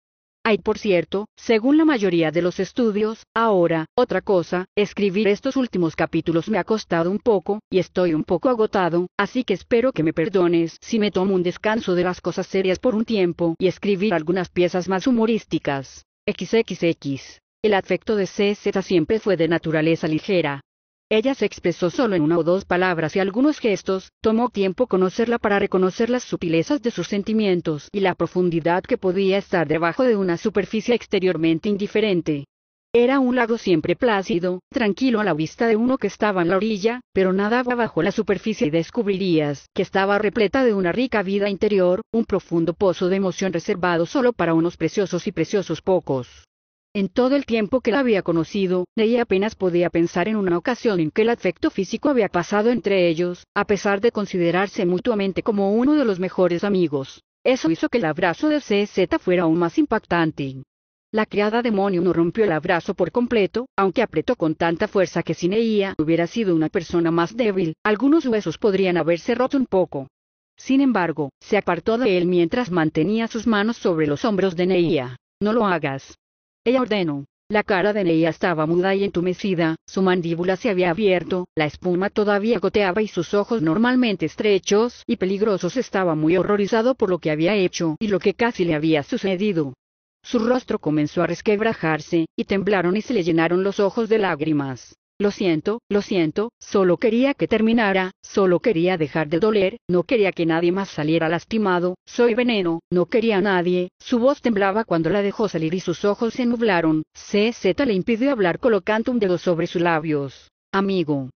A: Hay, por cierto, según la mayoría de los estudios, ahora, otra cosa, escribir estos últimos capítulos me ha costado un poco, y estoy un poco agotado, así que espero que me perdones si me tomo un descanso de las cosas serias por un tiempo y escribir algunas piezas más humorísticas. XXX. El afecto de CZ siempre fue de naturaleza ligera. Ella se expresó solo en una o dos palabras y algunos gestos, tomó tiempo conocerla para reconocer las sutilezas de sus sentimientos y la profundidad que podía estar debajo de una superficie exteriormente indiferente. Era un lago siempre plácido, tranquilo a la vista de uno que estaba en la orilla, pero nadaba bajo la superficie y descubrirías que estaba repleta de una rica vida interior, un profundo pozo de emoción reservado solo para unos preciosos y preciosos pocos. En todo el tiempo que la había conocido, Neia apenas podía pensar en una ocasión en que el afecto físico había pasado entre ellos, a pesar de considerarse mutuamente como uno de los mejores amigos. Eso hizo que el abrazo de CZ fuera aún más impactante. La criada demonio no rompió el abrazo por completo, aunque apretó con tanta fuerza que si Neía hubiera sido una persona más débil, algunos huesos podrían haberse roto un poco. Sin embargo, se apartó de él mientras mantenía sus manos sobre los hombros de Neia. No lo hagas. Ella ordenó. La cara de Neia estaba muda y entumecida, su mandíbula se había abierto, la espuma todavía goteaba y sus ojos normalmente estrechos y peligrosos estaba muy horrorizado por lo que había hecho y lo que casi le había sucedido. Su rostro comenzó a resquebrajarse, y temblaron y se le llenaron los ojos de lágrimas. Lo siento, lo siento, solo quería que terminara, solo quería dejar de doler, no quería que nadie más saliera lastimado, soy veneno, no quería a nadie, su voz temblaba cuando la dejó salir y sus ojos se nublaron, CZ le impidió hablar colocando un dedo sobre sus labios. Amigo.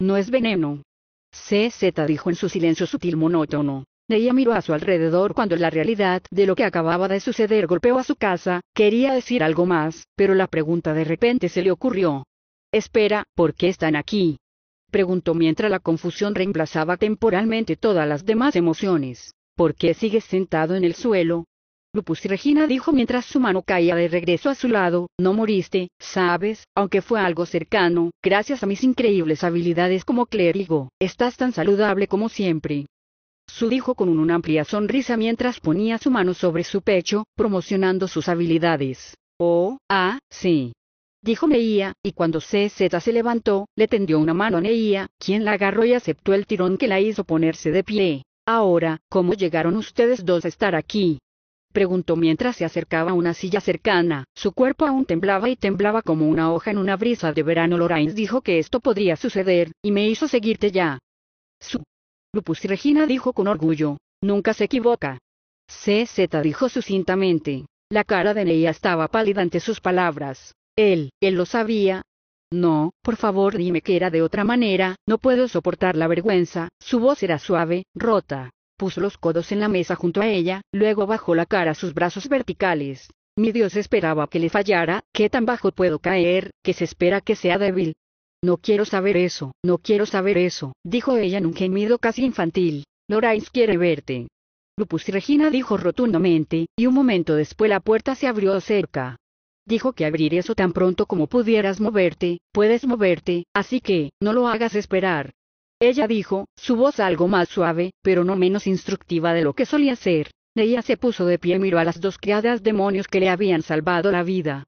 A: No es veneno. CZ dijo en su silencio sutil monótono. Ella miró a su alrededor cuando la realidad de lo que acababa de suceder golpeó a su casa, quería decir algo más, pero la pregunta de repente se le ocurrió, Espera, ¿por qué están aquí? preguntó mientras la confusión reemplazaba temporalmente todas las demás emociones. ¿Por qué sigues sentado en el suelo? Lupus y Regina dijo mientras su mano caía de regreso a su lado, no moriste, sabes, aunque fue algo cercano, gracias a mis increíbles habilidades como clérigo, estás tan saludable como siempre. Su dijo con una amplia sonrisa mientras ponía su mano sobre su pecho, promocionando sus habilidades. Oh, ah, sí, dijo Neía, y cuando CZ se levantó, le tendió una mano a Neía, quien la agarró y aceptó el tirón que la hizo ponerse de pie. Ahora, ¿cómo llegaron ustedes dos a estar aquí? preguntó mientras se acercaba a una silla cercana. Su cuerpo aún temblaba y temblaba como una hoja en una brisa de verano. Lorains dijo que esto podría suceder, y me hizo seguirte ya. Su. Lupus Regina dijo con orgullo. Nunca se equivoca. CZ dijo sucintamente. La cara de Neia estaba pálida ante sus palabras. Él, él lo sabía. No, por favor dime que era de otra manera, no puedo soportar la vergüenza, su voz era suave, rota. Puso los codos en la mesa junto a ella, luego bajó la cara a sus brazos verticales. Mi Dios esperaba que le fallara, qué tan bajo puedo caer, que se espera que sea débil. No quiero saber eso, no quiero saber eso, dijo ella en un gemido casi infantil. Lorais quiere verte. Lupus y Regina dijo rotundamente, y un momento después la puerta se abrió cerca dijo que abrir eso tan pronto como pudieras moverte, puedes moverte, así que, no lo hagas esperar. Ella dijo, su voz algo más suave, pero no menos instructiva de lo que solía ser. Ella se puso de pie y miró a las dos criadas demonios que le habían salvado la vida.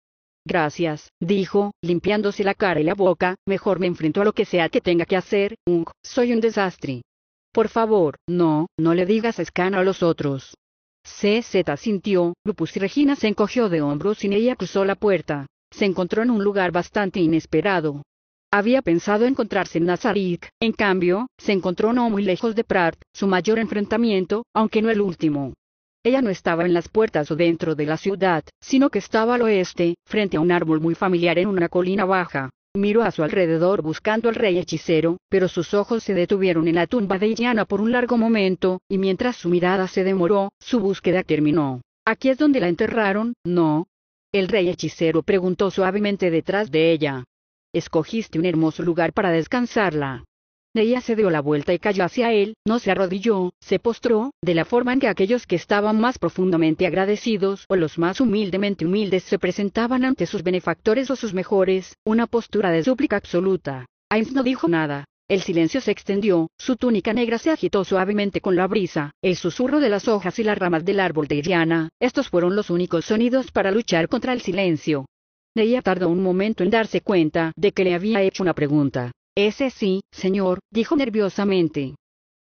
A: Gracias, dijo, limpiándose la cara y la boca, mejor me enfrento a lo que sea que tenga que hacer, ung, soy un desastre. Por favor, no, no le digas escano a los otros. CZ sintió, Lupus y Regina se encogió de hombros y ella cruzó la puerta. Se encontró en un lugar bastante inesperado. Había pensado encontrarse en Nazarick, en cambio, se encontró no muy lejos de Pratt, su mayor enfrentamiento, aunque no el último. Ella no estaba en las puertas o dentro de la ciudad, sino que estaba al oeste, frente a un árbol muy familiar en una colina baja. Miró a su alrededor buscando al rey hechicero, pero sus ojos se detuvieron en la tumba de Illana por un largo momento, y mientras su mirada se demoró, su búsqueda terminó. ¿Aquí es donde la enterraron, no? El rey hechicero preguntó suavemente detrás de ella. Escogiste un hermoso lugar para descansarla. Neia se dio la vuelta y cayó hacia él, no se arrodilló, se postró, de la forma en que aquellos que estaban más profundamente agradecidos o los más humildemente humildes se presentaban ante sus benefactores o sus mejores, una postura de súplica absoluta. Ains no dijo nada. El silencio se extendió, su túnica negra se agitó suavemente con la brisa, el susurro de las hojas y las ramas del árbol de Iriana, estos fueron los únicos sonidos para luchar contra el silencio. Neia tardó un momento en darse cuenta de que le había hecho una pregunta. Ese sí, señor, dijo nerviosamente.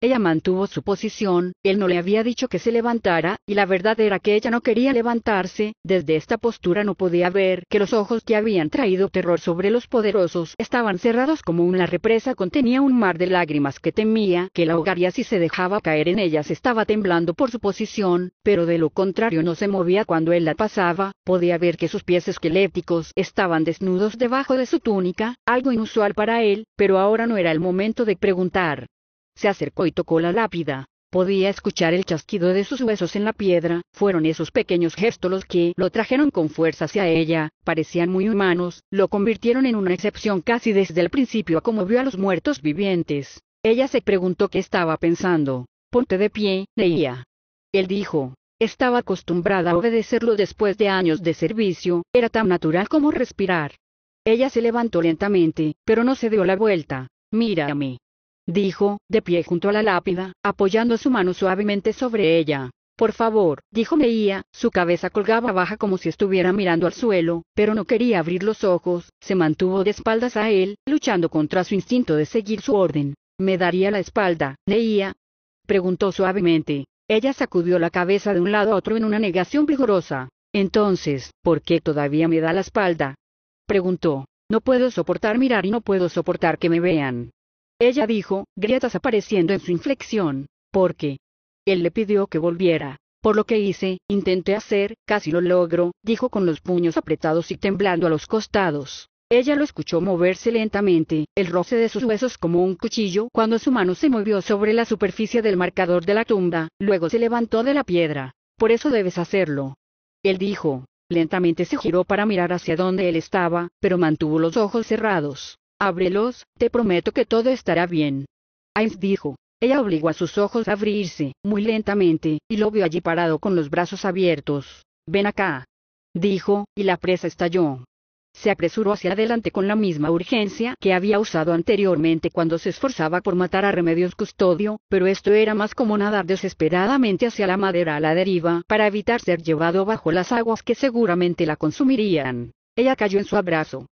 A: Ella mantuvo su posición, él no le había dicho que se levantara, y la verdad era que ella no quería levantarse, desde esta postura no podía ver que los ojos que habían traído terror sobre los poderosos estaban cerrados como una represa contenía un mar de lágrimas que temía que la ahogaría si se dejaba caer en ellas estaba temblando por su posición, pero de lo contrario no se movía cuando él la pasaba, podía ver que sus pies esqueléticos estaban desnudos debajo de su túnica, algo inusual para él, pero ahora no era el momento de preguntar se acercó y tocó la lápida. Podía escuchar el chasquido de sus huesos en la piedra, fueron esos pequeños gestos los que lo trajeron con fuerza hacia ella, parecían muy humanos, lo convirtieron en una excepción casi desde el principio a como vio a los muertos vivientes. Ella se preguntó qué estaba pensando. Ponte de pie, leía. Él dijo. Estaba acostumbrada a obedecerlo después de años de servicio, era tan natural como respirar. Ella se levantó lentamente, pero no se dio la vuelta. Mírame dijo, de pie junto a la lápida, apoyando su mano suavemente sobre ella. Por favor, dijo Meía, su cabeza colgaba baja como si estuviera mirando al suelo, pero no quería abrir los ojos, se mantuvo de espaldas a él, luchando contra su instinto de seguir su orden. ¿Me daría la espalda, Neía? preguntó suavemente. Ella sacudió la cabeza de un lado a otro en una negación vigorosa. Entonces, ¿por qué todavía me da la espalda? preguntó. No puedo soportar mirar y no puedo soportar que me vean. Ella dijo, grietas apareciendo en su inflexión, porque él le pidió que volviera. Por lo que hice, intenté hacer, casi lo logro, dijo con los puños apretados y temblando a los costados. Ella lo escuchó moverse lentamente, el roce de sus huesos como un cuchillo cuando su mano se movió sobre la superficie del marcador de la tumba, luego se levantó de la piedra. Por eso debes hacerlo. Él dijo. Lentamente se giró para mirar hacia donde él estaba, pero mantuvo los ojos cerrados. Ábrelos, te prometo que todo estará bien. Ains dijo. Ella obligó a sus ojos a abrirse, muy lentamente, y lo vio allí parado con los brazos abiertos. Ven acá. Dijo, y la presa estalló. Se apresuró hacia adelante con la misma urgencia que había usado anteriormente cuando se esforzaba por matar a Remedios Custodio, pero esto era más como nadar desesperadamente hacia la madera a la deriva para evitar ser llevado bajo las aguas que seguramente la consumirían. Ella cayó en su abrazo.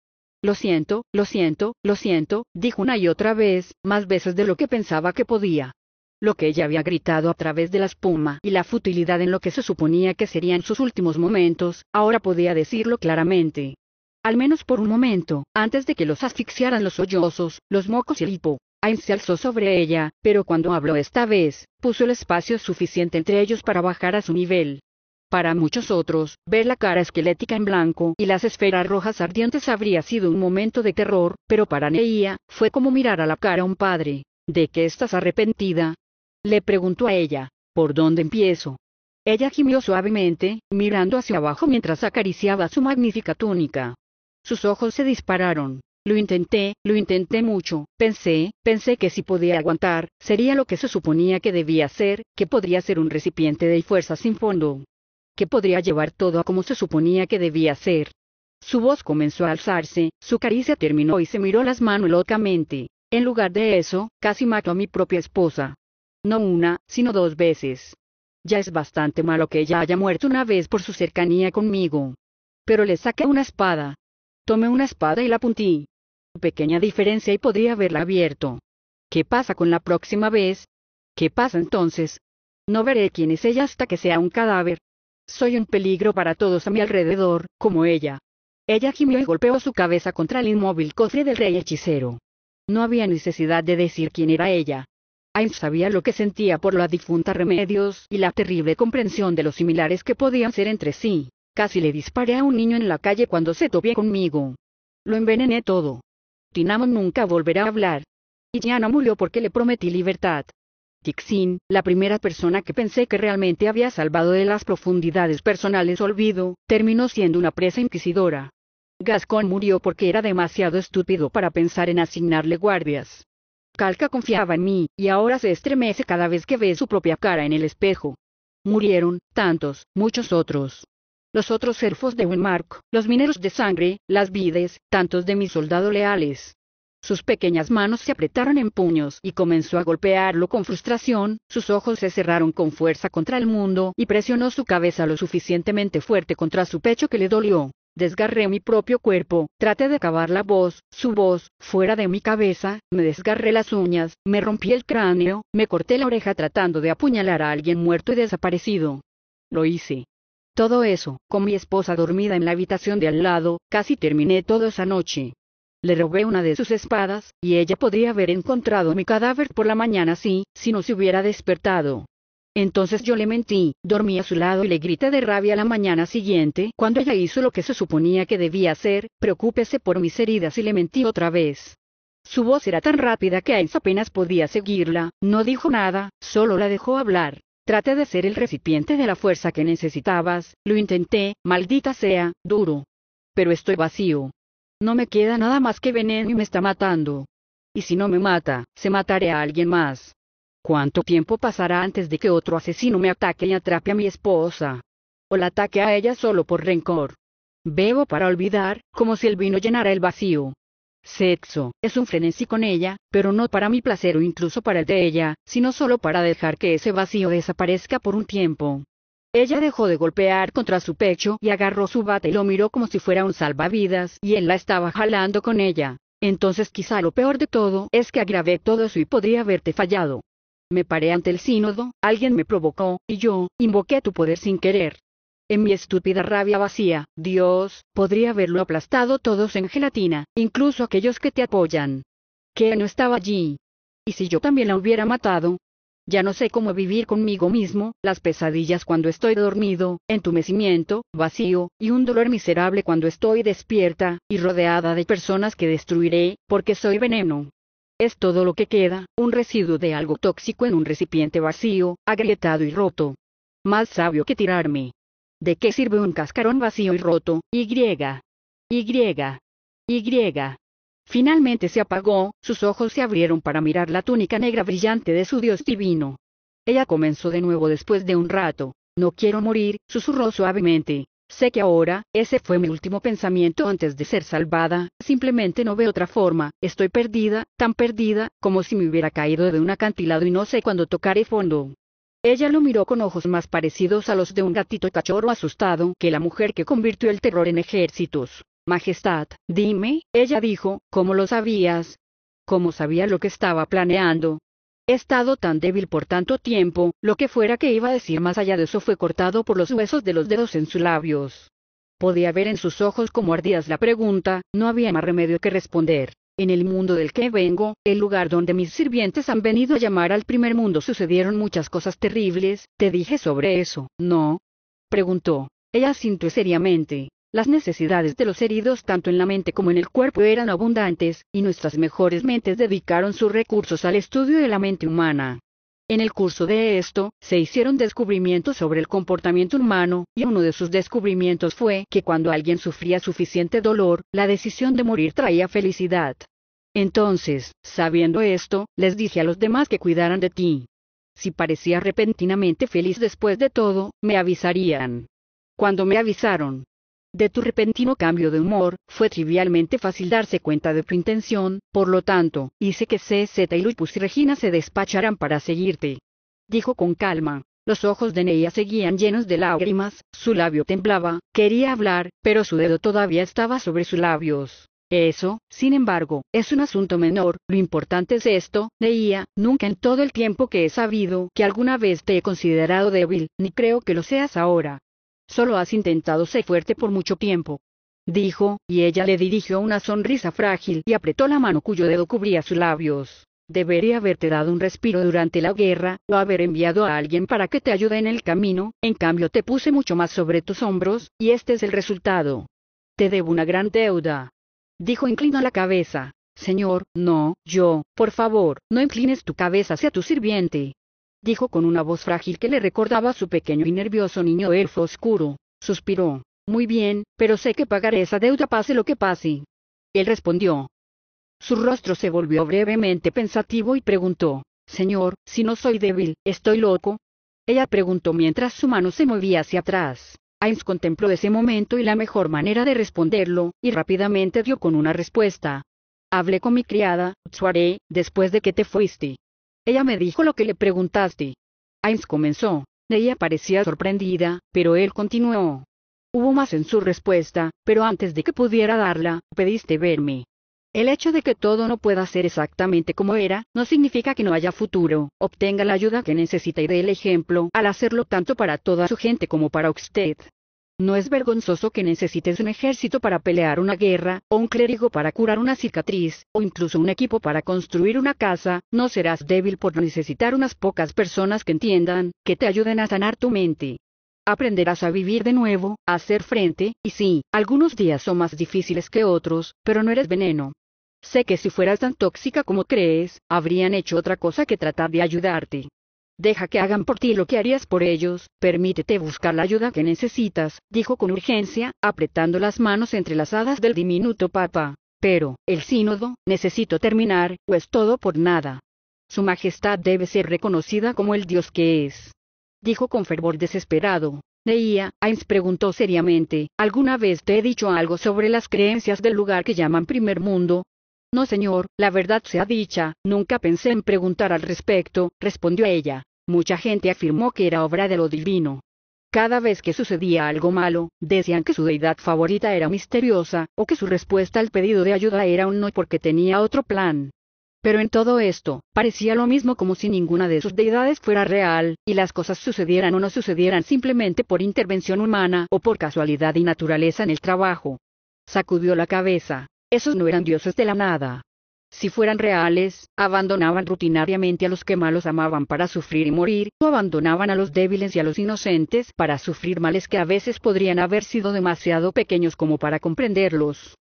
A: Lo siento, lo siento, lo siento, dijo una y otra vez, más veces de lo que pensaba que podía. Lo que ella había gritado a través de la espuma y la futilidad en lo que se suponía que serían sus últimos momentos, ahora podía decirlo claramente. Al menos por un momento, antes de que los asfixiaran los sollozos, los mocos y el hipo. Ain se alzó sobre ella, pero cuando habló esta vez, puso el espacio suficiente entre ellos para bajar a su nivel. Para muchos otros, ver la cara esquelética en blanco y las esferas rojas ardientes habría sido un momento de terror, pero para Neía, fue como mirar a la cara a un padre. ¿De qué estás arrepentida? Le preguntó a ella. ¿Por dónde empiezo? Ella gimió suavemente, mirando hacia abajo mientras acariciaba su magnífica túnica. Sus ojos se dispararon. Lo intenté, lo intenté mucho, pensé, pensé que si podía aguantar, sería lo que se suponía que debía ser, que podría ser un recipiente de fuerza sin fondo que podría llevar todo a como se suponía que debía ser. Su voz comenzó a alzarse, su caricia terminó y se miró las manos locamente. En lugar de eso, casi mató a mi propia esposa. No una, sino dos veces. Ya es bastante malo que ella haya muerto una vez por su cercanía conmigo. Pero le saqué una espada. Tomé una espada y la apuntí. Pequeña diferencia y podría haberla abierto. ¿Qué pasa con la próxima vez? ¿Qué pasa entonces? No veré quién es ella hasta que sea un cadáver, soy un peligro para todos a mi alrededor, como ella. Ella gimió y golpeó su cabeza contra el inmóvil cofre del rey hechicero. No había necesidad de decir quién era ella. Ainz sabía lo que sentía por la difunta Remedios y la terrible comprensión de los similares que podían ser entre sí. Casi le disparé a un niño en la calle cuando se topé conmigo. Lo envenené todo. Tinamon nunca volverá a hablar. Y Gianna murió porque le prometí libertad. Tixin, la primera persona que pensé que realmente había salvado de las profundidades personales olvido, terminó siendo una presa inquisidora. Gascón murió porque era demasiado estúpido para pensar en asignarle guardias. Calca confiaba en mí, y ahora se estremece cada vez que ve su propia cara en el espejo. Murieron, tantos, muchos otros. Los otros serfos de Wenmark, los mineros de sangre, las vides, tantos de mis soldados leales. Sus pequeñas manos se apretaron en puños y comenzó a golpearlo con frustración, sus ojos se cerraron con fuerza contra el mundo y presionó su cabeza lo suficientemente fuerte contra su pecho que le dolió. Desgarré mi propio cuerpo, traté de acabar la voz, su voz, fuera de mi cabeza, me desgarré las uñas, me rompí el cráneo, me corté la oreja tratando de apuñalar a alguien muerto y desaparecido. Lo hice. Todo eso, con mi esposa dormida en la habitación de al lado, casi terminé toda esa noche. Le robé una de sus espadas, y ella podría haber encontrado mi cadáver por la mañana si, si no se hubiera despertado. Entonces yo le mentí, dormí a su lado y le grité de rabia la mañana siguiente, cuando ella hizo lo que se suponía que debía hacer, preocúpese por mis heridas y le mentí otra vez. Su voz era tan rápida que Ains apenas podía seguirla, no dijo nada, solo la dejó hablar. Traté de ser el recipiente de la fuerza que necesitabas, lo intenté, maldita sea, duro. Pero estoy vacío. No me queda nada más que veneno y me está matando. Y si no me mata, se mataré a alguien más. ¿Cuánto tiempo pasará antes de que otro asesino me ataque y atrape a mi esposa? O la ataque a ella solo por rencor. Bebo para olvidar, como si el vino llenara el vacío. Sexo, es un frenesí con ella, pero no para mi placer o incluso para el de ella, sino solo para dejar que ese vacío desaparezca por un tiempo. Ella dejó de golpear contra su pecho y agarró su bata y lo miró como si fuera un salvavidas, y él la estaba jalando con ella. Entonces quizá lo peor de todo es que agravé todo eso y podría haberte fallado. Me paré ante el sínodo, alguien me provocó, y yo, invoqué tu poder sin querer. En mi estúpida rabia vacía, Dios, podría haberlo aplastado todos en gelatina, incluso aquellos que te apoyan. Que no estaba allí. Y si yo también la hubiera matado, ya no sé cómo vivir conmigo mismo, las pesadillas cuando estoy dormido, entumecimiento, vacío, y un dolor miserable cuando estoy despierta, y rodeada de personas que destruiré, porque soy veneno. Es todo lo que queda, un residuo de algo tóxico en un recipiente vacío, agrietado y roto. Más sabio que tirarme. ¿De qué sirve un cascarón vacío y roto? Y. Y. Y. Finalmente se apagó, sus ojos se abrieron para mirar la túnica negra brillante de su Dios divino. Ella comenzó de nuevo después de un rato. No quiero morir, susurró suavemente. Sé que ahora, ese fue mi último pensamiento antes de ser salvada, simplemente no veo otra forma, estoy perdida, tan perdida, como si me hubiera caído de un acantilado y no sé cuándo tocaré fondo. Ella lo miró con ojos más parecidos a los de un gatito cachorro asustado que la mujer que convirtió el terror en ejércitos. Majestad, dime, ella dijo, ¿cómo lo sabías? ¿Cómo sabía lo que estaba planeando? He estado tan débil por tanto tiempo, lo que fuera que iba a decir más allá de eso fue cortado por los huesos de los dedos en sus labios. Podía ver en sus ojos cómo ardías la pregunta, no había más remedio que responder. En el mundo del que vengo, el lugar donde mis sirvientes han venido a llamar al primer mundo, sucedieron muchas cosas terribles, te dije sobre eso, ¿no? preguntó. Ella sintió seriamente. Las necesidades de los heridos tanto en la mente como en el cuerpo eran abundantes, y nuestras mejores mentes dedicaron sus recursos al estudio de la mente humana. En el curso de esto, se hicieron descubrimientos sobre el comportamiento humano, y uno de sus descubrimientos fue que cuando alguien sufría suficiente dolor, la decisión de morir traía felicidad. Entonces, sabiendo esto, les dije a los demás que cuidaran de ti. Si parecía repentinamente feliz después de todo, me avisarían. Cuando me avisaron, de tu repentino cambio de humor, fue trivialmente fácil darse cuenta de tu intención, por lo tanto, hice que CZ y Lupus y Regina se despacharan para seguirte. Dijo con calma. Los ojos de Neia seguían llenos de lágrimas, su labio temblaba, quería hablar, pero su dedo todavía estaba sobre sus labios. Eso, sin embargo, es un asunto menor, lo importante es esto, Neia, nunca en todo el tiempo que he sabido que alguna vez te he considerado débil, ni creo que lo seas ahora, solo has intentado ser fuerte por mucho tiempo. Dijo, y ella le dirigió una sonrisa frágil y apretó la mano cuyo dedo cubría sus labios. Debería haberte dado un respiro durante la guerra, o haber enviado a alguien para que te ayude en el camino, en cambio te puse mucho más sobre tus hombros, y este es el resultado. Te debo una gran deuda. Dijo inclinó la cabeza. Señor, no, yo, por favor, no inclines tu cabeza hacia tu sirviente dijo con una voz frágil que le recordaba a su pequeño y nervioso niño elfo oscuro, suspiró, muy bien, pero sé que pagaré esa deuda pase lo que pase. Él respondió. Su rostro se volvió brevemente pensativo y preguntó, Señor, si no soy débil, ¿estoy loco? Ella preguntó mientras su mano se movía hacia atrás. Ains contempló ese momento y la mejor manera de responderlo, y rápidamente dio con una respuesta. Hablé con mi criada, Tsuare, después de que te fuiste. Ella me dijo lo que le preguntaste. Ains comenzó. Ella parecía sorprendida, pero él continuó. Hubo más en su respuesta, pero antes de que pudiera darla, pediste verme. El hecho de que todo no pueda ser exactamente como era, no significa que no haya futuro, obtenga la ayuda que necesita y dé el ejemplo al hacerlo tanto para toda su gente como para usted. No es vergonzoso que necesites un ejército para pelear una guerra, o un clérigo para curar una cicatriz, o incluso un equipo para construir una casa, no serás débil por necesitar unas pocas personas que entiendan, que te ayuden a sanar tu mente. Aprenderás a vivir de nuevo, a hacer frente, y sí, algunos días son más difíciles que otros, pero no eres veneno. Sé que si fueras tan tóxica como crees, habrían hecho otra cosa que tratar de ayudarte. Deja que hagan por ti lo que harías por ellos, permítete buscar la ayuda que necesitas, dijo con urgencia, apretando las manos entrelazadas del diminuto papa. Pero, el sínodo, necesito terminar, o es todo por nada. Su Majestad debe ser reconocida como el Dios que es. Dijo con fervor desesperado. «Leía, Ains preguntó seriamente, ¿alguna vez te he dicho algo sobre las creencias del lugar que llaman primer mundo, no, señor, la verdad sea dicha, nunca pensé en preguntar al respecto, respondió ella. Mucha gente afirmó que era obra de lo divino. Cada vez que sucedía algo malo, decían que su deidad favorita era misteriosa, o que su respuesta al pedido de ayuda era un no porque tenía otro plan. Pero en todo esto, parecía lo mismo como si ninguna de sus deidades fuera real, y las cosas sucedieran o no sucedieran simplemente por intervención humana o por casualidad y naturaleza en el trabajo. Sacudió la cabeza. Esos no eran dioses de la nada. Si fueran reales, abandonaban rutinariamente a los que malos amaban para sufrir y morir, o abandonaban a los débiles y a los inocentes para sufrir males que a veces podrían haber sido demasiado pequeños como para comprenderlos.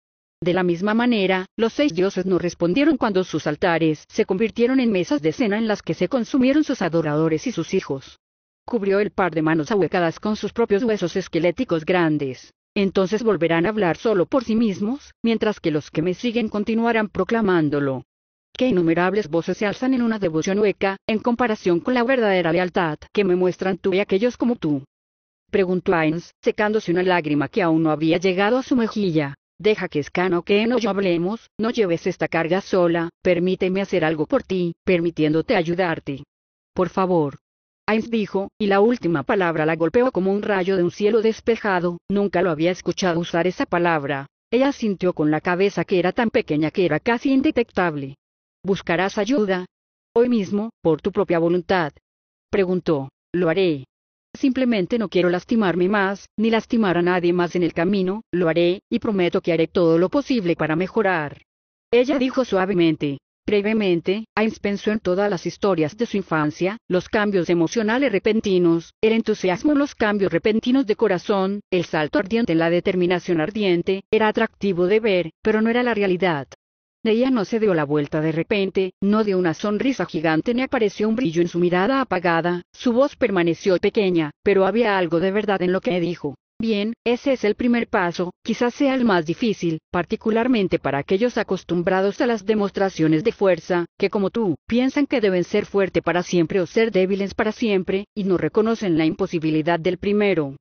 A: De la misma manera, los seis dioses no respondieron cuando sus altares se convirtieron en mesas de cena en las que se consumieron sus adoradores y sus hijos. Cubrió el par de manos ahuecadas con sus propios huesos esqueléticos grandes entonces volverán a hablar solo por sí mismos, mientras que los que me siguen continuarán proclamándolo. ¡Qué innumerables voces se alzan en una devoción hueca, en comparación con la verdadera lealtad que me muestran tú y aquellos como tú. Preguntó Ains, secándose una lágrima que aún no había llegado a su mejilla. Deja que Escano que no yo hablemos, no lleves esta carga sola, permíteme hacer algo por ti, permitiéndote ayudarte. Por favor, Ains dijo, y la última palabra la golpeó como un rayo de un cielo despejado, nunca lo había escuchado usar esa palabra. Ella sintió con la cabeza que era tan pequeña que era casi indetectable. ¿Buscarás ayuda? Hoy mismo, por tu propia voluntad. Preguntó, lo haré. Simplemente no quiero lastimarme más, ni lastimar a nadie más en el camino, lo haré, y prometo que haré todo lo posible para mejorar. Ella dijo suavemente, Previamente, Ains pensó en todas las historias de su infancia, los cambios emocionales repentinos, el entusiasmo, los cambios repentinos de corazón, el salto ardiente, la determinación ardiente, era atractivo de ver, pero no era la realidad. Ella no se dio la vuelta de repente, no dio una sonrisa gigante ni apareció un brillo en su mirada apagada, su voz permaneció pequeña, pero había algo de verdad en lo que dijo. Bien, ese es el primer paso, quizás sea el más difícil, particularmente para aquellos acostumbrados a las demostraciones de fuerza, que como tú, piensan que deben ser fuerte para siempre o ser débiles para siempre, y no reconocen la imposibilidad del primero.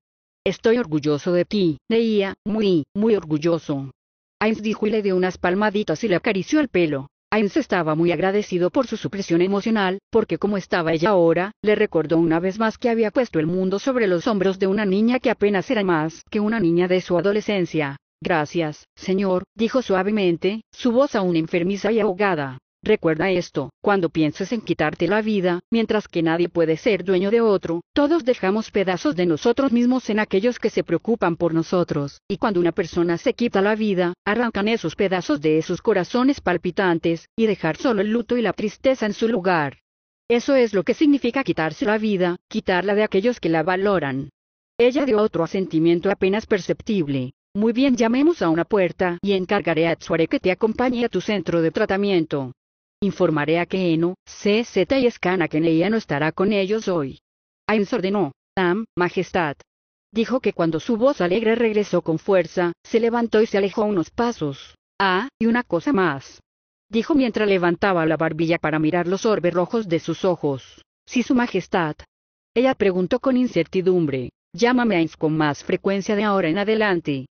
A: Estoy orgulloso de ti, Leía, muy, muy orgulloso. Ains dijo y le dio unas palmaditas y le acarició el pelo. Ains estaba muy agradecido por su supresión emocional, porque como estaba ella ahora, le recordó una vez más que había puesto el mundo sobre los hombros de una niña que apenas era más que una niña de su adolescencia. Gracias, señor, dijo suavemente, su voz aún enfermiza y ahogada. Recuerda esto, cuando pienses en quitarte la vida, mientras que nadie puede ser dueño de otro, todos dejamos pedazos de nosotros mismos en aquellos que se preocupan por nosotros, y cuando una persona se quita la vida, arrancan esos pedazos de esos corazones palpitantes, y dejar solo el luto y la tristeza en su lugar. Eso es lo que significa quitarse la vida, quitarla de aquellos que la valoran. Ella dio otro asentimiento apenas perceptible. Muy bien, llamemos a una puerta y encargaré a Tsuare que te acompañe a tu centro de tratamiento. Informaré a Keeno, CZ y Escana que Neia no estará con ellos hoy. Ains ordenó, Tam, Majestad. Dijo que cuando su voz alegre regresó con fuerza, se levantó y se alejó unos pasos. Ah, y una cosa más. Dijo mientras levantaba la barbilla para mirar los orbes rojos de sus ojos. Sí, su Majestad. Ella preguntó con incertidumbre. Llámame Ains con más frecuencia de ahora en adelante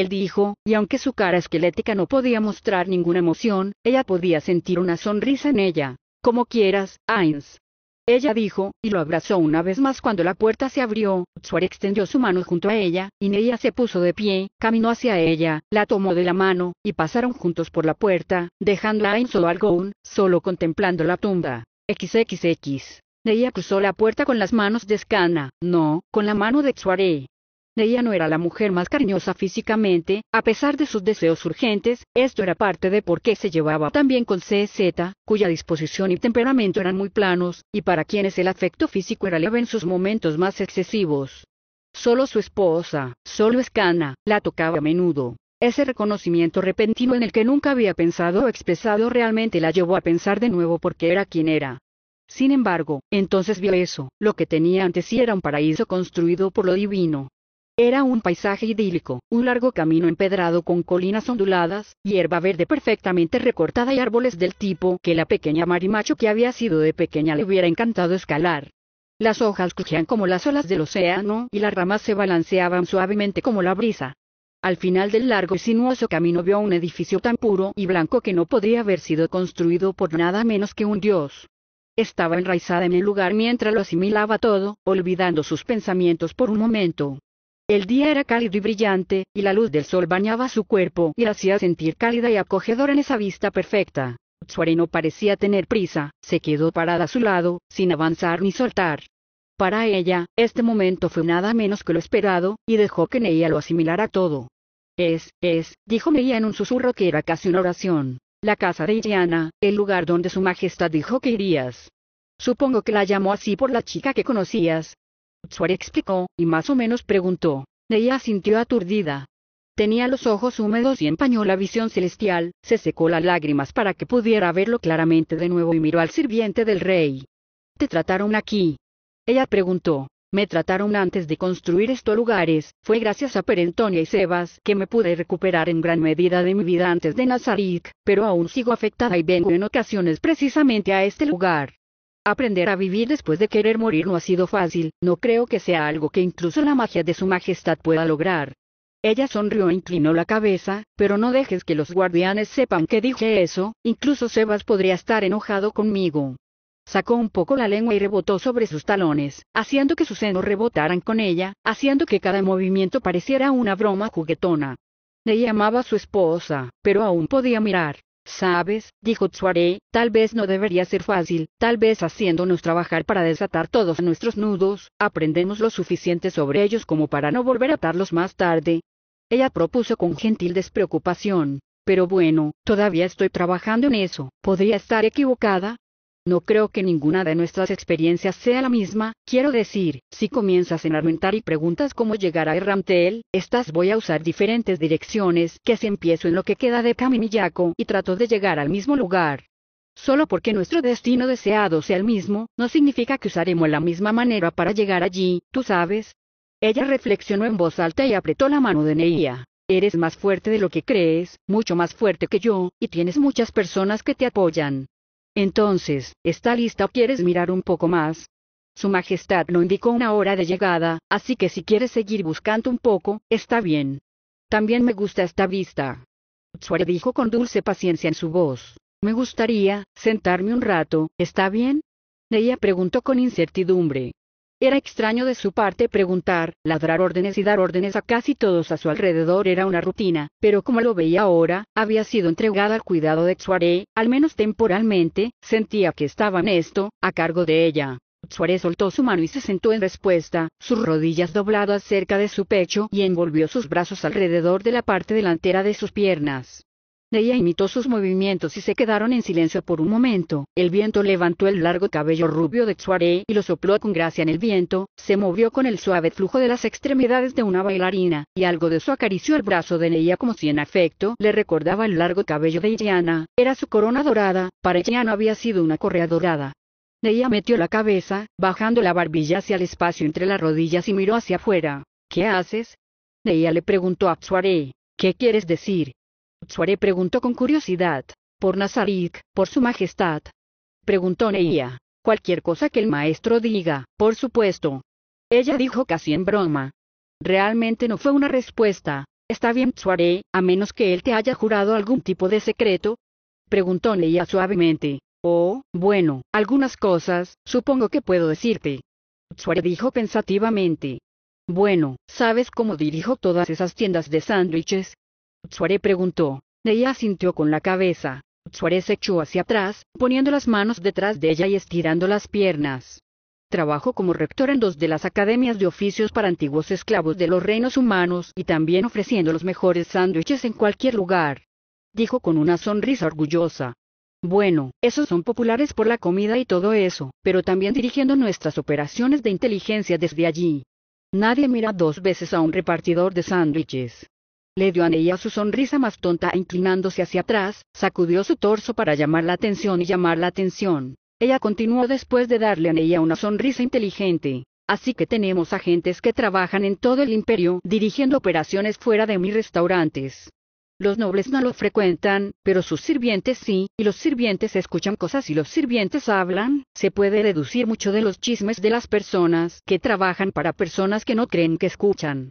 A: él dijo, y aunque su cara esquelética no podía mostrar ninguna emoción, ella podía sentir una sonrisa en ella. Como quieras, Ains. Ella dijo, y lo abrazó una vez más cuando la puerta se abrió, Tsuare extendió su mano junto a ella, y Neia se puso de pie, caminó hacia ella, la tomó de la mano, y pasaron juntos por la puerta, dejando a solo algún, solo contemplando la tumba. XXX. Neia cruzó la puerta con las manos de Scana, no, con la mano de Tsuare. Ella no era la mujer más cariñosa físicamente, a pesar de sus deseos urgentes, esto era parte de por qué se llevaba también con CZ, cuya disposición y temperamento eran muy planos, y para quienes el afecto físico era leve en sus momentos más excesivos. Solo su esposa, solo Escana, la tocaba a menudo. Ese reconocimiento repentino en el que nunca había pensado o expresado realmente la llevó a pensar de nuevo por qué era quien era. Sin embargo, entonces vio eso, lo que tenía antes sí era un paraíso construido por lo divino, era un paisaje idílico, un largo camino empedrado con colinas onduladas, hierba verde perfectamente recortada y árboles del tipo que la pequeña marimacho que había sido de pequeña le hubiera encantado escalar. Las hojas crujían como las olas del océano y las ramas se balanceaban suavemente como la brisa. Al final del largo y sinuoso camino vio un edificio tan puro y blanco que no podría haber sido construido por nada menos que un dios. Estaba enraizada en el lugar mientras lo asimilaba todo, olvidando sus pensamientos por un momento. El día era cálido y brillante, y la luz del sol bañaba su cuerpo y la hacía sentir cálida y acogedora en esa vista perfecta. Tsuare parecía tener prisa, se quedó parada a su lado, sin avanzar ni soltar. Para ella, este momento fue nada menos que lo esperado, y dejó que Neia lo asimilara todo. Es, es, dijo Neia en un susurro que era casi una oración. La casa de Iriana el lugar donde su majestad dijo que irías. Supongo que la llamó así por la chica que conocías, Suárez explicó, y más o menos preguntó. Ella sintió aturdida. Tenía los ojos húmedos y empañó la visión celestial, se secó las lágrimas para que pudiera verlo claramente de nuevo y miró al sirviente del rey. ¿Te trataron aquí? Ella preguntó. Me trataron antes de construir estos lugares, fue gracias a Perentonia y Sebas que me pude recuperar en gran medida de mi vida antes de Nazarick, pero aún sigo afectada y vengo en ocasiones precisamente a este lugar. Aprender a vivir después de querer morir no ha sido fácil, no creo que sea algo que incluso la magia de su majestad pueda lograr. Ella sonrió e inclinó la cabeza, pero no dejes que los guardianes sepan que dije eso, incluso Sebas podría estar enojado conmigo. Sacó un poco la lengua y rebotó sobre sus talones, haciendo que sus senos rebotaran con ella, haciendo que cada movimiento pareciera una broma juguetona. amaba llamaba su esposa, pero aún podía mirar. Sabes, dijo Tsuare, tal vez no debería ser fácil, tal vez haciéndonos trabajar para desatar todos nuestros nudos, aprendemos lo suficiente sobre ellos como para no volver a atarlos más tarde. Ella propuso con gentil despreocupación. Pero bueno, todavía estoy trabajando en eso. Podría estar equivocada, no creo que ninguna de nuestras experiencias sea la misma, quiero decir, si comienzas en armentar y preguntas cómo llegar a Erramtel, estas voy a usar diferentes direcciones, que si empiezo en lo que queda de Caminillaco y trato de llegar al mismo lugar. Solo porque nuestro destino deseado sea el mismo, no significa que usaremos la misma manera para llegar allí, tú sabes. Ella reflexionó en voz alta y apretó la mano de Neia. Eres más fuerte de lo que crees, mucho más fuerte que yo, y tienes muchas personas que te apoyan. Entonces, ¿está lista o quieres mirar un poco más? Su Majestad lo indicó una hora de llegada, así que si quieres seguir buscando un poco, está bien. También me gusta esta vista. Tsuare dijo con dulce paciencia en su voz. Me gustaría, sentarme un rato, ¿está bien? Neia preguntó con incertidumbre. Era extraño de su parte preguntar, ladrar órdenes y dar órdenes a casi todos a su alrededor era una rutina, pero como lo veía ahora, había sido entregada al cuidado de Xuaré, al menos temporalmente, sentía que estaba en esto, a cargo de ella. Xuaré soltó su mano y se sentó en respuesta, sus rodillas dobladas cerca de su pecho y envolvió sus brazos alrededor de la parte delantera de sus piernas. Neia imitó sus movimientos y se quedaron en silencio por un momento. El viento levantó el largo cabello rubio de Tsuarei y lo sopló con gracia en el viento, se movió con el suave flujo de las extremidades de una bailarina, y algo de su acarició el brazo de Neia como si en afecto le recordaba el largo cabello de Iliana. Era su corona dorada, para no había sido una correa dorada. Neia metió la cabeza, bajando la barbilla hacia el espacio entre las rodillas y miró hacia afuera. ¿Qué haces? Neia le preguntó a Tsuaré. ¿Qué quieres decir? Tsuare preguntó con curiosidad. Por Nazarik, por su majestad. Preguntó Neia, Cualquier cosa que el maestro diga, por supuesto. Ella dijo casi en broma. Realmente no fue una respuesta. Está bien, Tsuare, a menos que él te haya jurado algún tipo de secreto. Preguntó Neia suavemente. Oh, bueno, algunas cosas, supongo que puedo decirte. Tsuare dijo pensativamente. Bueno, ¿sabes cómo dirijo todas esas tiendas de sándwiches? Suárez preguntó. Ella sintió con la cabeza. Suárez se echó hacia atrás, poniendo las manos detrás de ella y estirando las piernas. Trabajo como rector en dos de las academias de oficios para antiguos esclavos de los reinos humanos y también ofreciendo los mejores sándwiches en cualquier lugar. Dijo con una sonrisa orgullosa. Bueno, esos son populares por la comida y todo eso, pero también dirigiendo nuestras operaciones de inteligencia desde allí. Nadie mira dos veces a un repartidor de sándwiches le dio a Neia su sonrisa más tonta e inclinándose hacia atrás, sacudió su torso para llamar la atención y llamar la atención. Ella continuó después de darle a Neia una sonrisa inteligente. Así que tenemos agentes que trabajan en todo el imperio dirigiendo operaciones fuera de mis restaurantes. Los nobles no lo frecuentan, pero sus sirvientes sí, y los sirvientes escuchan cosas y los sirvientes hablan. Se puede deducir mucho de los chismes de las personas que trabajan para personas que no creen que escuchan.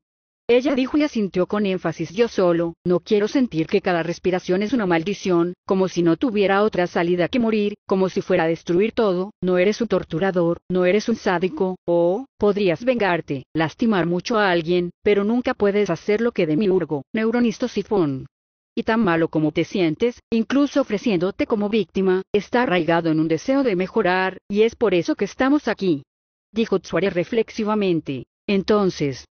A: Ella dijo y asintió con énfasis yo solo, no quiero sentir que cada respiración es una maldición, como si no tuviera otra salida que morir, como si fuera a destruir todo, no eres un torturador, no eres un sádico, o, oh, podrías vengarte, lastimar mucho a alguien, pero nunca puedes hacer lo que de mi urgo, neuronisto sifón y tan malo como te sientes, incluso ofreciéndote como víctima, está arraigado en un deseo de mejorar, y es por eso que estamos aquí. Dijo Suárez reflexivamente. Entonces,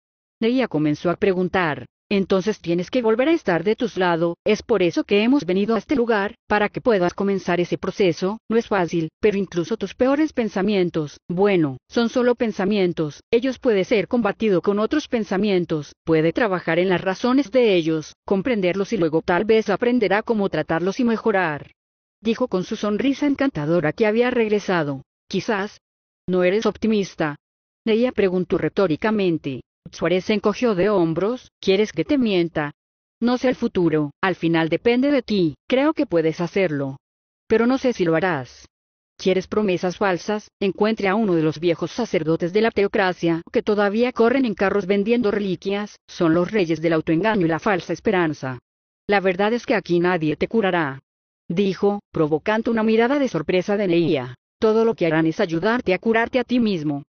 A: Neia comenzó a preguntar, entonces tienes que volver a estar de tus lado, es por eso que hemos venido a este lugar, para que puedas comenzar ese proceso, no es fácil, pero incluso tus peores pensamientos, bueno, son solo pensamientos, ellos puede ser combatido con otros pensamientos, puede trabajar en las razones de ellos, comprenderlos y luego tal vez aprenderá cómo tratarlos y mejorar. Dijo con su sonrisa encantadora que había regresado, quizás. No eres optimista. Neia preguntó retóricamente, Suárez se encogió de hombros, ¿quieres que te mienta? No sé el futuro, al final depende de ti, creo que puedes hacerlo. Pero no sé si lo harás. ¿Quieres promesas falsas? Encuentre a uno de los viejos sacerdotes de la teocracia que todavía corren en carros vendiendo reliquias, son los reyes del autoengaño y la falsa esperanza. La verdad es que aquí nadie te curará. Dijo, provocando una mirada de sorpresa de Neía. Todo lo que harán es ayudarte a curarte a ti mismo.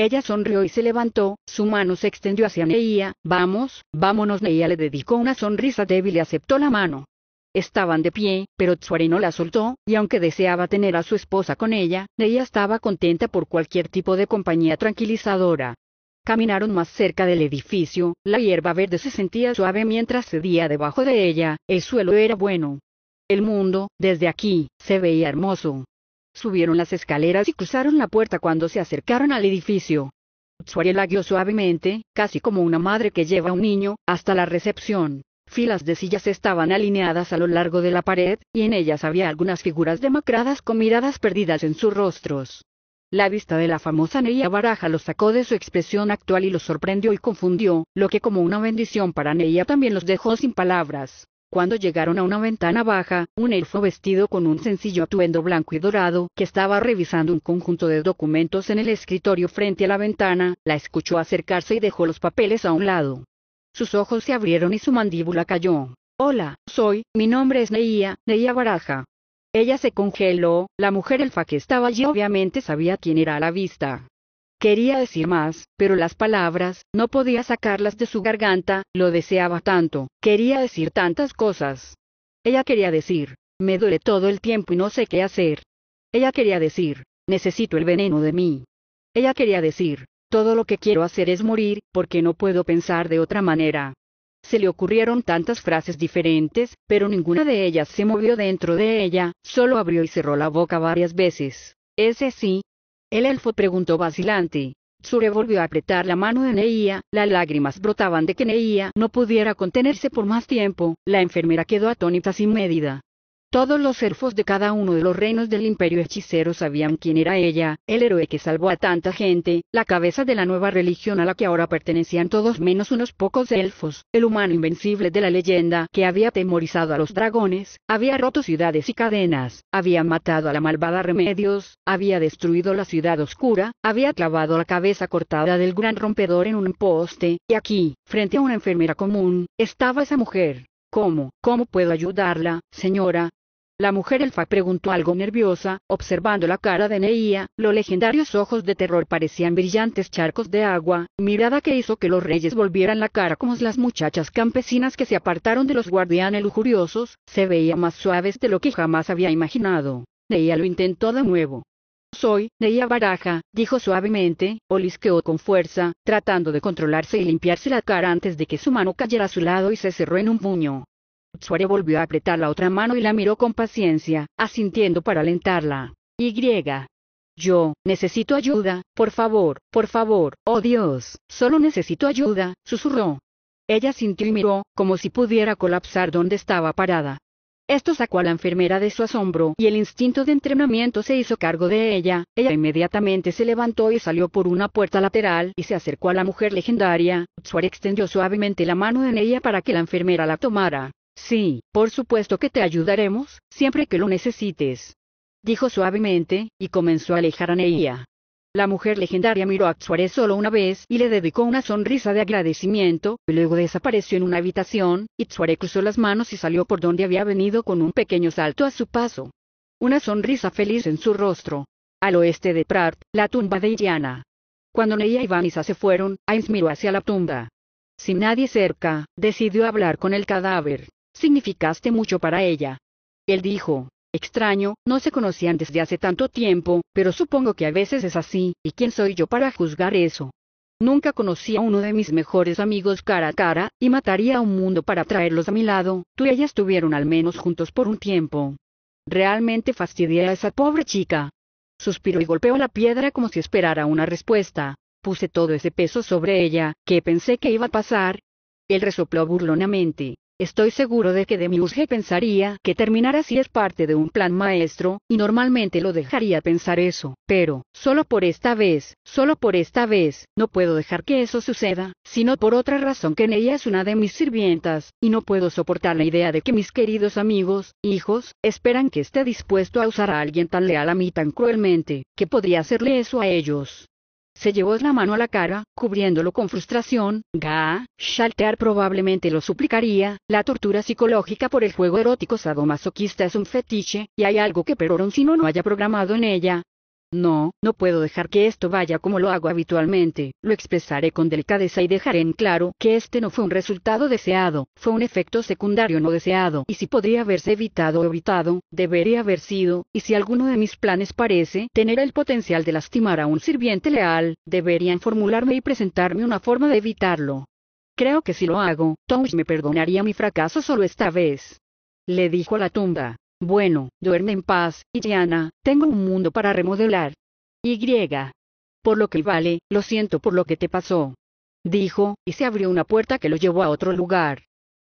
A: Ella sonrió y se levantó, su mano se extendió hacia Neía: vamos, vámonos. Neia le dedicó una sonrisa débil y aceptó la mano. Estaban de pie, pero Tsuari la soltó, y aunque deseaba tener a su esposa con ella, Neia estaba contenta por cualquier tipo de compañía tranquilizadora. Caminaron más cerca del edificio, la hierba verde se sentía suave mientras cedía debajo de ella, el suelo era bueno. El mundo, desde aquí, se veía hermoso. Subieron las escaleras y cruzaron la puerta cuando se acercaron al edificio. Suárez la guió suavemente, casi como una madre que lleva a un niño, hasta la recepción. Filas de sillas estaban alineadas a lo largo de la pared, y en ellas había algunas figuras demacradas con miradas perdidas en sus rostros. La vista de la famosa Neia Baraja los sacó de su expresión actual y los sorprendió y confundió, lo que como una bendición para Neia también los dejó sin palabras. Cuando llegaron a una ventana baja, un elfo vestido con un sencillo atuendo blanco y dorado, que estaba revisando un conjunto de documentos en el escritorio frente a la ventana, la escuchó acercarse y dejó los papeles a un lado. Sus ojos se abrieron y su mandíbula cayó. Hola, soy, mi nombre es Neia, Neía Baraja. Ella se congeló, la mujer elfa que estaba allí obviamente sabía quién era a la vista. Quería decir más, pero las palabras, no podía sacarlas de su garganta, lo deseaba tanto, quería decir tantas cosas. Ella quería decir, me duele todo el tiempo y no sé qué hacer. Ella quería decir, necesito el veneno de mí. Ella quería decir, todo lo que quiero hacer es morir, porque no puedo pensar de otra manera. Se le ocurrieron tantas frases diferentes, pero ninguna de ellas se movió dentro de ella, solo abrió y cerró la boca varias veces. Ese sí, el elfo preguntó vacilante. Sure volvió a apretar la mano de Neía, las lágrimas brotaban de que Neía no pudiera contenerse por más tiempo, la enfermera quedó atónita sin medida. Todos los elfos de cada uno de los reinos del imperio hechicero sabían quién era ella, el héroe que salvó a tanta gente, la cabeza de la nueva religión a la que ahora pertenecían todos menos unos pocos elfos, el humano invencible de la leyenda que había atemorizado a los dragones, había roto ciudades y cadenas, había matado a la malvada Remedios, había destruido la ciudad oscura, había clavado la cabeza cortada del gran rompedor en un poste, y aquí, frente a una enfermera común, estaba esa mujer, ¿Cómo, cómo puedo ayudarla, señora? La mujer elfa preguntó algo nerviosa, observando la cara de Neía, los legendarios ojos de terror parecían brillantes charcos de agua, mirada que hizo que los reyes volvieran la cara como las muchachas campesinas que se apartaron de los guardianes lujuriosos, se veía más suaves de lo que jamás había imaginado. Neía lo intentó de nuevo. Soy, Neia Baraja, dijo suavemente, o con fuerza, tratando de controlarse y limpiarse la cara antes de que su mano cayera a su lado y se cerró en un puño. Suare volvió a apretar la otra mano y la miró con paciencia, asintiendo para alentarla. Y. Yo, necesito ayuda, por favor, por favor, oh Dios, solo necesito ayuda, susurró. Ella sintió y miró, como si pudiera colapsar donde estaba parada. Esto sacó a la enfermera de su asombro y el instinto de entrenamiento se hizo cargo de ella. Ella inmediatamente se levantó y salió por una puerta lateral y se acercó a la mujer legendaria. Suárez extendió suavemente la mano en ella para que la enfermera la tomara. Sí, por supuesto que te ayudaremos, siempre que lo necesites. Dijo suavemente, y comenzó a alejar a Neia. La mujer legendaria miró a Suárez solo una vez y le dedicó una sonrisa de agradecimiento, luego desapareció en una habitación, y Suárez cruzó las manos y salió por donde había venido con un pequeño salto a su paso. Una sonrisa feliz en su rostro. Al oeste de Prat, la tumba de Iriana. Cuando Neia y Vanisa se fueron, Ains miró hacia la tumba. Sin nadie cerca, decidió hablar con el cadáver significaste mucho para ella. Él dijo, extraño, no se conocían desde hace tanto tiempo, pero supongo que a veces es así, ¿y quién soy yo para juzgar eso? Nunca conocí a uno de mis mejores amigos cara a cara, y mataría a un mundo para traerlos a mi lado, tú y ella estuvieron al menos juntos por un tiempo. Realmente fastidié a esa pobre chica. Suspiró y golpeó la piedra como si esperara una respuesta. Puse todo ese peso sobre ella, que pensé que iba a pasar. Él resopló burlonamente. Estoy seguro de que Demiurge pensaría que terminar así es parte de un plan maestro, y normalmente lo dejaría pensar eso, pero, solo por esta vez, solo por esta vez, no puedo dejar que eso suceda, sino por otra razón que ella es una de mis sirvientas, y no puedo soportar la idea de que mis queridos amigos, hijos, esperan que esté dispuesto a usar a alguien tan leal a mí tan cruelmente, que podría hacerle eso a ellos se llevó la mano a la cara, cubriéndolo con frustración, Ga, Shaltear probablemente lo suplicaría, la tortura psicológica por el juego erótico sadomasoquista es un fetiche, y hay algo que Peroroncino si no haya programado en ella, no, no puedo dejar que esto vaya como lo hago habitualmente, lo expresaré con delicadeza y dejaré en claro que este no fue un resultado deseado, fue un efecto secundario no deseado, y si podría haberse evitado o evitado, debería haber sido, y si alguno de mis planes parece tener el potencial de lastimar a un sirviente leal, deberían formularme y presentarme una forma de evitarlo. Creo que si lo hago, Touch me perdonaría mi fracaso solo esta vez. Le dijo a la tumba. Bueno, duerme en paz, Diana, tengo un mundo para remodelar. Y. Por lo que vale, lo siento por lo que te pasó. Dijo, y se abrió una puerta que lo llevó a otro lugar.